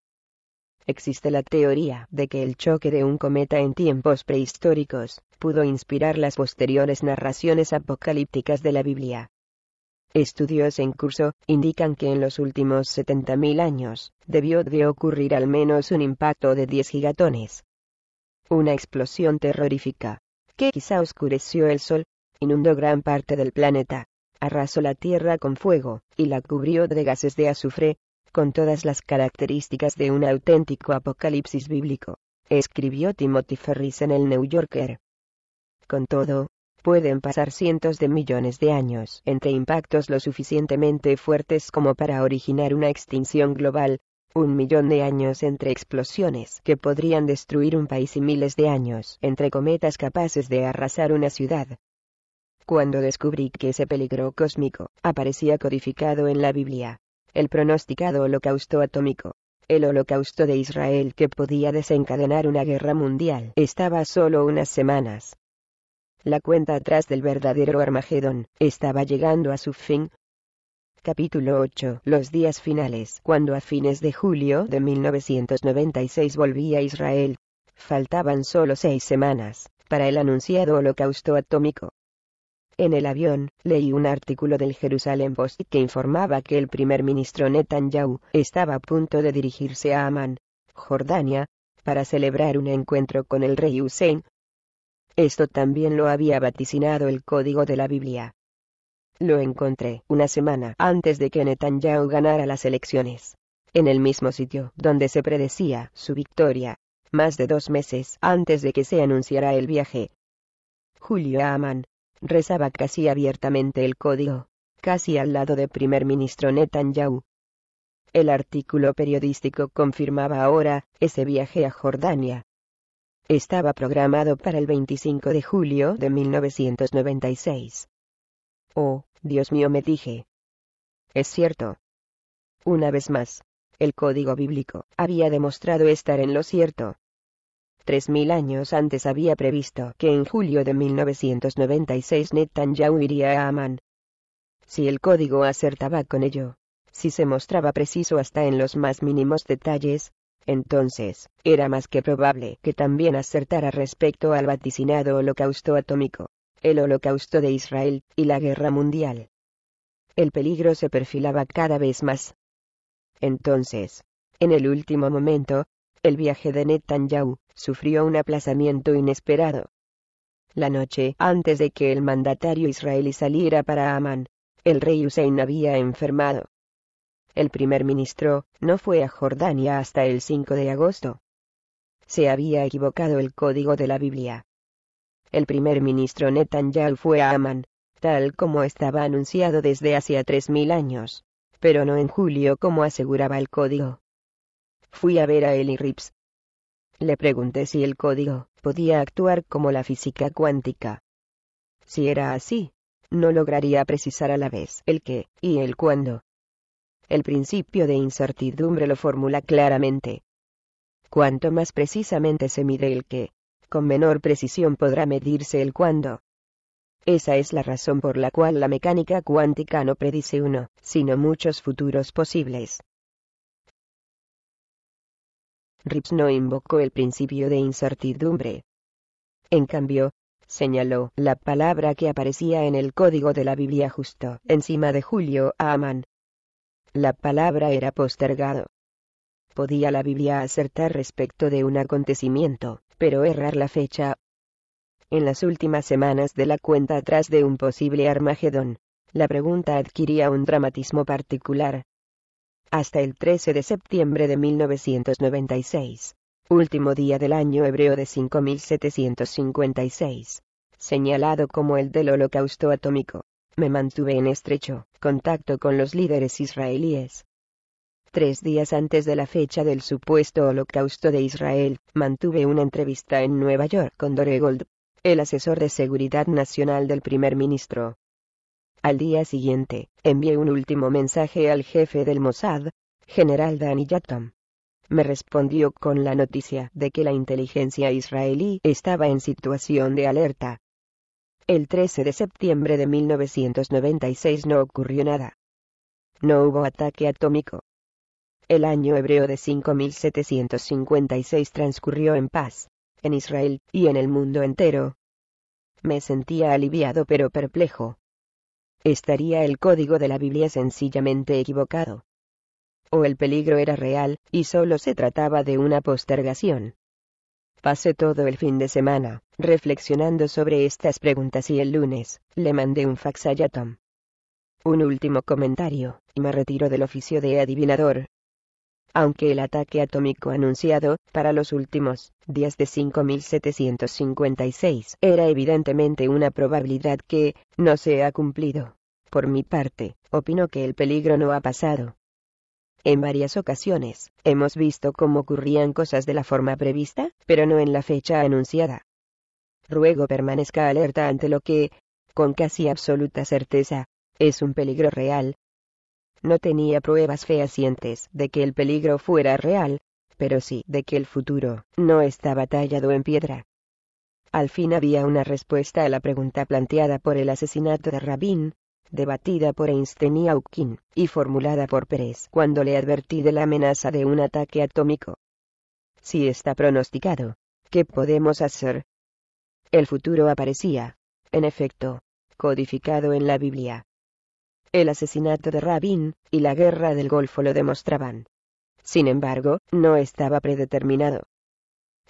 Existe la teoría de que el choque de un cometa en tiempos prehistóricos pudo inspirar las posteriores narraciones apocalípticas de la Biblia. Estudios en curso indican que en los últimos 70.000 años debió de ocurrir al menos un impacto de 10 gigatones. Una explosión terrorífica, que quizá oscureció el Sol, inundó gran parte del planeta, arrasó la Tierra con fuego, y la cubrió de gases de azufre, con todas las características de un auténtico apocalipsis bíblico, escribió Timothy Ferris en el New Yorker. Con todo, pueden pasar cientos de millones de años entre impactos lo suficientemente fuertes como para originar una extinción global, un millón de años entre explosiones que podrían destruir un país y miles de años entre cometas capaces de arrasar una ciudad, cuando descubrí que ese peligro cósmico aparecía codificado en la Biblia. El pronosticado holocausto atómico. El holocausto de Israel que podía desencadenar una guerra mundial estaba solo unas semanas. La cuenta atrás del verdadero Armagedón estaba llegando a su fin. Capítulo 8 Los días finales Cuando a fines de julio de 1996 volví a Israel, faltaban solo seis semanas para el anunciado holocausto atómico en el avión, leí un artículo del Jerusalén Post que informaba que el primer ministro Netanyahu estaba a punto de dirigirse a Amán, Jordania, para celebrar un encuentro con el rey Hussein. Esto también lo había vaticinado el código de la Biblia. Lo encontré una semana antes de que Netanyahu ganara las elecciones. En el mismo sitio donde se predecía su victoria, más de dos meses antes de que se anunciara el viaje. Julio Amán rezaba casi abiertamente el código, casi al lado de primer ministro Netanyahu. El artículo periodístico confirmaba ahora ese viaje a Jordania. Estaba programado para el 25 de julio de 1996. Oh, Dios mío, me dije. Es cierto. Una vez más, el código bíblico había demostrado estar en lo cierto. 3.000 años antes había previsto que en julio de 1996 Netanyahu iría a Amán. Si el código acertaba con ello, si se mostraba preciso hasta en los más mínimos detalles, entonces, era más que probable que también acertara respecto al vaticinado holocausto atómico, el holocausto de Israel, y la guerra mundial. El peligro se perfilaba cada vez más. Entonces, en el último momento, el viaje de Netanyahu sufrió un aplazamiento inesperado. La noche antes de que el mandatario israelí saliera para Amán, el rey Hussein había enfermado. El primer ministro no fue a Jordania hasta el 5 de agosto. Se había equivocado el código de la Biblia. El primer ministro Netanyahu fue a Amán, tal como estaba anunciado desde hacía 3.000 años, pero no en julio como aseguraba el código. Fui a ver a Eli Rips. Le pregunté si el código podía actuar como la física cuántica. Si era así, no lograría precisar a la vez el qué y el cuándo. El principio de incertidumbre lo formula claramente. Cuanto más precisamente se mide el qué, con menor precisión podrá medirse el cuándo. Esa es la razón por la cual la mecánica cuántica no predice uno, sino muchos futuros posibles. Rips no invocó el principio de incertidumbre. En cambio, señaló la palabra que aparecía en el código de la Biblia justo encima de Julio Aman. La palabra era postergado. Podía la Biblia acertar respecto de un acontecimiento, pero errar la fecha. En las últimas semanas de la cuenta atrás de un posible Armagedón, la pregunta adquiría un dramatismo particular, hasta el 13 de septiembre de 1996, último día del año hebreo de 5756, señalado como el del holocausto atómico. Me mantuve en estrecho contacto con los líderes israelíes. Tres días antes de la fecha del supuesto holocausto de Israel, mantuve una entrevista en Nueva York con Dore Gold, el asesor de seguridad nacional del primer ministro, al día siguiente, envié un último mensaje al jefe del Mossad, general Danny Yatom. Me respondió con la noticia de que la inteligencia israelí estaba en situación de alerta. El 13 de septiembre de 1996 no ocurrió nada. No hubo ataque atómico. El año hebreo de 5756 transcurrió en paz, en Israel y en el mundo entero. Me sentía aliviado pero perplejo estaría el código de la Biblia sencillamente equivocado. O el peligro era real, y solo se trataba de una postergación. Pasé todo el fin de semana, reflexionando sobre estas preguntas y el lunes, le mandé un fax a Yatom. Un último comentario, y me retiro del oficio de adivinador, aunque el ataque atómico anunciado para los últimos días de 5756 era evidentemente una probabilidad que no se ha cumplido. Por mi parte, opino que el peligro no ha pasado. En varias ocasiones, hemos visto cómo ocurrían cosas de la forma prevista, pero no en la fecha anunciada. Ruego permanezca alerta ante lo que, con casi absoluta certeza, es un peligro real, no tenía pruebas fehacientes de que el peligro fuera real, pero sí de que el futuro no estaba tallado en piedra. Al fin había una respuesta a la pregunta planteada por el asesinato de Rabin, debatida por Einstein y Hawking, y formulada por Pérez cuando le advertí de la amenaza de un ataque atómico. Si está pronosticado, ¿qué podemos hacer? El futuro aparecía, en efecto, codificado en la Biblia el asesinato de Rabin, y la guerra del Golfo lo demostraban. Sin embargo, no estaba predeterminado.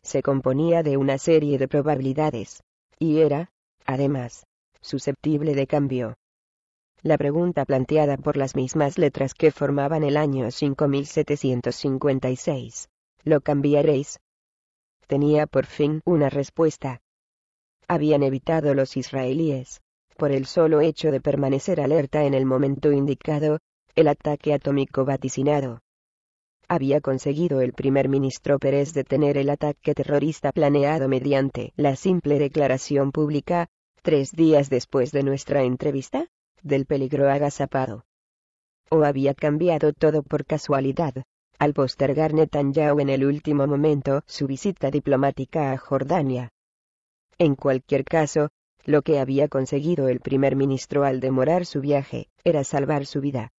Se componía de una serie de probabilidades. Y era, además, susceptible de cambio. La pregunta planteada por las mismas letras que formaban el año 5756. ¿Lo cambiaréis? Tenía por fin una respuesta. Habían evitado los israelíes, por el solo hecho de permanecer alerta en el momento indicado, el ataque atómico vaticinado. Había conseguido el primer ministro Pérez detener el ataque terrorista planeado mediante la simple declaración pública, tres días después de nuestra entrevista, del peligro agazapado. ¿O había cambiado todo por casualidad? al postergar Netanyahu en el último momento su visita diplomática a Jordania. En cualquier caso, lo que había conseguido el primer ministro al demorar su viaje, era salvar su vida.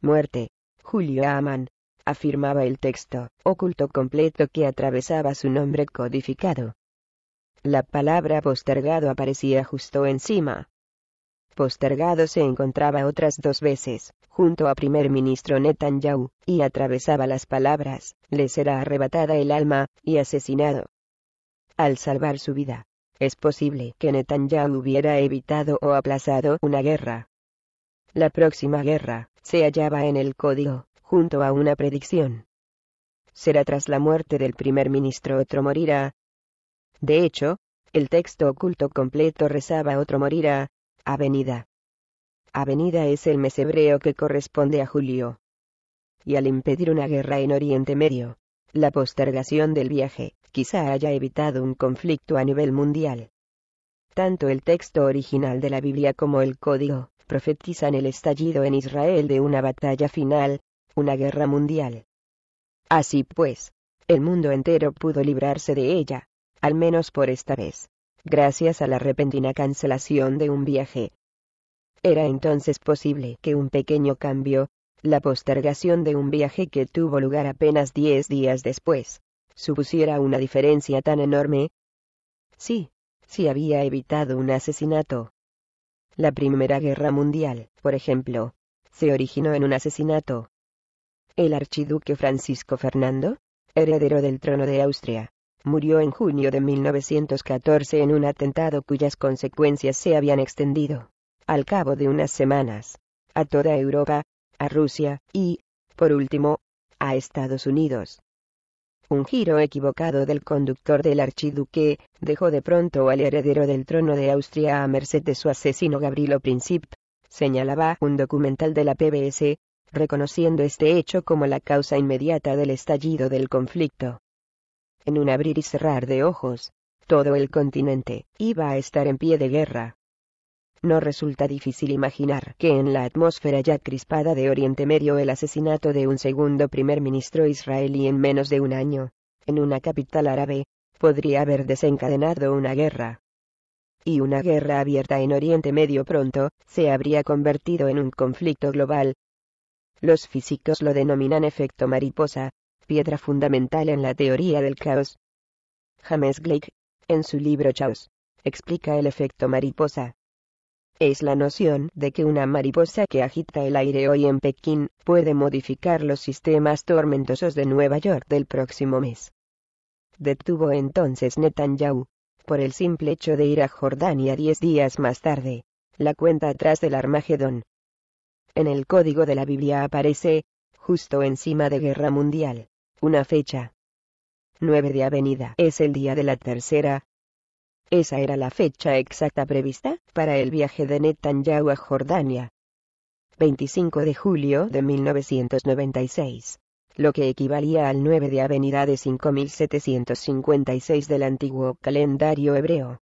Muerte. Julio Aman, afirmaba el texto, oculto completo que atravesaba su nombre codificado. La palabra postergado aparecía justo encima. Postergado se encontraba otras dos veces, junto a primer ministro Netanyahu, y atravesaba las palabras, le será arrebatada el alma, y asesinado. Al salvar su vida, es posible que Netanyahu hubiera evitado o aplazado una guerra. La próxima guerra, se hallaba en el código, junto a una predicción. Será tras la muerte del primer ministro otro morirá. De hecho, el texto oculto completo rezaba otro morirá, avenida. Avenida es el mes hebreo que corresponde a julio. Y al impedir una guerra en Oriente Medio, la postergación del viaje, quizá haya evitado un conflicto a nivel mundial. Tanto el texto original de la Biblia como el código profetizan el estallido en Israel de una batalla final, una guerra mundial. Así pues, el mundo entero pudo librarse de ella, al menos por esta vez, gracias a la repentina cancelación de un viaje. Era entonces posible que un pequeño cambio, la postergación de un viaje que tuvo lugar apenas diez días después, supusiera una diferencia tan enorme? Sí, sí había evitado un asesinato. La Primera Guerra Mundial, por ejemplo, se originó en un asesinato. El archiduque Francisco Fernando, heredero del trono de Austria, murió en junio de 1914 en un atentado cuyas consecuencias se habían extendido, al cabo de unas semanas, a toda Europa, a Rusia y, por último, a Estados Unidos. Un giro equivocado del conductor del archiduque, dejó de pronto al heredero del trono de Austria a merced de su asesino Gabriel Princip, señalaba un documental de la PBS, reconociendo este hecho como la causa inmediata del estallido del conflicto. En un abrir y cerrar de ojos, todo el continente iba a estar en pie de guerra no resulta difícil imaginar que en la atmósfera ya crispada de Oriente Medio el asesinato de un segundo primer ministro israelí en menos de un año, en una capital árabe, podría haber desencadenado una guerra. Y una guerra abierta en Oriente Medio pronto, se habría convertido en un conflicto global. Los físicos lo denominan efecto mariposa, piedra fundamental en la teoría del caos. James Gleick, en su libro Chaos, explica el efecto mariposa es la noción de que una mariposa que agita el aire hoy en Pekín puede modificar los sistemas tormentosos de Nueva York del próximo mes. Detuvo entonces Netanyahu, por el simple hecho de ir a Jordania diez días más tarde, la cuenta atrás del Armagedón. En el código de la Biblia aparece, justo encima de Guerra Mundial, una fecha. 9 de Avenida es el día de la tercera esa era la fecha exacta prevista para el viaje de Netanyahu a Jordania. 25 de julio de 1996, lo que equivalía al 9 de Avenida de 5756 del antiguo calendario hebreo.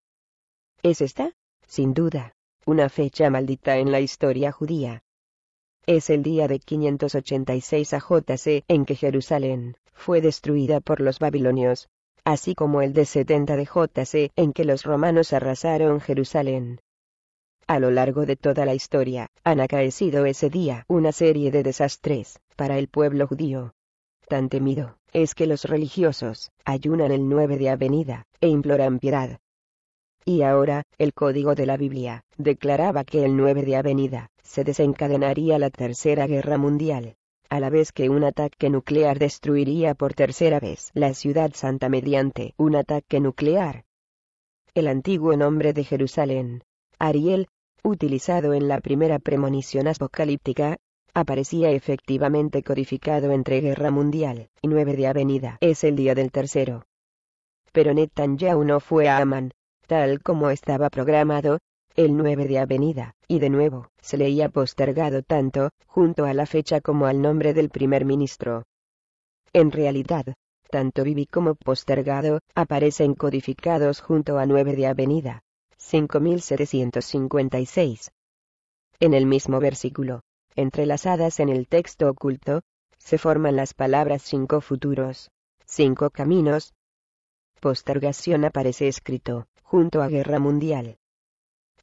¿Es esta? Sin duda, una fecha maldita en la historia judía. Es el día de 586 a JC en que Jerusalén fue destruida por los babilonios, así como el de 70 de JC, en que los romanos arrasaron Jerusalén. A lo largo de toda la historia, han acaecido ese día una serie de desastres, para el pueblo judío. Tan temido, es que los religiosos, ayunan el 9 de avenida, e imploran piedad. Y ahora, el código de la Biblia, declaraba que el 9 de avenida, se desencadenaría la Tercera Guerra Mundial, a la vez que un ataque nuclear destruiría por tercera vez la ciudad santa mediante un ataque nuclear. El antiguo nombre de Jerusalén, Ariel, utilizado en la primera premonición apocalíptica, aparecía efectivamente codificado entre Guerra Mundial y 9 de Avenida. Es el día del tercero. Pero Netanyahu no fue a Amán, tal como estaba programado, el 9 de Avenida, y de nuevo, se leía postergado tanto, junto a la fecha como al nombre del primer ministro. En realidad, tanto Vivi como postergado, aparecen codificados junto a 9 de Avenida. 5756. En el mismo versículo, entrelazadas en el texto oculto, se forman las palabras cinco futuros, cinco caminos. Postergación aparece escrito, junto a guerra mundial,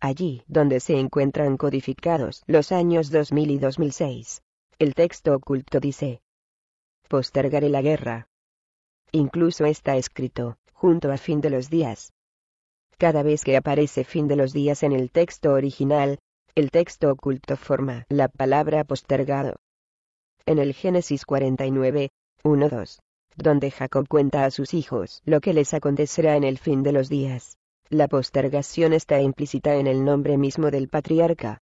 allí donde se encuentran codificados los años 2000 y 2006. El texto oculto dice, postergaré la guerra. Incluso está escrito, junto a fin de los días. Cada vez que aparece fin de los días en el texto original, el texto oculto forma la palabra postergado. En el Génesis 49, 1-2, donde Jacob cuenta a sus hijos lo que les acontecerá en el fin de los días, la postergación está implícita en el nombre mismo del patriarca.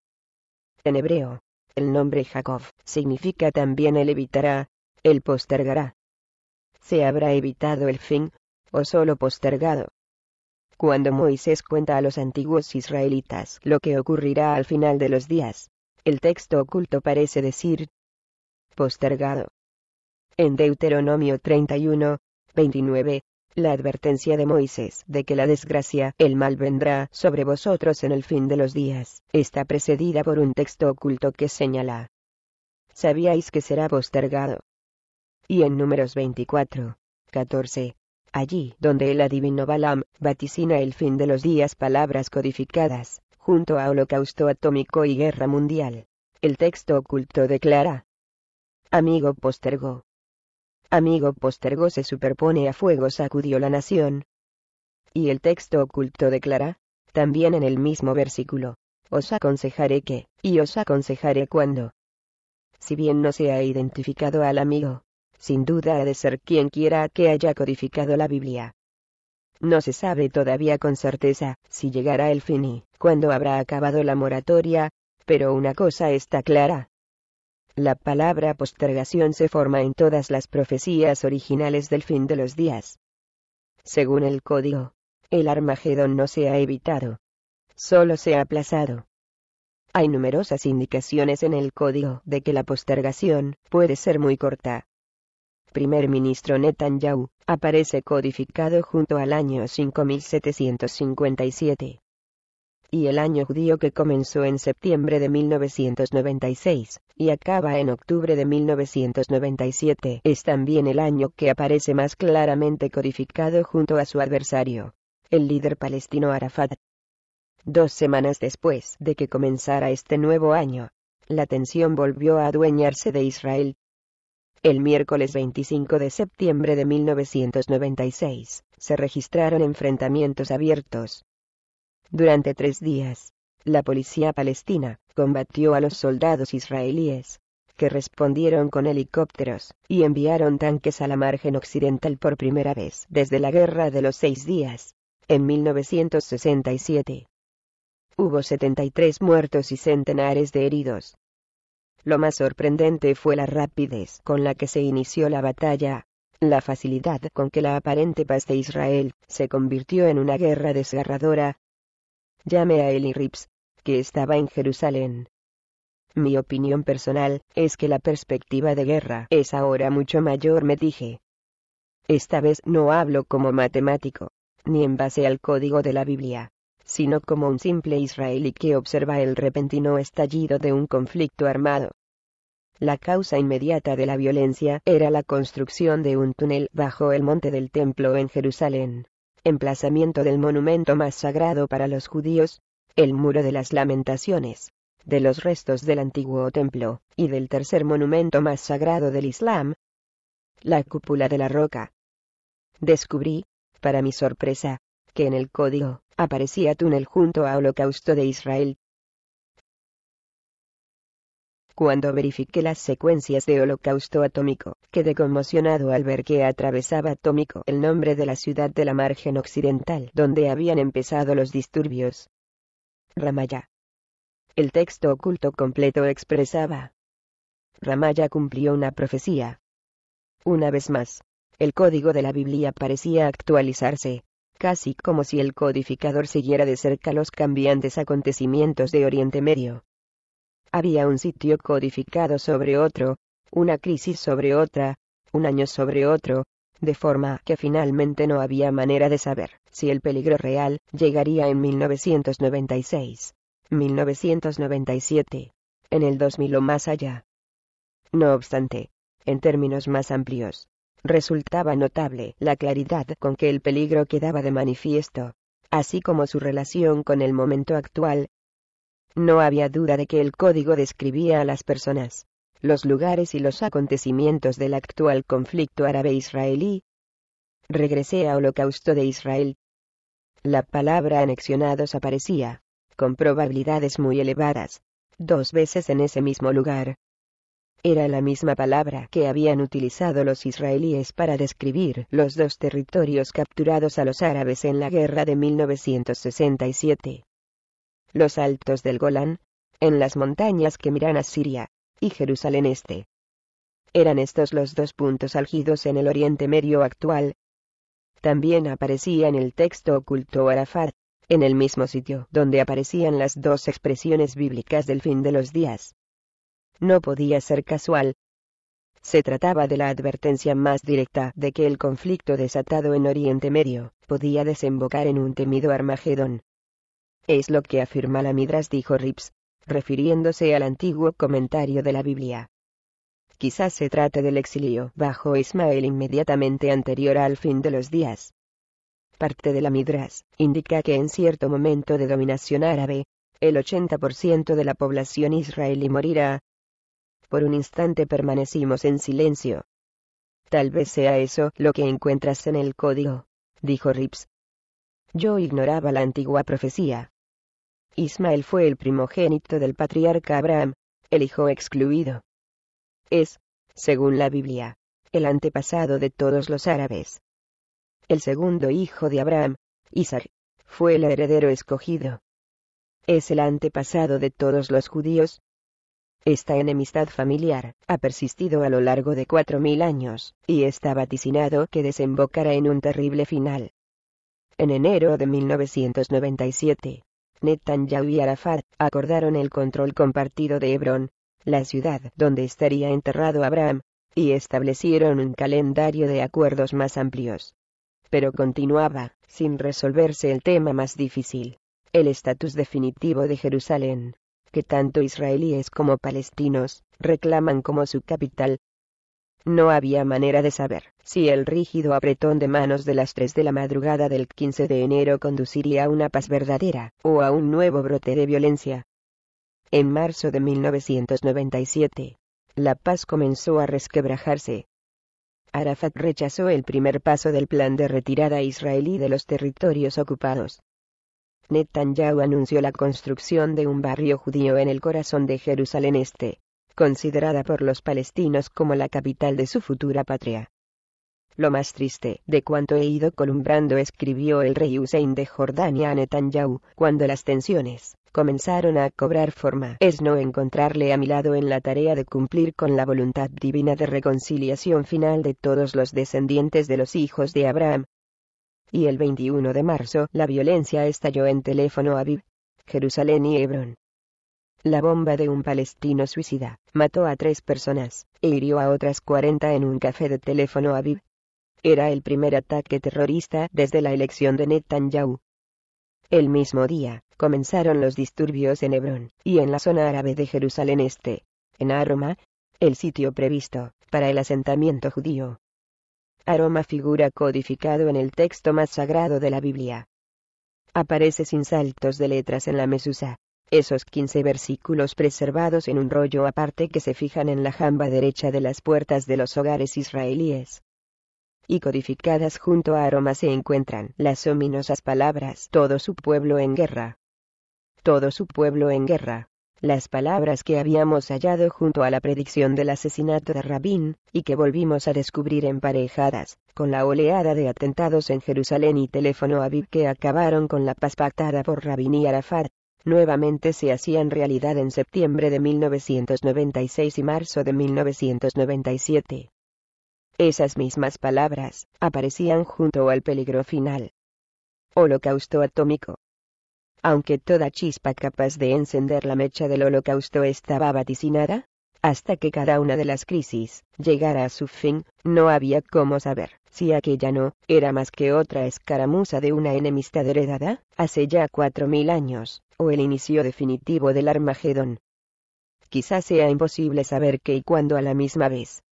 En hebreo, el nombre Jacob significa también el evitará, el postergará. Se habrá evitado el fin, o solo postergado. Cuando Moisés cuenta a los antiguos israelitas lo que ocurrirá al final de los días, el texto oculto parece decir postergado. En Deuteronomio 31, 29, la advertencia de Moisés de que la desgracia, el mal vendrá sobre vosotros en el fin de los días, está precedida por un texto oculto que señala. Sabíais que será postergado. Y en números 24, 14, allí donde el adivino Balaam vaticina el fin de los días palabras codificadas, junto a holocausto atómico y guerra mundial. El texto oculto declara. Amigo postergó, Amigo postergo se superpone a fuego sacudió la nación. Y el texto oculto declara, también en el mismo versículo, os aconsejaré que, y os aconsejaré cuándo. Si bien no se ha identificado al amigo, sin duda ha de ser quien quiera que haya codificado la Biblia. No se sabe todavía con certeza si llegará el fin y cuándo habrá acabado la moratoria, pero una cosa está clara, la palabra postergación se forma en todas las profecías originales del fin de los días. Según el código, el Armagedón no se ha evitado. Solo se ha aplazado. Hay numerosas indicaciones en el código de que la postergación puede ser muy corta. Primer ministro Netanyahu aparece codificado junto al año 5757 y el año judío que comenzó en septiembre de 1996 y acaba en octubre de 1997 es también el año que aparece más claramente codificado junto a su adversario, el líder palestino Arafat. Dos semanas después de que comenzara este nuevo año, la tensión volvió a adueñarse de Israel. El miércoles 25 de septiembre de 1996, se registraron enfrentamientos abiertos, durante tres días, la policía palestina combatió a los soldados israelíes, que respondieron con helicópteros, y enviaron tanques a la margen occidental por primera vez desde la Guerra de los Seis Días, en 1967. Hubo 73 muertos y centenares de heridos. Lo más sorprendente fue la rapidez con la que se inició la batalla, la facilidad con que la aparente paz de Israel se convirtió en una guerra desgarradora, Llamé a Eli Rips, que estaba en Jerusalén. Mi opinión personal es que la perspectiva de guerra es ahora mucho mayor, me dije. Esta vez no hablo como matemático, ni en base al código de la Biblia, sino como un simple israelí que observa el repentino estallido de un conflicto armado. La causa inmediata de la violencia era la construcción de un túnel bajo el monte del templo en Jerusalén, emplazamiento del monumento más sagrado para los judíos, el Muro de las Lamentaciones, de los restos del antiguo templo, y del tercer monumento más sagrado del Islam, la cúpula de la roca. Descubrí, para mi sorpresa, que en el código, aparecía túnel junto a Holocausto de Israel, cuando verifiqué las secuencias de Holocausto Atómico, quedé conmocionado al ver que atravesaba Atómico el nombre de la ciudad de la margen occidental donde habían empezado los disturbios. Ramaya. El texto oculto completo expresaba. Ramaya cumplió una profecía. Una vez más, el código de la Biblia parecía actualizarse, casi como si el codificador siguiera de cerca los cambiantes acontecimientos de Oriente Medio. Había un sitio codificado sobre otro, una crisis sobre otra, un año sobre otro, de forma que finalmente no había manera de saber si el peligro real llegaría en 1996, 1997, en el 2000 o más allá. No obstante, en términos más amplios, resultaba notable la claridad con que el peligro quedaba de manifiesto, así como su relación con el momento actual, no había duda de que el código describía a las personas, los lugares y los acontecimientos del actual conflicto árabe-israelí. Regresé a Holocausto de Israel. La palabra anexionados aparecía, con probabilidades muy elevadas, dos veces en ese mismo lugar. Era la misma palabra que habían utilizado los israelíes para describir los dos territorios capturados a los árabes en la guerra de 1967 los altos del Golán, en las montañas que miran a Siria, y Jerusalén Este. Eran estos los dos puntos algidos en el Oriente Medio actual. También aparecía en el texto oculto Arafat, en el mismo sitio donde aparecían las dos expresiones bíblicas del fin de los días. No podía ser casual. Se trataba de la advertencia más directa de que el conflicto desatado en Oriente Medio podía desembocar en un temido Armagedón. Es lo que afirma la Midras, dijo Rips, refiriéndose al antiguo comentario de la Biblia. Quizás se trate del exilio bajo Ismael inmediatamente anterior al fin de los días. Parte de la Midras indica que en cierto momento de dominación árabe, el 80% de la población israelí morirá. Por un instante permanecimos en silencio. Tal vez sea eso lo que encuentras en el código, dijo Rips. Yo ignoraba la antigua profecía. Ismael fue el primogénito del patriarca Abraham, el hijo excluido. Es, según la Biblia, el antepasado de todos los árabes. El segundo hijo de Abraham, Isaac, fue el heredero escogido. Es el antepasado de todos los judíos. Esta enemistad familiar ha persistido a lo largo de cuatro mil años, y está vaticinado que desembocará en un terrible final. En enero de 1997, Netanyahu y Arafat acordaron el control compartido de Hebrón, la ciudad donde estaría enterrado Abraham, y establecieron un calendario de acuerdos más amplios. Pero continuaba, sin resolverse el tema más difícil, el estatus definitivo de Jerusalén, que tanto israelíes como palestinos reclaman como su capital, no había manera de saber si el rígido apretón de manos de las 3 de la madrugada del 15 de enero conduciría a una paz verdadera, o a un nuevo brote de violencia. En marzo de 1997, la paz comenzó a resquebrajarse. Arafat rechazó el primer paso del plan de retirada israelí de los territorios ocupados. Netanyahu anunció la construcción de un barrio judío en el corazón de Jerusalén Este, considerada por los palestinos como la capital de su futura patria. Lo más triste de cuanto he ido columbrando escribió el rey Hussein de Jordania a Netanyahu, cuando las tensiones comenzaron a cobrar forma, es no encontrarle a mi lado en la tarea de cumplir con la voluntad divina de reconciliación final de todos los descendientes de los hijos de Abraham. Y el 21 de marzo la violencia estalló en teléfono Aviv, Jerusalén y Hebrón. La bomba de un palestino suicida mató a tres personas e hirió a otras 40 en un café de teléfono Aviv. Era el primer ataque terrorista desde la elección de Netanyahu. El mismo día, comenzaron los disturbios en Hebrón y en la zona árabe de Jerusalén Este, en Aroma, el sitio previsto para el asentamiento judío. Aroma figura codificado en el texto más sagrado de la Biblia. Aparece sin saltos de letras en la mesusa, esos quince versículos preservados en un rollo aparte que se fijan en la jamba derecha de las puertas de los hogares israelíes. Y codificadas junto a Aroma se encuentran las ominosas palabras todo su pueblo en guerra. Todo su pueblo en guerra. Las palabras que habíamos hallado junto a la predicción del asesinato de Rabín, y que volvimos a descubrir emparejadas, con la oleada de atentados en Jerusalén y teléfono a Viv que acabaron con la paz pactada por Rabín y Arafat, nuevamente se hacían realidad en septiembre de 1996 y marzo de 1997. Esas mismas palabras aparecían junto al peligro final. Holocausto atómico. Aunque toda chispa capaz de encender la mecha del holocausto estaba vaticinada, hasta que cada una de las crisis llegara a su fin, no había cómo saber si aquella no era más que otra escaramuza de una enemistad heredada hace ya cuatro mil años o el inicio definitivo del Armagedón. Quizás sea imposible saber qué y cuándo a la misma vez.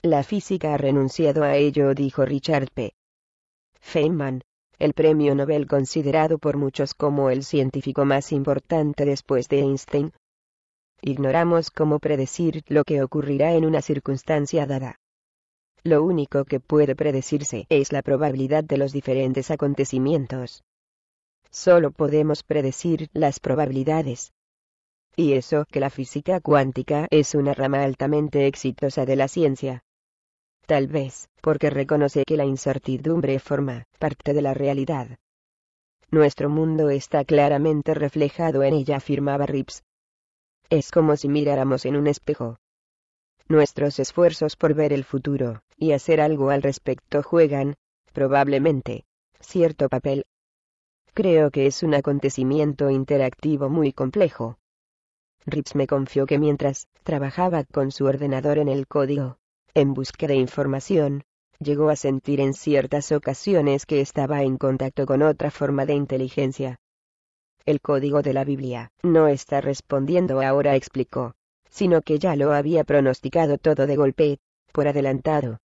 La física ha renunciado a ello, dijo Richard P. Feynman, el premio Nobel considerado por muchos como el científico más importante después de Einstein. Ignoramos cómo predecir lo que ocurrirá en una circunstancia dada. Lo único que puede predecirse es la probabilidad de los diferentes acontecimientos solo podemos predecir las probabilidades. Y eso que la física cuántica es una rama altamente exitosa de la ciencia. Tal vez, porque reconoce que la incertidumbre forma parte de la realidad. Nuestro mundo está claramente reflejado en ella, afirmaba Rips. Es como si miráramos en un espejo. Nuestros esfuerzos por ver el futuro, y hacer algo al respecto juegan, probablemente, cierto papel Creo que es un acontecimiento interactivo muy complejo. Rips me confió que mientras trabajaba con su ordenador en el código, en busca de información, llegó a sentir en ciertas ocasiones que estaba en contacto con otra forma de inteligencia. El código de la Biblia no está respondiendo ahora, explicó, sino que ya lo había pronosticado todo de golpe, por adelantado.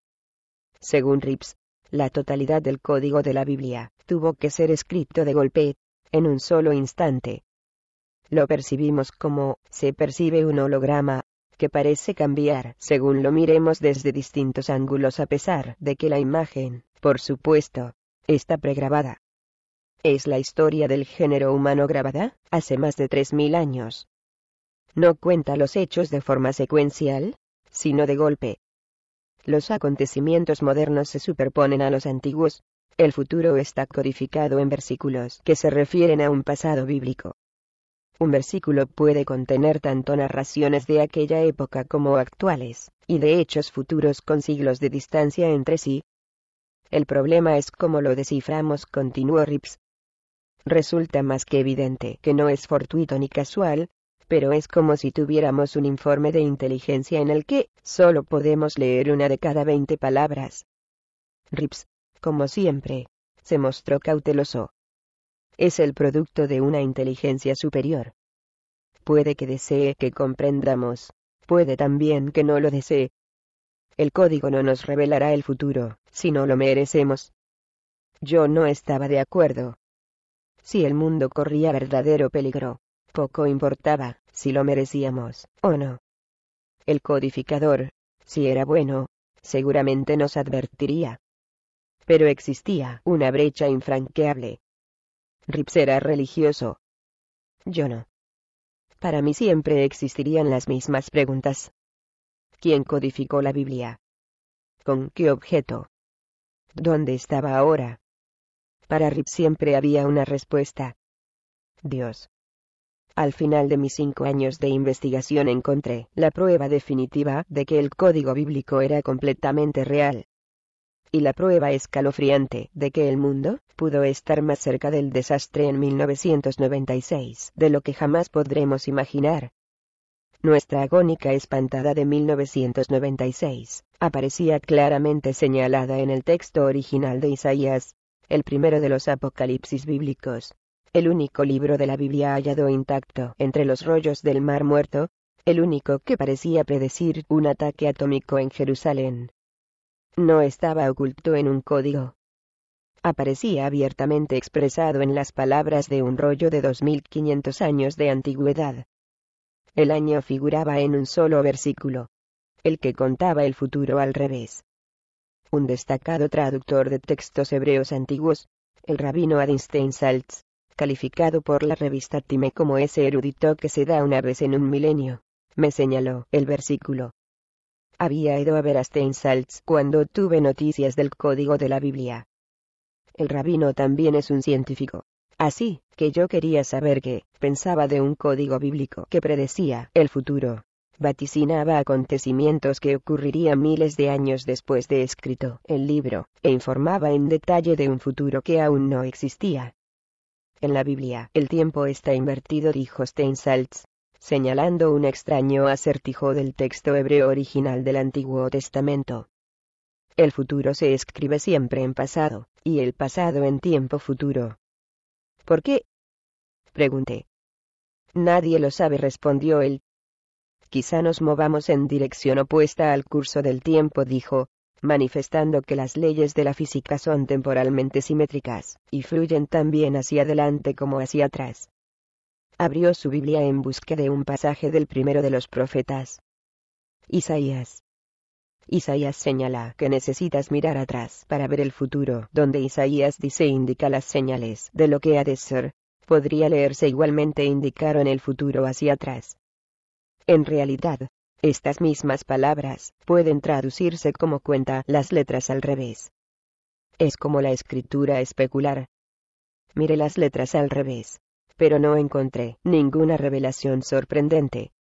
Según Rips, la totalidad del código de la Biblia tuvo que ser escrito de golpe, en un solo instante. Lo percibimos como se percibe un holograma, que parece cambiar según lo miremos desde distintos ángulos a pesar de que la imagen, por supuesto, está pregrabada. Es la historia del género humano grabada, hace más de 3.000 años. No cuenta los hechos de forma secuencial, sino de golpe. Los acontecimientos modernos se superponen a los antiguos. El futuro está codificado en versículos que se refieren a un pasado bíblico. Un versículo puede contener tanto narraciones de aquella época como actuales, y de hechos futuros con siglos de distancia entre sí. El problema es cómo lo desciframos, continuó Rips. Resulta más que evidente que no es fortuito ni casual, pero es como si tuviéramos un informe de inteligencia en el que solo podemos leer una de cada veinte palabras. Rips, como siempre, se mostró cauteloso. Es el producto de una inteligencia superior. Puede que desee que comprendamos, puede también que no lo desee. El código no nos revelará el futuro, si no lo merecemos. Yo no estaba de acuerdo. Si el mundo corría verdadero peligro, poco importaba si lo merecíamos o no. El codificador, si era bueno, seguramente nos advertiría. Pero existía una brecha infranqueable. Rips era religioso. Yo no. Para mí siempre existirían las mismas preguntas. ¿Quién codificó la Biblia? ¿Con qué objeto? ¿Dónde estaba ahora? Para Rip siempre había una respuesta. Dios. Al final de mis cinco años de investigación encontré la prueba definitiva de que el código bíblico era completamente real. Y la prueba escalofriante de que el mundo pudo estar más cerca del desastre en 1996 de lo que jamás podremos imaginar. Nuestra agónica espantada de 1996 aparecía claramente señalada en el texto original de Isaías, el primero de los apocalipsis bíblicos el único libro de la Biblia hallado intacto entre los rollos del Mar Muerto, el único que parecía predecir un ataque atómico en Jerusalén. No estaba oculto en un código. Aparecía abiertamente expresado en las palabras de un rollo de 2500 años de antigüedad. El año figuraba en un solo versículo. El que contaba el futuro al revés. Un destacado traductor de textos hebreos antiguos, el rabino Adinstein Salz, calificado por la revista Time como ese erudito que se da una vez en un milenio. Me señaló el versículo. Había ido a ver a Steinsaltz cuando tuve noticias del código de la Biblia. El rabino también es un científico. Así, que yo quería saber qué pensaba de un código bíblico que predecía el futuro. Vaticinaba acontecimientos que ocurrirían miles de años después de escrito el libro, e informaba en detalle de un futuro que aún no existía. En la Biblia, el tiempo está invertido, dijo Steinsaltz, señalando un extraño acertijo del texto hebreo original del Antiguo Testamento. El futuro se escribe siempre en pasado, y el pasado en tiempo futuro. ¿Por qué? Pregunté. Nadie lo sabe, respondió él. Quizá nos movamos en dirección opuesta al curso del tiempo, dijo, manifestando que las leyes de la física son temporalmente simétricas, y fluyen también hacia adelante como hacia atrás. Abrió su Biblia en busca de un pasaje del primero de los profetas. Isaías. Isaías señala que necesitas mirar atrás para ver el futuro, donde Isaías dice e indica las señales de lo que ha de ser, podría leerse igualmente indicaron el futuro hacia atrás. En realidad, estas mismas palabras pueden traducirse como cuenta las letras al revés. Es como la escritura especular. Mire las letras al revés, pero no encontré ninguna revelación sorprendente.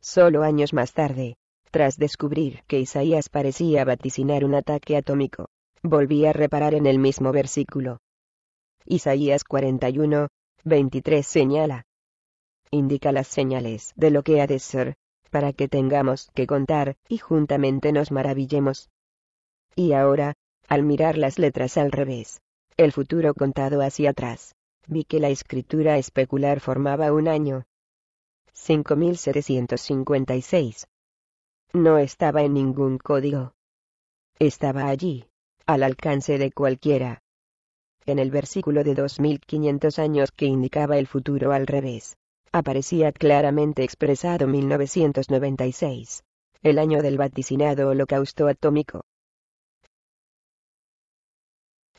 Solo años más tarde, tras descubrir que Isaías parecía vaticinar un ataque atómico, volví a reparar en el mismo versículo. Isaías 41, 23 señala. Indica las señales de lo que ha de ser, para que tengamos que contar, y juntamente nos maravillemos. Y ahora, al mirar las letras al revés, el futuro contado hacia atrás, vi que la escritura especular formaba un año. 5756. No estaba en ningún código. Estaba allí, al alcance de cualquiera. En el versículo de 2500 años que indicaba el futuro al revés, aparecía claramente expresado 1996, el año del vaticinado holocausto atómico.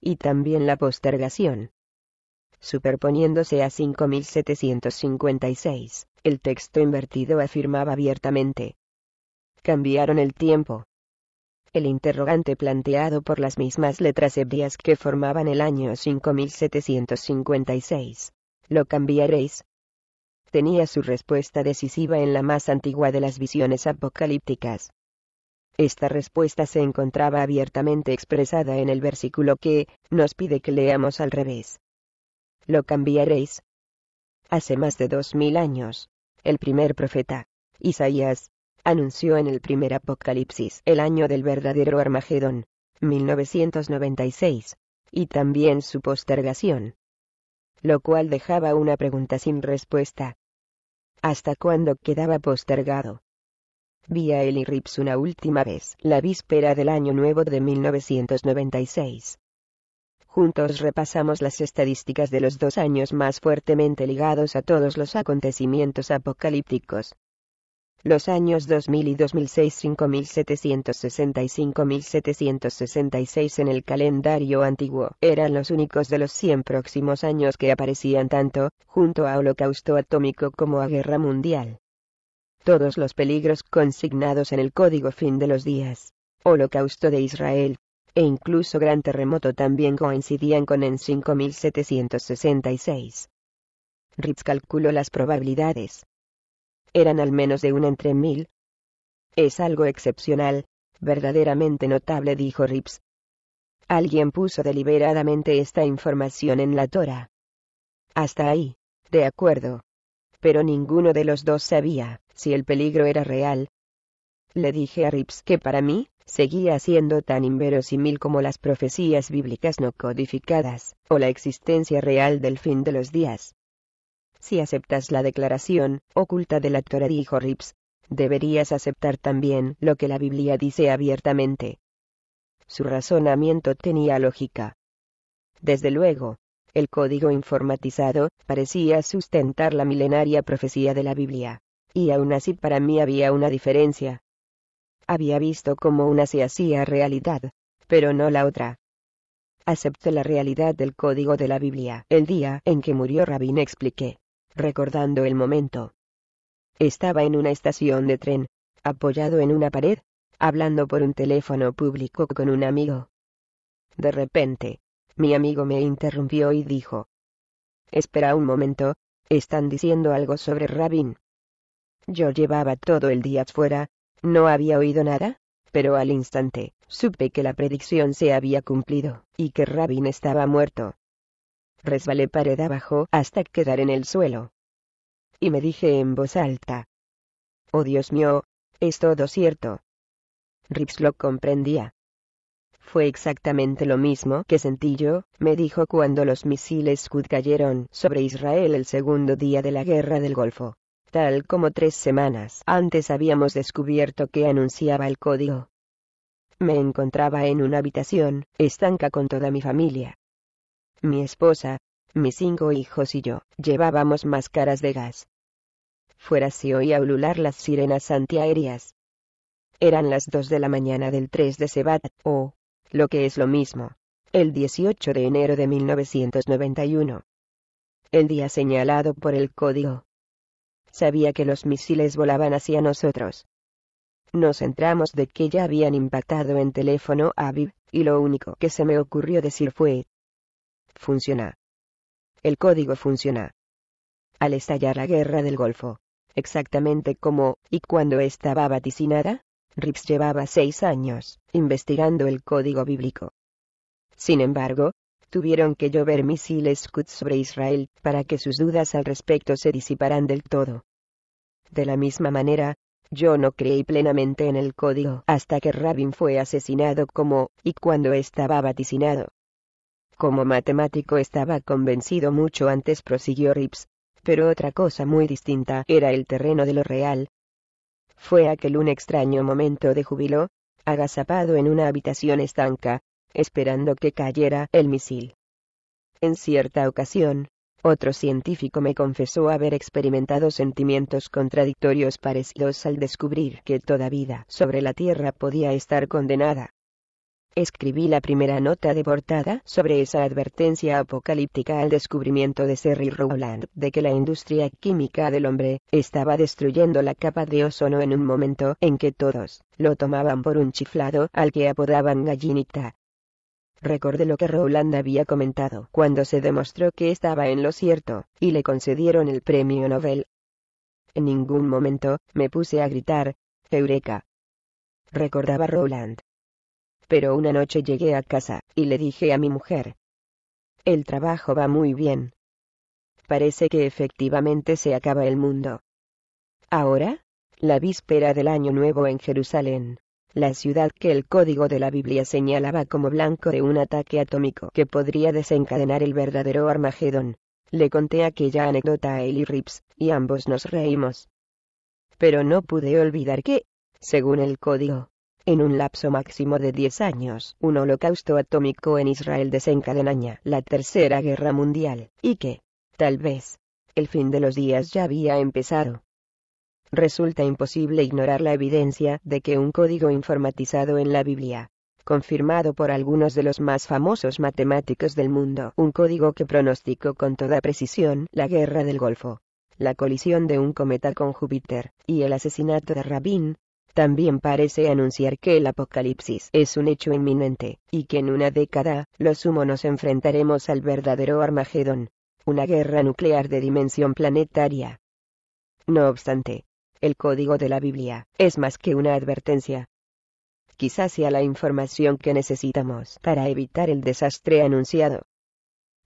Y también la postergación. Superponiéndose a 5756, el texto invertido afirmaba abiertamente. Cambiaron el tiempo. El interrogante planteado por las mismas letras hebreas que formaban el año 5756. Lo cambiaréis, tenía su respuesta decisiva en la más antigua de las visiones apocalípticas. Esta respuesta se encontraba abiertamente expresada en el versículo que, nos pide que leamos al revés. Lo cambiaréis. Hace más de dos mil años, el primer profeta, Isaías, anunció en el primer Apocalipsis el año del verdadero Armagedón, 1996, y también su postergación. Lo cual dejaba una pregunta sin respuesta, hasta cuando quedaba postergado. Vi a Eli Rips una última vez la víspera del año nuevo de 1996. Juntos repasamos las estadísticas de los dos años más fuertemente ligados a todos los acontecimientos apocalípticos, los años 2000 y 2006 5765 en el calendario antiguo eran los únicos de los 100 próximos años que aparecían tanto, junto a holocausto atómico como a guerra mundial. Todos los peligros consignados en el Código Fin de los Días, Holocausto de Israel, e incluso Gran Terremoto también coincidían con en 5766. Ritz calculó las probabilidades, eran al menos de un entre mil. Es algo excepcional, verdaderamente notable, dijo Rips. Alguien puso deliberadamente esta información en la Tora. Hasta ahí, de acuerdo. Pero ninguno de los dos sabía si el peligro era real. Le dije a Rips que para mí, seguía siendo tan inverosímil como las profecías bíblicas no codificadas, o la existencia real del fin de los días. Si aceptas la declaración, oculta de la Torah dijo Rips, deberías aceptar también lo que la Biblia dice abiertamente. Su razonamiento tenía lógica. Desde luego, el código informatizado parecía sustentar la milenaria profecía de la Biblia. Y aún así para mí había una diferencia. Había visto cómo una se hacía realidad, pero no la otra. Acepté la realidad del código de la Biblia. El día en que murió Rabin expliqué recordando el momento. Estaba en una estación de tren, apoyado en una pared, hablando por un teléfono público con un amigo. De repente, mi amigo me interrumpió y dijo. Espera un momento, están diciendo algo sobre Rabin. Yo llevaba todo el día fuera, no había oído nada, pero al instante, supe que la predicción se había cumplido, y que Rabin estaba muerto resbalé pared abajo hasta quedar en el suelo. Y me dije en voz alta. Oh Dios mío, es todo cierto. Rips lo comprendía. Fue exactamente lo mismo que sentí yo, me dijo cuando los misiles Scud cayeron sobre Israel el segundo día de la guerra del Golfo. Tal como tres semanas antes habíamos descubierto que anunciaba el código. Me encontraba en una habitación, estanca con toda mi familia, mi esposa, mis cinco hijos y yo, llevábamos máscaras de gas. Fuera se oía ulular las sirenas antiaéreas. Eran las dos de la mañana del 3 de Sebat, o, lo que es lo mismo, el 18 de enero de 1991. El día señalado por el código. Sabía que los misiles volaban hacia nosotros. Nos entramos de que ya habían impactado en teléfono a Viv y lo único que se me ocurrió decir fue, funciona. El código funciona. Al estallar la guerra del Golfo, exactamente como y cuando estaba vaticinada, Rips llevaba seis años investigando el código bíblico. Sin embargo, tuvieron que llover misiles Scud sobre Israel para que sus dudas al respecto se disiparan del todo. De la misma manera, yo no creí plenamente en el código hasta que Rabin fue asesinado como y cuando estaba vaticinado. Como matemático estaba convencido mucho antes, prosiguió Rips, pero otra cosa muy distinta era el terreno de lo real. Fue aquel un extraño momento de júbilo, agazapado en una habitación estanca, esperando que cayera el misil. En cierta ocasión, otro científico me confesó haber experimentado sentimientos contradictorios parecidos al descubrir que toda vida sobre la Tierra podía estar condenada. Escribí la primera nota de portada sobre esa advertencia apocalíptica al descubrimiento de Serry Rowland de que la industria química del hombre estaba destruyendo la capa de ozono en un momento en que todos lo tomaban por un chiflado al que apodaban gallinita. Recordé lo que Rowland había comentado cuando se demostró que estaba en lo cierto, y le concedieron el premio Nobel. En ningún momento me puse a gritar, Eureka. Recordaba Rowland pero una noche llegué a casa, y le dije a mi mujer. El trabajo va muy bien. Parece que efectivamente se acaba el mundo. Ahora, la víspera del Año Nuevo en Jerusalén, la ciudad que el código de la Biblia señalaba como blanco de un ataque atómico que podría desencadenar el verdadero Armagedón. Le conté aquella anécdota a Eli Rips, y ambos nos reímos. Pero no pude olvidar que, según el código, en un lapso máximo de 10 años. Un holocausto atómico en Israel desencadenaña la Tercera Guerra Mundial, y que, tal vez, el fin de los días ya había empezado. Resulta imposible ignorar la evidencia de que un código informatizado en la Biblia, confirmado por algunos de los más famosos matemáticos del mundo, un código que pronosticó con toda precisión la guerra del Golfo, la colisión de un cometa con Júpiter, y el asesinato de Rabin, también parece anunciar que el apocalipsis es un hecho inminente, y que en una década, los humanos nos enfrentaremos al verdadero Armagedón, una guerra nuclear de dimensión planetaria. No obstante, el código de la Biblia es más que una advertencia. Quizás sea la información que necesitamos para evitar el desastre anunciado.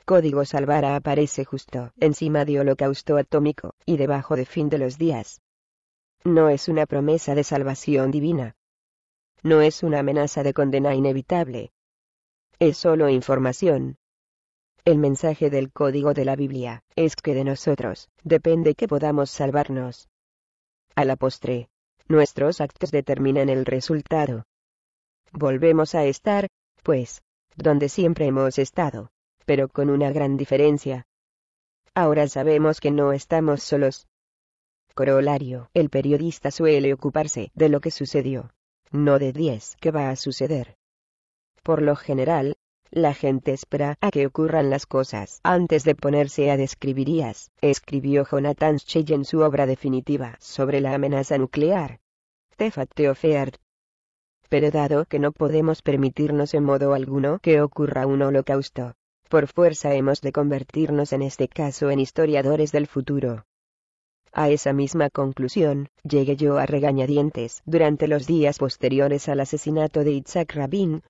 Código Salvara aparece justo encima de Holocausto Atómico, y debajo de Fin de los Días. No es una promesa de salvación divina. No es una amenaza de condena inevitable. Es solo información. El mensaje del código de la Biblia es que de nosotros depende que podamos salvarnos. A la postre, nuestros actos determinan el resultado. Volvemos a estar, pues, donde siempre hemos estado, pero con una gran diferencia. Ahora sabemos que no estamos solos, Corolario. El periodista suele ocuparse de lo que sucedió, no de 10 que va a suceder. Por lo general, la gente espera a que ocurran las cosas antes de ponerse a describirías, escribió Jonathan Schell en su obra definitiva sobre la amenaza nuclear. Tefa Teofert. Pero dado que no podemos permitirnos en modo alguno que ocurra un holocausto, por fuerza hemos de convertirnos en este caso en historiadores del futuro. A esa misma conclusión, llegué yo a regañadientes durante los días posteriores al asesinato de Isaac Rabin.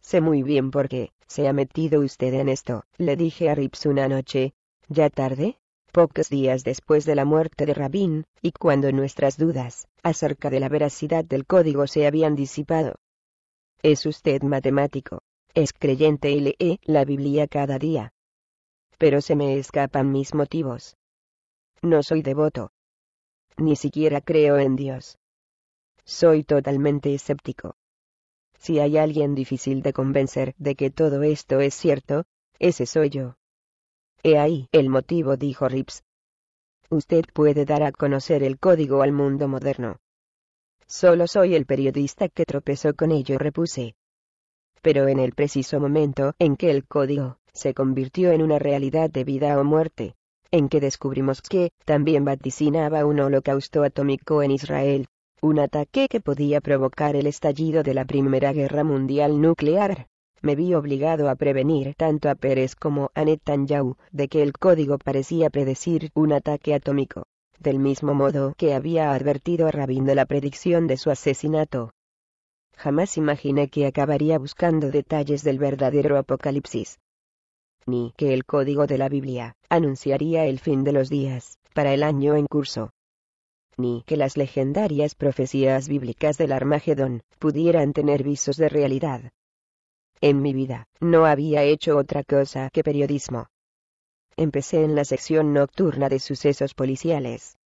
Sé muy bien por qué, se ha metido usted en esto, le dije a Rips una noche. ¿Ya tarde? Pocos días después de la muerte de Rabin, y cuando nuestras dudas, acerca de la veracidad del código se habían disipado. Es usted matemático, es creyente y lee la Biblia cada día. Pero se me escapan mis motivos, no soy devoto. Ni siquiera creo en Dios. Soy totalmente escéptico. Si hay alguien difícil de convencer de que todo esto es cierto, ese soy yo. He ahí el motivo, dijo Rips. Usted puede dar a conocer el código al mundo moderno. Solo soy el periodista que tropezó con ello, repuse. Pero en el preciso momento en que el código se convirtió en una realidad de vida o muerte, en que descubrimos que también vaticinaba un holocausto atómico en Israel, un ataque que podía provocar el estallido de la Primera Guerra Mundial Nuclear. Me vi obligado a prevenir tanto a Pérez como a Netanyahu de que el código parecía predecir un ataque atómico, del mismo modo que había advertido a Rabin de la predicción de su asesinato. Jamás imaginé que acabaría buscando detalles del verdadero apocalipsis, ni que el código de la Biblia anunciaría el fin de los días, para el año en curso ni que las legendarias profecías bíblicas del Armagedón pudieran tener visos de realidad. En mi vida, no había hecho otra cosa que periodismo. Empecé en la sección nocturna de sucesos policiales.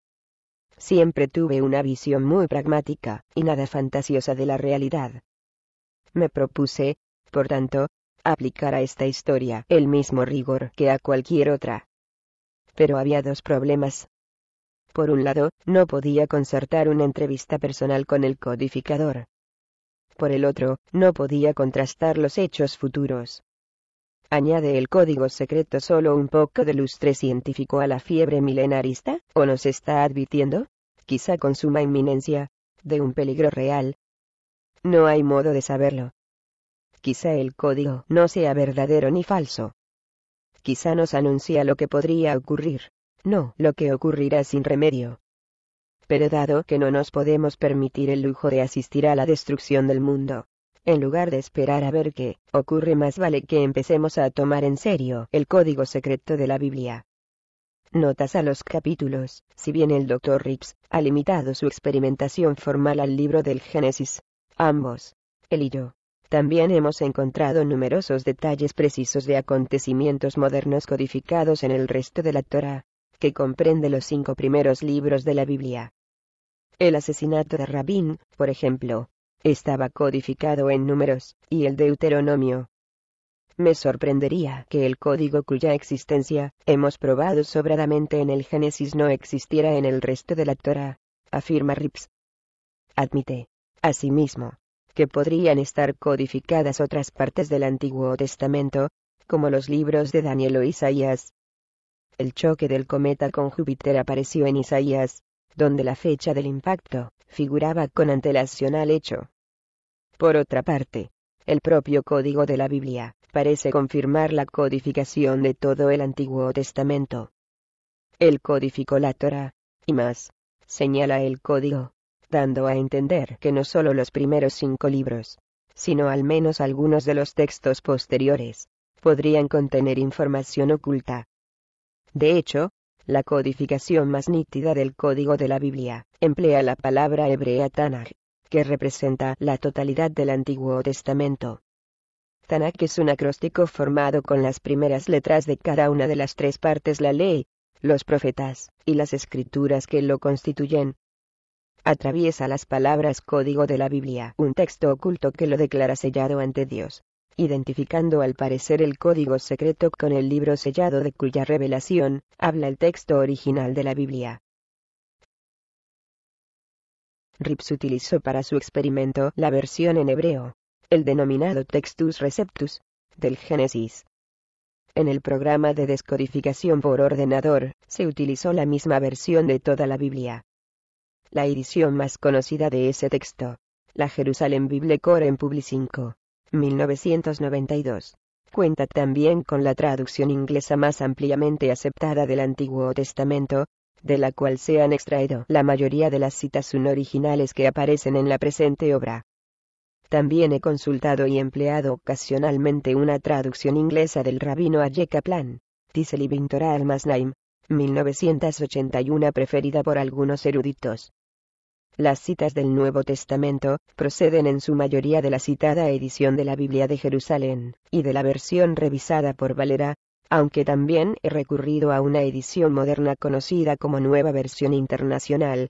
Siempre tuve una visión muy pragmática, y nada fantasiosa de la realidad. Me propuse, por tanto, aplicar a esta historia el mismo rigor que a cualquier otra. Pero había dos problemas. Por un lado, no podía concertar una entrevista personal con el codificador. Por el otro, no podía contrastar los hechos futuros. ¿Añade el código secreto solo un poco de lustre científico a la fiebre milenarista, o nos está advirtiendo, quizá con suma inminencia, de un peligro real? No hay modo de saberlo. Quizá el código no sea verdadero ni falso. Quizá nos anuncia lo que podría ocurrir. No, lo que ocurrirá sin remedio. Pero dado que no nos podemos permitir el lujo de asistir a la destrucción del mundo, en lugar de esperar a ver qué ocurre más vale que empecemos a tomar en serio el código secreto de la Biblia. Notas a los capítulos, si bien el Dr. Rips ha limitado su experimentación formal al libro del Génesis, ambos, él y yo, también hemos encontrado numerosos detalles precisos de acontecimientos modernos codificados en el resto de la Torah, que comprende los cinco primeros libros de la Biblia. El asesinato de Rabín, por ejemplo, estaba codificado en números, y el Deuteronomio. Me sorprendería que el código cuya existencia hemos probado sobradamente en el Génesis no existiera en el resto de la Torah, afirma Rips. Admite, asimismo, que podrían estar codificadas otras partes del Antiguo Testamento, como los libros de Daniel o Isaías. El choque del cometa con Júpiter apareció en Isaías, donde la fecha del impacto figuraba con antelación al hecho. Por otra parte, el propio código de la Biblia parece confirmar la codificación de todo el Antiguo Testamento. El codificó la Torah, y más, señala el código, dando a entender que no solo los primeros cinco libros, sino al menos algunos de los textos posteriores, podrían contener información oculta. De hecho, la codificación más nítida del código de la Biblia emplea la palabra hebrea Tanakh, que representa la totalidad del Antiguo Testamento. Tanaj es un acróstico formado con las primeras letras de cada una de las tres partes la ley, los profetas, y las escrituras que lo constituyen, atraviesa las palabras código de la Biblia, un texto oculto que lo declara sellado ante Dios, identificando al parecer el código secreto con el libro sellado de cuya revelación, habla el texto original de la Biblia. Rips utilizó para su experimento la versión en hebreo, el denominado Textus Receptus, del Génesis. En el programa de descodificación por ordenador, se utilizó la misma versión de toda la Biblia la edición más conocida de ese texto. La Jerusalem Bible en Publi 1992. Cuenta también con la traducción inglesa más ampliamente aceptada del Antiguo Testamento, de la cual se han extraído la mayoría de las citas unoriginales que aparecen en la presente obra. También he consultado y empleado ocasionalmente una traducción inglesa del rabino Aye Kaplan, Tiseli Vintora 1981 preferida por algunos eruditos. Las citas del Nuevo Testamento proceden en su mayoría de la citada edición de la Biblia de Jerusalén y de la versión revisada por Valera, aunque también he recurrido a una edición moderna conocida como Nueva Versión Internacional.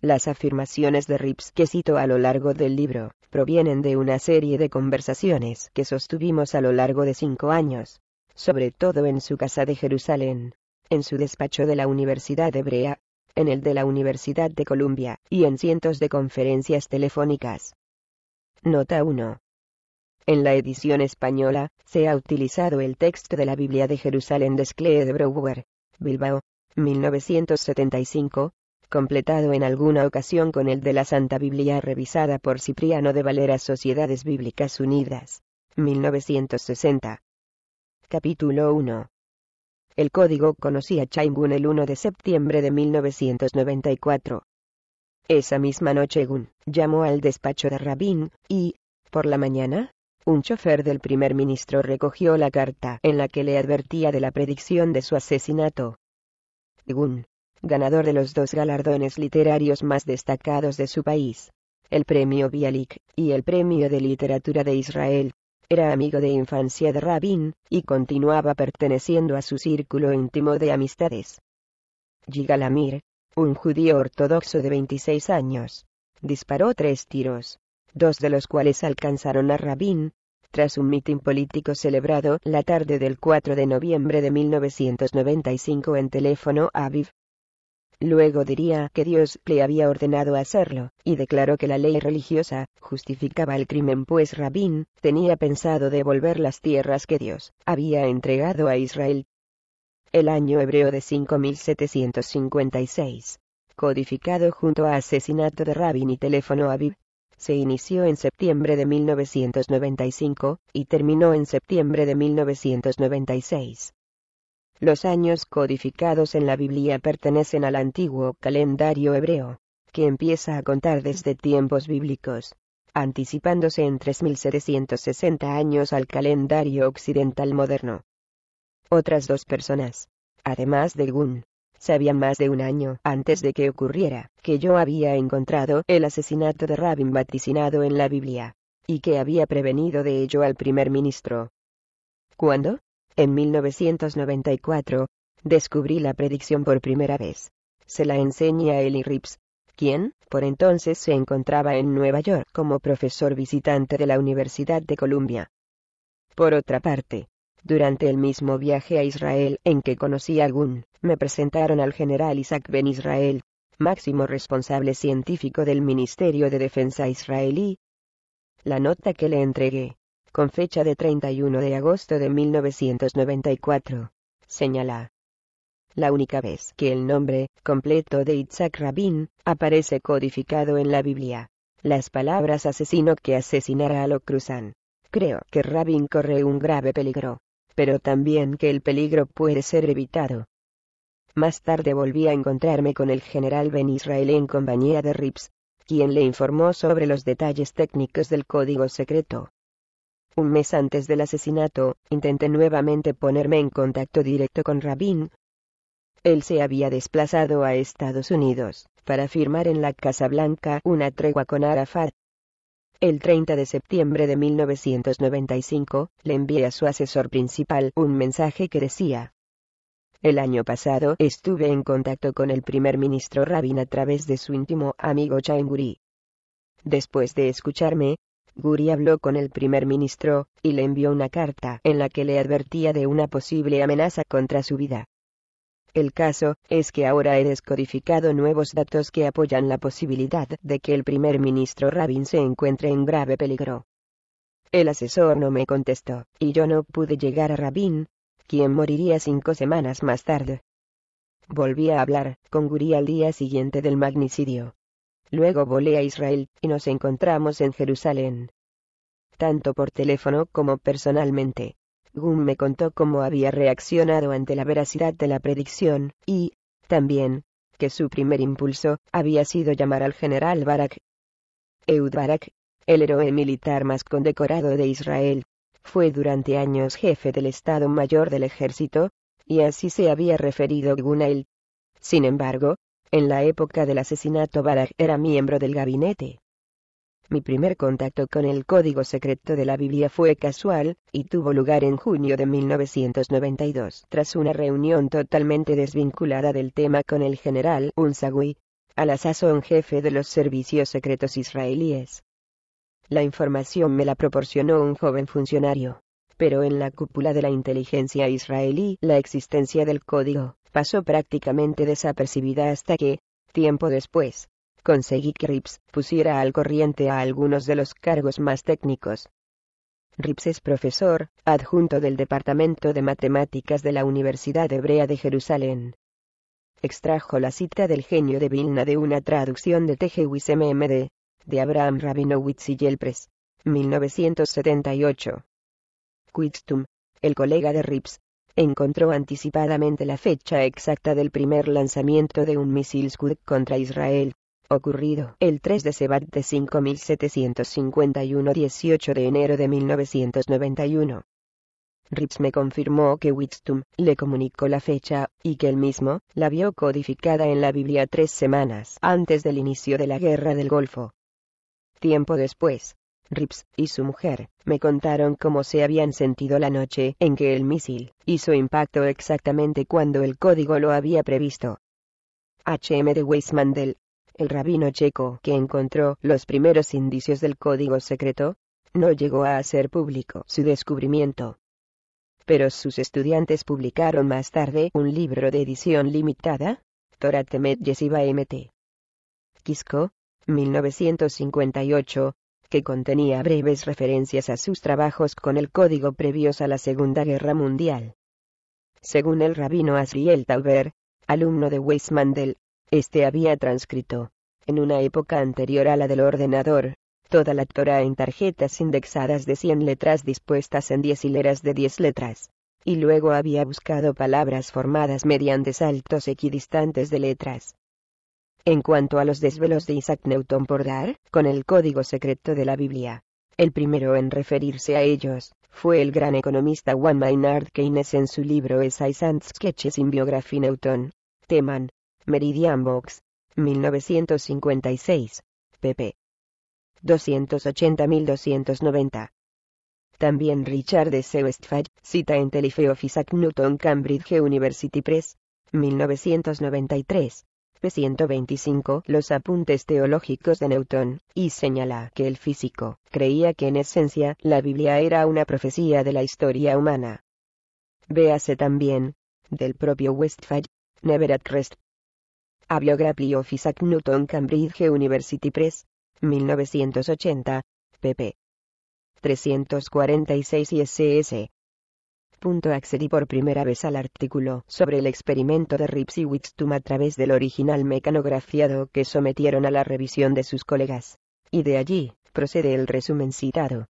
Las afirmaciones de Rips que cito a lo largo del libro provienen de una serie de conversaciones que sostuvimos a lo largo de cinco años, sobre todo en su casa de Jerusalén, en su despacho de la Universidad Hebrea, en el de la Universidad de Columbia, y en cientos de conferencias telefónicas. Nota 1. En la edición española, se ha utilizado el texto de la Biblia de Jerusalén de de Brouwer, Bilbao, 1975, completado en alguna ocasión con el de la Santa Biblia revisada por Cipriano de Valera Sociedades Bíblicas Unidas, 1960. Capítulo 1. El código conocía Chaingun el 1 de septiembre de 1994. Esa misma noche Gun llamó al despacho de Rabin, y, por la mañana, un chofer del primer ministro recogió la carta en la que le advertía de la predicción de su asesinato. Gun, ganador de los dos galardones literarios más destacados de su país, el Premio Bialik y el Premio de Literatura de Israel, era amigo de infancia de Rabin, y continuaba perteneciendo a su círculo íntimo de amistades. Yigal Amir, un judío ortodoxo de 26 años, disparó tres tiros, dos de los cuales alcanzaron a Rabin, tras un mitin político celebrado la tarde del 4 de noviembre de 1995 en teléfono Aviv, Luego diría que Dios le había ordenado hacerlo, y declaró que la ley religiosa justificaba el crimen pues Rabín tenía pensado devolver las tierras que Dios había entregado a Israel. El año hebreo de 5756. Codificado junto a asesinato de Rabin y teléfono Aviv. Se inició en septiembre de 1995, y terminó en septiembre de 1996. Los años codificados en la Biblia pertenecen al antiguo calendario hebreo, que empieza a contar desde tiempos bíblicos, anticipándose en 3760 años al calendario occidental moderno. Otras dos personas, además de Gun, sabían más de un año antes de que ocurriera que yo había encontrado el asesinato de Rabin vaticinado en la Biblia, y que había prevenido de ello al primer ministro. ¿Cuándo? En 1994, descubrí la predicción por primera vez. Se la enseñé a Eli Rips, quien, por entonces, se encontraba en Nueva York como profesor visitante de la Universidad de Columbia. Por otra parte, durante el mismo viaje a Israel en que conocí a Gun, me presentaron al general Isaac Ben Israel, máximo responsable científico del Ministerio de Defensa israelí. La nota que le entregué, con fecha de 31 de agosto de 1994, señala. La única vez que el nombre completo de Isaac Rabin aparece codificado en la Biblia. Las palabras asesino que asesinará lo cruzan. Creo que Rabin corre un grave peligro, pero también que el peligro puede ser evitado. Más tarde volví a encontrarme con el general Ben Israel en compañía de Rips, quien le informó sobre los detalles técnicos del código secreto. Un mes antes del asesinato, intenté nuevamente ponerme en contacto directo con Rabin. Él se había desplazado a Estados Unidos, para firmar en la Casa Blanca una tregua con Arafat. El 30 de septiembre de 1995, le envié a su asesor principal un mensaje que decía, el año pasado estuve en contacto con el primer ministro Rabin a través de su íntimo amigo Chaimburi. Después de escucharme, Guri habló con el primer ministro, y le envió una carta en la que le advertía de una posible amenaza contra su vida. El caso, es que ahora he descodificado nuevos datos que apoyan la posibilidad de que el primer ministro Rabin se encuentre en grave peligro. El asesor no me contestó, y yo no pude llegar a Rabin, quien moriría cinco semanas más tarde. Volví a hablar con Guri al día siguiente del magnicidio, Luego volé a Israel, y nos encontramos en Jerusalén. Tanto por teléfono como personalmente. Gunn me contó cómo había reaccionado ante la veracidad de la predicción, y, también, que su primer impulso había sido llamar al general Barak. Eud Barak, el héroe militar más condecorado de Israel, fue durante años jefe del Estado Mayor del Ejército, y así se había referido Gunn a Sin embargo, en la época del asesinato Barak era miembro del gabinete. Mi primer contacto con el código secreto de la Biblia fue casual, y tuvo lugar en junio de 1992, tras una reunión totalmente desvinculada del tema con el general Unzagui, al la jefe de los servicios secretos israelíes. La información me la proporcionó un joven funcionario, pero en la cúpula de la inteligencia israelí la existencia del código pasó prácticamente desapercibida hasta que, tiempo después, conseguí que Rips pusiera al corriente a algunos de los cargos más técnicos. Rips es profesor, adjunto del Departamento de Matemáticas de la Universidad Hebrea de Jerusalén. Extrajo la cita del genio de Vilna de una traducción de Tejewis MMD, de Abraham Rabinowitz y Yelpres, 1978. Quidstum, el colega de Rips, encontró anticipadamente la fecha exacta del primer lanzamiento de un misil Scud contra Israel, ocurrido el 3 de Sebat de 5751 18 de enero de 1991. Rips me confirmó que Wittum le comunicó la fecha, y que él mismo la vio codificada en la Biblia tres semanas antes del inicio de la Guerra del Golfo. Tiempo después, Rips y su mujer me contaron cómo se habían sentido la noche en que el misil hizo impacto exactamente cuando el código lo había previsto. M. de Weismandel, el rabino checo que encontró los primeros indicios del código secreto, no llegó a hacer público su descubrimiento. Pero sus estudiantes publicaron más tarde un libro de edición limitada, Toratemet Temet MT. Kisco, 1958, que contenía breves referencias a sus trabajos con el código previos a la Segunda Guerra Mundial. Según el rabino Asriel Tauber, alumno de Weissmandel, este había transcrito, en una época anterior a la del ordenador, toda la Torah en tarjetas indexadas de 100 letras dispuestas en diez hileras de diez letras, y luego había buscado palabras formadas mediante saltos equidistantes de letras, en cuanto a los desvelos de Isaac Newton por dar, con el código secreto de la Biblia, el primero en referirse a ellos, fue el gran economista Juan Maynard Keynes en su libro Essays and Sketches in Biography Newton. Teman. Meridian Box. 1956. pp. 280.290. También Richard S. Westphal, cita en Telefeo of Isaac Newton Cambridge University Press. 1993. P125, los apuntes teológicos de Newton, y señala que el físico creía que en esencia la Biblia era una profecía de la historia humana. Véase también, del propio Westphal, at Rest. A Biography of Isaac Newton Cambridge University Press, 1980, pp. 346 y SS. Punto accedí por primera vez al artículo sobre el experimento de Rips y Wixtum a través del original mecanografiado que sometieron a la revisión de sus colegas. Y de allí, procede el resumen citado.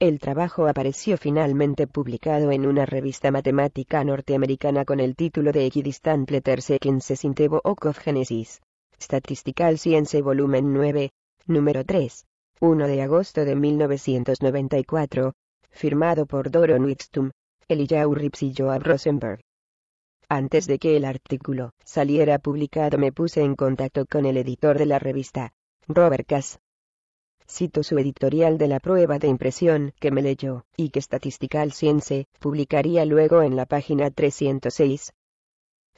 El trabajo apareció finalmente publicado en una revista matemática norteamericana con el título de Equidistant Letters Sequences in the Book Genesis. Statistical Science Volumen 9, número 3, 1 de agosto de 1994, firmado por Doron Wixtum, Eliyahu Rips y Joab Rosenberg. Antes de que el artículo saliera publicado me puse en contacto con el editor de la revista, Robert Cass. Cito su editorial de la prueba de impresión que me leyó, y que Statistical Science publicaría luego en la página 306.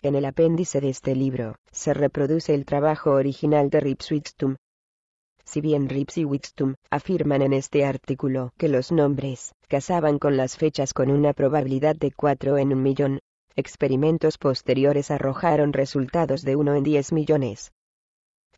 En el apéndice de este libro, se reproduce el trabajo original de Rips si bien Rips y afirman en este artículo que los nombres casaban con las fechas con una probabilidad de 4 en un millón, experimentos posteriores arrojaron resultados de 1 en 10 millones.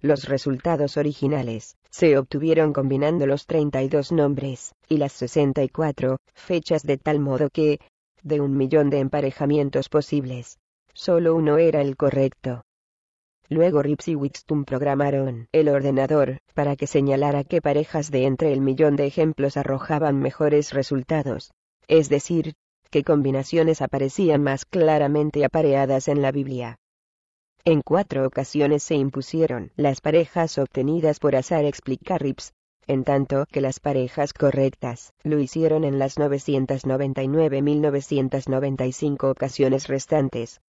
Los resultados originales se obtuvieron combinando los 32 nombres y las 64 fechas de tal modo que, de un millón de emparejamientos posibles, solo uno era el correcto. Luego Rips y Wixtum programaron el ordenador, para que señalara qué parejas de entre el millón de ejemplos arrojaban mejores resultados. Es decir, qué combinaciones aparecían más claramente apareadas en la Biblia. En cuatro ocasiones se impusieron las parejas obtenidas por azar explica Rips, en tanto que las parejas correctas lo hicieron en las 999.995 ocasiones restantes.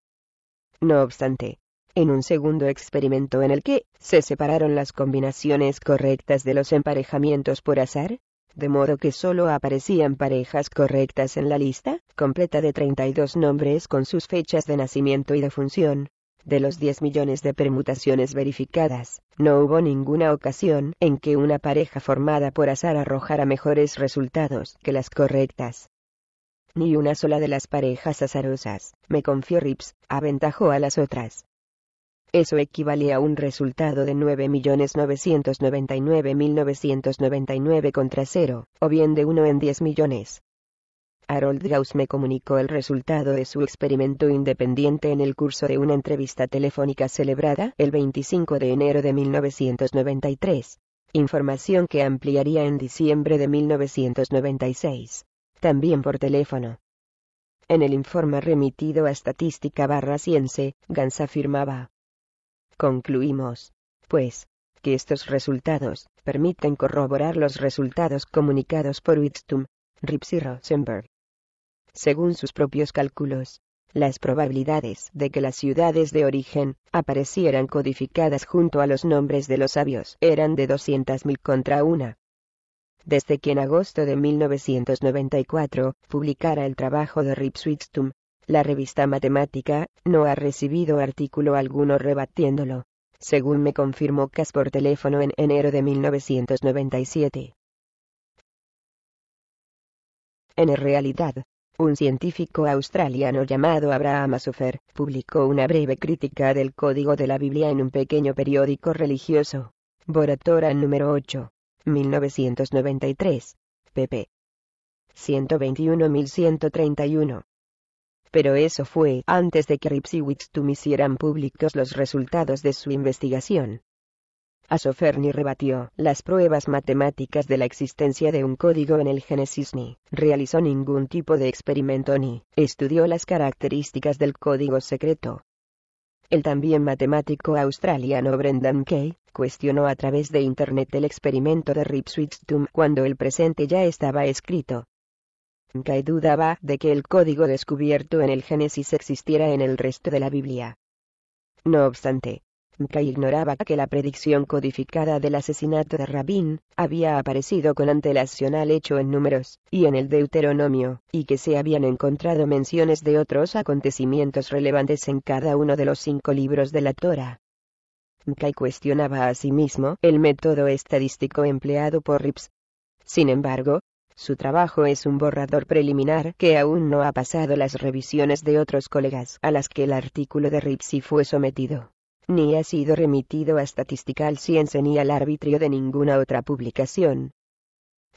No obstante, en un segundo experimento en el que se separaron las combinaciones correctas de los emparejamientos por azar, de modo que solo aparecían parejas correctas en la lista completa de 32 nombres con sus fechas de nacimiento y de función. De los 10 millones de permutaciones verificadas, no hubo ninguna ocasión en que una pareja formada por azar arrojara mejores resultados que las correctas ni una sola de las parejas azarosas, me confió Rips, aventajó a las otras. Eso equivale a un resultado de 9.999.999 contra 0, o bien de 1 en 10 millones. Harold Gauss me comunicó el resultado de su experimento independiente en el curso de una entrevista telefónica celebrada el 25 de enero de 1993, información que ampliaría en diciembre de 1996, también por teléfono. En el informe remitido a Estadística barra Ciense, Gans afirmaba, Concluimos, pues, que estos resultados permiten corroborar los resultados comunicados por Wittstum, Rips y Rosenberg. Según sus propios cálculos, las probabilidades de que las ciudades de origen aparecieran codificadas junto a los nombres de los sabios eran de 200.000 contra una. Desde que en agosto de 1994 publicara el trabajo de Rips Wittstum, la revista Matemática no ha recibido artículo alguno rebatiéndolo, según me confirmó Cas por teléfono en enero de 1997. En realidad, un científico australiano llamado Abraham Asufer publicó una breve crítica del Código de la Biblia en un pequeño periódico religioso, Boratora número 8, 1993, pp. 121 121.131 pero eso fue antes de que Rips y hicieran públicos los resultados de su investigación. Asoferni rebatió las pruebas matemáticas de la existencia de un código en el Génesis ni realizó ningún tipo de experimento ni estudió las características del código secreto. El también matemático australiano Brendan Kay cuestionó a través de Internet el experimento de Ripswitch-Tum cuando el presente ya estaba escrito, Mkai dudaba de que el código descubierto en el Génesis existiera en el resto de la Biblia. No obstante, Mkai ignoraba que la predicción codificada del asesinato de Rabín había aparecido con antelación al hecho en Números y en el Deuteronomio, y que se habían encontrado menciones de otros acontecimientos relevantes en cada uno de los cinco libros de la Torah. Mkai cuestionaba a sí mismo el método estadístico empleado por Rips. Sin embargo, su trabajo es un borrador preliminar que aún no ha pasado las revisiones de otros colegas a las que el artículo de Ripsi fue sometido ni ha sido remitido a Statistical Science ni al arbitrio de ninguna otra publicación.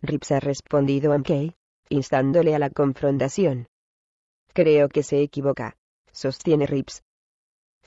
Rips ha respondido a McKay, instándole a la confrontación. Creo que se equivoca, sostiene Rips.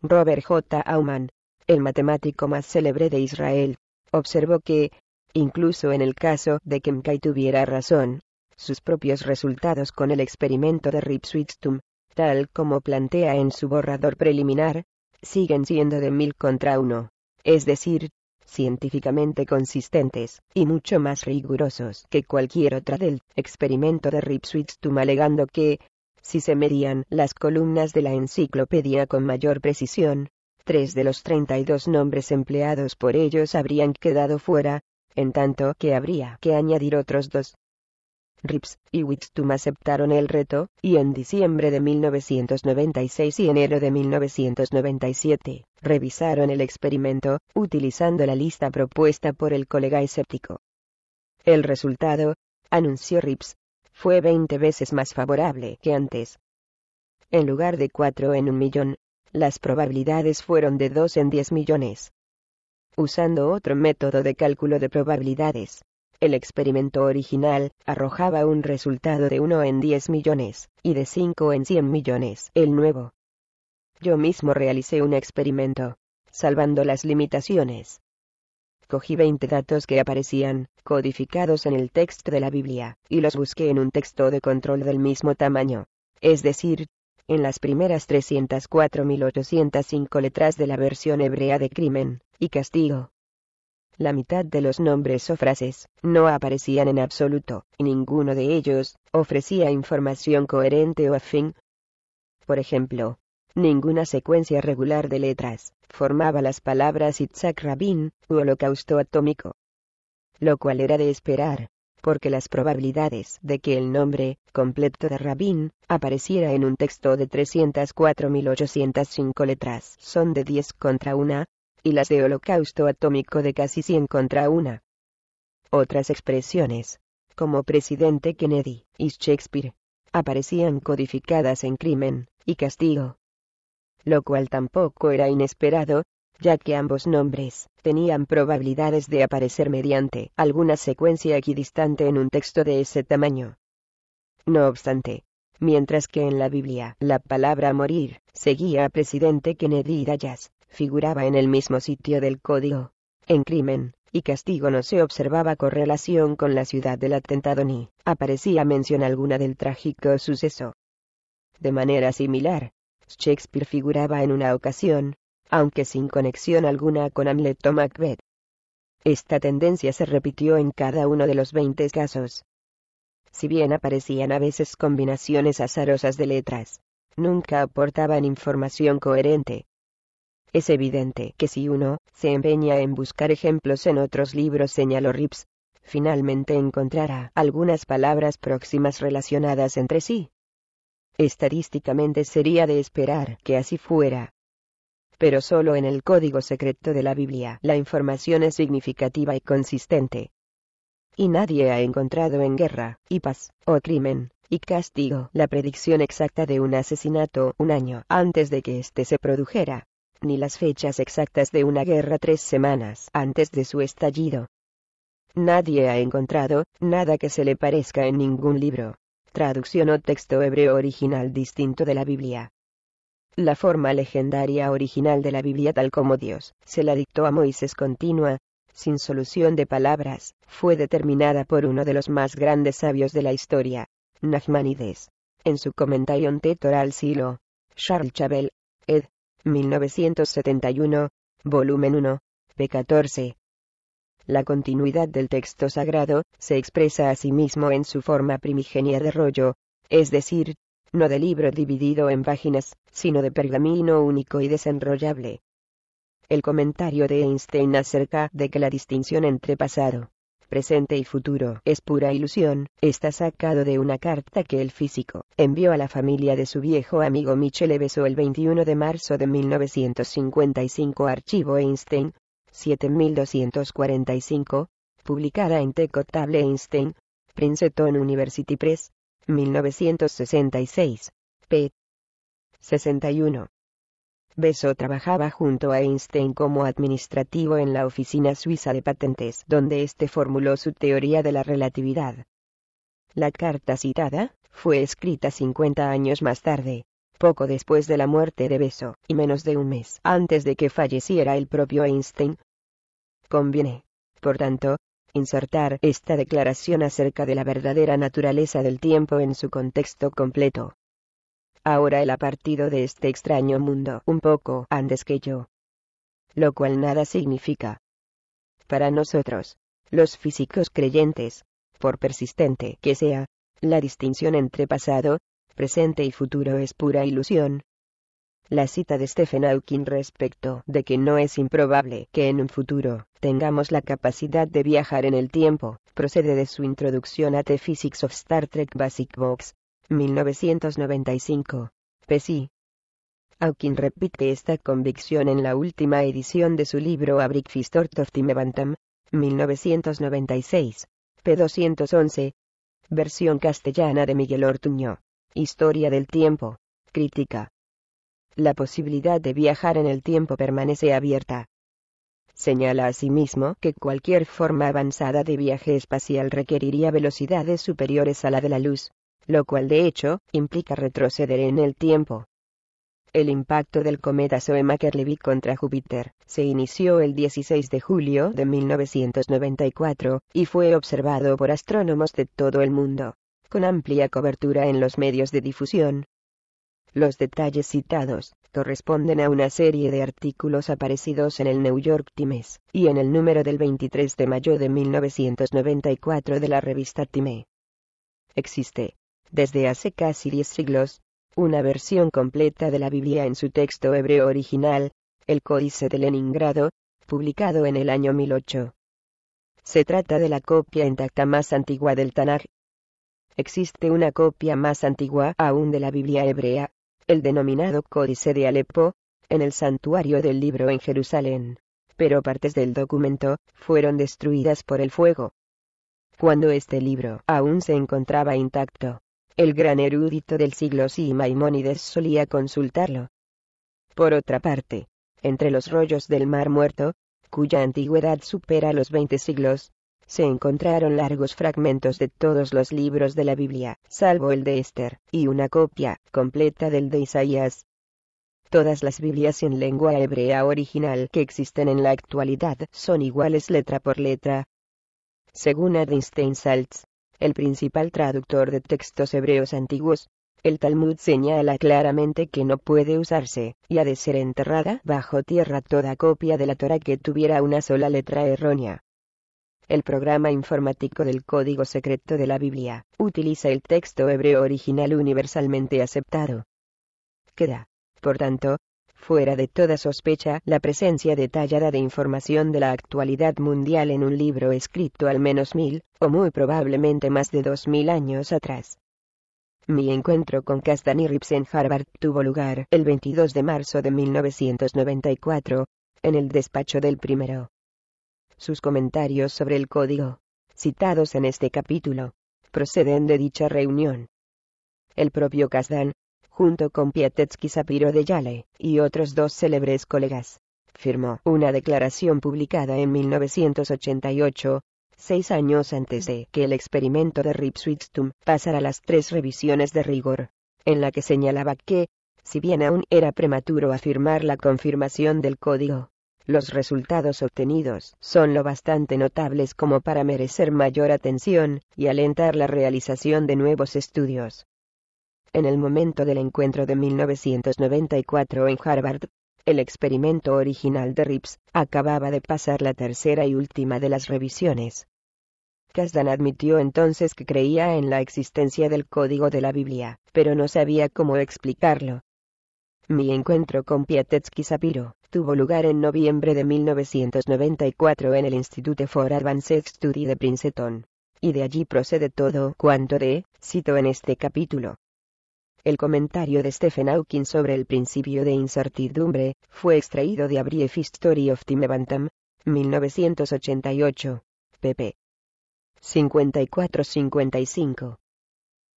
Robert J. Aumann, el matemático más célebre de Israel, observó que, Incluso en el caso de que McKay tuviera razón, sus propios resultados con el experimento de Ripswitstum, tal como plantea en su borrador preliminar, siguen siendo de mil contra uno, es decir, científicamente consistentes, y mucho más rigurosos que cualquier otra del experimento de Ripswitztum, alegando que, si se medían las columnas de la enciclopedia con mayor precisión, tres de los 32 nombres empleados por ellos habrían quedado fuera, en tanto que habría que añadir otros dos. Rips y Wittstum aceptaron el reto, y en diciembre de 1996 y enero de 1997, revisaron el experimento, utilizando la lista propuesta por el colega escéptico. El resultado, anunció Rips, fue 20 veces más favorable que antes. En lugar de 4 en un millón, las probabilidades fueron de 2 en 10 millones usando otro método de cálculo de probabilidades. El experimento original arrojaba un resultado de 1 en 10 millones, y de 5 en 100 millones. El nuevo. Yo mismo realicé un experimento, salvando las limitaciones. Cogí 20 datos que aparecían, codificados en el texto de la Biblia, y los busqué en un texto de control del mismo tamaño. Es decir, en las primeras 304.805 letras de la versión hebrea de crimen y castigo. La mitad de los nombres o frases no aparecían en absoluto, y ninguno de ellos ofrecía información coherente o afín. Por ejemplo, ninguna secuencia regular de letras formaba las palabras Itzak Rabin u holocausto atómico. Lo cual era de esperar, porque las probabilidades de que el nombre completo de Rabin apareciera en un texto de 304.805 letras son de 10 contra 1, y las de holocausto atómico de casi 100 contra 1. Otras expresiones, como presidente Kennedy y Shakespeare, aparecían codificadas en crimen y castigo. Lo cual tampoco era inesperado, ya que ambos nombres, tenían probabilidades de aparecer mediante alguna secuencia equidistante en un texto de ese tamaño. No obstante, mientras que en la Biblia la palabra morir seguía a presidente Kennedy y Dayas, figuraba en el mismo sitio del código. En crimen y castigo no se observaba correlación con la ciudad del atentado ni aparecía mención alguna del trágico suceso. De manera similar, Shakespeare figuraba en una ocasión, aunque sin conexión alguna con Hamlet o Macbeth. Esta tendencia se repitió en cada uno de los 20 casos. Si bien aparecían a veces combinaciones azarosas de letras, nunca aportaban información coherente. Es evidente que si uno se empeña en buscar ejemplos en otros libros, señaló Rips, finalmente encontrará algunas palabras próximas relacionadas entre sí. Estadísticamente sería de esperar que así fuera, pero solo en el código secreto de la Biblia la información es significativa y consistente. Y nadie ha encontrado en guerra, y paz, o crimen, y castigo la predicción exacta de un asesinato un año antes de que éste se produjera, ni las fechas exactas de una guerra tres semanas antes de su estallido. Nadie ha encontrado nada que se le parezca en ningún libro, traducción o texto hebreo original distinto de la Biblia. La forma legendaria original de la Biblia tal como Dios se la dictó a Moisés continua, sin solución de palabras, fue determinada por uno de los más grandes sabios de la historia, Nachmanides. En su comentario Tetoral Silo, Charles Chabel, ed. 1971, volumen 1, p14. La continuidad del texto sagrado se expresa asimismo en su forma primigenia de rollo, es decir, no de libro dividido en páginas, sino de pergamino único y desenrollable. El comentario de Einstein acerca de que la distinción entre pasado, presente y futuro es pura ilusión, está sacado de una carta que el físico envió a la familia de su viejo amigo Michele Besó el 21 de marzo de 1955 Archivo Einstein, 7245, publicada en Tecotable Einstein, Princeton University Press, 1966, p. 61. Beso trabajaba junto a Einstein como administrativo en la Oficina Suiza de Patentes donde éste formuló su teoría de la relatividad. La carta citada, fue escrita 50 años más tarde, poco después de la muerte de Beso y menos de un mes antes de que falleciera el propio Einstein. Conviene, por tanto, insertar esta declaración acerca de la verdadera naturaleza del tiempo en su contexto completo. Ahora él ha partido de este extraño mundo un poco antes que yo. Lo cual nada significa. Para nosotros, los físicos creyentes, por persistente que sea, la distinción entre pasado, presente y futuro es pura ilusión, la cita de Stephen Hawking respecto de que no es improbable que en un futuro tengamos la capacidad de viajar en el tiempo, procede de su introducción a The Physics of Star Trek Basic Box, 1995. P.C. Hawking repite esta convicción en la última edición de su libro A Breakfast History of Time 1996, p. 211. Versión castellana de Miguel Ortuño. Historia del tiempo. Crítica la posibilidad de viajar en el tiempo permanece abierta. Señala asimismo que cualquier forma avanzada de viaje espacial requeriría velocidades superiores a la de la luz, lo cual de hecho implica retroceder en el tiempo. El impacto del cometa Zoe levy contra Júpiter se inició el 16 de julio de 1994 y fue observado por astrónomos de todo el mundo, con amplia cobertura en los medios de difusión, los detalles citados corresponden a una serie de artículos aparecidos en el New York Times y en el número del 23 de mayo de 1994 de la revista Time. Existe, desde hace casi 10 siglos, una versión completa de la Biblia en su texto hebreo original, el Códice de Leningrado, publicado en el año 1008. Se trata de la copia intacta más antigua del Tanaj. Existe una copia más antigua aún de la Biblia hebrea, el denominado Códice de Alepo, en el santuario del libro en Jerusalén, pero partes del documento fueron destruidas por el fuego. Cuando este libro aún se encontraba intacto, el gran erudito del siglo xi Maimónides solía consultarlo. Por otra parte, entre los rollos del Mar Muerto, cuya antigüedad supera los veinte siglos, se encontraron largos fragmentos de todos los libros de la Biblia, salvo el de Esther, y una copia, completa del de Isaías. Todas las Biblias en lengua hebrea original que existen en la actualidad son iguales letra por letra. Según Adinstein Saltz, el principal traductor de textos hebreos antiguos, el Talmud señala claramente que no puede usarse, y ha de ser enterrada bajo tierra toda copia de la Torah que tuviera una sola letra errónea. El programa informático del Código Secreto de la Biblia utiliza el texto hebreo original universalmente aceptado. Queda, por tanto, fuera de toda sospecha la presencia detallada de información de la actualidad mundial en un libro escrito al menos mil, o muy probablemente más de dos mil años atrás. Mi encuentro con Kastani Rips en Harvard tuvo lugar el 22 de marzo de 1994, en el despacho del primero sus comentarios sobre el código, citados en este capítulo, proceden de dicha reunión. El propio Kazdan, junto con Piatetsky Sapiro de Yale y otros dos célebres colegas, firmó una declaración publicada en 1988, seis años antes de que el experimento de Ripswitztum pasara las tres revisiones de rigor, en la que señalaba que, si bien aún era prematuro afirmar la confirmación del código, los resultados obtenidos son lo bastante notables como para merecer mayor atención y alentar la realización de nuevos estudios. En el momento del encuentro de 1994 en Harvard, el experimento original de RIPS acababa de pasar la tercera y última de las revisiones. Kasdan admitió entonces que creía en la existencia del código de la Biblia, pero no sabía cómo explicarlo. Mi encuentro con Piatetsky Sapiro tuvo lugar en noviembre de 1994 en el Institute for Advanced Study de Princeton. Y de allí procede todo cuanto de, cito en este capítulo. El comentario de Stephen Hawking sobre el principio de incertidumbre fue extraído de A Brief History of Time Bantam, 1988, pp. 54-55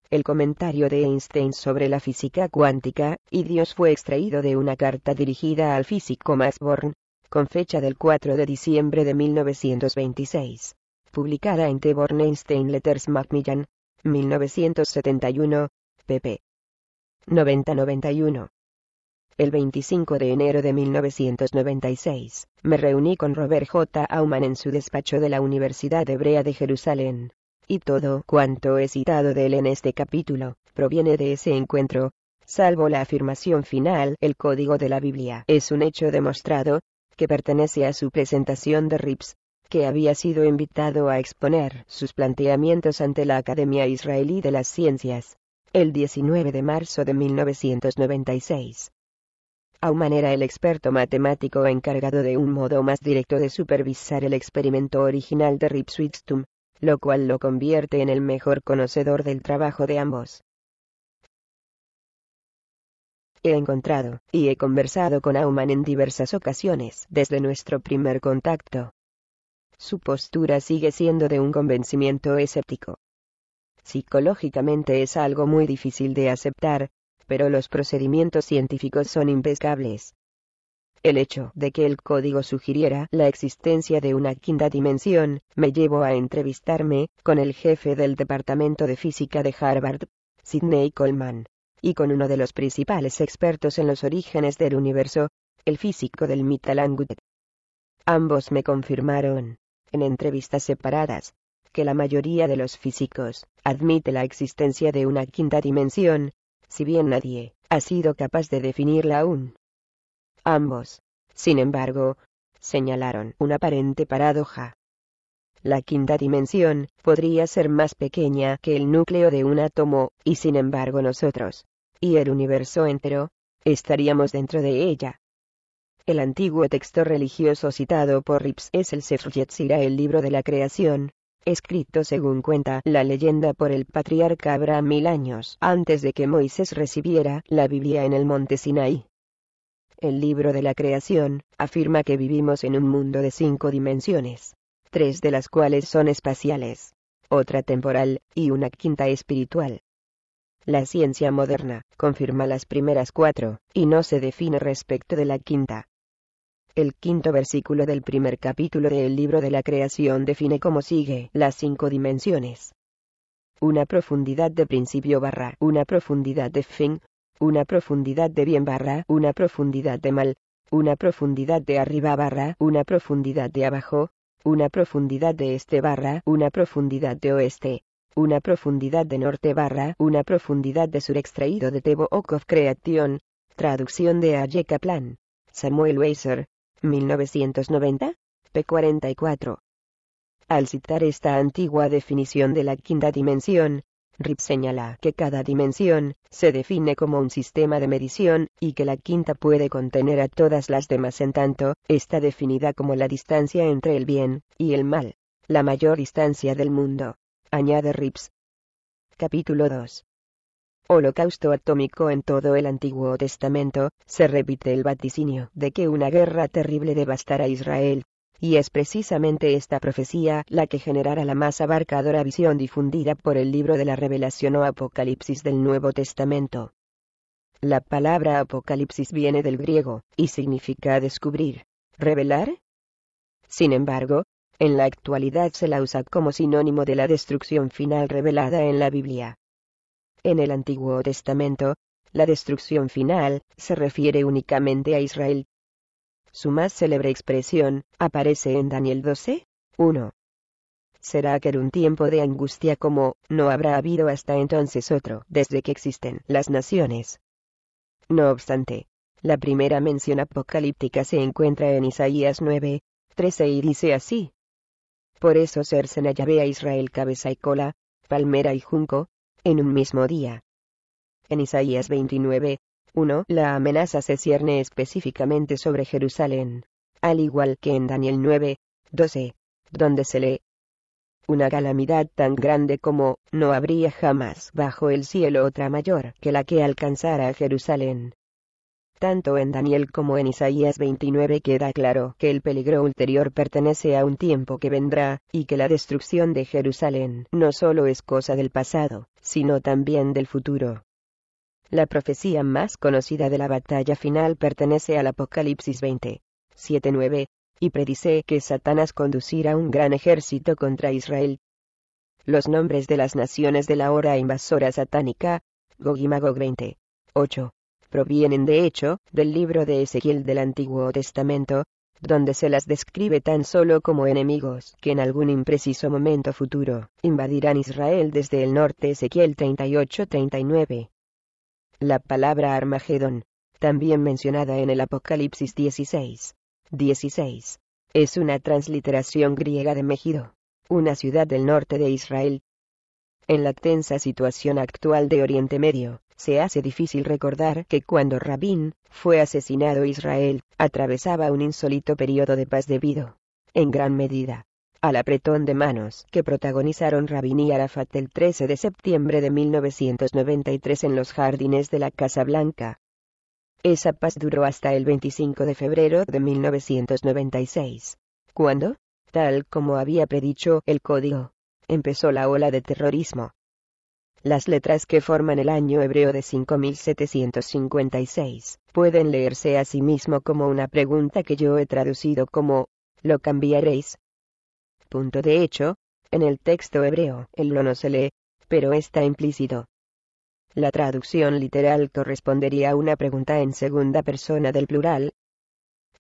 el comentario de Einstein sobre la física cuántica, y Dios fue extraído de una carta dirigida al físico Max Born, con fecha del 4 de diciembre de 1926, publicada en The Born Einstein Letters Macmillan, 1971, pp. 90-91. El 25 de enero de 1996, me reuní con Robert J. Aumann en su despacho de la Universidad Hebrea de Jerusalén y todo cuanto he citado de él en este capítulo, proviene de ese encuentro, salvo la afirmación final, el código de la Biblia es un hecho demostrado, que pertenece a su presentación de Rips, que había sido invitado a exponer sus planteamientos ante la Academia Israelí de las Ciencias, el 19 de marzo de 1996. Auman era el experto matemático encargado de un modo más directo de supervisar el experimento original de Rips Wittstum, lo cual lo convierte en el mejor conocedor del trabajo de ambos. He encontrado y he conversado con Aumann en diversas ocasiones desde nuestro primer contacto. Su postura sigue siendo de un convencimiento escéptico. Psicológicamente es algo muy difícil de aceptar, pero los procedimientos científicos son impecables, el hecho de que el código sugiriera la existencia de una quinta dimensión, me llevó a entrevistarme con el jefe del Departamento de Física de Harvard, Sidney Coleman, y con uno de los principales expertos en los orígenes del universo, el físico del Mittalangut. Ambos me confirmaron, en entrevistas separadas, que la mayoría de los físicos admite la existencia de una quinta dimensión, si bien nadie ha sido capaz de definirla aún. Ambos, sin embargo, señalaron una aparente paradoja. La quinta dimensión podría ser más pequeña que el núcleo de un átomo, y sin embargo nosotros, y el universo entero, estaríamos dentro de ella. El antiguo texto religioso citado por Rips es el Sefer Yetzirah, el libro de la creación, escrito según cuenta la leyenda por el patriarca Abraham mil años antes de que Moisés recibiera la Biblia en el monte Sinaí el libro de la creación, afirma que vivimos en un mundo de cinco dimensiones, tres de las cuales son espaciales, otra temporal, y una quinta espiritual. La ciencia moderna confirma las primeras cuatro, y no se define respecto de la quinta. El quinto versículo del primer capítulo del libro de la creación define como sigue las cinco dimensiones. Una profundidad de principio barra una profundidad de fin, una profundidad de bien barra, una profundidad de mal, una profundidad de arriba barra, una profundidad de abajo, una profundidad de este barra, una profundidad de oeste, una profundidad de norte barra, una profundidad de sur extraído de Tebo Okov Creation, traducción de Aye Kaplan. Samuel Weiser, 1990, p. 44. Al citar esta antigua definición de la quinta dimensión, Rips señala que cada dimensión, se define como un sistema de medición, y que la quinta puede contener a todas las demás en tanto, está definida como la distancia entre el bien, y el mal. La mayor distancia del mundo. Añade Rips. Capítulo 2. Holocausto atómico en todo el Antiguo Testamento, se repite el vaticinio de que una guerra terrible devastará a Israel, y es precisamente esta profecía la que generará la más abarcadora visión difundida por el libro de la Revelación o Apocalipsis del Nuevo Testamento. La palabra Apocalipsis viene del griego, y significa descubrir, revelar. Sin embargo, en la actualidad se la usa como sinónimo de la destrucción final revelada en la Biblia. En el Antiguo Testamento, la destrucción final se refiere únicamente a Israel, su más célebre expresión, aparece en Daniel 12, 1. Será aquel un tiempo de angustia como, no habrá habido hasta entonces otro, desde que existen las naciones. No obstante, la primera mención apocalíptica se encuentra en Isaías 9, 13 y dice así. Por eso ser a a Israel cabeza y cola, palmera y junco, en un mismo día. En Isaías 29, 1. La amenaza se cierne específicamente sobre Jerusalén, al igual que en Daniel 9, 12, donde se lee una calamidad tan grande como no habría jamás bajo el cielo otra mayor que la que alcanzara a Jerusalén. Tanto en Daniel como en Isaías 29 queda claro que el peligro ulterior pertenece a un tiempo que vendrá, y que la destrucción de Jerusalén no solo es cosa del pasado, sino también del futuro. La profecía más conocida de la batalla final pertenece al Apocalipsis 20, 7-9, y predice que Satanás conducirá un gran ejército contra Israel. Los nombres de las naciones de la hora invasora satánica, Gog y Magog provienen de hecho del libro de Ezequiel del Antiguo Testamento, donde se las describe tan solo como enemigos que en algún impreciso momento futuro invadirán Israel desde el norte Ezequiel 38-39. La palabra Armagedón, también mencionada en el Apocalipsis 16, 16, es una transliteración griega de Megido, una ciudad del norte de Israel. En la tensa situación actual de Oriente Medio, se hace difícil recordar que cuando Rabín fue asesinado Israel atravesaba un insólito periodo de paz debido, en gran medida, al apretón de manos que protagonizaron Rabin y Arafat el 13 de septiembre de 1993 en los jardines de la Casa Blanca. Esa paz duró hasta el 25 de febrero de 1996, cuando, tal como había predicho el código, empezó la ola de terrorismo. Las letras que forman el año hebreo de 5756 pueden leerse a sí mismo como una pregunta que yo he traducido como, ¿lo cambiaréis? Punto de hecho, en el texto hebreo el «lo» no se lee, pero está implícito. La traducción literal correspondería a una pregunta en segunda persona del plural.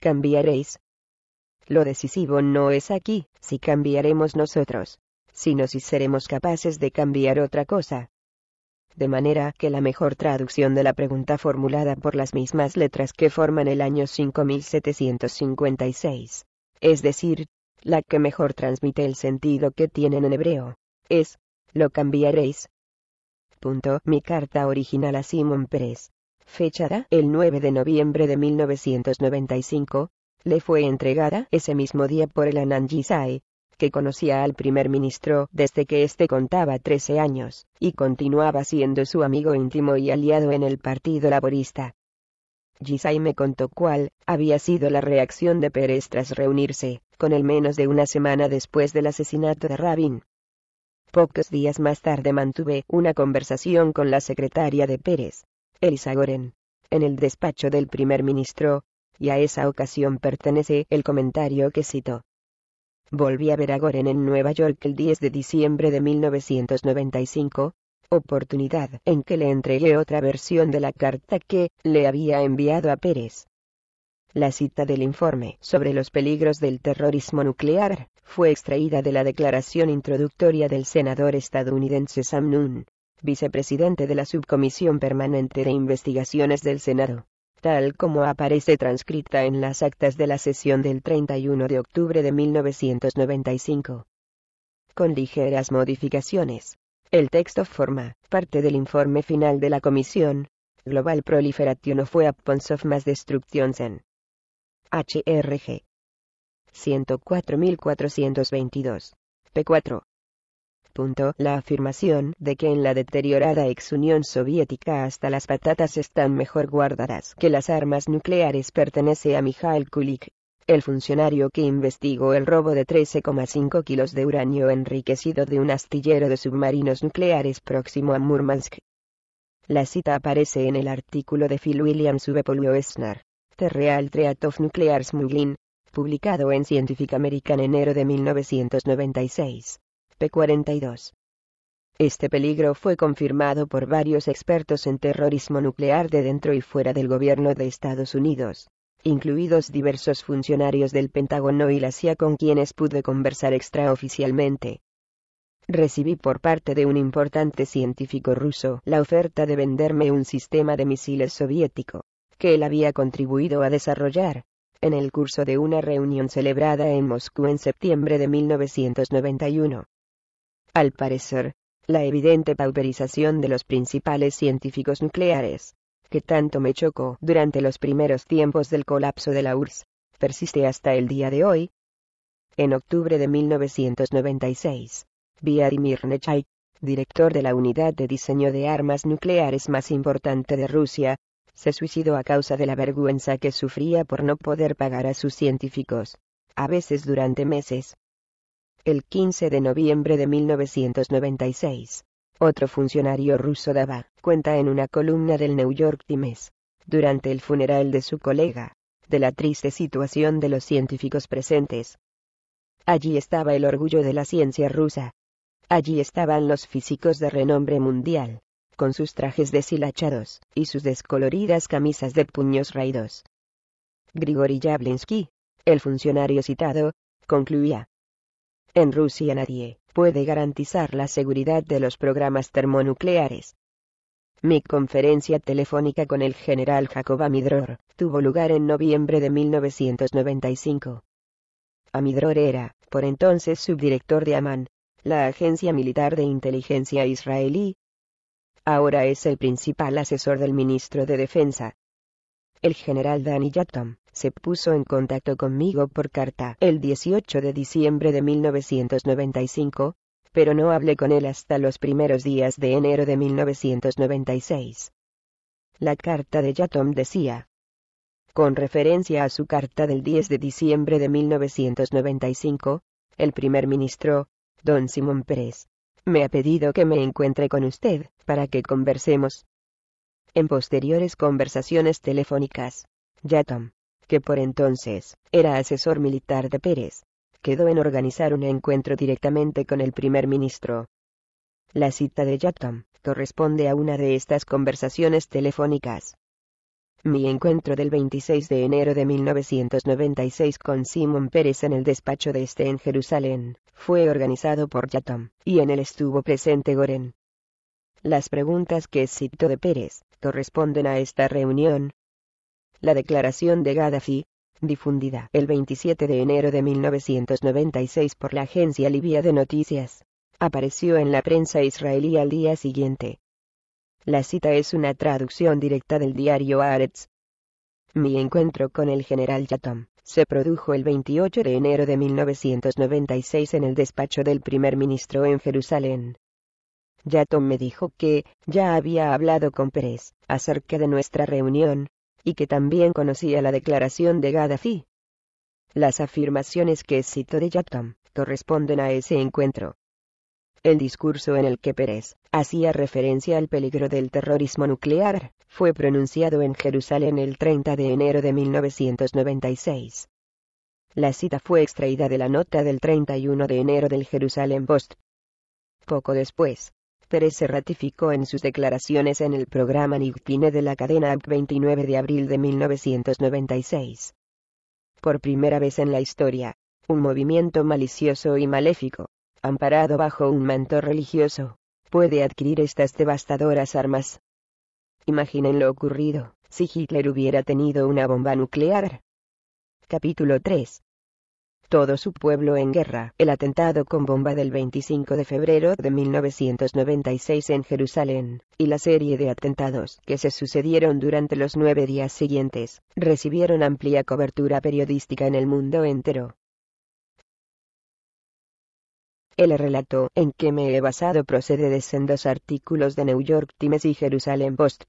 ¿Cambiaréis? Lo decisivo no es aquí, si cambiaremos nosotros, sino si seremos capaces de cambiar otra cosa. De manera que la mejor traducción de la pregunta formulada por las mismas letras que forman el año 5756, es decir, la que mejor transmite el sentido que tienen en hebreo, es, lo cambiaréis. Punto. Mi carta original a Simon Pérez, fechada el 9 de noviembre de 1995, le fue entregada ese mismo día por el Anan que conocía al primer ministro desde que éste contaba 13 años, y continuaba siendo su amigo íntimo y aliado en el Partido Laborista. Gisai me contó cuál había sido la reacción de Pérez tras reunirse con él menos de una semana después del asesinato de Rabin. Pocos días más tarde mantuve una conversación con la secretaria de Pérez, Elisa Goren, en el despacho del primer ministro, y a esa ocasión pertenece el comentario que citó. Volví a ver a Goren en Nueva York el 10 de diciembre de 1995, oportunidad en que le entregué otra versión de la carta que le había enviado a Pérez. La cita del informe sobre los peligros del terrorismo nuclear fue extraída de la declaración introductoria del senador estadounidense Sam Nunn, vicepresidente de la Subcomisión Permanente de Investigaciones del Senado, tal como aparece transcrita en las actas de la sesión del 31 de octubre de 1995. Con ligeras modificaciones, el texto forma parte del informe final de la Comisión Global Proliferation of Weapons of Mass Destruction en HRG 104.422. P4. La afirmación de que en la deteriorada ex Unión Soviética hasta las patatas están mejor guardadas que las armas nucleares pertenece a Mikhail Kulik, el funcionario que investigó el robo de 13,5 kilos de uranio enriquecido de un astillero de submarinos nucleares próximo a Murmansk. La cita aparece en el artículo de Phil William Subepolio Esnar, The Real Threat of Nuclear Smuggling, publicado en Scientific American enero de 1996, p. 42. Este peligro fue confirmado por varios expertos en terrorismo nuclear de dentro y fuera del gobierno de Estados Unidos incluidos diversos funcionarios del Pentágono y la CIA con quienes pude conversar extraoficialmente. Recibí por parte de un importante científico ruso la oferta de venderme un sistema de misiles soviético, que él había contribuido a desarrollar, en el curso de una reunión celebrada en Moscú en septiembre de 1991. Al parecer, la evidente pauperización de los principales científicos nucleares, que tanto me chocó durante los primeros tiempos del colapso de la URSS, persiste hasta el día de hoy. En octubre de 1996, Vladimir Nechai, director de la unidad de diseño de armas nucleares más importante de Rusia, se suicidó a causa de la vergüenza que sufría por no poder pagar a sus científicos, a veces durante meses. El 15 de noviembre de 1996, otro funcionario ruso daba cuenta en una columna del New York Times, durante el funeral de su colega, de la triste situación de los científicos presentes. Allí estaba el orgullo de la ciencia rusa. Allí estaban los físicos de renombre mundial, con sus trajes deshilachados, y sus descoloridas camisas de puños raídos. Grigori Jablinsky, el funcionario citado, concluía, en Rusia nadie puede garantizar la seguridad de los programas termonucleares. Mi conferencia telefónica con el general Jacob Amidror tuvo lugar en noviembre de 1995. Amidror era, por entonces, subdirector de AMAN, la agencia militar de inteligencia israelí. Ahora es el principal asesor del ministro de Defensa. El general Dani Yatom se puso en contacto conmigo por carta el 18 de diciembre de 1995, pero no hablé con él hasta los primeros días de enero de 1996. La carta de Yatom decía, con referencia a su carta del 10 de diciembre de 1995, el primer ministro, don Simón Pérez, me ha pedido que me encuentre con usted, para que conversemos. En posteriores conversaciones telefónicas, Yatom que por entonces era asesor militar de Pérez, quedó en organizar un encuentro directamente con el primer ministro. La cita de Yatom corresponde a una de estas conversaciones telefónicas. Mi encuentro del 26 de enero de 1996 con Simón Pérez en el despacho de este en Jerusalén, fue organizado por Yatom, y en él estuvo presente Goren. Las preguntas que citó de Pérez corresponden a esta reunión, la declaración de Gaddafi, difundida el 27 de enero de 1996 por la agencia libia de noticias, apareció en la prensa israelí al día siguiente. La cita es una traducción directa del diario Aretz. Mi encuentro con el general Yatom se produjo el 28 de enero de 1996 en el despacho del primer ministro en Jerusalén. Yatom me dijo que ya había hablado con Pérez acerca de nuestra reunión, y que también conocía la declaración de Gaddafi. Las afirmaciones que cito de Yatam corresponden a ese encuentro. El discurso en el que Pérez hacía referencia al peligro del terrorismo nuclear fue pronunciado en Jerusalén el 30 de enero de 1996. La cita fue extraída de la nota del 31 de enero del Jerusalén Post. Poco después, Pérez se ratificó en sus declaraciones en el programa Nightline de la cadena AP 29 de abril de 1996. Por primera vez en la historia, un movimiento malicioso y maléfico, amparado bajo un manto religioso, puede adquirir estas devastadoras armas. Imaginen lo ocurrido, si Hitler hubiera tenido una bomba nuclear. Capítulo 3 todo su pueblo en guerra. El atentado con bomba del 25 de febrero de 1996 en Jerusalén, y la serie de atentados que se sucedieron durante los nueve días siguientes, recibieron amplia cobertura periodística en el mundo entero. El relato en que me he basado procede de sendos artículos de New York Times y Jerusalén Post,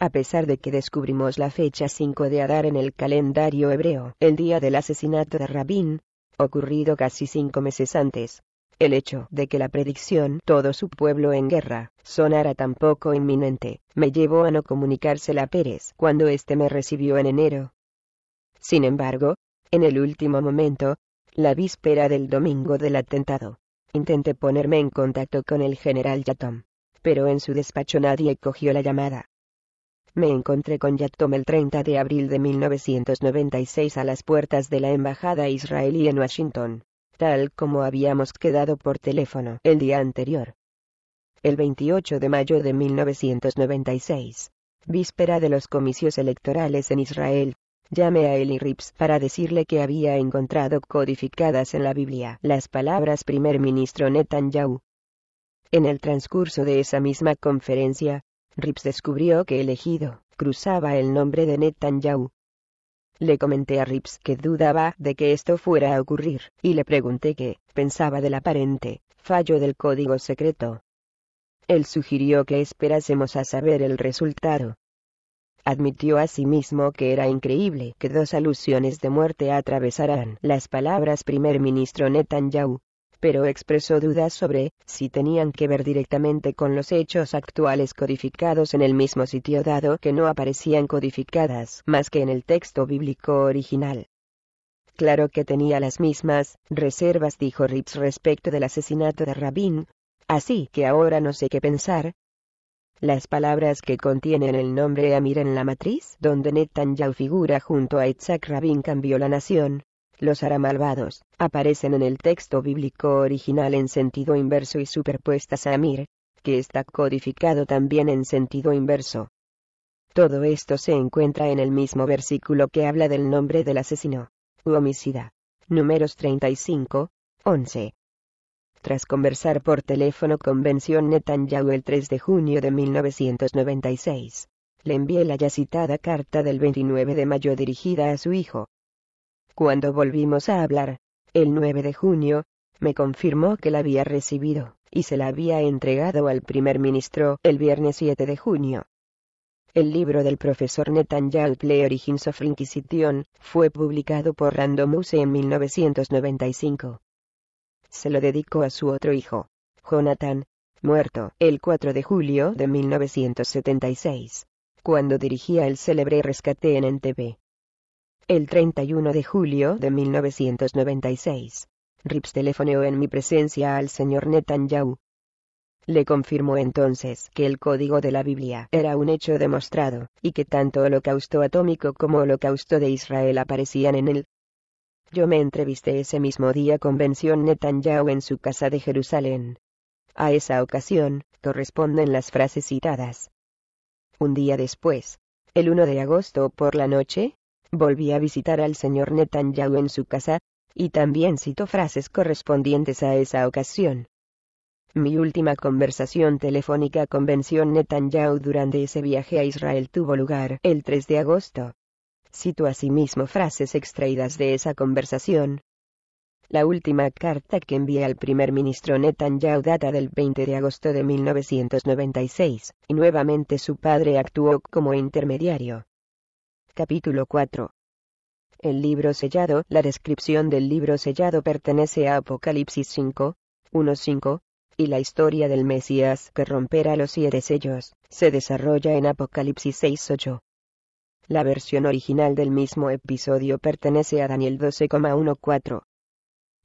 a pesar de que descubrimos la fecha 5 de Adar en el calendario hebreo, el día del asesinato de Rabín, ocurrido casi cinco meses antes, el hecho de que la predicción todo su pueblo en guerra sonara tan poco inminente, me llevó a no comunicársela a Pérez cuando éste me recibió en enero. Sin embargo, en el último momento, la víspera del domingo del atentado, intenté ponerme en contacto con el general Yatom, pero en su despacho nadie cogió la llamada me encontré con Yatom el 30 de abril de 1996 a las puertas de la Embajada israelí en Washington, tal como habíamos quedado por teléfono el día anterior. El 28 de mayo de 1996, víspera de los comicios electorales en Israel, llamé a Eli Rips para decirle que había encontrado codificadas en la Biblia las palabras primer ministro Netanyahu. En el transcurso de esa misma conferencia, Rips descubrió que el cruzaba el nombre de Netanyahu. Le comenté a Rips que dudaba de que esto fuera a ocurrir, y le pregunté qué pensaba del aparente fallo del código secreto. Él sugirió que esperásemos a saber el resultado. Admitió asimismo que era increíble que dos alusiones de muerte atravesaran las palabras primer ministro Netanyahu pero expresó dudas sobre si tenían que ver directamente con los hechos actuales codificados en el mismo sitio dado que no aparecían codificadas más que en el texto bíblico original. Claro que tenía las mismas reservas, dijo Rips respecto del asesinato de Rabin, así que ahora no sé qué pensar. Las palabras que contienen el nombre Amir en la matriz donde Netanyahu figura junto a Itzhak Rabin cambió la nación, los malvados, aparecen en el texto bíblico original en sentido inverso y superpuestas a Amir, que está codificado también en sentido inverso. Todo esto se encuentra en el mismo versículo que habla del nombre del asesino, u homicida. Números 35, 11. Tras conversar por teléfono con Bención Netanyahu el 3 de junio de 1996, le envié la ya citada carta del 29 de mayo dirigida a su hijo, cuando volvimos a hablar, el 9 de junio, me confirmó que la había recibido, y se la había entregado al primer ministro el viernes 7 de junio. El libro del profesor Netanyahu Le Origins of Inquisition fue publicado por Random en 1995. Se lo dedicó a su otro hijo, Jonathan, muerto el 4 de julio de 1976, cuando dirigía el célebre rescate en NTV el 31 de julio de 1996. Rips telefoneó en mi presencia al señor Netanyahu. Le confirmó entonces que el código de la Biblia era un hecho demostrado, y que tanto holocausto atómico como holocausto de Israel aparecían en él. Yo me entrevisté ese mismo día con Bención Netanyahu en su casa de Jerusalén. A esa ocasión, corresponden las frases citadas. Un día después, el 1 de agosto por la noche, Volví a visitar al señor Netanyahu en su casa, y también cito frases correspondientes a esa ocasión. Mi última conversación telefónica con Bención Netanyahu durante ese viaje a Israel tuvo lugar el 3 de agosto. Cito asimismo frases extraídas de esa conversación. La última carta que envié al primer ministro Netanyahu data del 20 de agosto de 1996, y nuevamente su padre actuó como intermediario. Capítulo 4 El libro sellado La descripción del libro sellado pertenece a Apocalipsis 5, 1-5, y la historia del Mesías que romperá los siete sellos, se desarrolla en Apocalipsis 6-8. La versión original del mismo episodio pertenece a Daniel 12,14.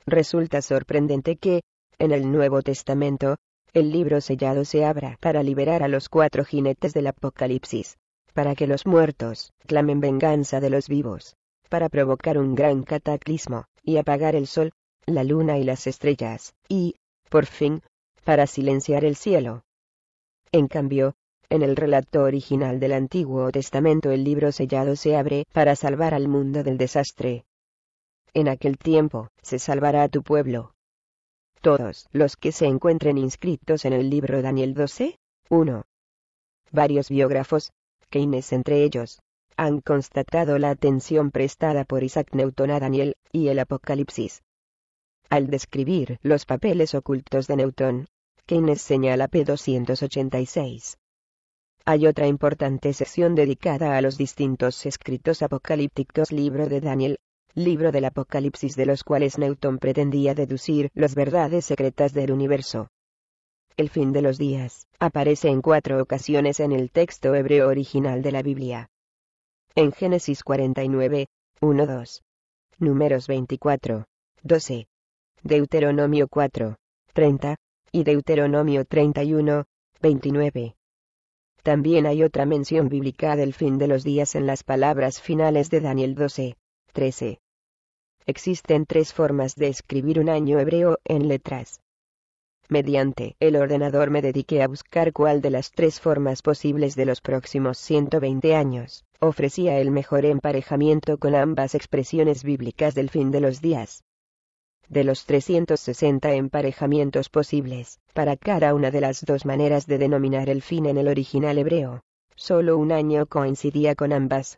Resulta sorprendente que, en el Nuevo Testamento, el libro sellado se abra para liberar a los cuatro jinetes del Apocalipsis para que los muertos clamen venganza de los vivos, para provocar un gran cataclismo, y apagar el sol, la luna y las estrellas, y, por fin, para silenciar el cielo. En cambio, en el relato original del Antiguo Testamento el libro sellado se abre para salvar al mundo del desastre. En aquel tiempo, se salvará a tu pueblo. Todos los que se encuentren inscritos en el libro Daniel 12, 1. Varios biógrafos, Keynes entre ellos, han constatado la atención prestada por Isaac Newton a Daniel, y el Apocalipsis. Al describir los papeles ocultos de Newton, Keynes señala P286. Hay otra importante sección dedicada a los distintos escritos apocalípticos libro de Daniel, libro del Apocalipsis de los cuales Newton pretendía deducir las verdades secretas del universo el fin de los días, aparece en cuatro ocasiones en el texto hebreo original de la Biblia. En Génesis 49, 1, 2. Números 24, 12. Deuteronomio 4, 30, y Deuteronomio 31, 29. También hay otra mención bíblica del fin de los días en las palabras finales de Daniel 12, 13. Existen tres formas de escribir un año hebreo en letras. Mediante el ordenador me dediqué a buscar cuál de las tres formas posibles de los próximos 120 años ofrecía el mejor emparejamiento con ambas expresiones bíblicas del fin de los días. De los 360 emparejamientos posibles, para cada una de las dos maneras de denominar el fin en el original hebreo, solo un año coincidía con ambas.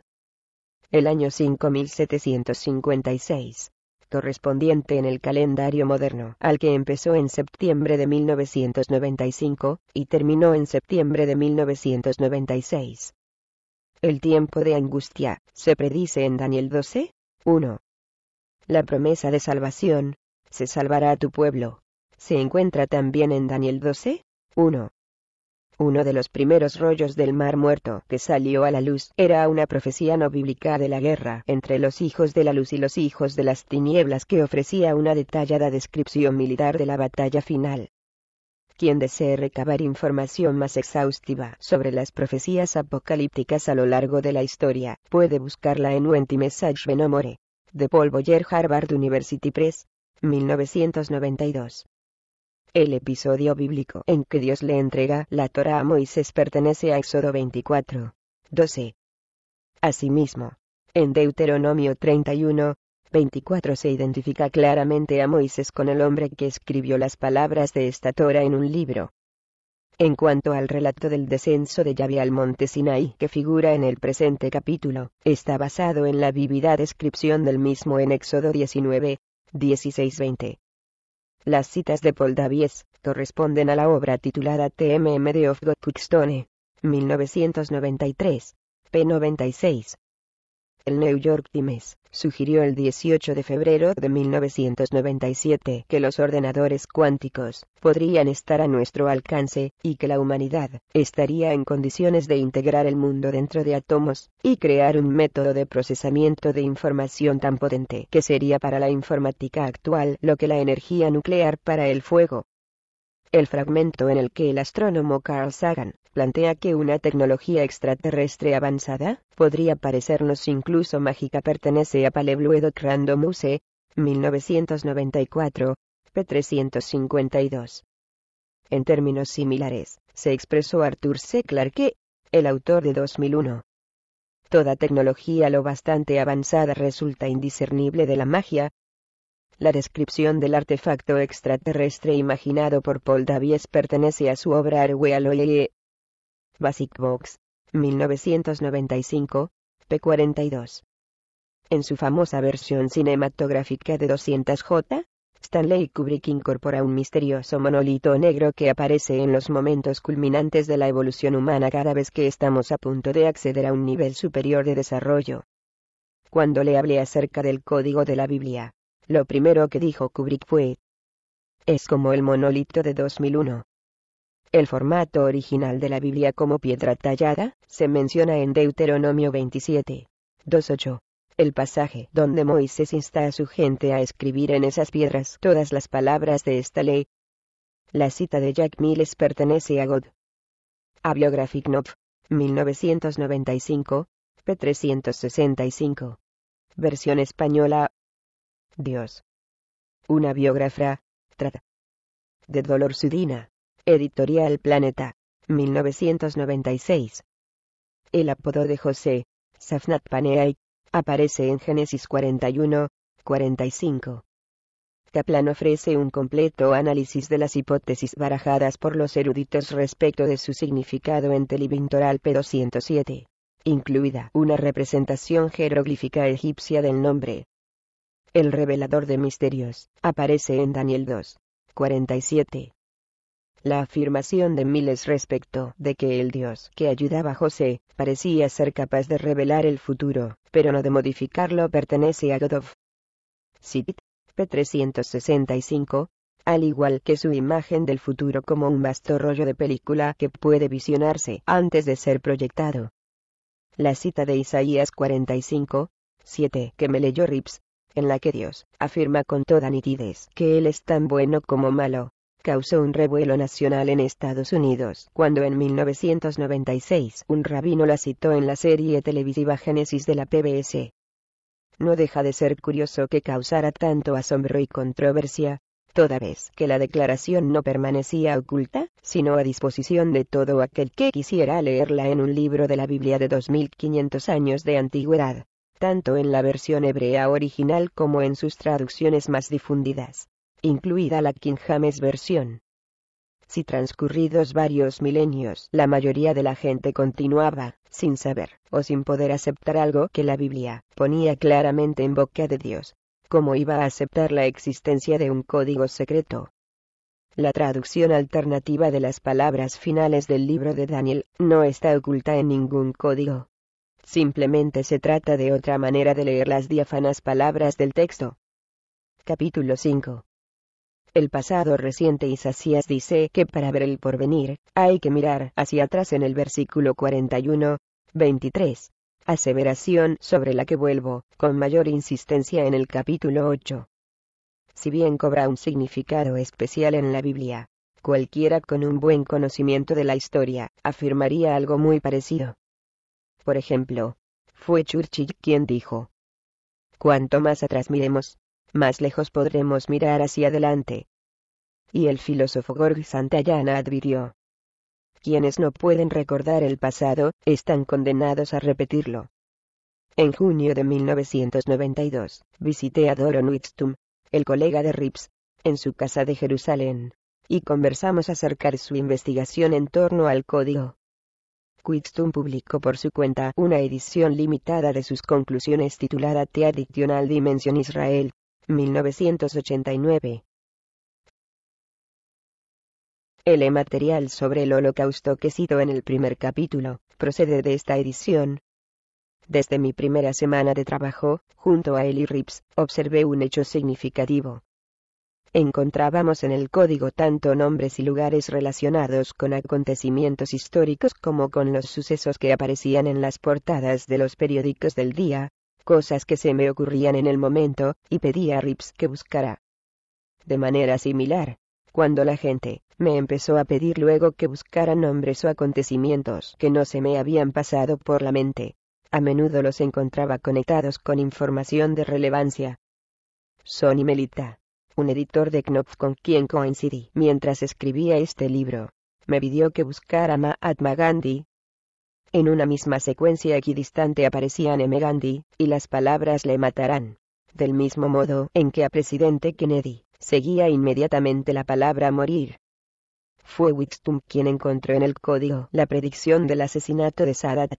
El año 5756 correspondiente en el calendario moderno, al que empezó en septiembre de 1995, y terminó en septiembre de 1996. El tiempo de angustia, se predice en Daniel 12, 1. La promesa de salvación, se salvará a tu pueblo, se encuentra también en Daniel 12, 1. Uno de los primeros rollos del Mar Muerto que salió a la luz era una profecía no bíblica de la guerra entre los hijos de la luz y los hijos de las tinieblas que ofrecía una detallada descripción militar de la batalla final. Quien desee recabar información más exhaustiva sobre las profecías apocalípticas a lo largo de la historia, puede buscarla en Wenty Message Venomore, de Paul Boyer Harvard University Press, 1992. El episodio bíblico en que Dios le entrega la Torá a Moisés pertenece a Éxodo 24. 12. Asimismo, en Deuteronomio 31, 24 se identifica claramente a Moisés con el hombre que escribió las palabras de esta Torá en un libro. En cuanto al relato del descenso de Yahvé al monte Sinaí que figura en el presente capítulo, está basado en la vivida descripción del mismo en Éxodo 19, 16-20. Las citas de Paul Davies corresponden a la obra titulada TMM de Of God 1993, p. 96. El New York Times sugirió el 18 de febrero de 1997 que los ordenadores cuánticos podrían estar a nuestro alcance, y que la humanidad estaría en condiciones de integrar el mundo dentro de átomos, y crear un método de procesamiento de información tan potente que sería para la informática actual lo que la energía nuclear para el fuego. El fragmento en el que el astrónomo Carl Sagan plantea que una tecnología extraterrestre avanzada, podría parecernos incluso mágica pertenece a Palebluedo Muse, 1994, p. 352. En términos similares, se expresó Arthur C. Clarke, el autor de 2001. Toda tecnología lo bastante avanzada resulta indiscernible de la magia. La descripción del artefacto extraterrestre imaginado por Paul Davies pertenece a su obra Basic Box, 1995, p42. En su famosa versión cinematográfica de 200J, Stanley Kubrick incorpora un misterioso monolito negro que aparece en los momentos culminantes de la evolución humana cada vez que estamos a punto de acceder a un nivel superior de desarrollo. Cuando le hablé acerca del código de la Biblia, lo primero que dijo Kubrick fue, es como el monolito de 2001. El formato original de la Biblia como piedra tallada se menciona en Deuteronomio 27. 2.8. El pasaje donde Moisés insta a su gente a escribir en esas piedras todas las palabras de esta ley. La cita de Jack Miles pertenece a God. A Biographic 1995, p. 365. Versión española. Dios. Una biógrafa, trata. De Dolor Sudina. Editorial Planeta, 1996. El apodo de José, Safnat Paneai, aparece en Génesis 41, 45. Kaplan ofrece un completo análisis de las hipótesis barajadas por los eruditos respecto de su significado en Telivintoral P207, incluida una representación jeroglífica egipcia del nombre. El revelador de misterios aparece en Daniel 2, 47 la afirmación de Miles respecto de que el Dios que ayudaba a José, parecía ser capaz de revelar el futuro, pero no de modificarlo pertenece a Godov. Cit. P365, al igual que su imagen del futuro como un vasto rollo de película que puede visionarse antes de ser proyectado. La cita de Isaías 45, 7 que me leyó Rips, en la que Dios afirma con toda nitidez que Él es tan bueno como malo, causó un revuelo nacional en Estados Unidos cuando en 1996 un rabino la citó en la serie televisiva Génesis de la PBS. No deja de ser curioso que causara tanto asombro y controversia, toda vez que la declaración no permanecía oculta, sino a disposición de todo aquel que quisiera leerla en un libro de la Biblia de 2500 años de antigüedad, tanto en la versión hebrea original como en sus traducciones más difundidas incluida la King James versión. Si transcurridos varios milenios la mayoría de la gente continuaba, sin saber, o sin poder aceptar algo que la Biblia ponía claramente en boca de Dios, ¿cómo iba a aceptar la existencia de un código secreto? La traducción alternativa de las palabras finales del libro de Daniel no está oculta en ningún código. Simplemente se trata de otra manera de leer las diáfanas palabras del texto. Capítulo 5 el pasado reciente Isaías dice que para ver el porvenir, hay que mirar hacia atrás en el versículo 41, 23. Aseveración sobre la que vuelvo, con mayor insistencia en el capítulo 8. Si bien cobra un significado especial en la Biblia, cualquiera con un buen conocimiento de la historia, afirmaría algo muy parecido. Por ejemplo, fue Churchill quien dijo, Cuanto más atrás miremos, más lejos podremos mirar hacia adelante. Y el filósofo Gorg Santayana advirtió. Quienes no pueden recordar el pasado, están condenados a repetirlo. En junio de 1992, visité a Doron Wittstum, el colega de Rips, en su casa de Jerusalén, y conversamos acerca de su investigación en torno al código. Wittstum publicó por su cuenta una edición limitada de sus conclusiones titulada The Additional Dimension Israel, 1989. El material sobre el holocausto que cito en el primer capítulo, procede de esta edición. Desde mi primera semana de trabajo, junto a Eli Rips, observé un hecho significativo. Encontrábamos en el código tanto nombres y lugares relacionados con acontecimientos históricos como con los sucesos que aparecían en las portadas de los periódicos del día, cosas que se me ocurrían en el momento, y pedí a Rips que buscara. De manera similar, cuando la gente me empezó a pedir luego que buscara nombres o acontecimientos que no se me habían pasado por la mente, a menudo los encontraba conectados con información de relevancia. Sonny Melita, un editor de Knopf con quien coincidí mientras escribía este libro, me pidió que buscara Mahatma Gandhi, en una misma secuencia equidistante aparecían M. Gandhi, y las palabras le matarán. Del mismo modo en que a presidente Kennedy, seguía inmediatamente la palabra morir. Fue Wixtum quien encontró en el código la predicción del asesinato de Sadat.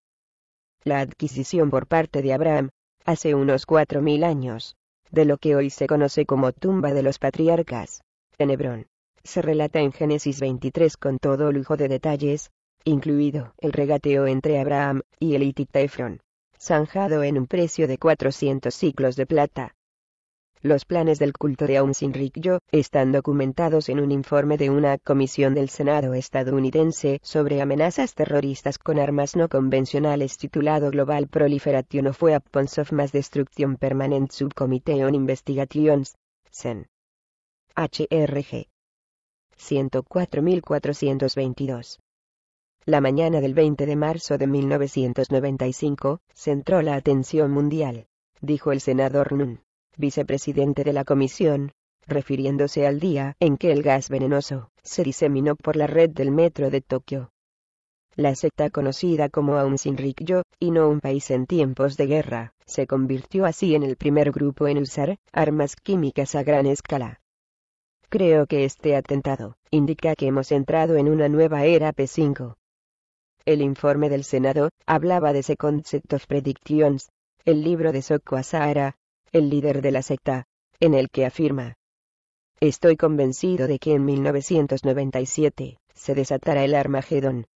La adquisición por parte de Abraham, hace unos cuatro mil años, de lo que hoy se conoce como tumba de los patriarcas, en Hebrón. Se relata en Génesis 23 con todo lujo de detalles, incluido el regateo entre Abraham y el Tefron, zanjado en un precio de 400 ciclos de plata. Los planes del culto de Aum rikyo están documentados en un informe de una comisión del Senado estadounidense sobre amenazas terroristas con armas no convencionales titulado Global Proliferation of Weapons of Mass Destruction Permanent Subcommittee on Investigations, SEN. HRG. 104.422 la mañana del 20 de marzo de 1995, centró la atención mundial, dijo el senador Nun, vicepresidente de la comisión, refiriéndose al día en que el gas venenoso se diseminó por la red del metro de Tokio. La secta conocida como Aum Shinrikyo, y no un país en tiempos de guerra, se convirtió así en el primer grupo en usar armas químicas a gran escala. Creo que este atentado indica que hemos entrado en una nueva era P5, el informe del Senado hablaba de ese Concept of Predictions, el libro de Soko Asahara, el líder de la secta, en el que afirma. Estoy convencido de que en 1997 se desatará el Armagedón.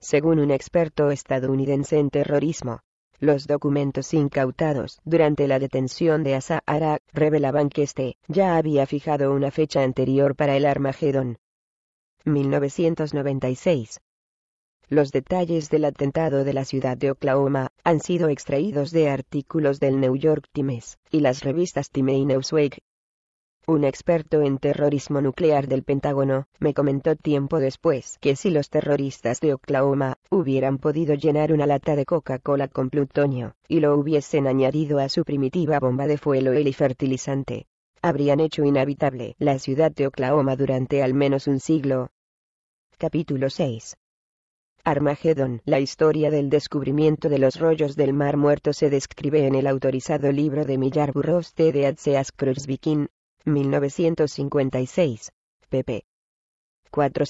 Según un experto estadounidense en terrorismo, los documentos incautados durante la detención de Asahara revelaban que este ya había fijado una fecha anterior para el Armagedón. 1996. Los detalles del atentado de la ciudad de Oklahoma han sido extraídos de artículos del New York Times y las revistas Time y Newsweek. Un experto en terrorismo nuclear del Pentágono me comentó tiempo después que si los terroristas de Oklahoma hubieran podido llenar una lata de Coca-Cola con plutonio y lo hubiesen añadido a su primitiva bomba de fuelo y fertilizante, habrían hecho inhabitable la ciudad de Oklahoma durante al menos un siglo. Capítulo 6 Armagedón. La historia del descubrimiento de los rollos del Mar Muerto se describe en el autorizado libro de Millar T. de Adseas Cruzvikin, 1956, pp. 4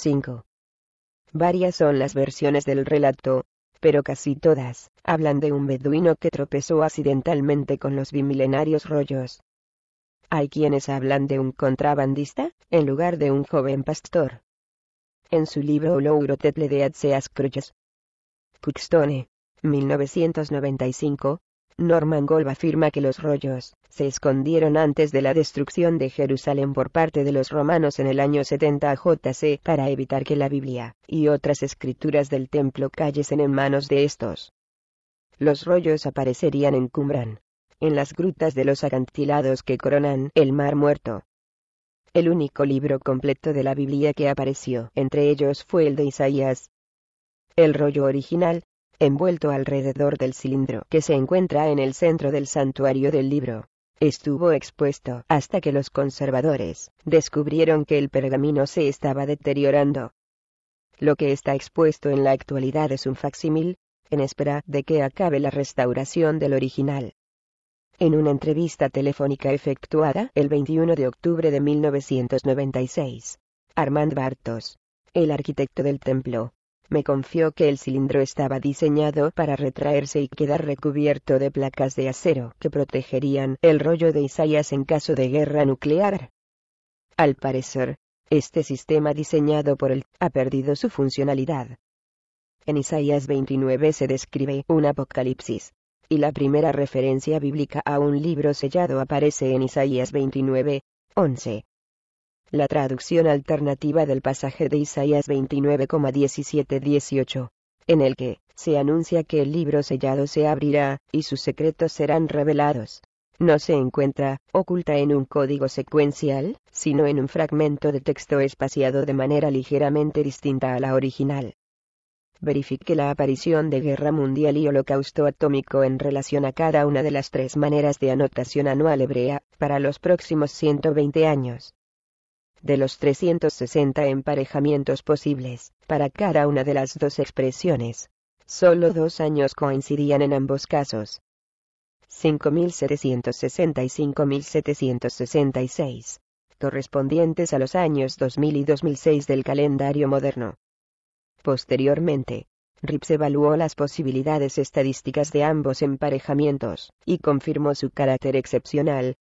Varias son las versiones del relato, pero casi todas hablan de un beduino que tropezó accidentalmente con los bimilenarios rollos. Hay quienes hablan de un contrabandista, en lugar de un joven pastor en su libro Louro Tetle de Adseas Cruces. Cuxtone, 1995, Norman Golb afirma que los rollos se escondieron antes de la destrucción de Jerusalén por parte de los romanos en el año 70 JC para evitar que la Biblia y otras escrituras del templo cayesen en manos de estos. Los rollos aparecerían en cumbran, en las grutas de los acantilados que coronan el Mar Muerto, el único libro completo de la Biblia que apareció entre ellos fue el de Isaías. El rollo original, envuelto alrededor del cilindro que se encuentra en el centro del santuario del libro, estuvo expuesto hasta que los conservadores descubrieron que el pergamino se estaba deteriorando. Lo que está expuesto en la actualidad es un facsímil, en espera de que acabe la restauración del original. En una entrevista telefónica efectuada el 21 de octubre de 1996, Armand Bartos, el arquitecto del templo, me confió que el cilindro estaba diseñado para retraerse y quedar recubierto de placas de acero que protegerían el rollo de Isaías en caso de guerra nuclear. Al parecer, este sistema diseñado por él ha perdido su funcionalidad. En Isaías 29 se describe un apocalipsis, y la primera referencia bíblica a un libro sellado aparece en Isaías 29, 11. La traducción alternativa del pasaje de Isaías 29,17-18, en el que, se anuncia que el libro sellado se abrirá, y sus secretos serán revelados. No se encuentra, oculta en un código secuencial, sino en un fragmento de texto espaciado de manera ligeramente distinta a la original verifique la aparición de guerra mundial y holocausto atómico en relación a cada una de las tres maneras de anotación anual hebrea, para los próximos 120 años. De los 360 emparejamientos posibles, para cada una de las dos expresiones, solo dos años coincidían en ambos casos. 5.760 y 5.766, correspondientes a los años 2000 y 2006 del calendario moderno. Posteriormente, Rips evaluó las posibilidades estadísticas de ambos emparejamientos, y confirmó su carácter excepcional.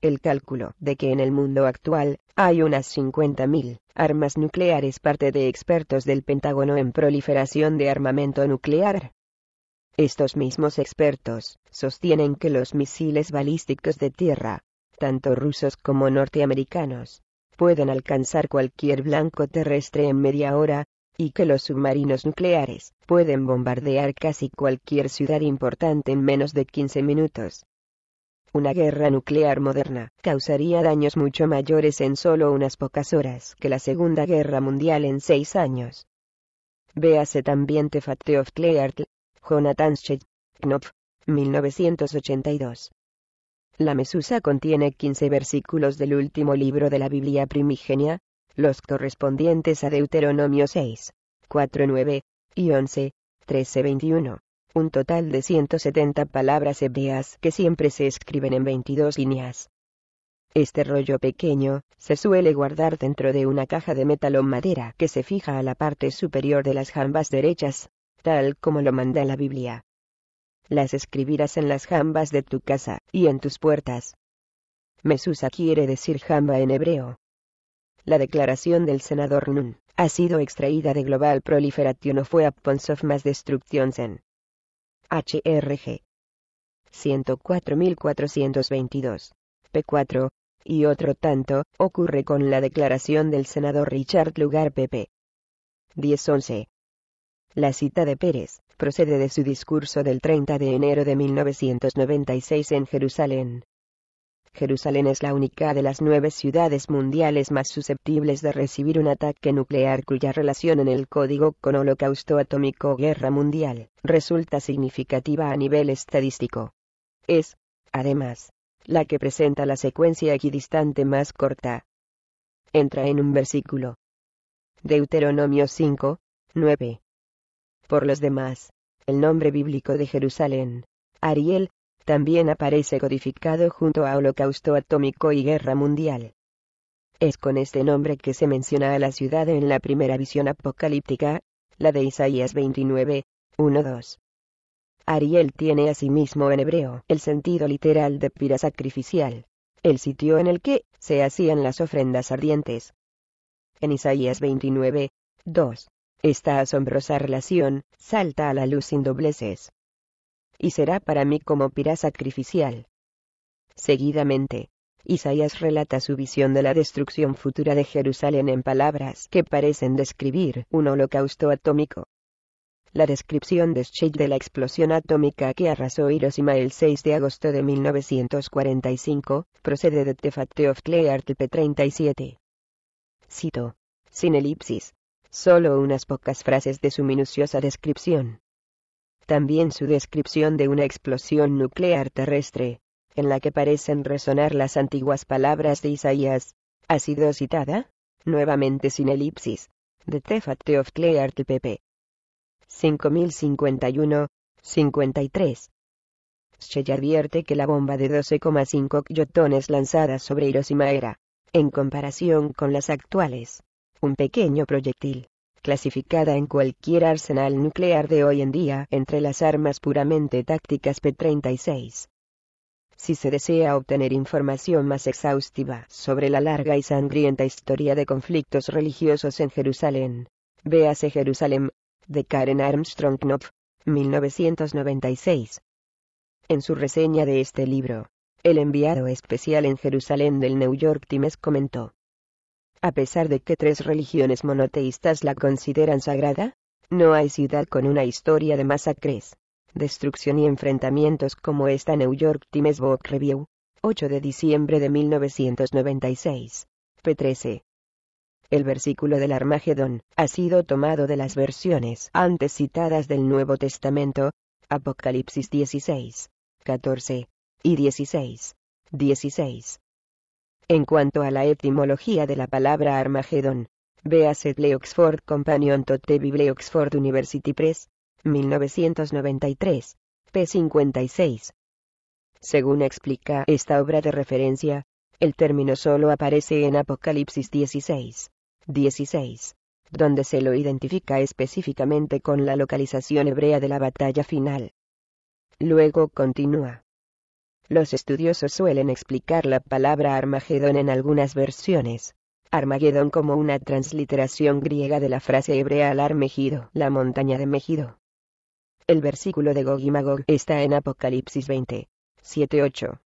El cálculo de que en el mundo actual, hay unas 50.000 armas nucleares parte de expertos del Pentágono en proliferación de armamento nuclear. Estos mismos expertos sostienen que los misiles balísticos de tierra, tanto rusos como norteamericanos, pueden alcanzar cualquier blanco terrestre en media hora, y que los submarinos nucleares pueden bombardear casi cualquier ciudad importante en menos de 15 minutos. Una guerra nuclear moderna causaría daños mucho mayores en solo unas pocas horas que la Segunda Guerra Mundial en seis años. Véase también The of Cleartl, Jonathan Knopf, 1982. La Mesusa contiene 15 versículos del último libro de la Biblia primigenia, los correspondientes a Deuteronomio 6, 4, 9, y 11, 13, 21. Un total de 170 palabras hebreas que siempre se escriben en 22 líneas. Este rollo pequeño, se suele guardar dentro de una caja de metal o madera que se fija a la parte superior de las jambas derechas, tal como lo manda la Biblia. Las escribirás en las jambas de tu casa, y en tus puertas. Mesusa quiere decir jamba en hebreo, la declaración del senador Nun ha sido extraída de Global Proliferation of Weapons of Mass Destruction en HRG 104.422, P4, y otro tanto, ocurre con la declaración del senador Richard Lugar PP. 10.11. La cita de Pérez procede de su discurso del 30 de enero de 1996 en Jerusalén, Jerusalén es la única de las nueve ciudades mundiales más susceptibles de recibir un ataque nuclear cuya relación en el código con holocausto atómico guerra mundial resulta significativa a nivel estadístico. Es, además, la que presenta la secuencia equidistante más corta. Entra en un versículo. Deuteronomio 5, 9. Por los demás, el nombre bíblico de Jerusalén, Ariel, también aparece codificado junto a Holocausto Atómico y Guerra Mundial. Es con este nombre que se menciona a la ciudad en la primera visión apocalíptica, la de Isaías 29, 1-2. Ariel tiene asimismo en hebreo el sentido literal de pira sacrificial, el sitio en el que se hacían las ofrendas ardientes. En Isaías 29, 2, esta asombrosa relación salta a la luz sin dobleces y será para mí como pira sacrificial. Seguidamente, Isaías relata su visión de la destrucción futura de Jerusalén en palabras que parecen describir un holocausto atómico. La descripción de Schick de la explosión atómica que arrasó Hiroshima el 6 de agosto de 1945 procede de The of 37 Cito, sin elipsis, solo unas pocas frases de su minuciosa descripción también su descripción de una explosión nuclear terrestre, en la que parecen resonar las antiguas palabras de Isaías, ha sido citada, nuevamente sin elipsis, de Tefate of Cleart pp. 5051, 53. Shelley advierte que la bomba de 12,5 kilotones lanzada sobre Hiroshima era, en comparación con las actuales, un pequeño proyectil clasificada en cualquier arsenal nuclear de hoy en día entre las armas puramente tácticas P-36. Si se desea obtener información más exhaustiva sobre la larga y sangrienta historia de conflictos religiosos en Jerusalén, véase Jerusalén, de Karen Armstrong Knopf, 1996. En su reseña de este libro, el enviado especial en Jerusalén del New York Times comentó, a pesar de que tres religiones monoteístas la consideran sagrada, no hay ciudad con una historia de masacres, destrucción y enfrentamientos como esta New York Times Book Review, 8 de diciembre de 1996, p13. El versículo del Armagedón ha sido tomado de las versiones antes citadas del Nuevo Testamento, Apocalipsis 16, 14 y 16, 16. En cuanto a la etimología de la palabra Armagedón, véase Oxford Companion to the Oxford University Press, 1993, p. 56. Según explica esta obra de referencia, el término solo aparece en Apocalipsis 16. 16 donde se lo identifica específicamente con la localización hebrea de la batalla final. Luego continúa. Los estudiosos suelen explicar la palabra Armagedón en algunas versiones. Armagedón como una transliteración griega de la frase hebrea Alar Mejido, la montaña de Megido. El versículo de Gog y Magog está en Apocalipsis 20. 7-8.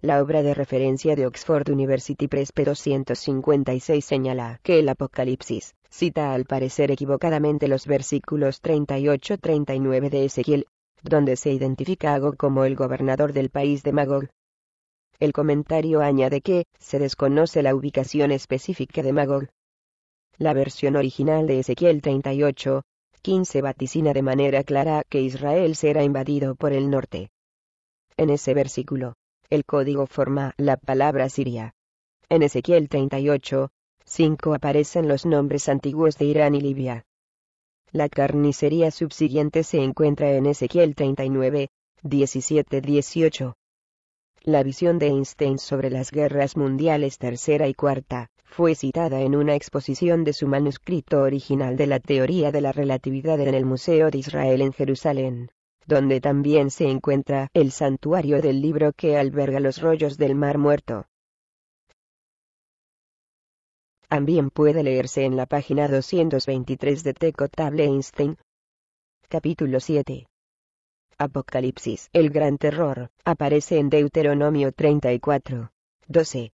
La obra de referencia de Oxford University Press 256 señala que el Apocalipsis cita al parecer equivocadamente los versículos 38-39 de Ezequiel donde se identifica a Gog como el gobernador del país de Magog. El comentario añade que, se desconoce la ubicación específica de Magog. La versión original de Ezequiel 38, 15 vaticina de manera clara que Israel será invadido por el norte. En ese versículo, el código forma la palabra Siria. En Ezequiel 38, 5 aparecen los nombres antiguos de Irán y Libia. La carnicería subsiguiente se encuentra en Ezequiel 39, 17-18. La visión de Einstein sobre las guerras mundiales tercera y cuarta, fue citada en una exposición de su manuscrito original de la teoría de la relatividad en el Museo de Israel en Jerusalén, donde también se encuentra el santuario del libro que alberga los rollos del Mar Muerto. También puede leerse en la página 223 de Tecotable Einstein. Capítulo 7 Apocalipsis El gran terror, aparece en Deuteronomio 34. 12.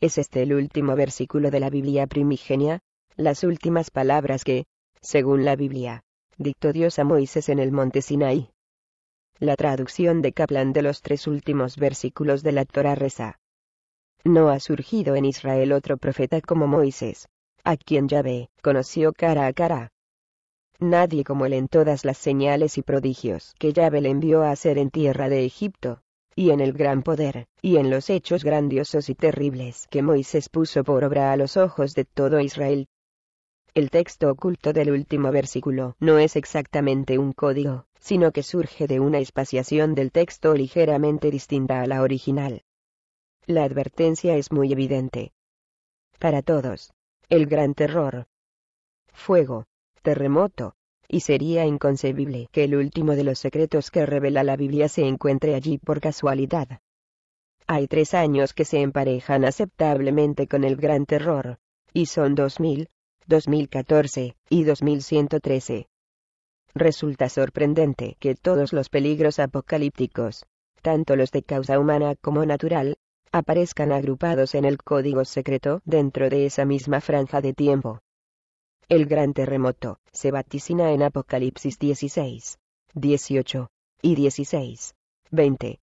¿Es este el último versículo de la Biblia primigenia? Las últimas palabras que, según la Biblia, dictó Dios a Moisés en el monte Sinai. La traducción de Kaplan de los tres últimos versículos de la Torah reza, no ha surgido en Israel otro profeta como Moisés, a quien Yahvé conoció cara a cara. Nadie como él en todas las señales y prodigios que Yahvé le envió a hacer en tierra de Egipto, y en el gran poder, y en los hechos grandiosos y terribles que Moisés puso por obra a los ojos de todo Israel. El texto oculto del último versículo no es exactamente un código, sino que surge de una espaciación del texto ligeramente distinta a la original. La advertencia es muy evidente. Para todos. El gran terror. Fuego, terremoto, y sería inconcebible que el último de los secretos que revela la Biblia se encuentre allí por casualidad. Hay tres años que se emparejan aceptablemente con el Gran Terror, y son 2000, 2014 y 2113. Resulta sorprendente que todos los peligros apocalípticos, tanto los de causa humana como natural, aparezcan agrupados en el código secreto dentro de esa misma franja de tiempo. El gran terremoto se vaticina en Apocalipsis 16, 18 y 16, 20.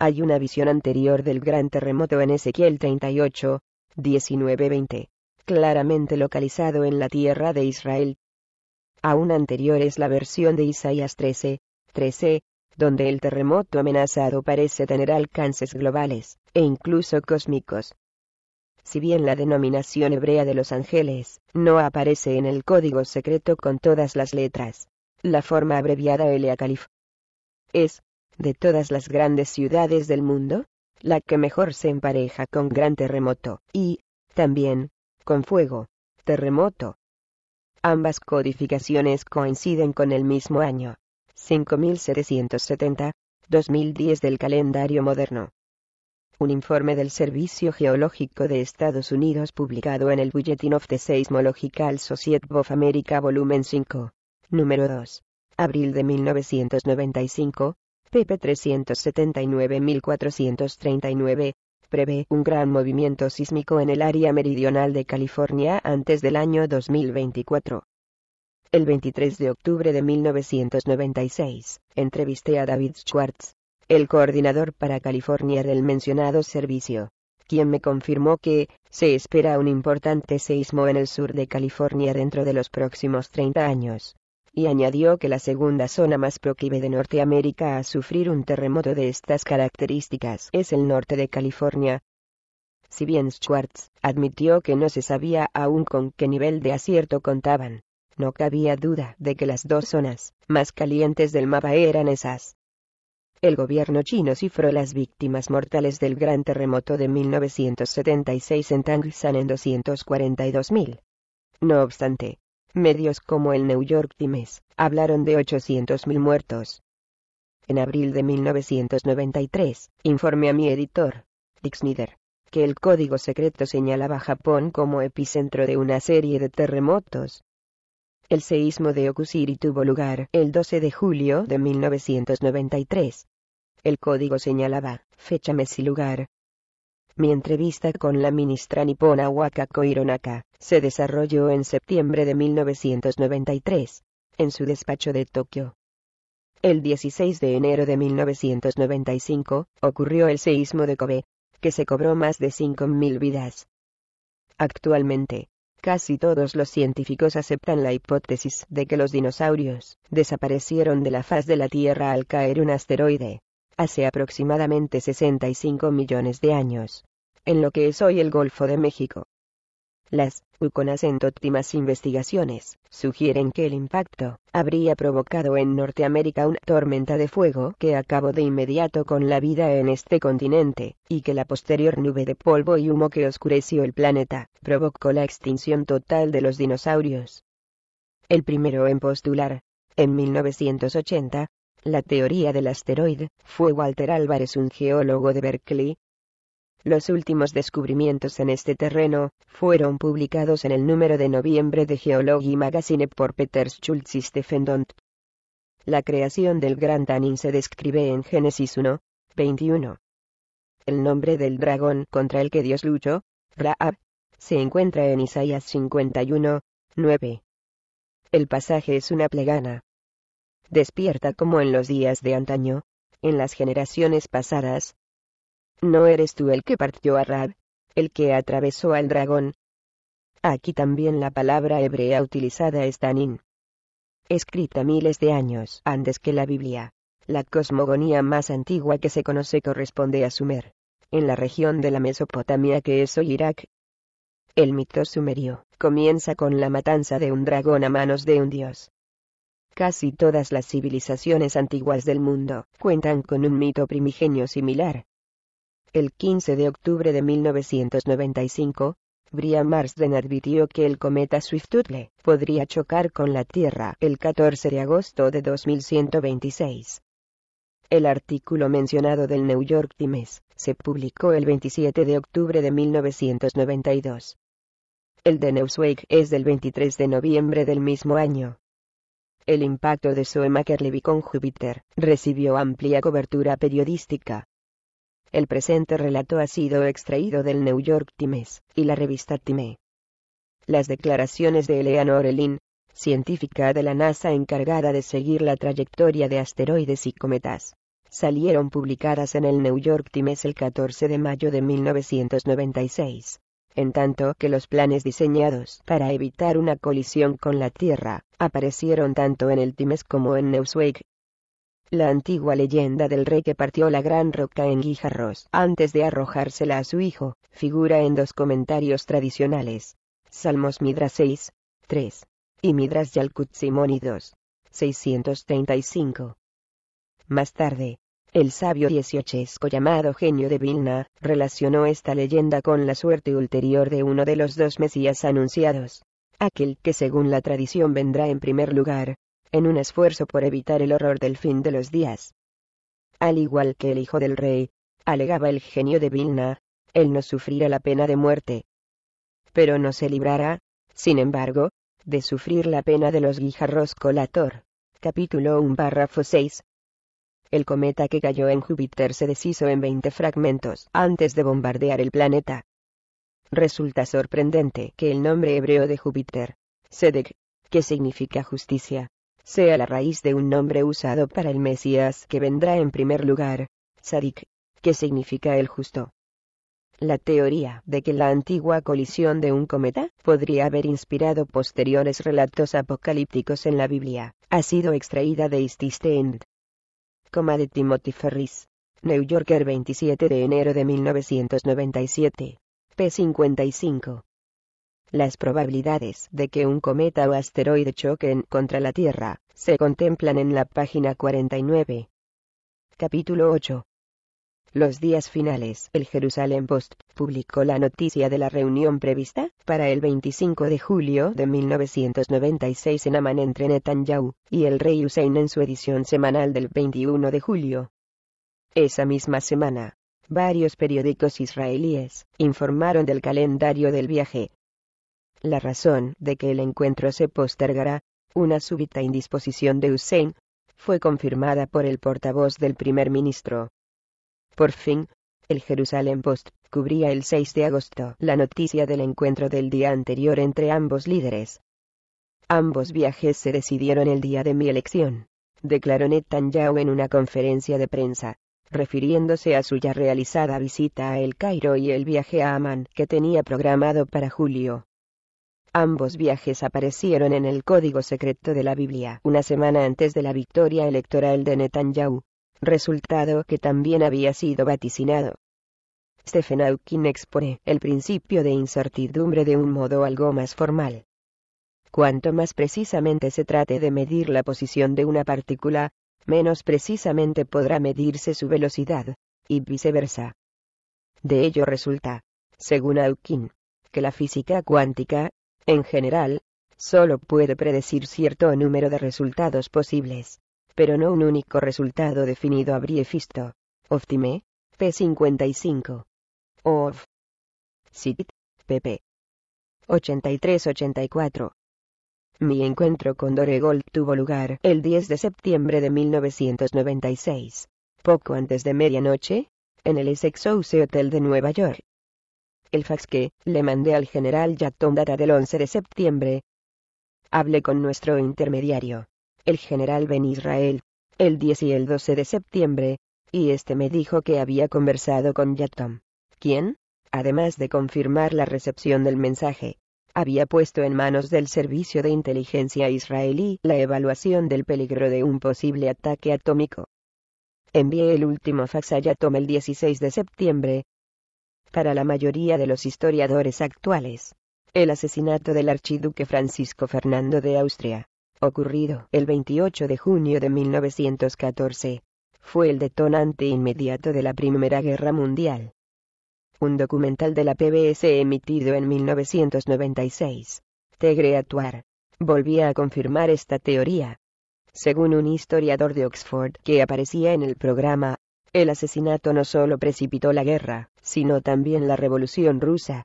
Hay una visión anterior del gran terremoto en Ezequiel 38, 19-20, claramente localizado en la tierra de Israel. Aún anterior es la versión de Isaías 13, 13, donde el terremoto amenazado parece tener alcances globales, e incluso cósmicos. Si bien la denominación hebrea de los ángeles no aparece en el código secreto con todas las letras, la forma abreviada Elea Calif es, de todas las grandes ciudades del mundo, la que mejor se empareja con gran terremoto y, también, con fuego, terremoto. Ambas codificaciones coinciden con el mismo año, 5770, 2010 del calendario moderno. Un informe del Servicio Geológico de Estados Unidos publicado en el Bulletin of the Seismological Society of America Volumen 5, número 2, abril de 1995, pp 379-1439, prevé un gran movimiento sísmico en el área meridional de California antes del año 2024. El 23 de octubre de 1996, entrevisté a David Schwartz, el coordinador para California del mencionado servicio, quien me confirmó que, se espera un importante seísmo en el sur de California dentro de los próximos 30 años. Y añadió que la segunda zona más proclive de Norteamérica a sufrir un terremoto de estas características es el norte de California, si bien Schwartz admitió que no se sabía aún con qué nivel de acierto contaban, no cabía duda de que las dos zonas más calientes del mapa eran esas. El gobierno chino cifró las víctimas mortales del gran terremoto de 1976 en Tangshan en 242.000. No obstante, medios como el New York Times hablaron de 800.000 muertos. En abril de 1993, informé a mi editor, Dick Snyder, que el código secreto señalaba a Japón como epicentro de una serie de terremotos, el seísmo de Okusiri tuvo lugar el 12 de julio de 1993. El código señalaba, fecha, mes y lugar. Mi entrevista con la ministra nipona Wakako Hironaka, se desarrolló en septiembre de 1993, en su despacho de Tokio. El 16 de enero de 1995, ocurrió el seísmo de Kobe, que se cobró más de 5.000 vidas. Actualmente, Casi todos los científicos aceptan la hipótesis de que los dinosaurios desaparecieron de la faz de la Tierra al caer un asteroide, hace aproximadamente 65 millones de años, en lo que es hoy el Golfo de México. Las, con óptimas investigaciones, sugieren que el impacto, habría provocado en Norteamérica una tormenta de fuego que acabó de inmediato con la vida en este continente, y que la posterior nube de polvo y humo que oscureció el planeta, provocó la extinción total de los dinosaurios. El primero en postular, en 1980, la teoría del asteroide, fue Walter Álvarez un geólogo de Berkeley, los últimos descubrimientos en este terreno fueron publicados en el número de noviembre de Geology Magazine por Peter Schultz y La creación del Gran Tanin se describe en Génesis 1, 21. El nombre del dragón contra el que Dios luchó, Raab, se encuentra en Isaías 51, 9. El pasaje es una plegana. Despierta como en los días de antaño, en las generaciones pasadas, ¿No eres tú el que partió a Rab, el que atravesó al dragón? Aquí también la palabra hebrea utilizada es Tanin. Escrita miles de años antes que la Biblia, la cosmogonía más antigua que se conoce corresponde a Sumer, en la región de la Mesopotamia que es hoy Irak. El mito sumerio comienza con la matanza de un dragón a manos de un dios. Casi todas las civilizaciones antiguas del mundo cuentan con un mito primigenio similar, el 15 de octubre de 1995, Brian Marsden advirtió que el cometa swift tuttle podría chocar con la Tierra el 14 de agosto de 2126. El artículo mencionado del New York Times se publicó el 27 de octubre de 1992. El de Newsweek es del 23 de noviembre del mismo año. El impacto de Zoemaker-Levy con Júpiter recibió amplia cobertura periodística. El presente relato ha sido extraído del New York Times y la revista Time. Las declaraciones de Eleanor Elin, científica de la NASA encargada de seguir la trayectoria de asteroides y cometas, salieron publicadas en el New York Times el 14 de mayo de 1996. En tanto que los planes diseñados para evitar una colisión con la Tierra, aparecieron tanto en el Times como en Newsweek, la antigua leyenda del rey que partió la gran roca en guijarros antes de arrojársela a su hijo, figura en dos comentarios tradicionales. Salmos Midras 6, 3. Y Midras Yalkut Simoni 2. 635. Más tarde, el sabio dieciochesco llamado Genio de Vilna, relacionó esta leyenda con la suerte ulterior de uno de los dos Mesías anunciados. Aquel que según la tradición vendrá en primer lugar, en un esfuerzo por evitar el horror del fin de los días. Al igual que el hijo del rey, alegaba el genio de Vilna, él no sufrirá la pena de muerte. Pero no se librará, sin embargo, de sufrir la pena de los guijarros colator. Capítulo 1 párrafo 6. El cometa que cayó en Júpiter se deshizo en 20 fragmentos antes de bombardear el planeta. Resulta sorprendente que el nombre hebreo de Júpiter, Sedek, que significa justicia, sea la raíz de un nombre usado para el Mesías que vendrá en primer lugar, Sadik, que significa el justo. La teoría de que la antigua colisión de un cometa podría haber inspirado posteriores relatos apocalípticos en la Biblia, ha sido extraída de East Coma de Timothy Ferris. New Yorker 27 de enero de 1997. p. 55. Las probabilidades de que un cometa o asteroide choquen contra la Tierra, se contemplan en la página 49. Capítulo 8. Los días finales. El Jerusalem Post publicó la noticia de la reunión prevista para el 25 de julio de 1996 en Amán entre Netanyahu y el rey Hussein en su edición semanal del 21 de julio. Esa misma semana, varios periódicos israelíes informaron del calendario del viaje la razón de que el encuentro se postergará, una súbita indisposición de Hussein, fue confirmada por el portavoz del primer ministro. Por fin, el Jerusalén Post cubría el 6 de agosto la noticia del encuentro del día anterior entre ambos líderes. Ambos viajes se decidieron el día de mi elección, declaró Netanyahu en una conferencia de prensa, refiriéndose a su ya realizada visita a El Cairo y el viaje a Amán que tenía programado para julio. Ambos viajes aparecieron en el código secreto de la Biblia una semana antes de la victoria electoral de Netanyahu, resultado que también había sido vaticinado. Stephen Hawking expone el principio de incertidumbre de un modo algo más formal. Cuanto más precisamente se trate de medir la posición de una partícula, menos precisamente podrá medirse su velocidad, y viceversa. De ello resulta, según Hawking, que la física cuántica en general, solo puede predecir cierto número de resultados posibles, pero no un único resultado definido habría visto. Optime, P55. OF. sit PP. 83-84. Mi encuentro con Gold tuvo lugar el 10 de septiembre de 1996, poco antes de medianoche, en el Essex House Hotel de Nueva York el fax que le mandé al general Yatom data del 11 de septiembre. Hablé con nuestro intermediario, el general Ben Israel, el 10 y el 12 de septiembre, y este me dijo que había conversado con Yatom, quien, además de confirmar la recepción del mensaje, había puesto en manos del Servicio de Inteligencia israelí la evaluación del peligro de un posible ataque atómico. Envié el último fax a Yatom el 16 de septiembre, para la mayoría de los historiadores actuales, el asesinato del archiduque Francisco Fernando de Austria, ocurrido el 28 de junio de 1914, fue el detonante inmediato de la Primera Guerra Mundial. Un documental de la PBS emitido en 1996, Tegre Atuar, volvía a confirmar esta teoría. Según un historiador de Oxford que aparecía en el programa el asesinato no solo precipitó la guerra, sino también la revolución rusa.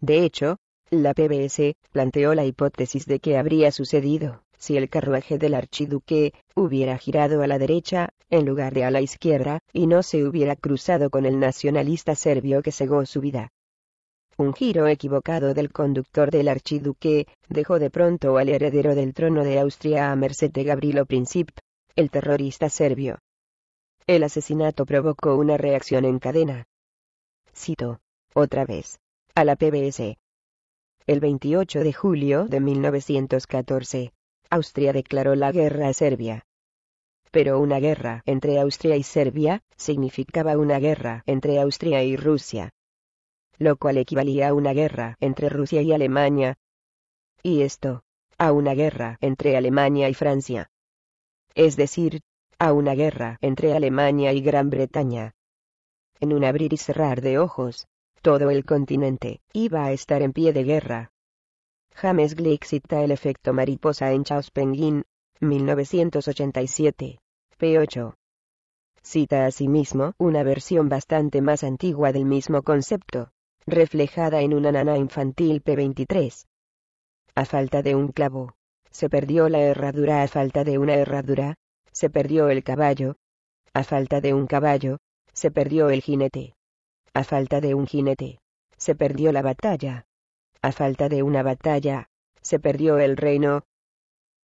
De hecho, la PBS planteó la hipótesis de que habría sucedido si el carruaje del archiduque hubiera girado a la derecha, en lugar de a la izquierda, y no se hubiera cruzado con el nacionalista serbio que cegó su vida. Un giro equivocado del conductor del archiduque dejó de pronto al heredero del trono de Austria a merced de Gabrilo Princip, el terrorista serbio. El asesinato provocó una reacción en cadena. Cito, otra vez, a la PBS. El 28 de julio de 1914, Austria declaró la guerra a Serbia. Pero una guerra entre Austria y Serbia significaba una guerra entre Austria y Rusia. Lo cual equivalía a una guerra entre Rusia y Alemania. Y esto, a una guerra entre Alemania y Francia. Es decir, a una guerra entre Alemania y Gran Bretaña. En un abrir y cerrar de ojos, todo el continente iba a estar en pie de guerra. James Glick cita el efecto mariposa en Chaos Penguin, 1987, p8. Cita asimismo una versión bastante más antigua del mismo concepto, reflejada en una nana infantil p23. A falta de un clavo, se perdió la herradura a falta de una herradura, se perdió el caballo, a falta de un caballo, se perdió el jinete. A falta de un jinete, se perdió la batalla. A falta de una batalla, se perdió el reino.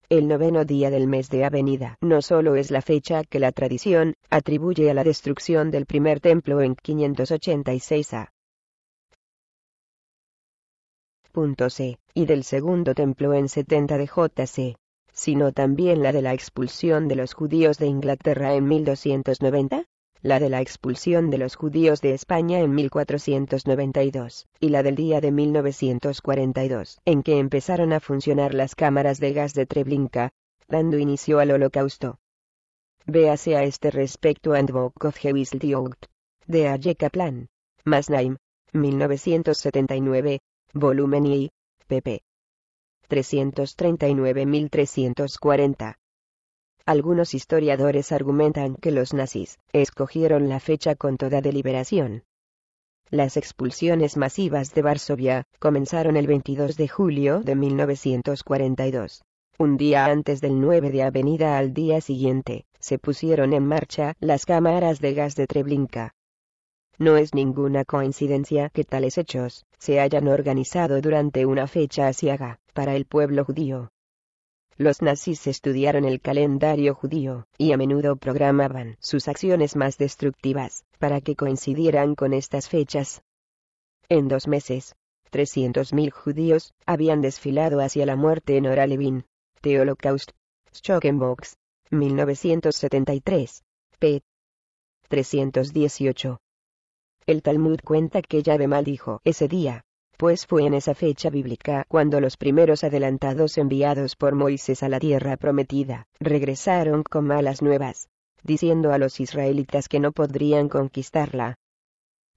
El noveno día del mes de Avenida no solo es la fecha que la tradición atribuye a la destrucción del primer templo en 586 a. C, y del segundo templo en 70 de JC, sino también la de la expulsión de los judíos de Inglaterra en 1290, la de la expulsión de los judíos de España en 1492, y la del día de 1942, en que empezaron a funcionar las cámaras de gas de Treblinka, dando inicio al holocausto. Véase a este respecto Book of Jewish de A.J. Kaplan, Masnaim, 1979, volumen I, pp. 339.340. Algunos historiadores argumentan que los nazis escogieron la fecha con toda deliberación. Las expulsiones masivas de Varsovia comenzaron el 22 de julio de 1942. Un día antes del 9 de Avenida al día siguiente, se pusieron en marcha las cámaras de gas de Treblinka, no es ninguna coincidencia que tales hechos se hayan organizado durante una fecha asiaga, para el pueblo judío. Los nazis estudiaron el calendario judío, y a menudo programaban sus acciones más destructivas, para que coincidieran con estas fechas. En dos meses, 300.000 judíos habían desfilado hacia la muerte en Oralevin, The Holocaust, Schockenbox, 1973, p. 318. El Talmud cuenta que Yahvé maldijo ese día, pues fue en esa fecha bíblica cuando los primeros adelantados enviados por Moisés a la tierra prometida, regresaron con malas nuevas, diciendo a los israelitas que no podrían conquistarla.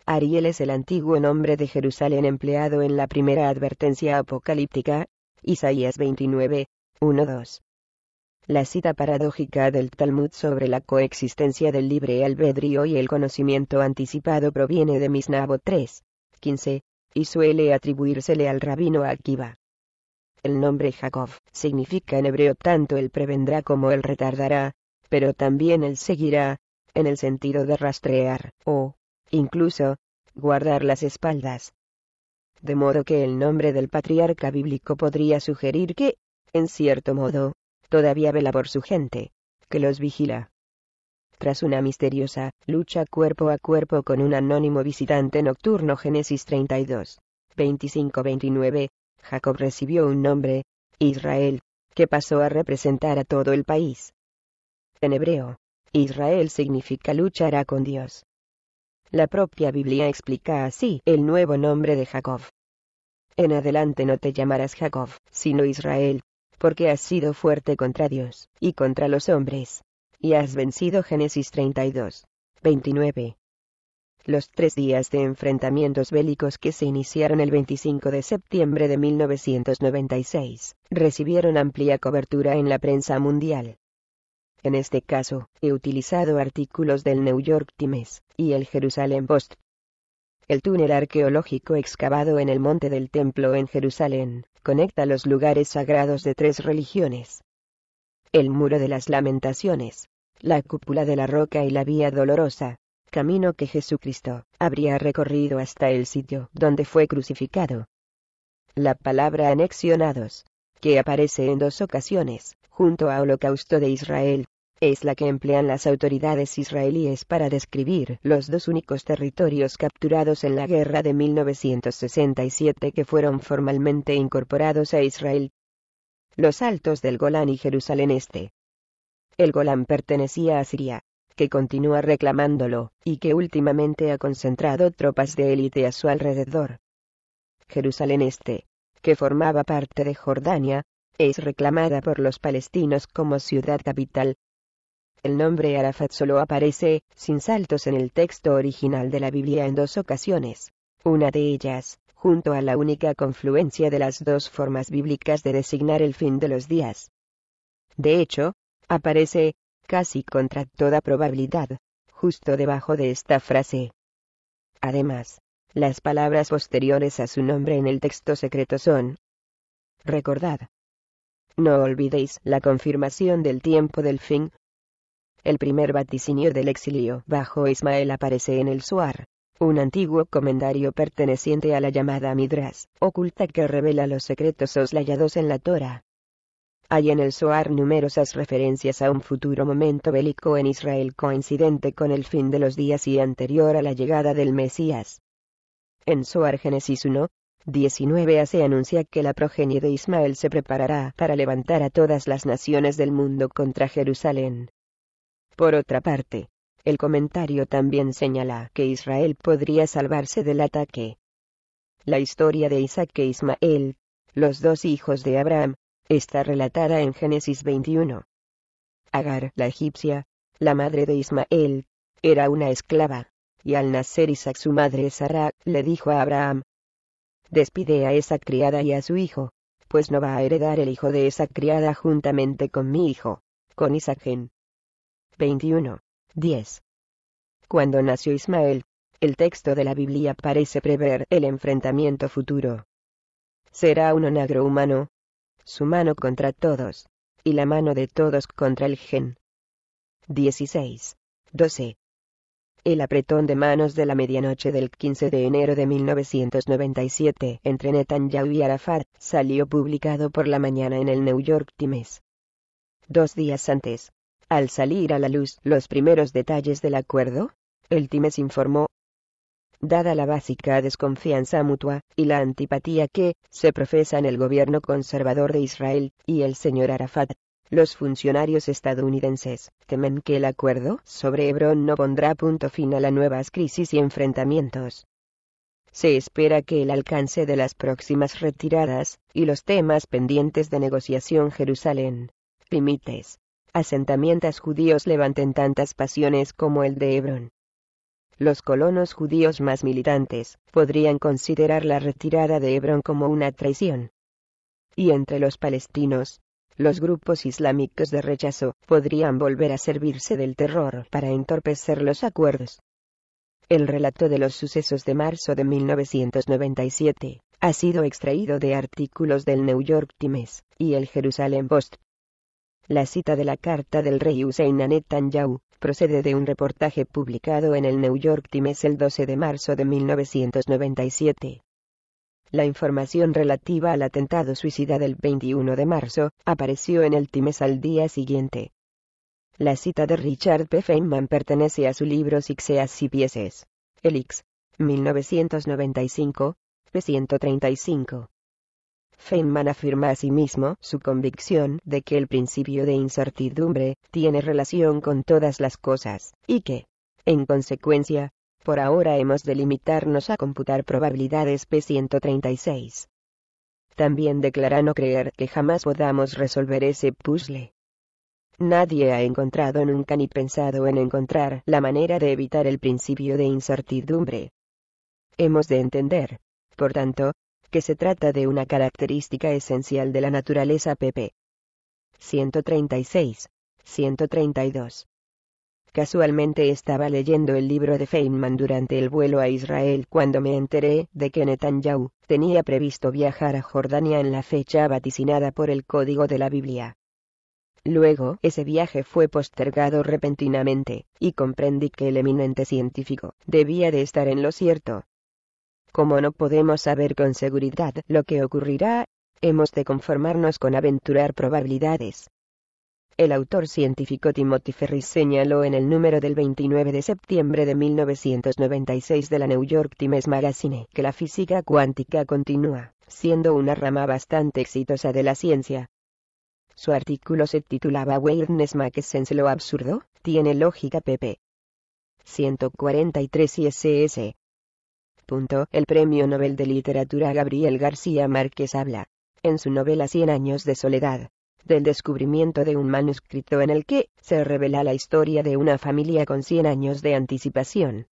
Ariel es el antiguo nombre de Jerusalén empleado en la primera advertencia apocalíptica, Isaías 29, 1-2. La cita paradójica del Talmud sobre la coexistencia del libre albedrío y el conocimiento anticipado proviene de Misnabo 3, 15, y suele atribuírsele al rabino Akiva. El nombre Jacob significa en hebreo tanto el prevendrá como el retardará, pero también el seguirá, en el sentido de rastrear, o, incluso, guardar las espaldas. De modo que el nombre del patriarca bíblico podría sugerir que, en cierto modo, todavía vela por su gente, que los vigila. Tras una misteriosa lucha cuerpo a cuerpo con un anónimo visitante nocturno Génesis 32, 25-29, Jacob recibió un nombre, Israel, que pasó a representar a todo el país. En hebreo, Israel significa luchará con Dios. La propia Biblia explica así el nuevo nombre de Jacob. En adelante no te llamarás Jacob, sino Israel, porque has sido fuerte contra Dios, y contra los hombres. Y has vencido Génesis 32. 29. Los tres días de enfrentamientos bélicos que se iniciaron el 25 de septiembre de 1996, recibieron amplia cobertura en la prensa mundial. En este caso, he utilizado artículos del New York Times y el Jerusalem Post el túnel arqueológico excavado en el Monte del Templo en Jerusalén, conecta los lugares sagrados de tres religiones. El Muro de las Lamentaciones, la cúpula de la roca y la Vía Dolorosa, camino que Jesucristo habría recorrido hasta el sitio donde fue crucificado. La palabra anexionados, que aparece en dos ocasiones, junto a Holocausto de Israel, es la que emplean las autoridades israelíes para describir los dos únicos territorios capturados en la guerra de 1967 que fueron formalmente incorporados a Israel. Los altos del Golán y Jerusalén Este. El Golán pertenecía a Siria, que continúa reclamándolo, y que últimamente ha concentrado tropas de élite a su alrededor. Jerusalén Este, que formaba parte de Jordania, es reclamada por los palestinos como ciudad capital, el nombre Arafat solo aparece, sin saltos en el texto original de la Biblia en dos ocasiones. Una de ellas, junto a la única confluencia de las dos formas bíblicas de designar el fin de los días. De hecho, aparece, casi contra toda probabilidad, justo debajo de esta frase. Además, las palabras posteriores a su nombre en el texto secreto son, recordad. No olvidéis la confirmación del tiempo del fin, el primer vaticinio del exilio bajo Ismael aparece en el Suar, un antiguo comendario perteneciente a la llamada Midras, oculta que revela los secretos oslayados en la Torah. Hay en el Soar numerosas referencias a un futuro momento bélico en Israel coincidente con el fin de los días y anterior a la llegada del Mesías. En Soar Génesis 1, 19 hace se anuncia que la progenie de Ismael se preparará para levantar a todas las naciones del mundo contra Jerusalén. Por otra parte, el comentario también señala que Israel podría salvarse del ataque. La historia de Isaac e Ismael, los dos hijos de Abraham, está relatada en Génesis 21. Agar, la egipcia, la madre de Ismael, era una esclava, y al nacer Isaac su madre Sara le dijo a Abraham, Despide a esa criada y a su hijo, pues no va a heredar el hijo de esa criada juntamente con mi hijo, con Isaac. 21. 10. Cuando nació Ismael, el texto de la Biblia parece prever el enfrentamiento futuro. Será un onagro humano. Su mano contra todos, y la mano de todos contra el gen. 16. 12. El apretón de manos de la medianoche del 15 de enero de 1997 entre Netanyahu y Arafat salió publicado por la mañana en el New York Times. Dos días antes, al salir a la luz los primeros detalles del acuerdo, el Times informó, dada la básica desconfianza mutua y la antipatía que se profesan el gobierno conservador de Israel y el señor Arafat, los funcionarios estadounidenses temen que el acuerdo sobre Hebrón no pondrá punto final a nuevas crisis y enfrentamientos. Se espera que el alcance de las próximas retiradas y los temas pendientes de negociación Jerusalén, límites, asentamientos judíos levanten tantas pasiones como el de Hebrón. Los colonos judíos más militantes podrían considerar la retirada de Hebrón como una traición. Y entre los palestinos, los grupos islámicos de rechazo podrían volver a servirse del terror para entorpecer los acuerdos. El relato de los sucesos de marzo de 1997 ha sido extraído de artículos del New York Times y el Jerusalem Post. La cita de la carta del rey Hussein Anet Netanyahu procede de un reportaje publicado en el New York Times el 12 de marzo de 1997. La información relativa al atentado suicida del 21 de marzo apareció en el Times al día siguiente. La cita de Richard P. Feynman pertenece a su libro Sixeas y Pieces. Elix, 1995, p. 135. Feynman afirma asimismo su convicción de que el principio de incertidumbre tiene relación con todas las cosas, y que, en consecuencia, por ahora hemos de limitarnos a computar probabilidades P136. También declara no creer que jamás podamos resolver ese puzzle. Nadie ha encontrado nunca ni pensado en encontrar la manera de evitar el principio de incertidumbre. Hemos de entender, por tanto, se trata de una característica esencial de la naturaleza pp. 136. 132. Casualmente estaba leyendo el libro de Feynman durante el vuelo a Israel cuando me enteré de que Netanyahu tenía previsto viajar a Jordania en la fecha vaticinada por el Código de la Biblia. Luego, ese viaje fue postergado repentinamente, y comprendí que el eminente científico debía de estar en lo cierto, como no podemos saber con seguridad lo que ocurrirá, hemos de conformarnos con aventurar probabilidades. El autor científico Timothy Ferris señaló en el número del 29 de septiembre de 1996 de la New York Times Magazine que la física cuántica continúa siendo una rama bastante exitosa de la ciencia. Su artículo se titulaba Weirdness Makes lo absurdo, tiene lógica pp. 143 ss. El Premio Nobel de Literatura Gabriel García Márquez habla, en su novela Cien años de soledad, del descubrimiento de un manuscrito en el que se revela la historia de una familia con 100 años de anticipación.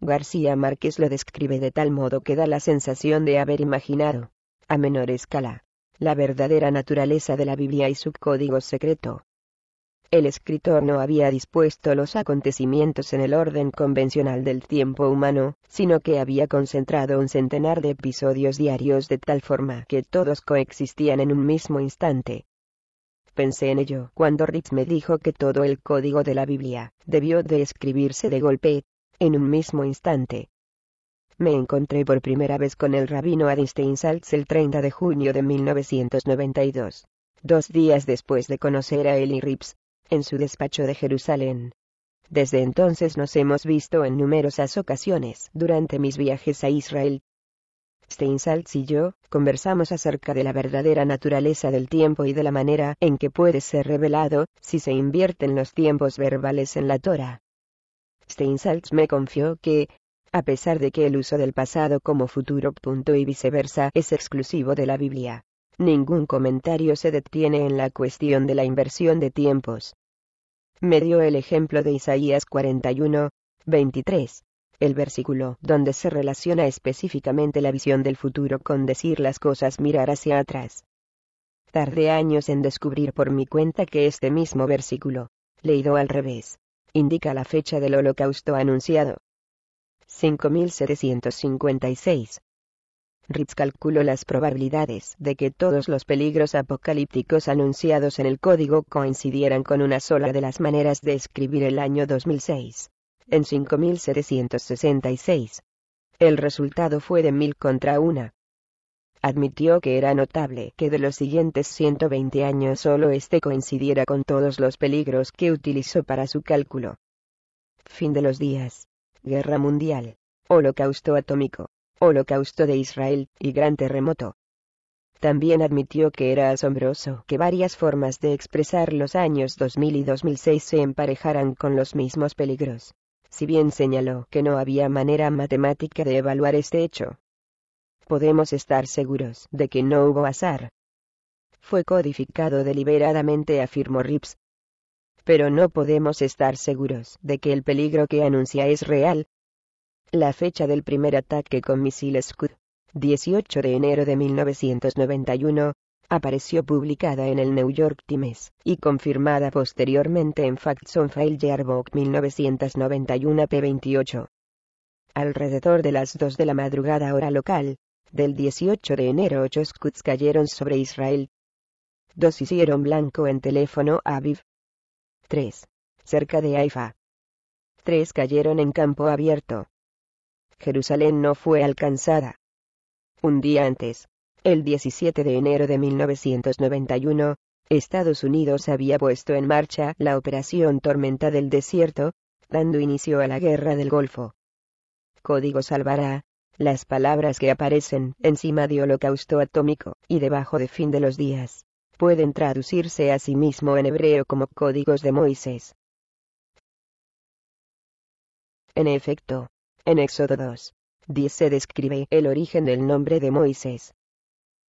García Márquez lo describe de tal modo que da la sensación de haber imaginado, a menor escala, la verdadera naturaleza de la Biblia y su código secreto el escritor no había dispuesto los acontecimientos en el orden convencional del tiempo humano, sino que había concentrado un centenar de episodios diarios de tal forma que todos coexistían en un mismo instante. Pensé en ello cuando Ritz me dijo que todo el código de la Biblia debió de escribirse de golpe, en un mismo instante. Me encontré por primera vez con el rabino Adinstein Salz el 30 de junio de 1992, dos días después de conocer a Eli Rips, en su despacho de Jerusalén. Desde entonces nos hemos visto en numerosas ocasiones durante mis viajes a Israel. Steinsaltz y yo conversamos acerca de la verdadera naturaleza del tiempo y de la manera en que puede ser revelado si se invierten los tiempos verbales en la Torah. Steinsaltz me confió que, a pesar de que el uso del pasado como futuro punto y viceversa es exclusivo de la Biblia, ningún comentario se detiene en la cuestión de la inversión de tiempos me dio el ejemplo de Isaías 41, 23, el versículo donde se relaciona específicamente la visión del futuro con decir las cosas mirar hacia atrás. Tardé años en descubrir por mi cuenta que este mismo versículo, leído al revés, indica la fecha del holocausto anunciado. 5756 Ritz calculó las probabilidades de que todos los peligros apocalípticos anunciados en el código coincidieran con una sola de las maneras de escribir el año 2006. En 5766. El resultado fue de mil contra una. Admitió que era notable que de los siguientes 120 años solo este coincidiera con todos los peligros que utilizó para su cálculo. Fin de los días. Guerra mundial. Holocausto atómico. Holocausto de Israel y Gran Terremoto. También admitió que era asombroso que varias formas de expresar los años 2000 y 2006 se emparejaran con los mismos peligros, si bien señaló que no había manera matemática de evaluar este hecho. Podemos estar seguros de que no hubo azar. Fue codificado deliberadamente, afirmó Rips. Pero no podemos estar seguros de que el peligro que anuncia es real, la fecha del primer ataque con misiles Scud, 18 de enero de 1991, apareció publicada en el New York Times y confirmada posteriormente en Facts on File Yearbook 1991 p. 28. Alrededor de las 2 de la madrugada hora local, del 18 de enero 8 Scuds cayeron sobre Israel. Dos hicieron blanco en teléfono Aviv. 3. Cerca de Haifa. Tres cayeron en campo abierto. Jerusalén no fue alcanzada. Un día antes, el 17 de enero de 1991, Estados Unidos había puesto en marcha la Operación Tormenta del Desierto, dando inicio a la Guerra del Golfo. Código salvará, las palabras que aparecen encima de holocausto atómico y debajo de fin de los días, pueden traducirse a sí mismo en hebreo como códigos de Moisés. En efecto, en Éxodo 2. 10 se describe el origen del nombre de Moisés.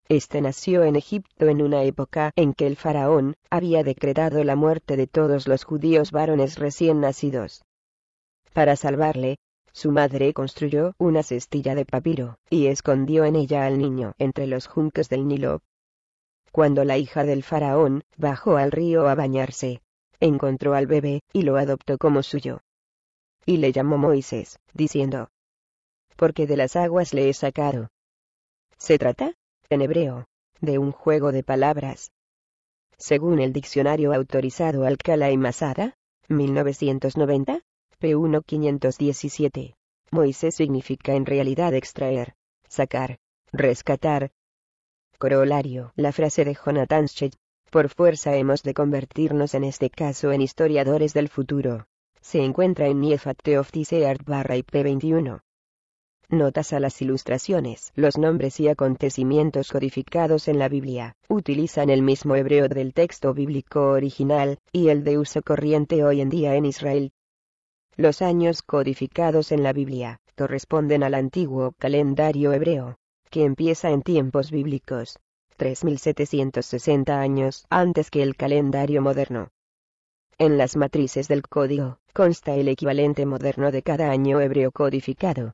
Este nació en Egipto en una época en que el faraón había decretado la muerte de todos los judíos varones recién nacidos. Para salvarle, su madre construyó una cestilla de papiro, y escondió en ella al niño entre los juncos del Nilo. Cuando la hija del faraón bajó al río a bañarse, encontró al bebé, y lo adoptó como suyo y le llamó Moisés, diciendo, porque de las aguas le he sacado. Se trata, en hebreo, de un juego de palabras. Según el diccionario autorizado Alcalá y Masada, 1990, p 1.517, Moisés significa en realidad extraer, sacar, rescatar. Corolario, la frase de Jonathan Schell, por fuerza hemos de convertirnos en este caso en historiadores del futuro se encuentra en Niefate of Tiseart barra IP21. Notas a las ilustraciones. Los nombres y acontecimientos codificados en la Biblia utilizan el mismo hebreo del texto bíblico original, y el de uso corriente hoy en día en Israel. Los años codificados en la Biblia corresponden al antiguo calendario hebreo, que empieza en tiempos bíblicos, 3760 años antes que el calendario moderno. En las matrices del código, consta el equivalente moderno de cada año hebreo codificado.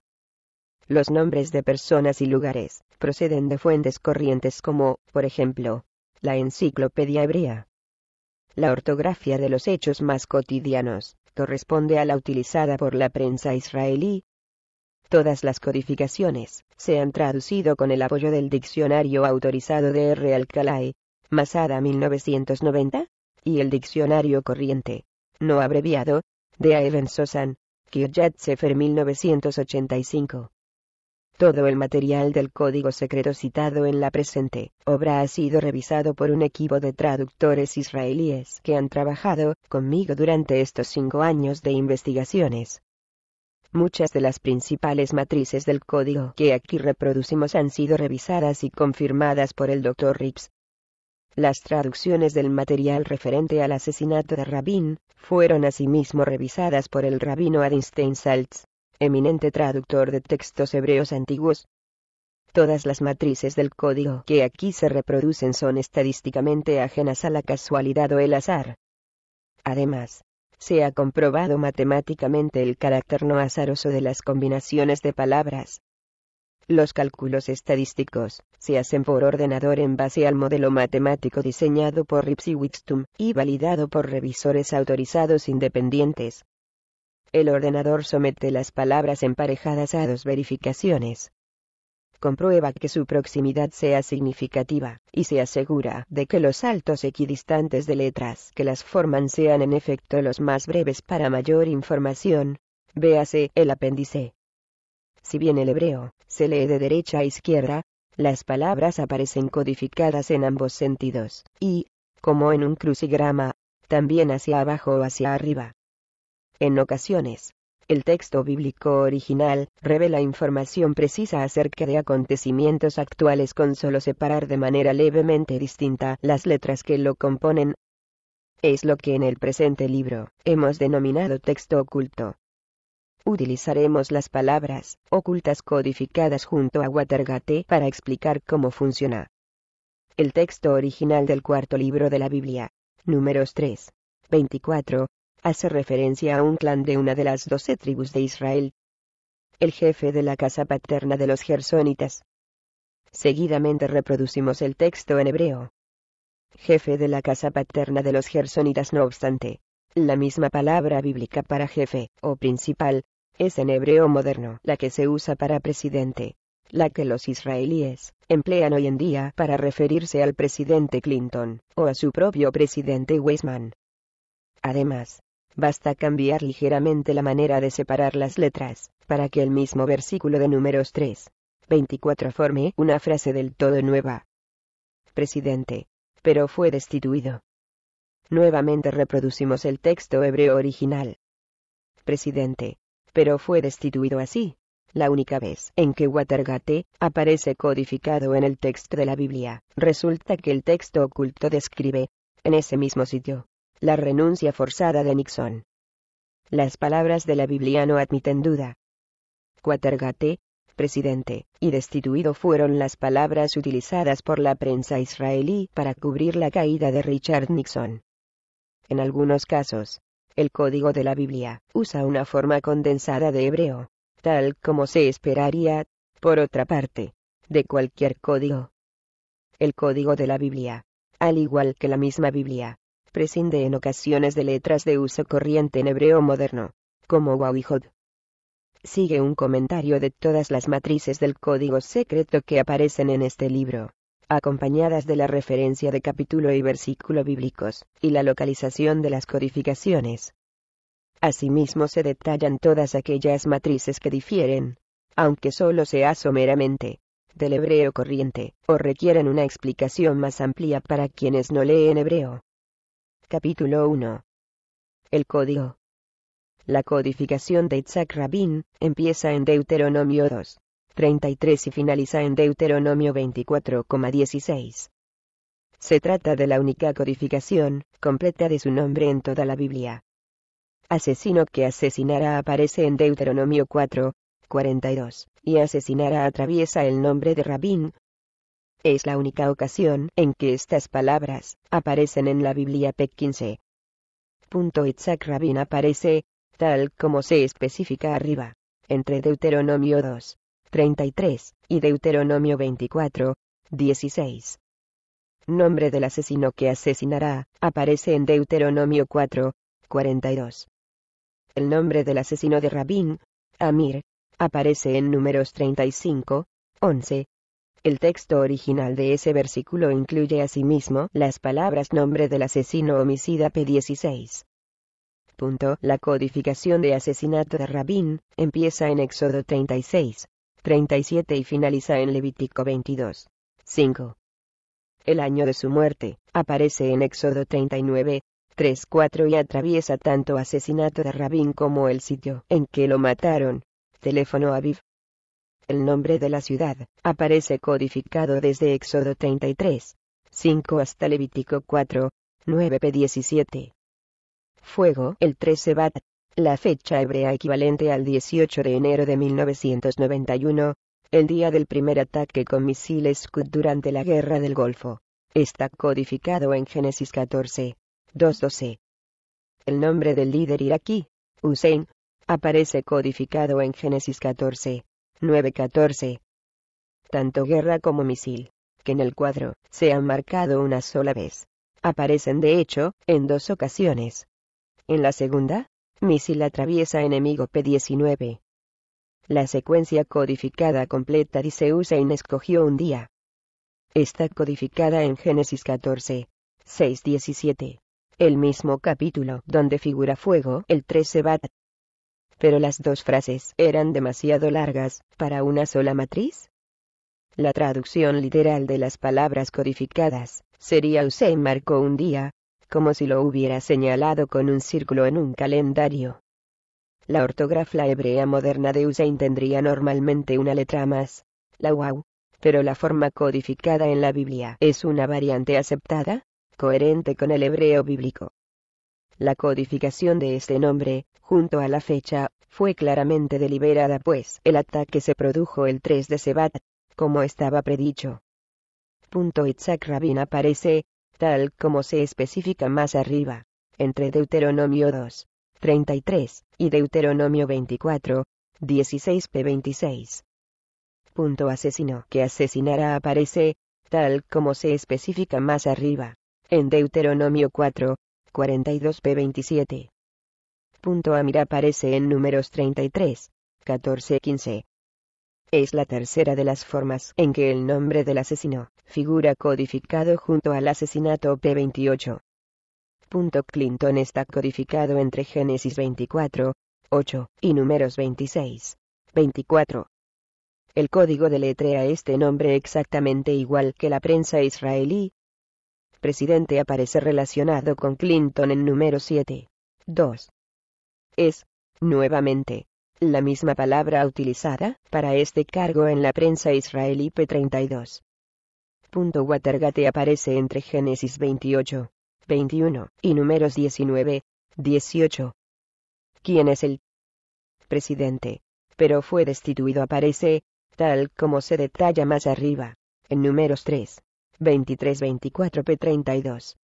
Los nombres de personas y lugares, proceden de fuentes corrientes como, por ejemplo, la Enciclopedia Hebrea. La ortografía de los hechos más cotidianos, corresponde a la utilizada por la prensa israelí. Todas las codificaciones, se han traducido con el apoyo del diccionario autorizado de R. Alcalay, Masada 1990 y el diccionario corriente, no abreviado, de A. Sosan, Sefer 1985. Todo el material del código secreto citado en la presente obra ha sido revisado por un equipo de traductores israelíes que han trabajado conmigo durante estos cinco años de investigaciones. Muchas de las principales matrices del código que aquí reproducimos han sido revisadas y confirmadas por el Dr. Rips, las traducciones del material referente al asesinato de Rabin, fueron asimismo revisadas por el rabino Adinstein Saltz, eminente traductor de textos hebreos antiguos. Todas las matrices del código que aquí se reproducen son estadísticamente ajenas a la casualidad o el azar. Además, se ha comprobado matemáticamente el carácter no azaroso de las combinaciones de palabras. Los cálculos estadísticos se hacen por ordenador en base al modelo matemático diseñado por Rips y y validado por revisores autorizados independientes. El ordenador somete las palabras emparejadas a dos verificaciones. Comprueba que su proximidad sea significativa, y se asegura de que los saltos equidistantes de letras que las forman sean en efecto los más breves para mayor información. Véase el apéndice si bien el hebreo se lee de derecha a izquierda, las palabras aparecen codificadas en ambos sentidos, y, como en un crucigrama, también hacia abajo o hacia arriba. En ocasiones, el texto bíblico original revela información precisa acerca de acontecimientos actuales con solo separar de manera levemente distinta las letras que lo componen. Es lo que en el presente libro hemos denominado texto oculto utilizaremos las palabras ocultas codificadas junto a Watergate para explicar cómo funciona. El texto original del cuarto libro de la Biblia, números 3, 24, hace referencia a un clan de una de las doce tribus de Israel. El jefe de la casa paterna de los gersonitas. Seguidamente reproducimos el texto en hebreo. Jefe de la casa paterna de los gersonitas no obstante, la misma palabra bíblica para jefe o principal es en hebreo moderno la que se usa para presidente, la que los israelíes emplean hoy en día para referirse al presidente Clinton, o a su propio presidente Weisman. Además, basta cambiar ligeramente la manera de separar las letras, para que el mismo versículo de números 3, 24 forme una frase del todo nueva. Presidente. Pero fue destituido. Nuevamente reproducimos el texto hebreo original. Presidente pero fue destituido así. La única vez en que Watergate aparece codificado en el texto de la Biblia, resulta que el texto oculto describe, en ese mismo sitio, la renuncia forzada de Nixon. Las palabras de la Biblia no admiten duda. Watergate, presidente, y destituido fueron las palabras utilizadas por la prensa israelí para cubrir la caída de Richard Nixon. En algunos casos, el código de la Biblia usa una forma condensada de hebreo, tal como se esperaría, por otra parte, de cualquier código. El código de la Biblia, al igual que la misma Biblia, prescinde en ocasiones de letras de uso corriente en hebreo moderno, como Wawihod. Sigue un comentario de todas las matrices del código secreto que aparecen en este libro acompañadas de la referencia de capítulo y versículo bíblicos, y la localización de las codificaciones. Asimismo se detallan todas aquellas matrices que difieren, aunque solo sea someramente, del hebreo corriente, o requieren una explicación más amplia para quienes no leen hebreo. Capítulo 1. El código. La codificación de Isaac Rabin empieza en Deuteronomio 2, 33 y finaliza en Deuteronomio 24,16. Se trata de la única codificación completa de su nombre en toda la Biblia. Asesino que asesinará aparece en Deuteronomio 4, 42, y asesinará atraviesa el nombre de Rabín. Es la única ocasión en que estas palabras aparecen en la Biblia p 15. Punto Itzhak aparece, tal como se especifica arriba, entre Deuteronomio 2, 33, y Deuteronomio 24, 16. Nombre del asesino que asesinará, aparece en Deuteronomio 4, 42. El nombre del asesino de Rabín, Amir, aparece en números 35, 11. El texto original de ese versículo incluye asimismo las palabras nombre del asesino homicida P16. Punto. La codificación de asesinato de Rabín empieza en Éxodo 36, 37 y finaliza en Levítico 22. 5. El año de su muerte, aparece en Éxodo 39, 3-4 y atraviesa tanto asesinato de Rabín como el sitio en que lo mataron. Teléfono Aviv. El nombre de la ciudad, aparece codificado desde Éxodo 33, 5 hasta Levítico 4, 9p17. Fuego el 13 bat, la fecha hebrea equivalente al 18 de enero de 1991, el día del primer ataque con misiles Scud durante la Guerra del Golfo. Está codificado en Génesis 14, El nombre del líder iraquí, Hussein, aparece codificado en Génesis 14, 9.14. Tanto guerra como misil, que en el cuadro se han marcado una sola vez, aparecen de hecho en dos ocasiones. En la segunda, Misil atraviesa enemigo P-19. La secuencia codificada completa dice Usain escogió un día. Está codificada en Génesis 14, 6-17. El mismo capítulo donde figura fuego el 13 bat. Pero las dos frases eran demasiado largas para una sola matriz. La traducción literal de las palabras codificadas sería Usain marcó un día, como si lo hubiera señalado con un círculo en un calendario. La ortografía hebrea moderna de Usain tendría normalmente una letra más, la wow, pero la forma codificada en la Biblia es una variante aceptada, coherente con el hebreo bíblico. La codificación de este nombre, junto a la fecha, fue claramente deliberada pues el ataque se produjo el 3 de Sebat, como estaba predicho. Punto Itzak Rabin aparece, tal como se especifica más arriba, entre Deuteronomio 2, 33, y Deuteronomio 24, 16p26. Punto asesino que asesinará aparece, tal como se especifica más arriba, en Deuteronomio 4, 42p27. Punto Amir aparece en números 33, 14-15, es la tercera de las formas en que el nombre del asesino figura codificado junto al asesinato P28. Clinton está codificado entre Génesis 24, 8, y números 26, 24. El código de a este nombre exactamente igual que la prensa israelí. Presidente aparece relacionado con Clinton en número 7. 2. Es, nuevamente, la misma palabra utilizada para este cargo en la prensa israelí P32. Watergate aparece entre Génesis 28, 21 y números 19, 18. ¿Quién es el presidente? Pero fue destituido aparece, tal como se detalla más arriba, en números 3, 23-24 P32.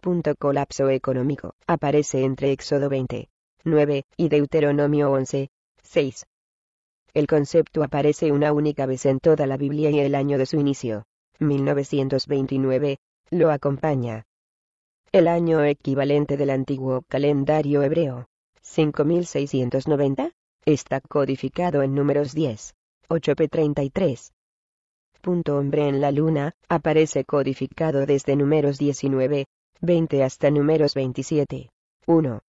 Punto colapso económico aparece entre Éxodo 20, 9, y Deuteronomio 11, 6. El concepto aparece una única vez en toda la Biblia y el año de su inicio, 1929, lo acompaña. El año equivalente del antiguo calendario hebreo, 5690, está codificado en números 10, 8p33. Punto hombre en la luna, aparece codificado desde números 19, 20 hasta números 27. 1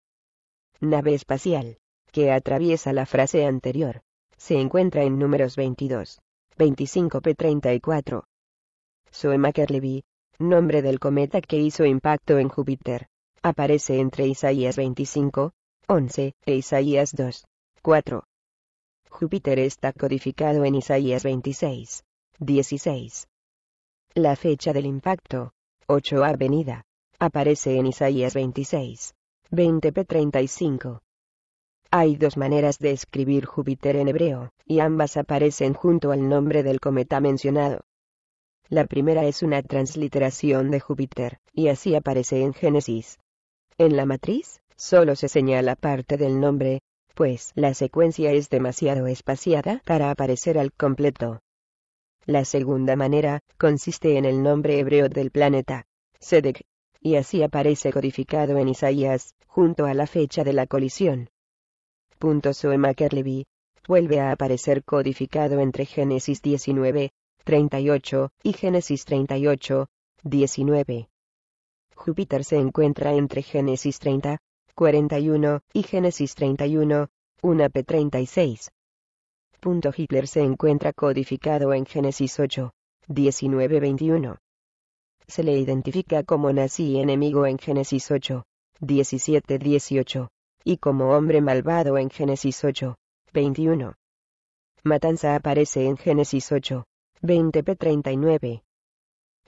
nave espacial, que atraviesa la frase anterior, se encuentra en números 22, 25p34. Soemaker-Levy, nombre del cometa que hizo impacto en Júpiter, aparece entre Isaías 25, 11 e Isaías 2, 4. Júpiter está codificado en Isaías 26, 16. La fecha del impacto, 8 Avenida, aparece en Isaías 26, 20p35. Hay dos maneras de escribir Júpiter en hebreo, y ambas aparecen junto al nombre del cometa mencionado. La primera es una transliteración de Júpiter, y así aparece en Génesis. En la matriz, solo se señala parte del nombre, pues la secuencia es demasiado espaciada para aparecer al completo. La segunda manera consiste en el nombre hebreo del planeta, Sedek, y así aparece codificado en Isaías, junto a la fecha de la colisión. Punto Soemakerlevi, vuelve a aparecer codificado entre Génesis 19, 38, y Génesis 38, 19. Júpiter se encuentra entre Génesis 30, 41, y Génesis 31, 1p36. Punto Hitler se encuentra codificado en Génesis 8, 19-21 se le identifica como nazi enemigo en Génesis 8, 17-18, y como hombre malvado en Génesis 8, 21. Matanza aparece en Génesis 8, 20 39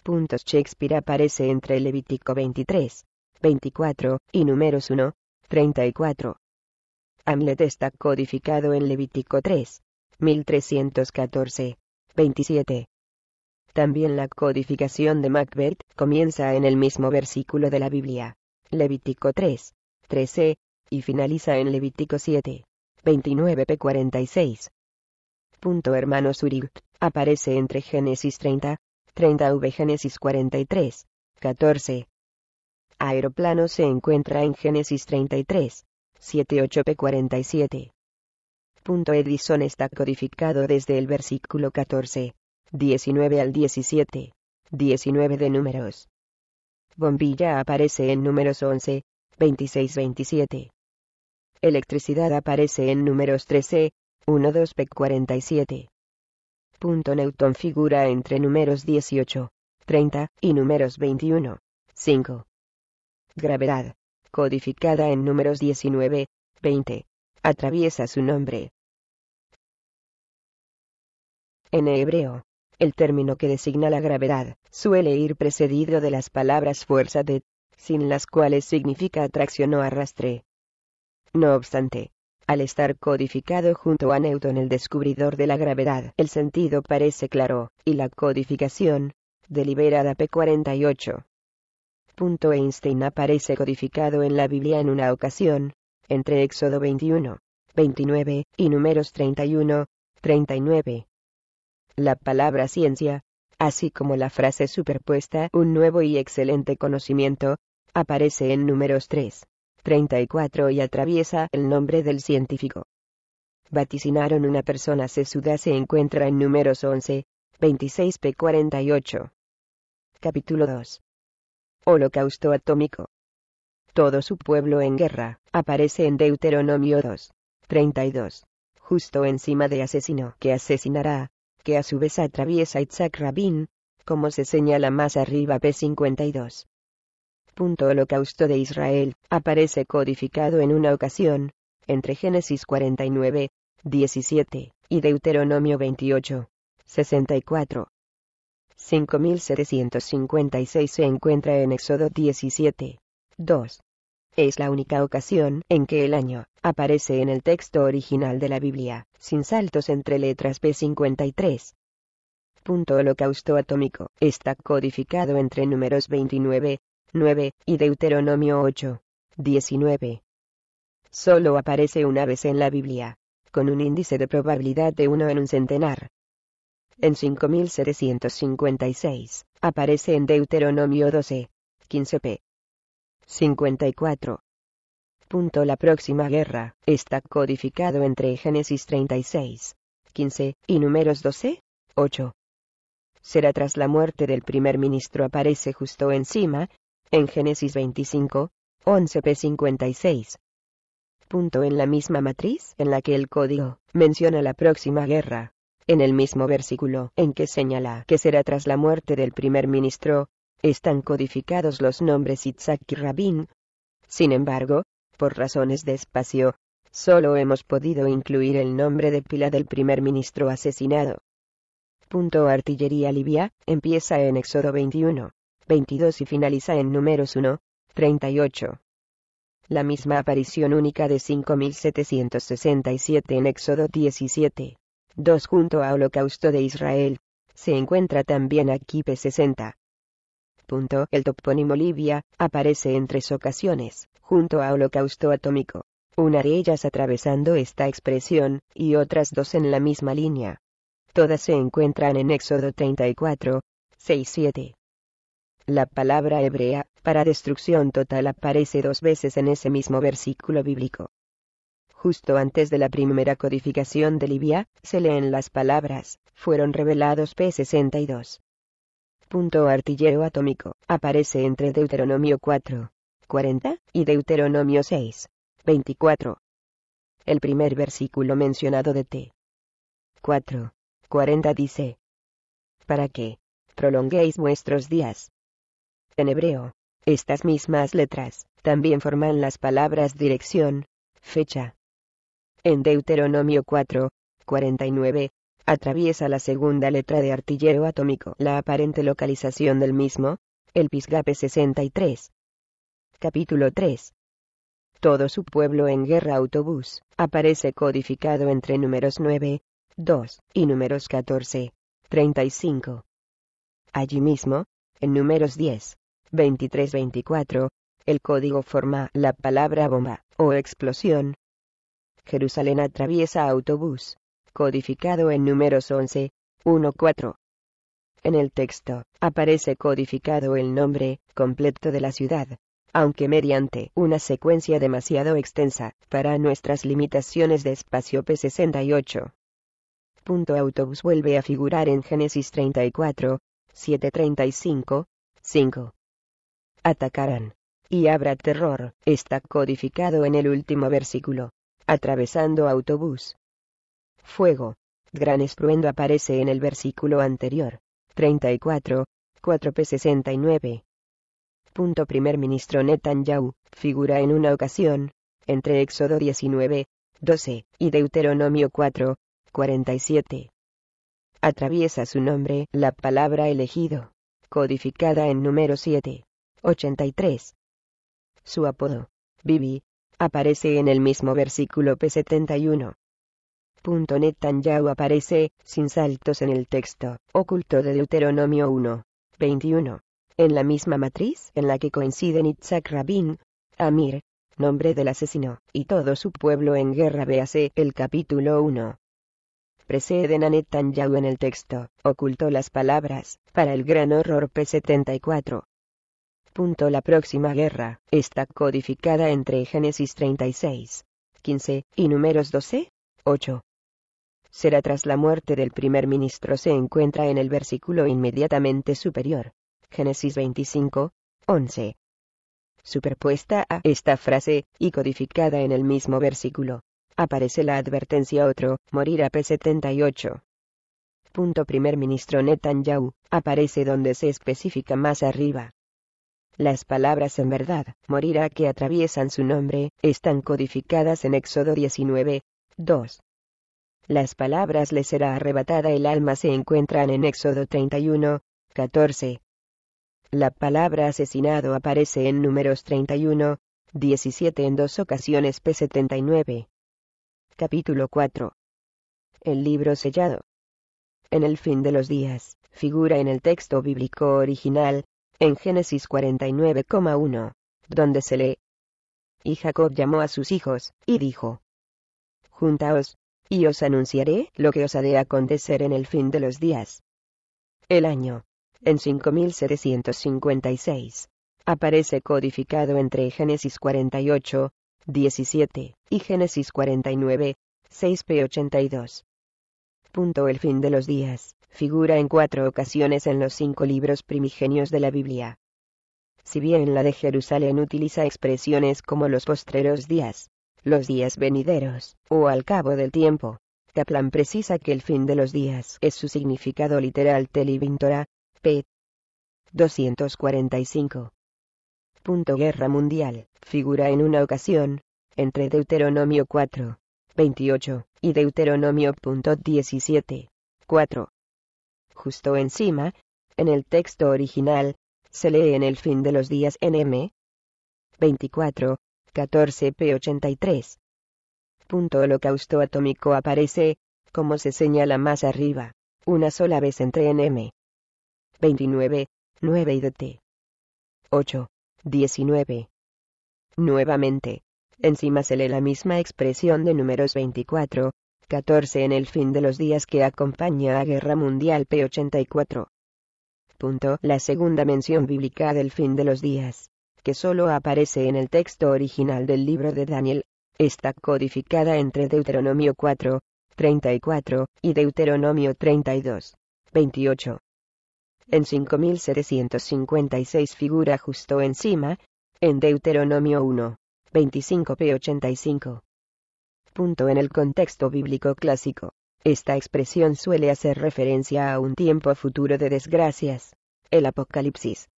Puntos Shakespeare aparece entre Levítico 23, 24, y Números 1, 34. Hamlet está codificado en Levítico 3, 1314, 27. También la codificación de Macbeth comienza en el mismo versículo de la Biblia, Levítico 3, 13, y finaliza en Levítico 7, 29p46. Punto hermano Uribe aparece entre Génesis 30, 30v Génesis 43, 14. Aeroplano se encuentra en Génesis 33, 78p47. Punto Edison está codificado desde el versículo 14. 19 al 17, 19 de números. Bombilla aparece en números 11, 26-27. Electricidad aparece en números 13, 2 p 47 Punto Newton figura entre números 18, 30 y números 21, 5. Gravedad, codificada en números 19, 20, atraviesa su nombre. En hebreo, el término que designa la gravedad suele ir precedido de las palabras fuerza de, sin las cuales significa atracción o arrastre. No obstante, al estar codificado junto a Newton el descubridor de la gravedad, el sentido parece claro, y la codificación, deliberada P48. Punto Einstein aparece codificado en la Biblia en una ocasión, entre Éxodo 21, 29, y números 31, 39 la palabra ciencia, así como la frase superpuesta un nuevo y excelente conocimiento, aparece en números 3, 34 y atraviesa el nombre del científico. Vaticinaron una persona sesuda se encuentra en números 11, 26 p 48. Capítulo 2. Holocausto atómico. Todo su pueblo en guerra, aparece en Deuteronomio 2, 32. Justo encima de asesino que asesinará, que a su vez atraviesa Itzhak Rabin, como se señala más arriba p. 52 Punto Holocausto de Israel, aparece codificado en una ocasión, entre Génesis 49, 17, y Deuteronomio 28, 64. 5756 se encuentra en Éxodo 17, 2. Es la única ocasión en que el año aparece en el texto original de la Biblia, sin saltos entre letras P53. holocausto atómico está codificado entre números 29, 9 y Deuteronomio 8, 19. Solo aparece una vez en la Biblia, con un índice de probabilidad de 1 en un centenar. En 5756, aparece en Deuteronomio 12, 15p, 54. Punto la próxima guerra, está codificado entre Génesis 36, 15, y números 12, 8. Será tras la muerte del primer ministro aparece justo encima, en Génesis 25, 11 p 56. Punto en la misma matriz en la que el código menciona la próxima guerra, en el mismo versículo en que señala que será tras la muerte del primer ministro, están codificados los nombres Itzhak y Rabin. Sin embargo, por razones de espacio, solo hemos podido incluir el nombre de pila del primer ministro asesinado. Punto Artillería Libia, empieza en Éxodo 21, 22 y finaliza en Números 1, 38. La misma aparición única de 5767 en Éxodo 17, 2 junto a Holocausto de Israel, se encuentra también aquí P60. El topónimo Libia aparece en tres ocasiones, junto a holocausto atómico, una de ellas atravesando esta expresión, y otras dos en la misma línea. Todas se encuentran en Éxodo 34, 6-7. La palabra hebrea, para destrucción total aparece dos veces en ese mismo versículo bíblico. Justo antes de la primera codificación de Libia, se leen las palabras, fueron revelados P62. Punto artillero atómico, aparece entre Deuteronomio 4, 40, y Deuteronomio 6, 24. El primer versículo mencionado de T. 4, 40 dice, para que prolonguéis vuestros días. En hebreo, estas mismas letras también forman las palabras dirección, fecha. En Deuteronomio 4, 49, atraviesa la segunda letra de artillero atómico. La aparente localización del mismo, el Pisgape 63. Capítulo 3. Todo su pueblo en guerra autobús, aparece codificado entre números 9, 2 y números 14, 35. Allí mismo, en números 10, 23-24, el código forma la palabra bomba o explosión. Jerusalén atraviesa autobús, codificado en números 11, 1, 4. En el texto, aparece codificado el nombre completo de la ciudad, aunque mediante una secuencia demasiado extensa para nuestras limitaciones de espacio P68. Punto autobús vuelve a figurar en Génesis 34, 735, 5. Atacarán. Y habrá terror, está codificado en el último versículo. Atravesando autobús, fuego. Gran estruendo aparece en el versículo anterior. 34, 4p69. Punto primer ministro Netanyahu, figura en una ocasión, entre Éxodo 19, 12, y Deuteronomio 4, 47. Atraviesa su nombre la palabra elegido, codificada en número 7, 83. Su apodo, Bibi, aparece en el mismo versículo P71. Netanyahu aparece, sin saltos en el texto, oculto de Deuteronomio 1:21. En la misma matriz en la que coinciden Itzhak Rabin, Amir, nombre del asesino, y todo su pueblo en guerra véase el capítulo 1. Preceden a Netanyahu en el texto, oculto las palabras, para el gran horror P74. la próxima guerra, está codificada entre Génesis 36, y números 12, será tras la muerte del primer ministro se encuentra en el versículo inmediatamente superior. Génesis 25, 11. Superpuesta a esta frase, y codificada en el mismo versículo, aparece la advertencia otro, morirá P78. Punto primer ministro Netanyahu, aparece donde se especifica más arriba. Las palabras en verdad, morirá que atraviesan su nombre, están codificadas en Éxodo 19, 2 las palabras le será arrebatada el alma se encuentran en Éxodo 31, 14. La palabra asesinado aparece en números 31, 17 en dos ocasiones P79. Capítulo 4. El libro sellado. En el fin de los días, figura en el texto bíblico original, en Génesis 49,1, donde se lee. Y Jacob llamó a sus hijos, y dijo, Juntaos, y os anunciaré lo que os ha de acontecer en el fin de los días. El año. En 5756. Aparece codificado entre Génesis 48, 17, y Génesis 49, 6p82. Punto el fin de los días, figura en cuatro ocasiones en los cinco libros primigenios de la Biblia. Si bien la de Jerusalén utiliza expresiones como los postreros días, los días venideros, o al cabo del tiempo. Kaplan precisa que el fin de los días es su significado literal Televintora, p. 245. Guerra Mundial, figura en una ocasión, entre Deuteronomio 4, 28, y Deuteronomio. 17, 4. Justo encima, en el texto original, se lee en el fin de los días NM. 24, 14 p. 83. Punto holocausto atómico aparece, como se señala más arriba, una sola vez entre m 29, 9 y t 8, 19. Nuevamente, encima se lee la misma expresión de números 24, 14 en el fin de los días que acompaña a Guerra Mundial P84. Punto. La segunda mención bíblica del fin de los días, que solo aparece en el texto original del libro de Daniel, está codificada entre Deuteronomio 4, 34, y Deuteronomio 32, 28. En 5756 figura justo encima, en Deuteronomio 1, 25p85. Punto en el contexto bíblico clásico. Esta expresión suele hacer referencia a un tiempo futuro de desgracias, el Apocalipsis.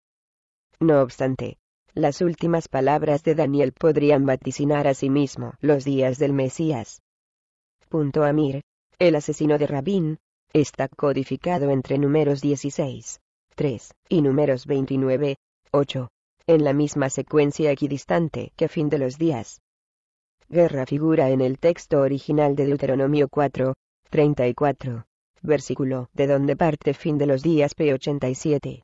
No obstante, las últimas palabras de Daniel podrían vaticinar a sí mismo los días del Mesías. Punto Amir, el asesino de Rabín, está codificado entre números 16, 3, y números 29, 8, en la misma secuencia equidistante que fin de los días. Guerra figura en el texto original de Deuteronomio 4, 34, versículo de donde parte fin de los días P87.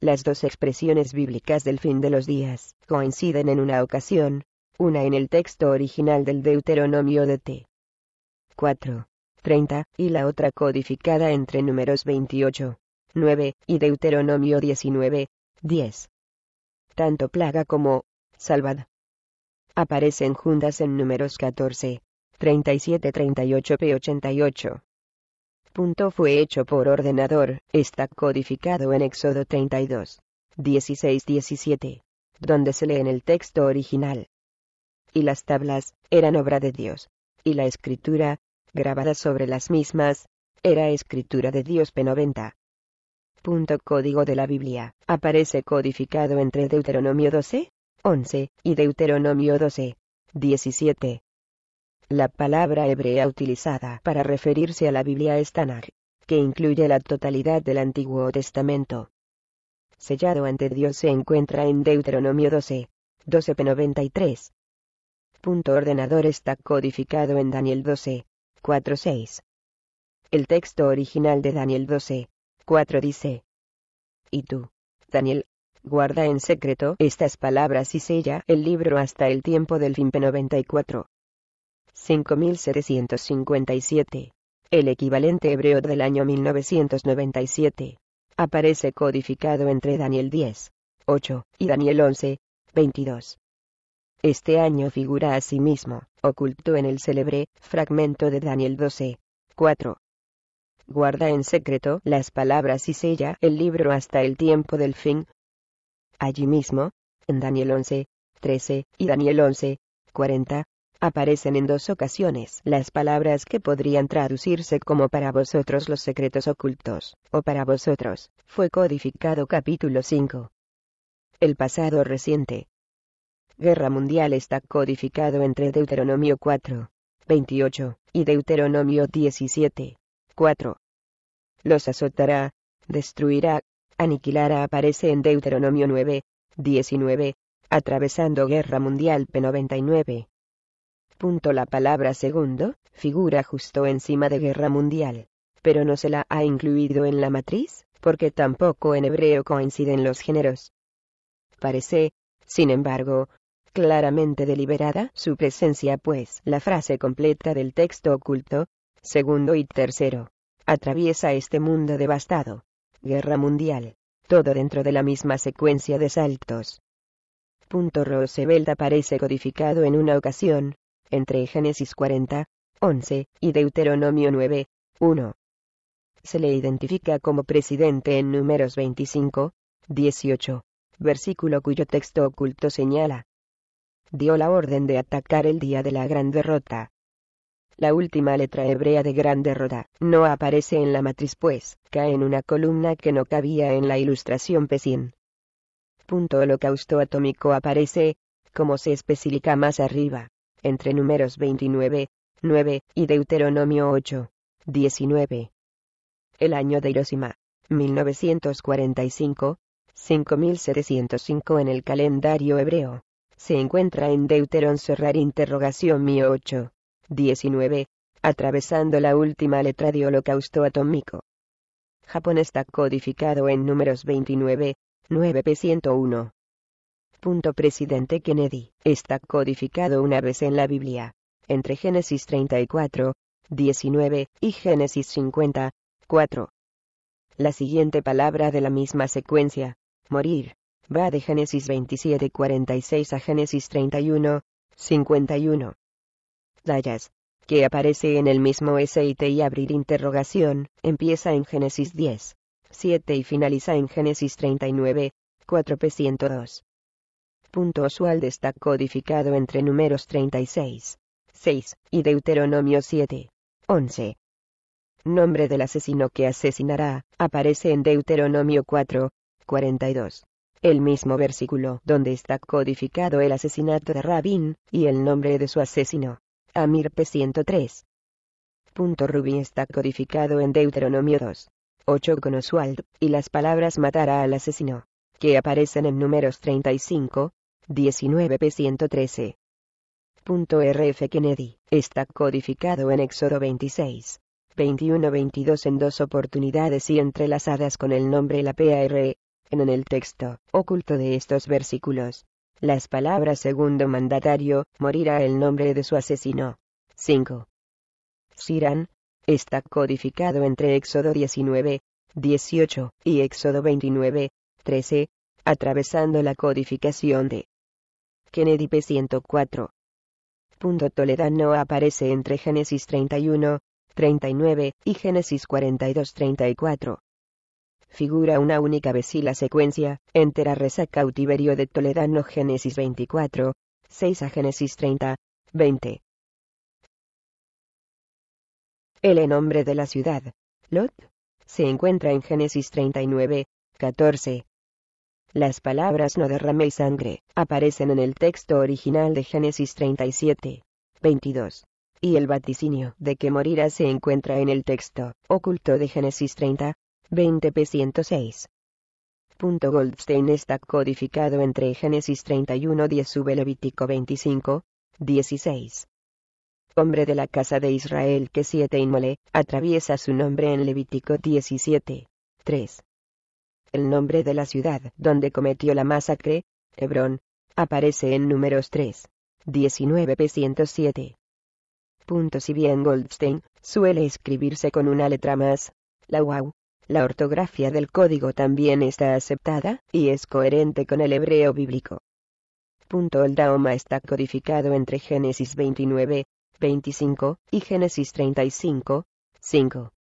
Las dos expresiones bíblicas del fin de los días coinciden en una ocasión, una en el texto original del Deuteronomio de T. 4. 30, y la otra codificada entre números 28, 9, y Deuteronomio 19, 10. Tanto plaga como, salvad. Aparecen juntas en números 14, 37-38 p 88. Punto fue hecho por ordenador, está codificado en Éxodo 32. 16-17, donde se lee en el texto original. Y las tablas, eran obra de Dios. Y la escritura, grabada sobre las mismas, era escritura de Dios P90. Punto código de la Biblia, aparece codificado entre Deuteronomio 12, 11, y Deuteronomio 12, 17. La palabra hebrea utilizada para referirse a la Biblia es Tanaj, que incluye la totalidad del Antiguo Testamento. Sellado ante Dios se encuentra en Deuteronomio 12, 12p93. Punto ordenador está codificado en Daniel 12, 4-6. El texto original de Daniel 12, 4 dice, Y tú, Daniel, guarda en secreto estas palabras y sella el libro hasta el tiempo del fin P94. 5757, el equivalente hebreo del año 1997, aparece codificado entre Daniel 10, 8 y Daniel 11, 22. Este año figura asimismo, oculto en el célebre fragmento de Daniel 12, 4. Guarda en secreto las palabras y sella el libro hasta el tiempo del fin. Allí mismo, en Daniel 11, 13 y Daniel 11, 40, aparecen en dos ocasiones las palabras que podrían traducirse como para vosotros los secretos ocultos, o para vosotros, fue codificado capítulo 5. El pasado reciente. Guerra mundial está codificado entre Deuteronomio 4, 28, y Deuteronomio 17, 4. Los azotará, destruirá, aniquilará aparece en Deuteronomio 9, 19, atravesando Guerra Mundial P99, la palabra segundo figura justo encima de guerra mundial, pero no se la ha incluido en la matriz, porque tampoco en hebreo coinciden los géneros. Parece, sin embargo, claramente deliberada su presencia, pues la frase completa del texto oculto, segundo y tercero, atraviesa este mundo devastado. Guerra mundial, todo dentro de la misma secuencia de saltos. Punto Roosevelt aparece codificado en una ocasión, entre Génesis 40, 11, y Deuteronomio 9, 1. Se le identifica como presidente en números 25, 18, versículo cuyo texto oculto señala. Dio la orden de atacar el día de la gran derrota. La última letra hebrea de gran derrota no aparece en la matriz pues, cae en una columna que no cabía en la ilustración Pesín. Punto holocausto atómico aparece, como se especifica más arriba entre números 29, 9, y Deuteronomio 8, 19. El año de Hiroshima, 1945, 5705 en el calendario hebreo, se encuentra en Deuteronomio cerrar interrogación 8, 19, atravesando la última letra de holocausto atómico. Japón está codificado en números 29, 9p101. Punto Presidente Kennedy, está codificado una vez en la Biblia, entre Génesis 34, 19, y Génesis 50, 4. La siguiente palabra de la misma secuencia, morir, va de Génesis 27, 46 a Génesis 31, 51. Dayas, que aparece en el mismo SIT y abrir interrogación, empieza en Génesis 10, 7 y finaliza en Génesis 39, 4p102. Punto Oswald está codificado entre números 36, 6, y Deuteronomio 7, 11. Nombre del asesino que asesinará, aparece en Deuteronomio 4, 42. El mismo versículo donde está codificado el asesinato de Rabín y el nombre de su asesino. Amir P 103. Punto está codificado en Deuteronomio 2. 8 con Oswald, y las palabras matará al asesino, que aparecen en números 35, 19p113. .rf Kennedy, está codificado en Éxodo 26. 21-22 en dos oportunidades y entrelazadas con el nombre la PAR, en el texto oculto de estos versículos. Las palabras segundo mandatario, morirá el nombre de su asesino. 5. Sirán, está codificado entre Éxodo 19, 18 y Éxodo 29, 13, atravesando la codificación de Kennedy P104. Punto Toledano aparece entre Génesis 31, 39 y Génesis 42, 34. Figura una única vez y la secuencia entera reza cautiverio de Toledano Génesis 24, 6 a Génesis 30, 20. El nombre de la ciudad, Lot, se encuentra en Génesis 39, 14, las palabras no derraméis sangre, aparecen en el texto original de Génesis 37. 22. Y el vaticinio de que morirá se encuentra en el texto, oculto de Génesis 30. 20 p. 106. Goldstein está codificado entre Génesis 31 10 sub Levítico 25. 16. Hombre de la casa de Israel que siete inmole, atraviesa su nombre en Levítico 17. 3 el nombre de la ciudad donde cometió la masacre, Hebrón, aparece en números 3. 19 p. 107. Punto si bien Goldstein suele escribirse con una letra más, la wow, la ortografía del código también está aceptada y es coherente con el hebreo bíblico. Punto el Daoma está codificado entre Génesis 29, 25 y Génesis 35, 5.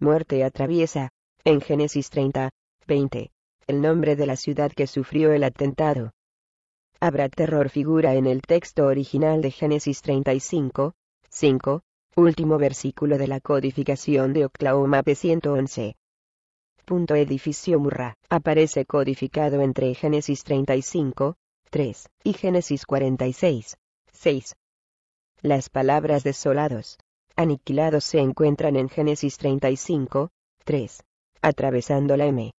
Muerte atraviesa, en Génesis 30, 20. El nombre de la ciudad que sufrió el atentado. Habrá terror figura en el texto original de Génesis 35, 5, último versículo de la codificación de Oklahoma P111. Punto edificio Murra, aparece codificado entre Génesis 35, 3, y Génesis 46, 6. Las palabras desolados, aniquilados se encuentran en Génesis 35, 3, atravesando la M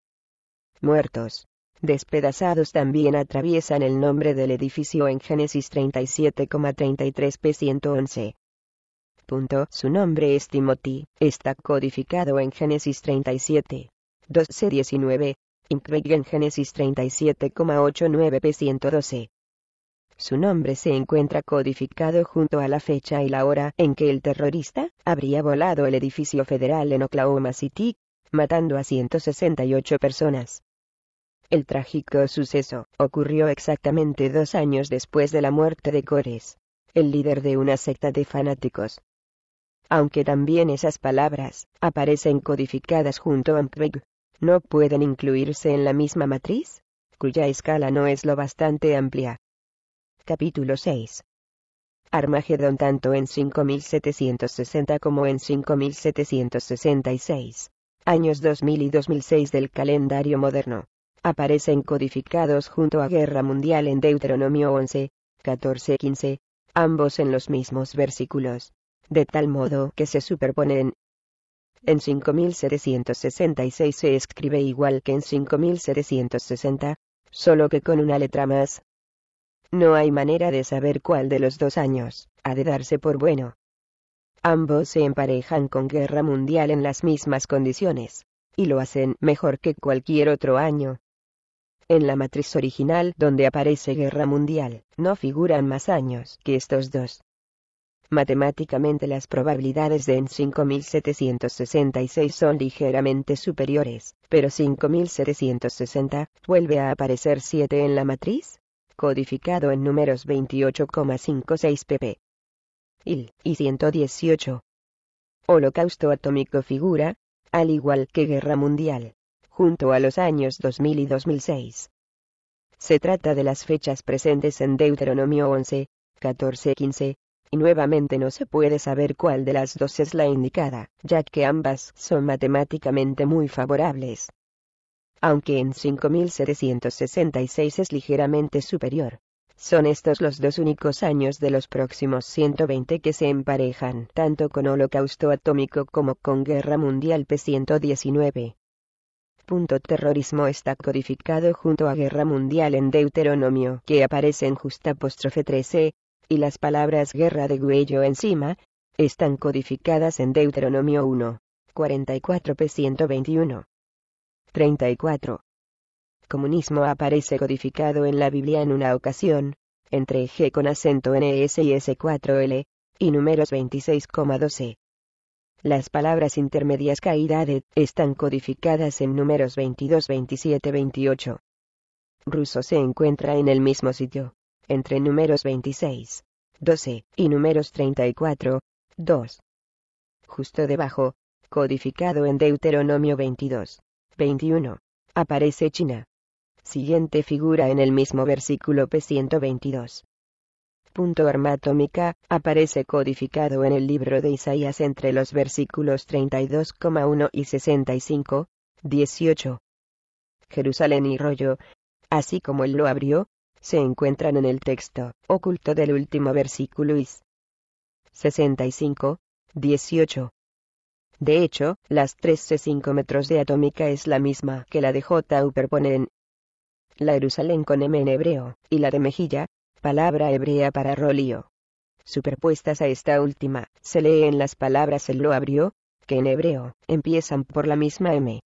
muertos, despedazados también atraviesan el nombre del edificio en Génesis 37,33p111. Punto. Su nombre es Timothy, está codificado en Génesis 37. 12-19, en Génesis 37,89p112. Su nombre se encuentra codificado junto a la fecha y la hora en que el terrorista habría volado el edificio federal en Oklahoma City, matando a 168 personas. El trágico suceso ocurrió exactamente dos años después de la muerte de Cores, el líder de una secta de fanáticos. Aunque también esas palabras aparecen codificadas junto a Mkweg, no pueden incluirse en la misma matriz, cuya escala no es lo bastante amplia. Capítulo 6 Armagedón tanto en 5760 como en 5766, años 2000 y 2006 del calendario moderno aparecen codificados junto a Guerra Mundial en Deuteronomio 11, 14 15, ambos en los mismos versículos, de tal modo que se superponen. En 5766 se escribe igual que en 5760, solo que con una letra más. No hay manera de saber cuál de los dos años ha de darse por bueno. Ambos se emparejan con Guerra Mundial en las mismas condiciones, y lo hacen mejor que cualquier otro año. En la matriz original donde aparece Guerra Mundial, no figuran más años que estos dos. Matemáticamente las probabilidades de en 5766 son ligeramente superiores, pero 5760 vuelve a aparecer 7 en la matriz, codificado en números 28,56 pp. y 118. Holocausto atómico figura, al igual que Guerra Mundial, junto a los años 2000 y 2006. Se trata de las fechas presentes en Deuteronomio 11, 14 y 15, y nuevamente no se puede saber cuál de las dos es la indicada, ya que ambas son matemáticamente muy favorables. Aunque en 5766 es ligeramente superior, son estos los dos únicos años de los próximos 120 que se emparejan tanto con Holocausto Atómico como con Guerra Mundial P-119. Terrorismo está codificado junto a guerra mundial en Deuteronomio que aparece en justa apóstrofe 13, y las palabras guerra de Güello encima, están codificadas en Deuteronomio 1, 44 p 121. 34. Comunismo aparece codificado en la Biblia en una ocasión, entre G con acento NS y S4L, y números 26,12. Las palabras intermedias de están codificadas en números 22, 27, 28. Ruso se encuentra en el mismo sitio, entre números 26, 12 y números 34, 2. Justo debajo, codificado en Deuteronomio 22, 21, aparece China. Siguiente figura en el mismo versículo P122 arma atómica, aparece codificado en el libro de Isaías entre los versículos 32,1 y 65, 18. Jerusalén y rollo, así como él lo abrió, se encuentran en el texto oculto del último versículo y 65, 18. De hecho, las 13 5 metros de atómica es la misma que la de J. en La Jerusalén con M en hebreo, y la de Mejilla, palabra hebrea para rolio. Superpuestas a esta última, se leen las palabras el lo abrió, que en hebreo, empiezan por la misma M.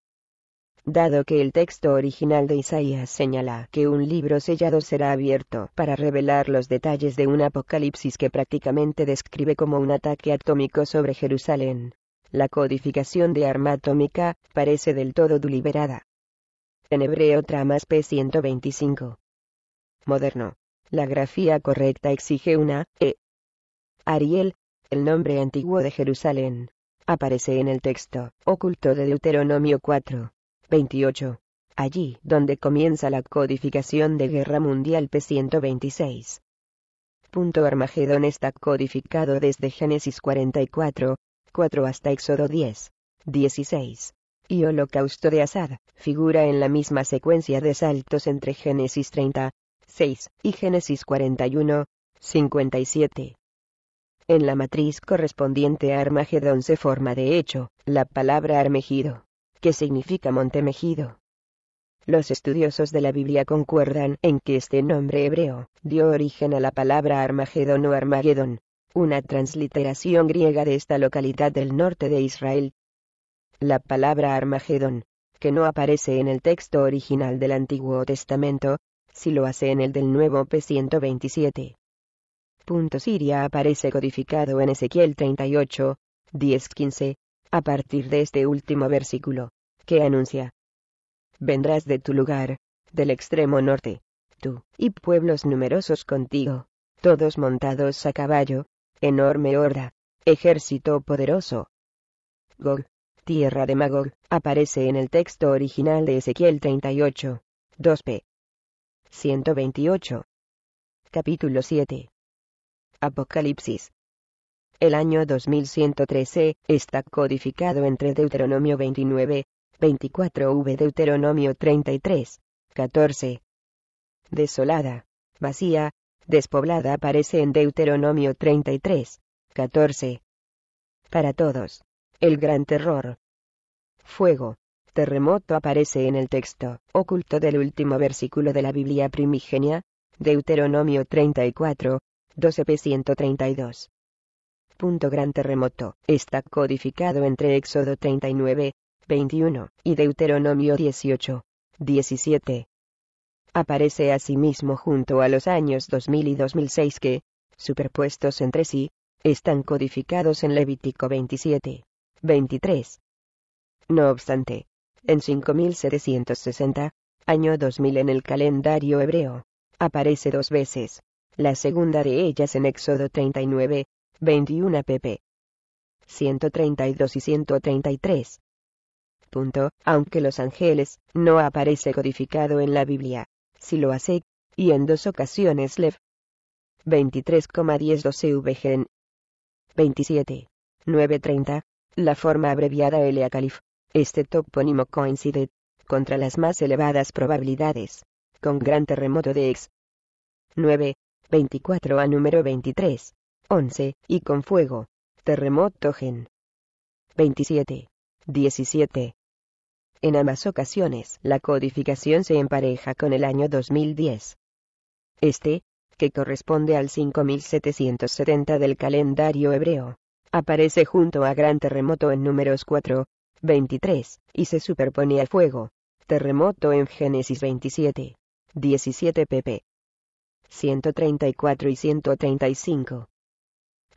Dado que el texto original de Isaías señala que un libro sellado será abierto para revelar los detalles de un apocalipsis que prácticamente describe como un ataque atómico sobre Jerusalén, la codificación de arma atómica parece del todo deliberada. En hebreo Tramas P125. Moderno. La grafía correcta exige una E. Ariel, el nombre antiguo de Jerusalén, aparece en el texto oculto de Deuteronomio 4. 28. Allí donde comienza la codificación de Guerra Mundial P126. Punto Armagedón está codificado desde Génesis 44, 4 hasta Éxodo 10, 16. Y Holocausto de Asad, figura en la misma secuencia de saltos entre Génesis 30, 6, y Génesis 41, 57. En la matriz correspondiente a Armagedón se forma de hecho, la palabra Armegido, que significa monte megido. Los estudiosos de la Biblia concuerdan en que este nombre hebreo dio origen a la palabra Armagedón o Armagedón, una transliteración griega de esta localidad del norte de Israel. La palabra Armagedón, que no aparece en el texto original del Antiguo Testamento, si lo hace en el del nuevo P127. Punto Siria aparece codificado en Ezequiel 38, 10-15, a partir de este último versículo, que anuncia. Vendrás de tu lugar, del extremo norte, tú, y pueblos numerosos contigo, todos montados a caballo, enorme horda, ejército poderoso. Gog, tierra de Magog, aparece en el texto original de Ezequiel 38, 2p. 128. Capítulo 7. Apocalipsis. El año 2113 está codificado entre Deuteronomio 29, 24v Deuteronomio 33, 14. Desolada, vacía, despoblada aparece en Deuteronomio 33, 14. Para todos. El gran terror. Fuego terremoto aparece en el texto, oculto del último versículo de la Biblia primigenia, Deuteronomio 34, 12p132. Punto gran terremoto, está codificado entre Éxodo 39, 21, y Deuteronomio 18, 17. Aparece asimismo junto a los años 2000 y 2006 que, superpuestos entre sí, están codificados en Levítico 27, 23. No obstante, en 5760, año 2000 en el calendario hebreo. Aparece dos veces. La segunda de ellas en Éxodo 39, 21 pp. 132 y 133. Punto. Aunque los ángeles no aparece codificado en la Biblia, si lo hace, y en dos ocasiones Lev 12 VGN 27. 930. La forma abreviada Eleacalif. Este topónimo coincide, contra las más elevadas probabilidades, con gran terremoto de ex 9, 24 a número 23, 11, y con fuego, terremoto gen 27, 17. En ambas ocasiones, la codificación se empareja con el año 2010. Este, que corresponde al 5770 del calendario hebreo, aparece junto a Gran Terremoto en números 4, 23, y se superpone el fuego. Terremoto en Génesis 27, 17 pp. 134 y 135.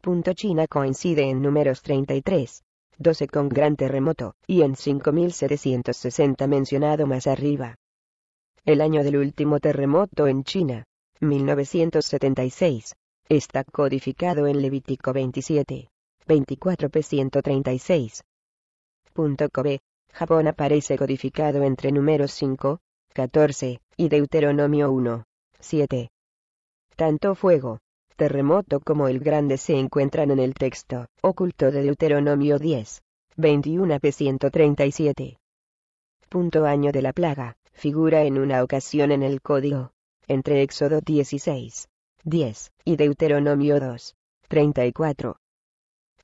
Punto China coincide en números 33, 12 con gran terremoto, y en 5760 mencionado más arriba. El año del último terremoto en China, 1976, está codificado en Levítico 27, 24 p 136, Kobe, Japón aparece codificado entre números 5, 14, y Deuteronomio 1, 7. Tanto fuego, terremoto como el grande se encuentran en el texto oculto de Deuteronomio 10, 21 p. 137. año de la plaga, figura en una ocasión en el código, entre Éxodo 16, 10, y Deuteronomio 2, 34.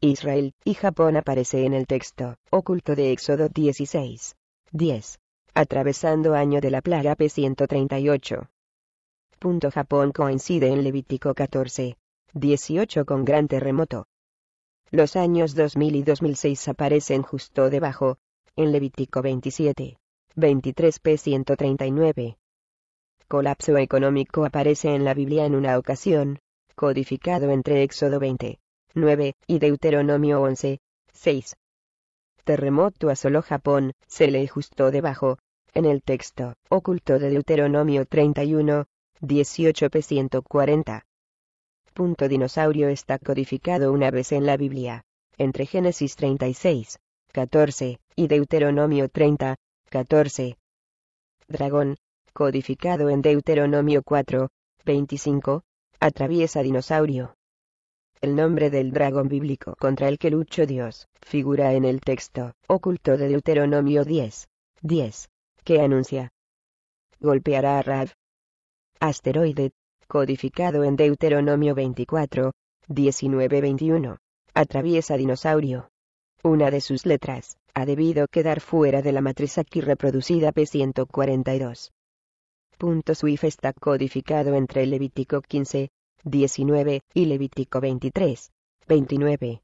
Israel y Japón aparece en el texto, oculto de Éxodo 16. 10. Atravesando año de la plaga P138. Japón coincide en Levítico 14. 18 con gran terremoto. Los años 2000 y 2006 aparecen justo debajo, en Levítico 27. 23 P139. Colapso económico aparece en la Biblia en una ocasión, codificado entre Éxodo 20. 9, y Deuteronomio 11, 6. Terremoto asoló Japón, se lee justo debajo. En el texto, oculto de Deuteronomio 31, 18 p. 140. Punto dinosaurio está codificado una vez en la Biblia, entre Génesis 36, 14, y Deuteronomio 30, 14. Dragón, codificado en Deuteronomio 4, 25, atraviesa dinosaurio, el nombre del dragón bíblico contra el que luchó Dios, figura en el texto, oculto de Deuteronomio 10. 10. Que anuncia. Golpeará a Rav. Asteroide, codificado en Deuteronomio 24. 19-21. Atraviesa dinosaurio. Una de sus letras, ha debido quedar fuera de la matriz aquí reproducida P142. Punto Swift está codificado entre Levítico 15, 19 y Levítico 23, 29.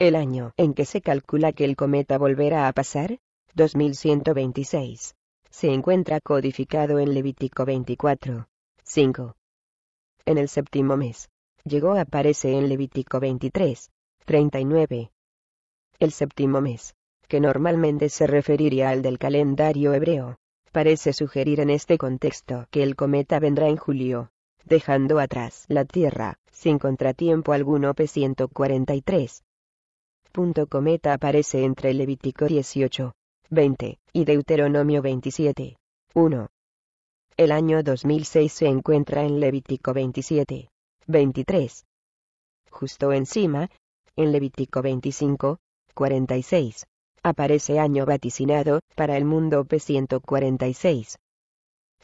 El año en que se calcula que el cometa volverá a pasar, 2126, se encuentra codificado en Levítico 24, 5. En el séptimo mes, llegó aparece en Levítico 23, 39. El séptimo mes, que normalmente se referiría al del calendario hebreo, parece sugerir en este contexto que el cometa vendrá en julio, dejando atrás la Tierra, sin contratiempo alguno P143. Punto cometa aparece entre Levítico 18, 20, y Deuteronomio 27, 1. El año 2006 se encuentra en Levítico 27, 23. Justo encima, en Levítico 25, 46, aparece año vaticinado para el mundo P146.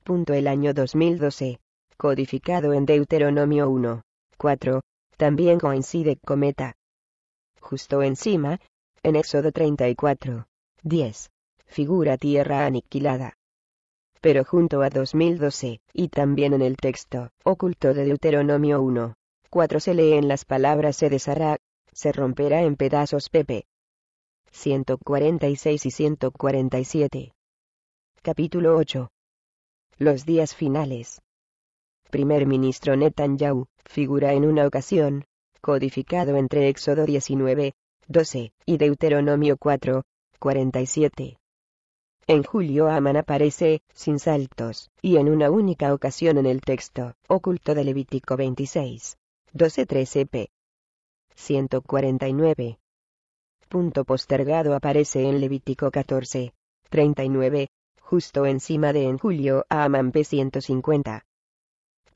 Punto el año 2012, codificado en Deuteronomio 1, 4, también coincide cometa. Justo encima, en Éxodo 34, 10, figura tierra aniquilada. Pero junto a 2012, y también en el texto oculto de Deuteronomio 1, 4 se en las palabras se deshará, se romperá en pedazos Pepe. 146 y 147. Capítulo 8. Los días finales primer ministro Netanyahu, figura en una ocasión, codificado entre Éxodo 19, 12, y Deuteronomio 4, 47. En julio Aman aparece, sin saltos, y en una única ocasión en el texto, oculto de Levítico 26, 12-13 p. 149. Punto postergado aparece en Levítico 14, 39, justo encima de en julio Amán p. 150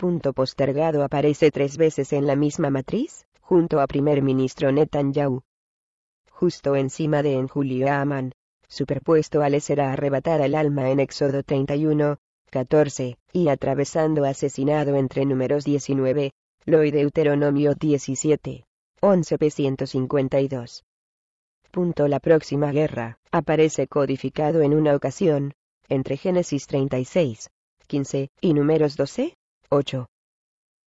punto postergado aparece tres veces en la misma matriz, junto a primer ministro Netanyahu. Justo encima de Julio Aman, superpuesto a le será arrebatada el alma en Éxodo 31, 14, y atravesando asesinado entre números 19, lo y Deuteronomio 17, 11 p. 152. Punto la próxima guerra, aparece codificado en una ocasión, entre Génesis 36, 15, y números 12, 8.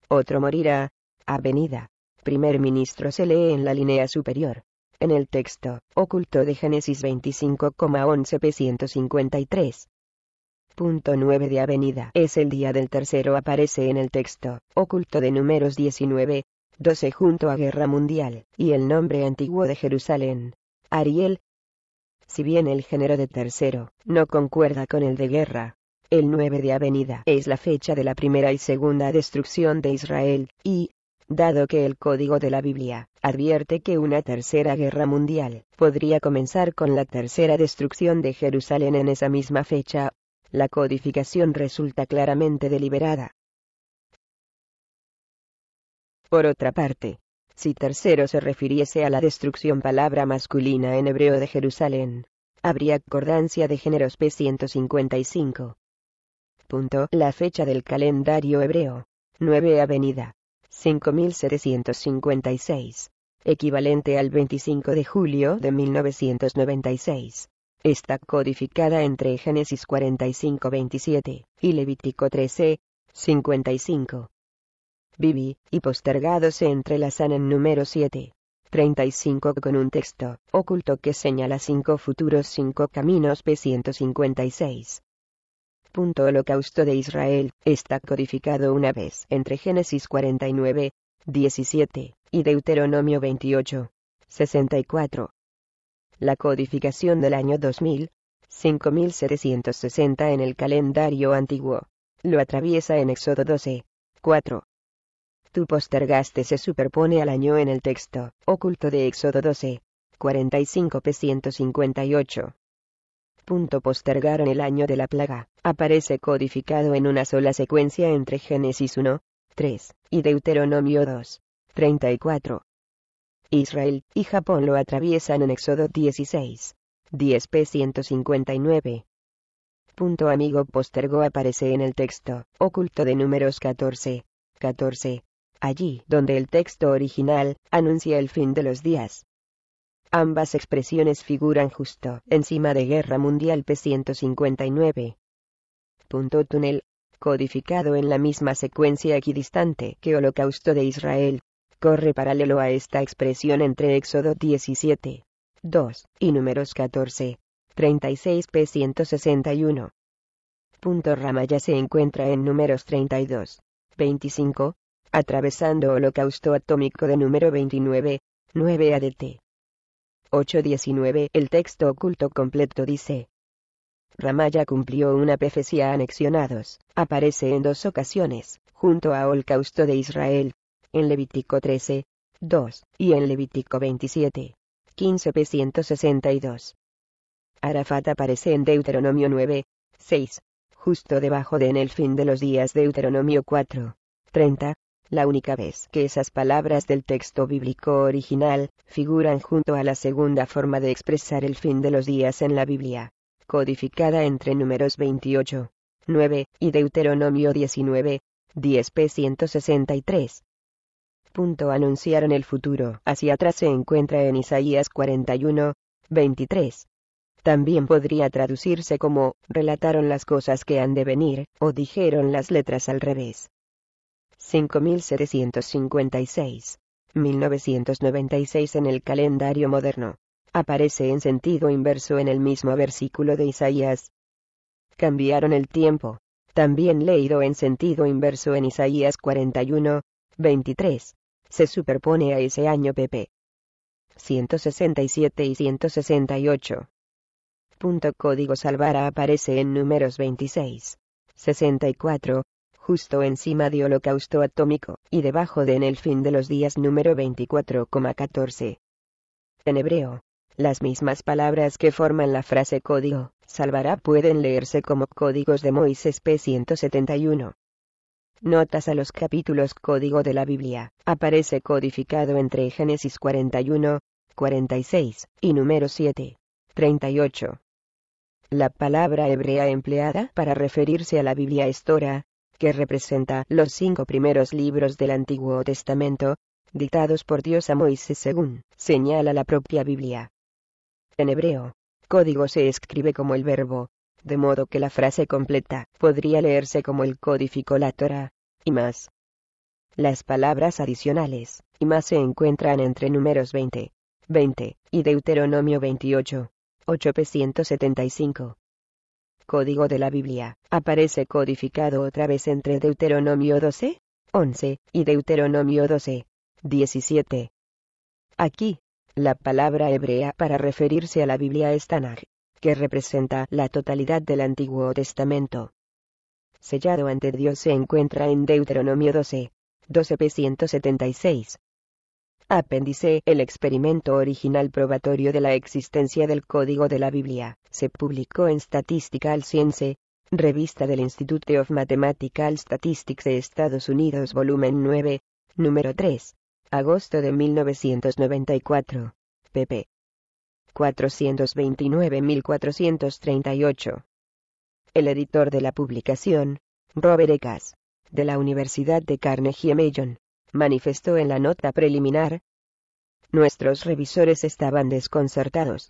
Otro morirá, Avenida. Primer ministro se lee en la línea superior. En el texto, oculto de Génesis 25,11 p. 153. 9 de Avenida es el día del tercero aparece en el texto, oculto de números 19, 12 junto a Guerra Mundial, y el nombre antiguo de Jerusalén. Ariel. Si bien el género de tercero no concuerda con el de guerra, el 9 de Avenida es la fecha de la primera y segunda destrucción de Israel, y, dado que el código de la Biblia advierte que una tercera guerra mundial podría comenzar con la tercera destrucción de Jerusalén en esa misma fecha, la codificación resulta claramente deliberada. Por otra parte, si tercero se refiriese a la destrucción palabra masculina en hebreo de Jerusalén, habría concordancia de géneros P155, la fecha del calendario hebreo. 9 Avenida. 5756. Equivalente al 25 de julio de 1996. Está codificada entre Génesis 45-27 y Levítico 13, 55. Viví, y postergado se entrelazan en número 7. 35 con un texto oculto que señala cinco futuros cinco caminos P156. Punto Holocausto de Israel, está codificado una vez entre Génesis 49, 17, y Deuteronomio 28, 64. La codificación del año 2000, 5760 en el calendario antiguo, lo atraviesa en Éxodo 12, 4. Tu postergaste se superpone al año en el texto, oculto de Éxodo 12, 45 p 158. Punto Postergaron el año de la plaga, aparece codificado en una sola secuencia entre Génesis 1, 3, y Deuteronomio 2, 34. Israel y Japón lo atraviesan en Éxodo 16, 10p 159. Punto amigo postergo aparece en el texto, oculto de números 14, 14. Allí donde el texto original, anuncia el fin de los días, Ambas expresiones figuran justo encima de Guerra Mundial P-159. Punto túnel, codificado en la misma secuencia equidistante que Holocausto de Israel, corre paralelo a esta expresión entre Éxodo 17, 2 y números 14, 36 P161. Punto Ramaya se encuentra en números 32, 25, atravesando Holocausto atómico de número 29, 9 ADT. 8.19 el texto oculto completo dice. Ramaya cumplió una profecía anexionados, aparece en dos ocasiones, junto a holocausto de Israel, en Levítico 13, 2, y en Levítico 27, 15 162. Arafat aparece en Deuteronomio 9, 6, justo debajo de en el fin de los días Deuteronomio 4, 30, la única vez que esas palabras del texto bíblico original figuran junto a la segunda forma de expresar el fin de los días en la Biblia, codificada entre números 28, 9 y Deuteronomio 19, 10p 163. Punto anunciaron el futuro. Hacia atrás se encuentra en Isaías 41, 23. También podría traducirse como, relataron las cosas que han de venir, o dijeron las letras al revés. 5756. 1996 en el calendario moderno. Aparece en sentido inverso en el mismo versículo de Isaías. Cambiaron el tiempo. También leído en sentido inverso en Isaías 41, 23. Se superpone a ese año pp. 167 y 168. Punto código Salvara aparece en números 26, 64, justo encima de Holocausto Atómico, y debajo de En el fin de los días número 24,14. En hebreo, las mismas palabras que forman la frase código, salvará pueden leerse como códigos de Moisés P171. Notas a los capítulos código de la Biblia, aparece codificado entre Génesis 41, 46, y número 7, 38. La palabra hebrea empleada para referirse a la Biblia es que representa los cinco primeros libros del Antiguo Testamento, dictados por Dios a Moisés según señala la propia Biblia. En hebreo, código se escribe como el verbo, de modo que la frase completa podría leerse como el codificó la Torah, y más. Las palabras adicionales, y más se encuentran entre números 20, 20, y Deuteronomio 28, 875 código de la Biblia, aparece codificado otra vez entre Deuteronomio 12, 11, y Deuteronomio 12, 17. Aquí, la palabra hebrea para referirse a la Biblia es Tanaj, que representa la totalidad del Antiguo Testamento. Sellado ante Dios se encuentra en Deuteronomio 12, 12p176. Apéndice El experimento original probatorio de la existencia del Código de la Biblia, se publicó en Statistical Science, revista del Institute of Mathematical Statistics de Estados Unidos, volumen 9, número 3, agosto de 1994, pp. 429.438. El editor de la publicación, Robert gass de la Universidad de Carnegie Mellon, manifestó en la nota preliminar. Nuestros revisores estaban desconcertados.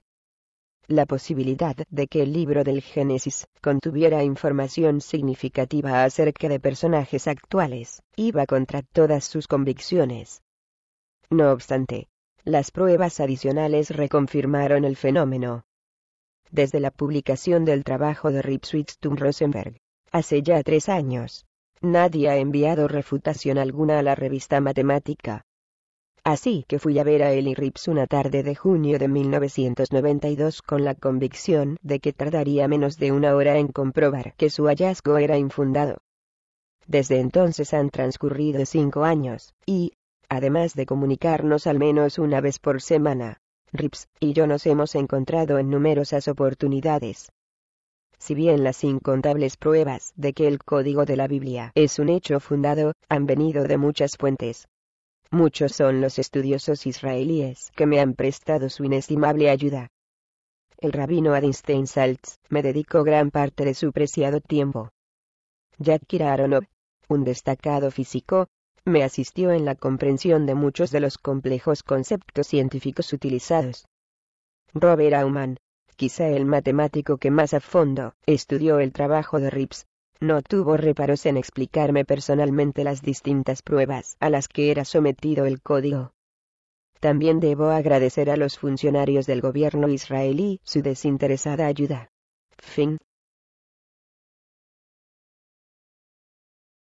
La posibilidad de que el libro del Génesis contuviera información significativa acerca de personajes actuales, iba contra todas sus convicciones. No obstante, las pruebas adicionales reconfirmaron el fenómeno. Desde la publicación del trabajo de Ripswitz Rosenberg, hace ya tres años, Nadie ha enviado refutación alguna a la revista Matemática. Así que fui a ver a Eli Rips una tarde de junio de 1992 con la convicción de que tardaría menos de una hora en comprobar que su hallazgo era infundado. Desde entonces han transcurrido cinco años, y, además de comunicarnos al menos una vez por semana, Rips y yo nos hemos encontrado en numerosas oportunidades, si bien las incontables pruebas de que el código de la Biblia es un hecho fundado, han venido de muchas fuentes. Muchos son los estudiosos israelíes que me han prestado su inestimable ayuda. El rabino Adinstein Saltz me dedicó gran parte de su preciado tiempo. Jack Kiraronov, un destacado físico, me asistió en la comprensión de muchos de los complejos conceptos científicos utilizados. Robert Aumann, quizá el matemático que más a fondo estudió el trabajo de Rips, no tuvo reparos en explicarme personalmente las distintas pruebas a las que era sometido el código. También debo agradecer a los funcionarios del gobierno israelí su desinteresada ayuda. Fin.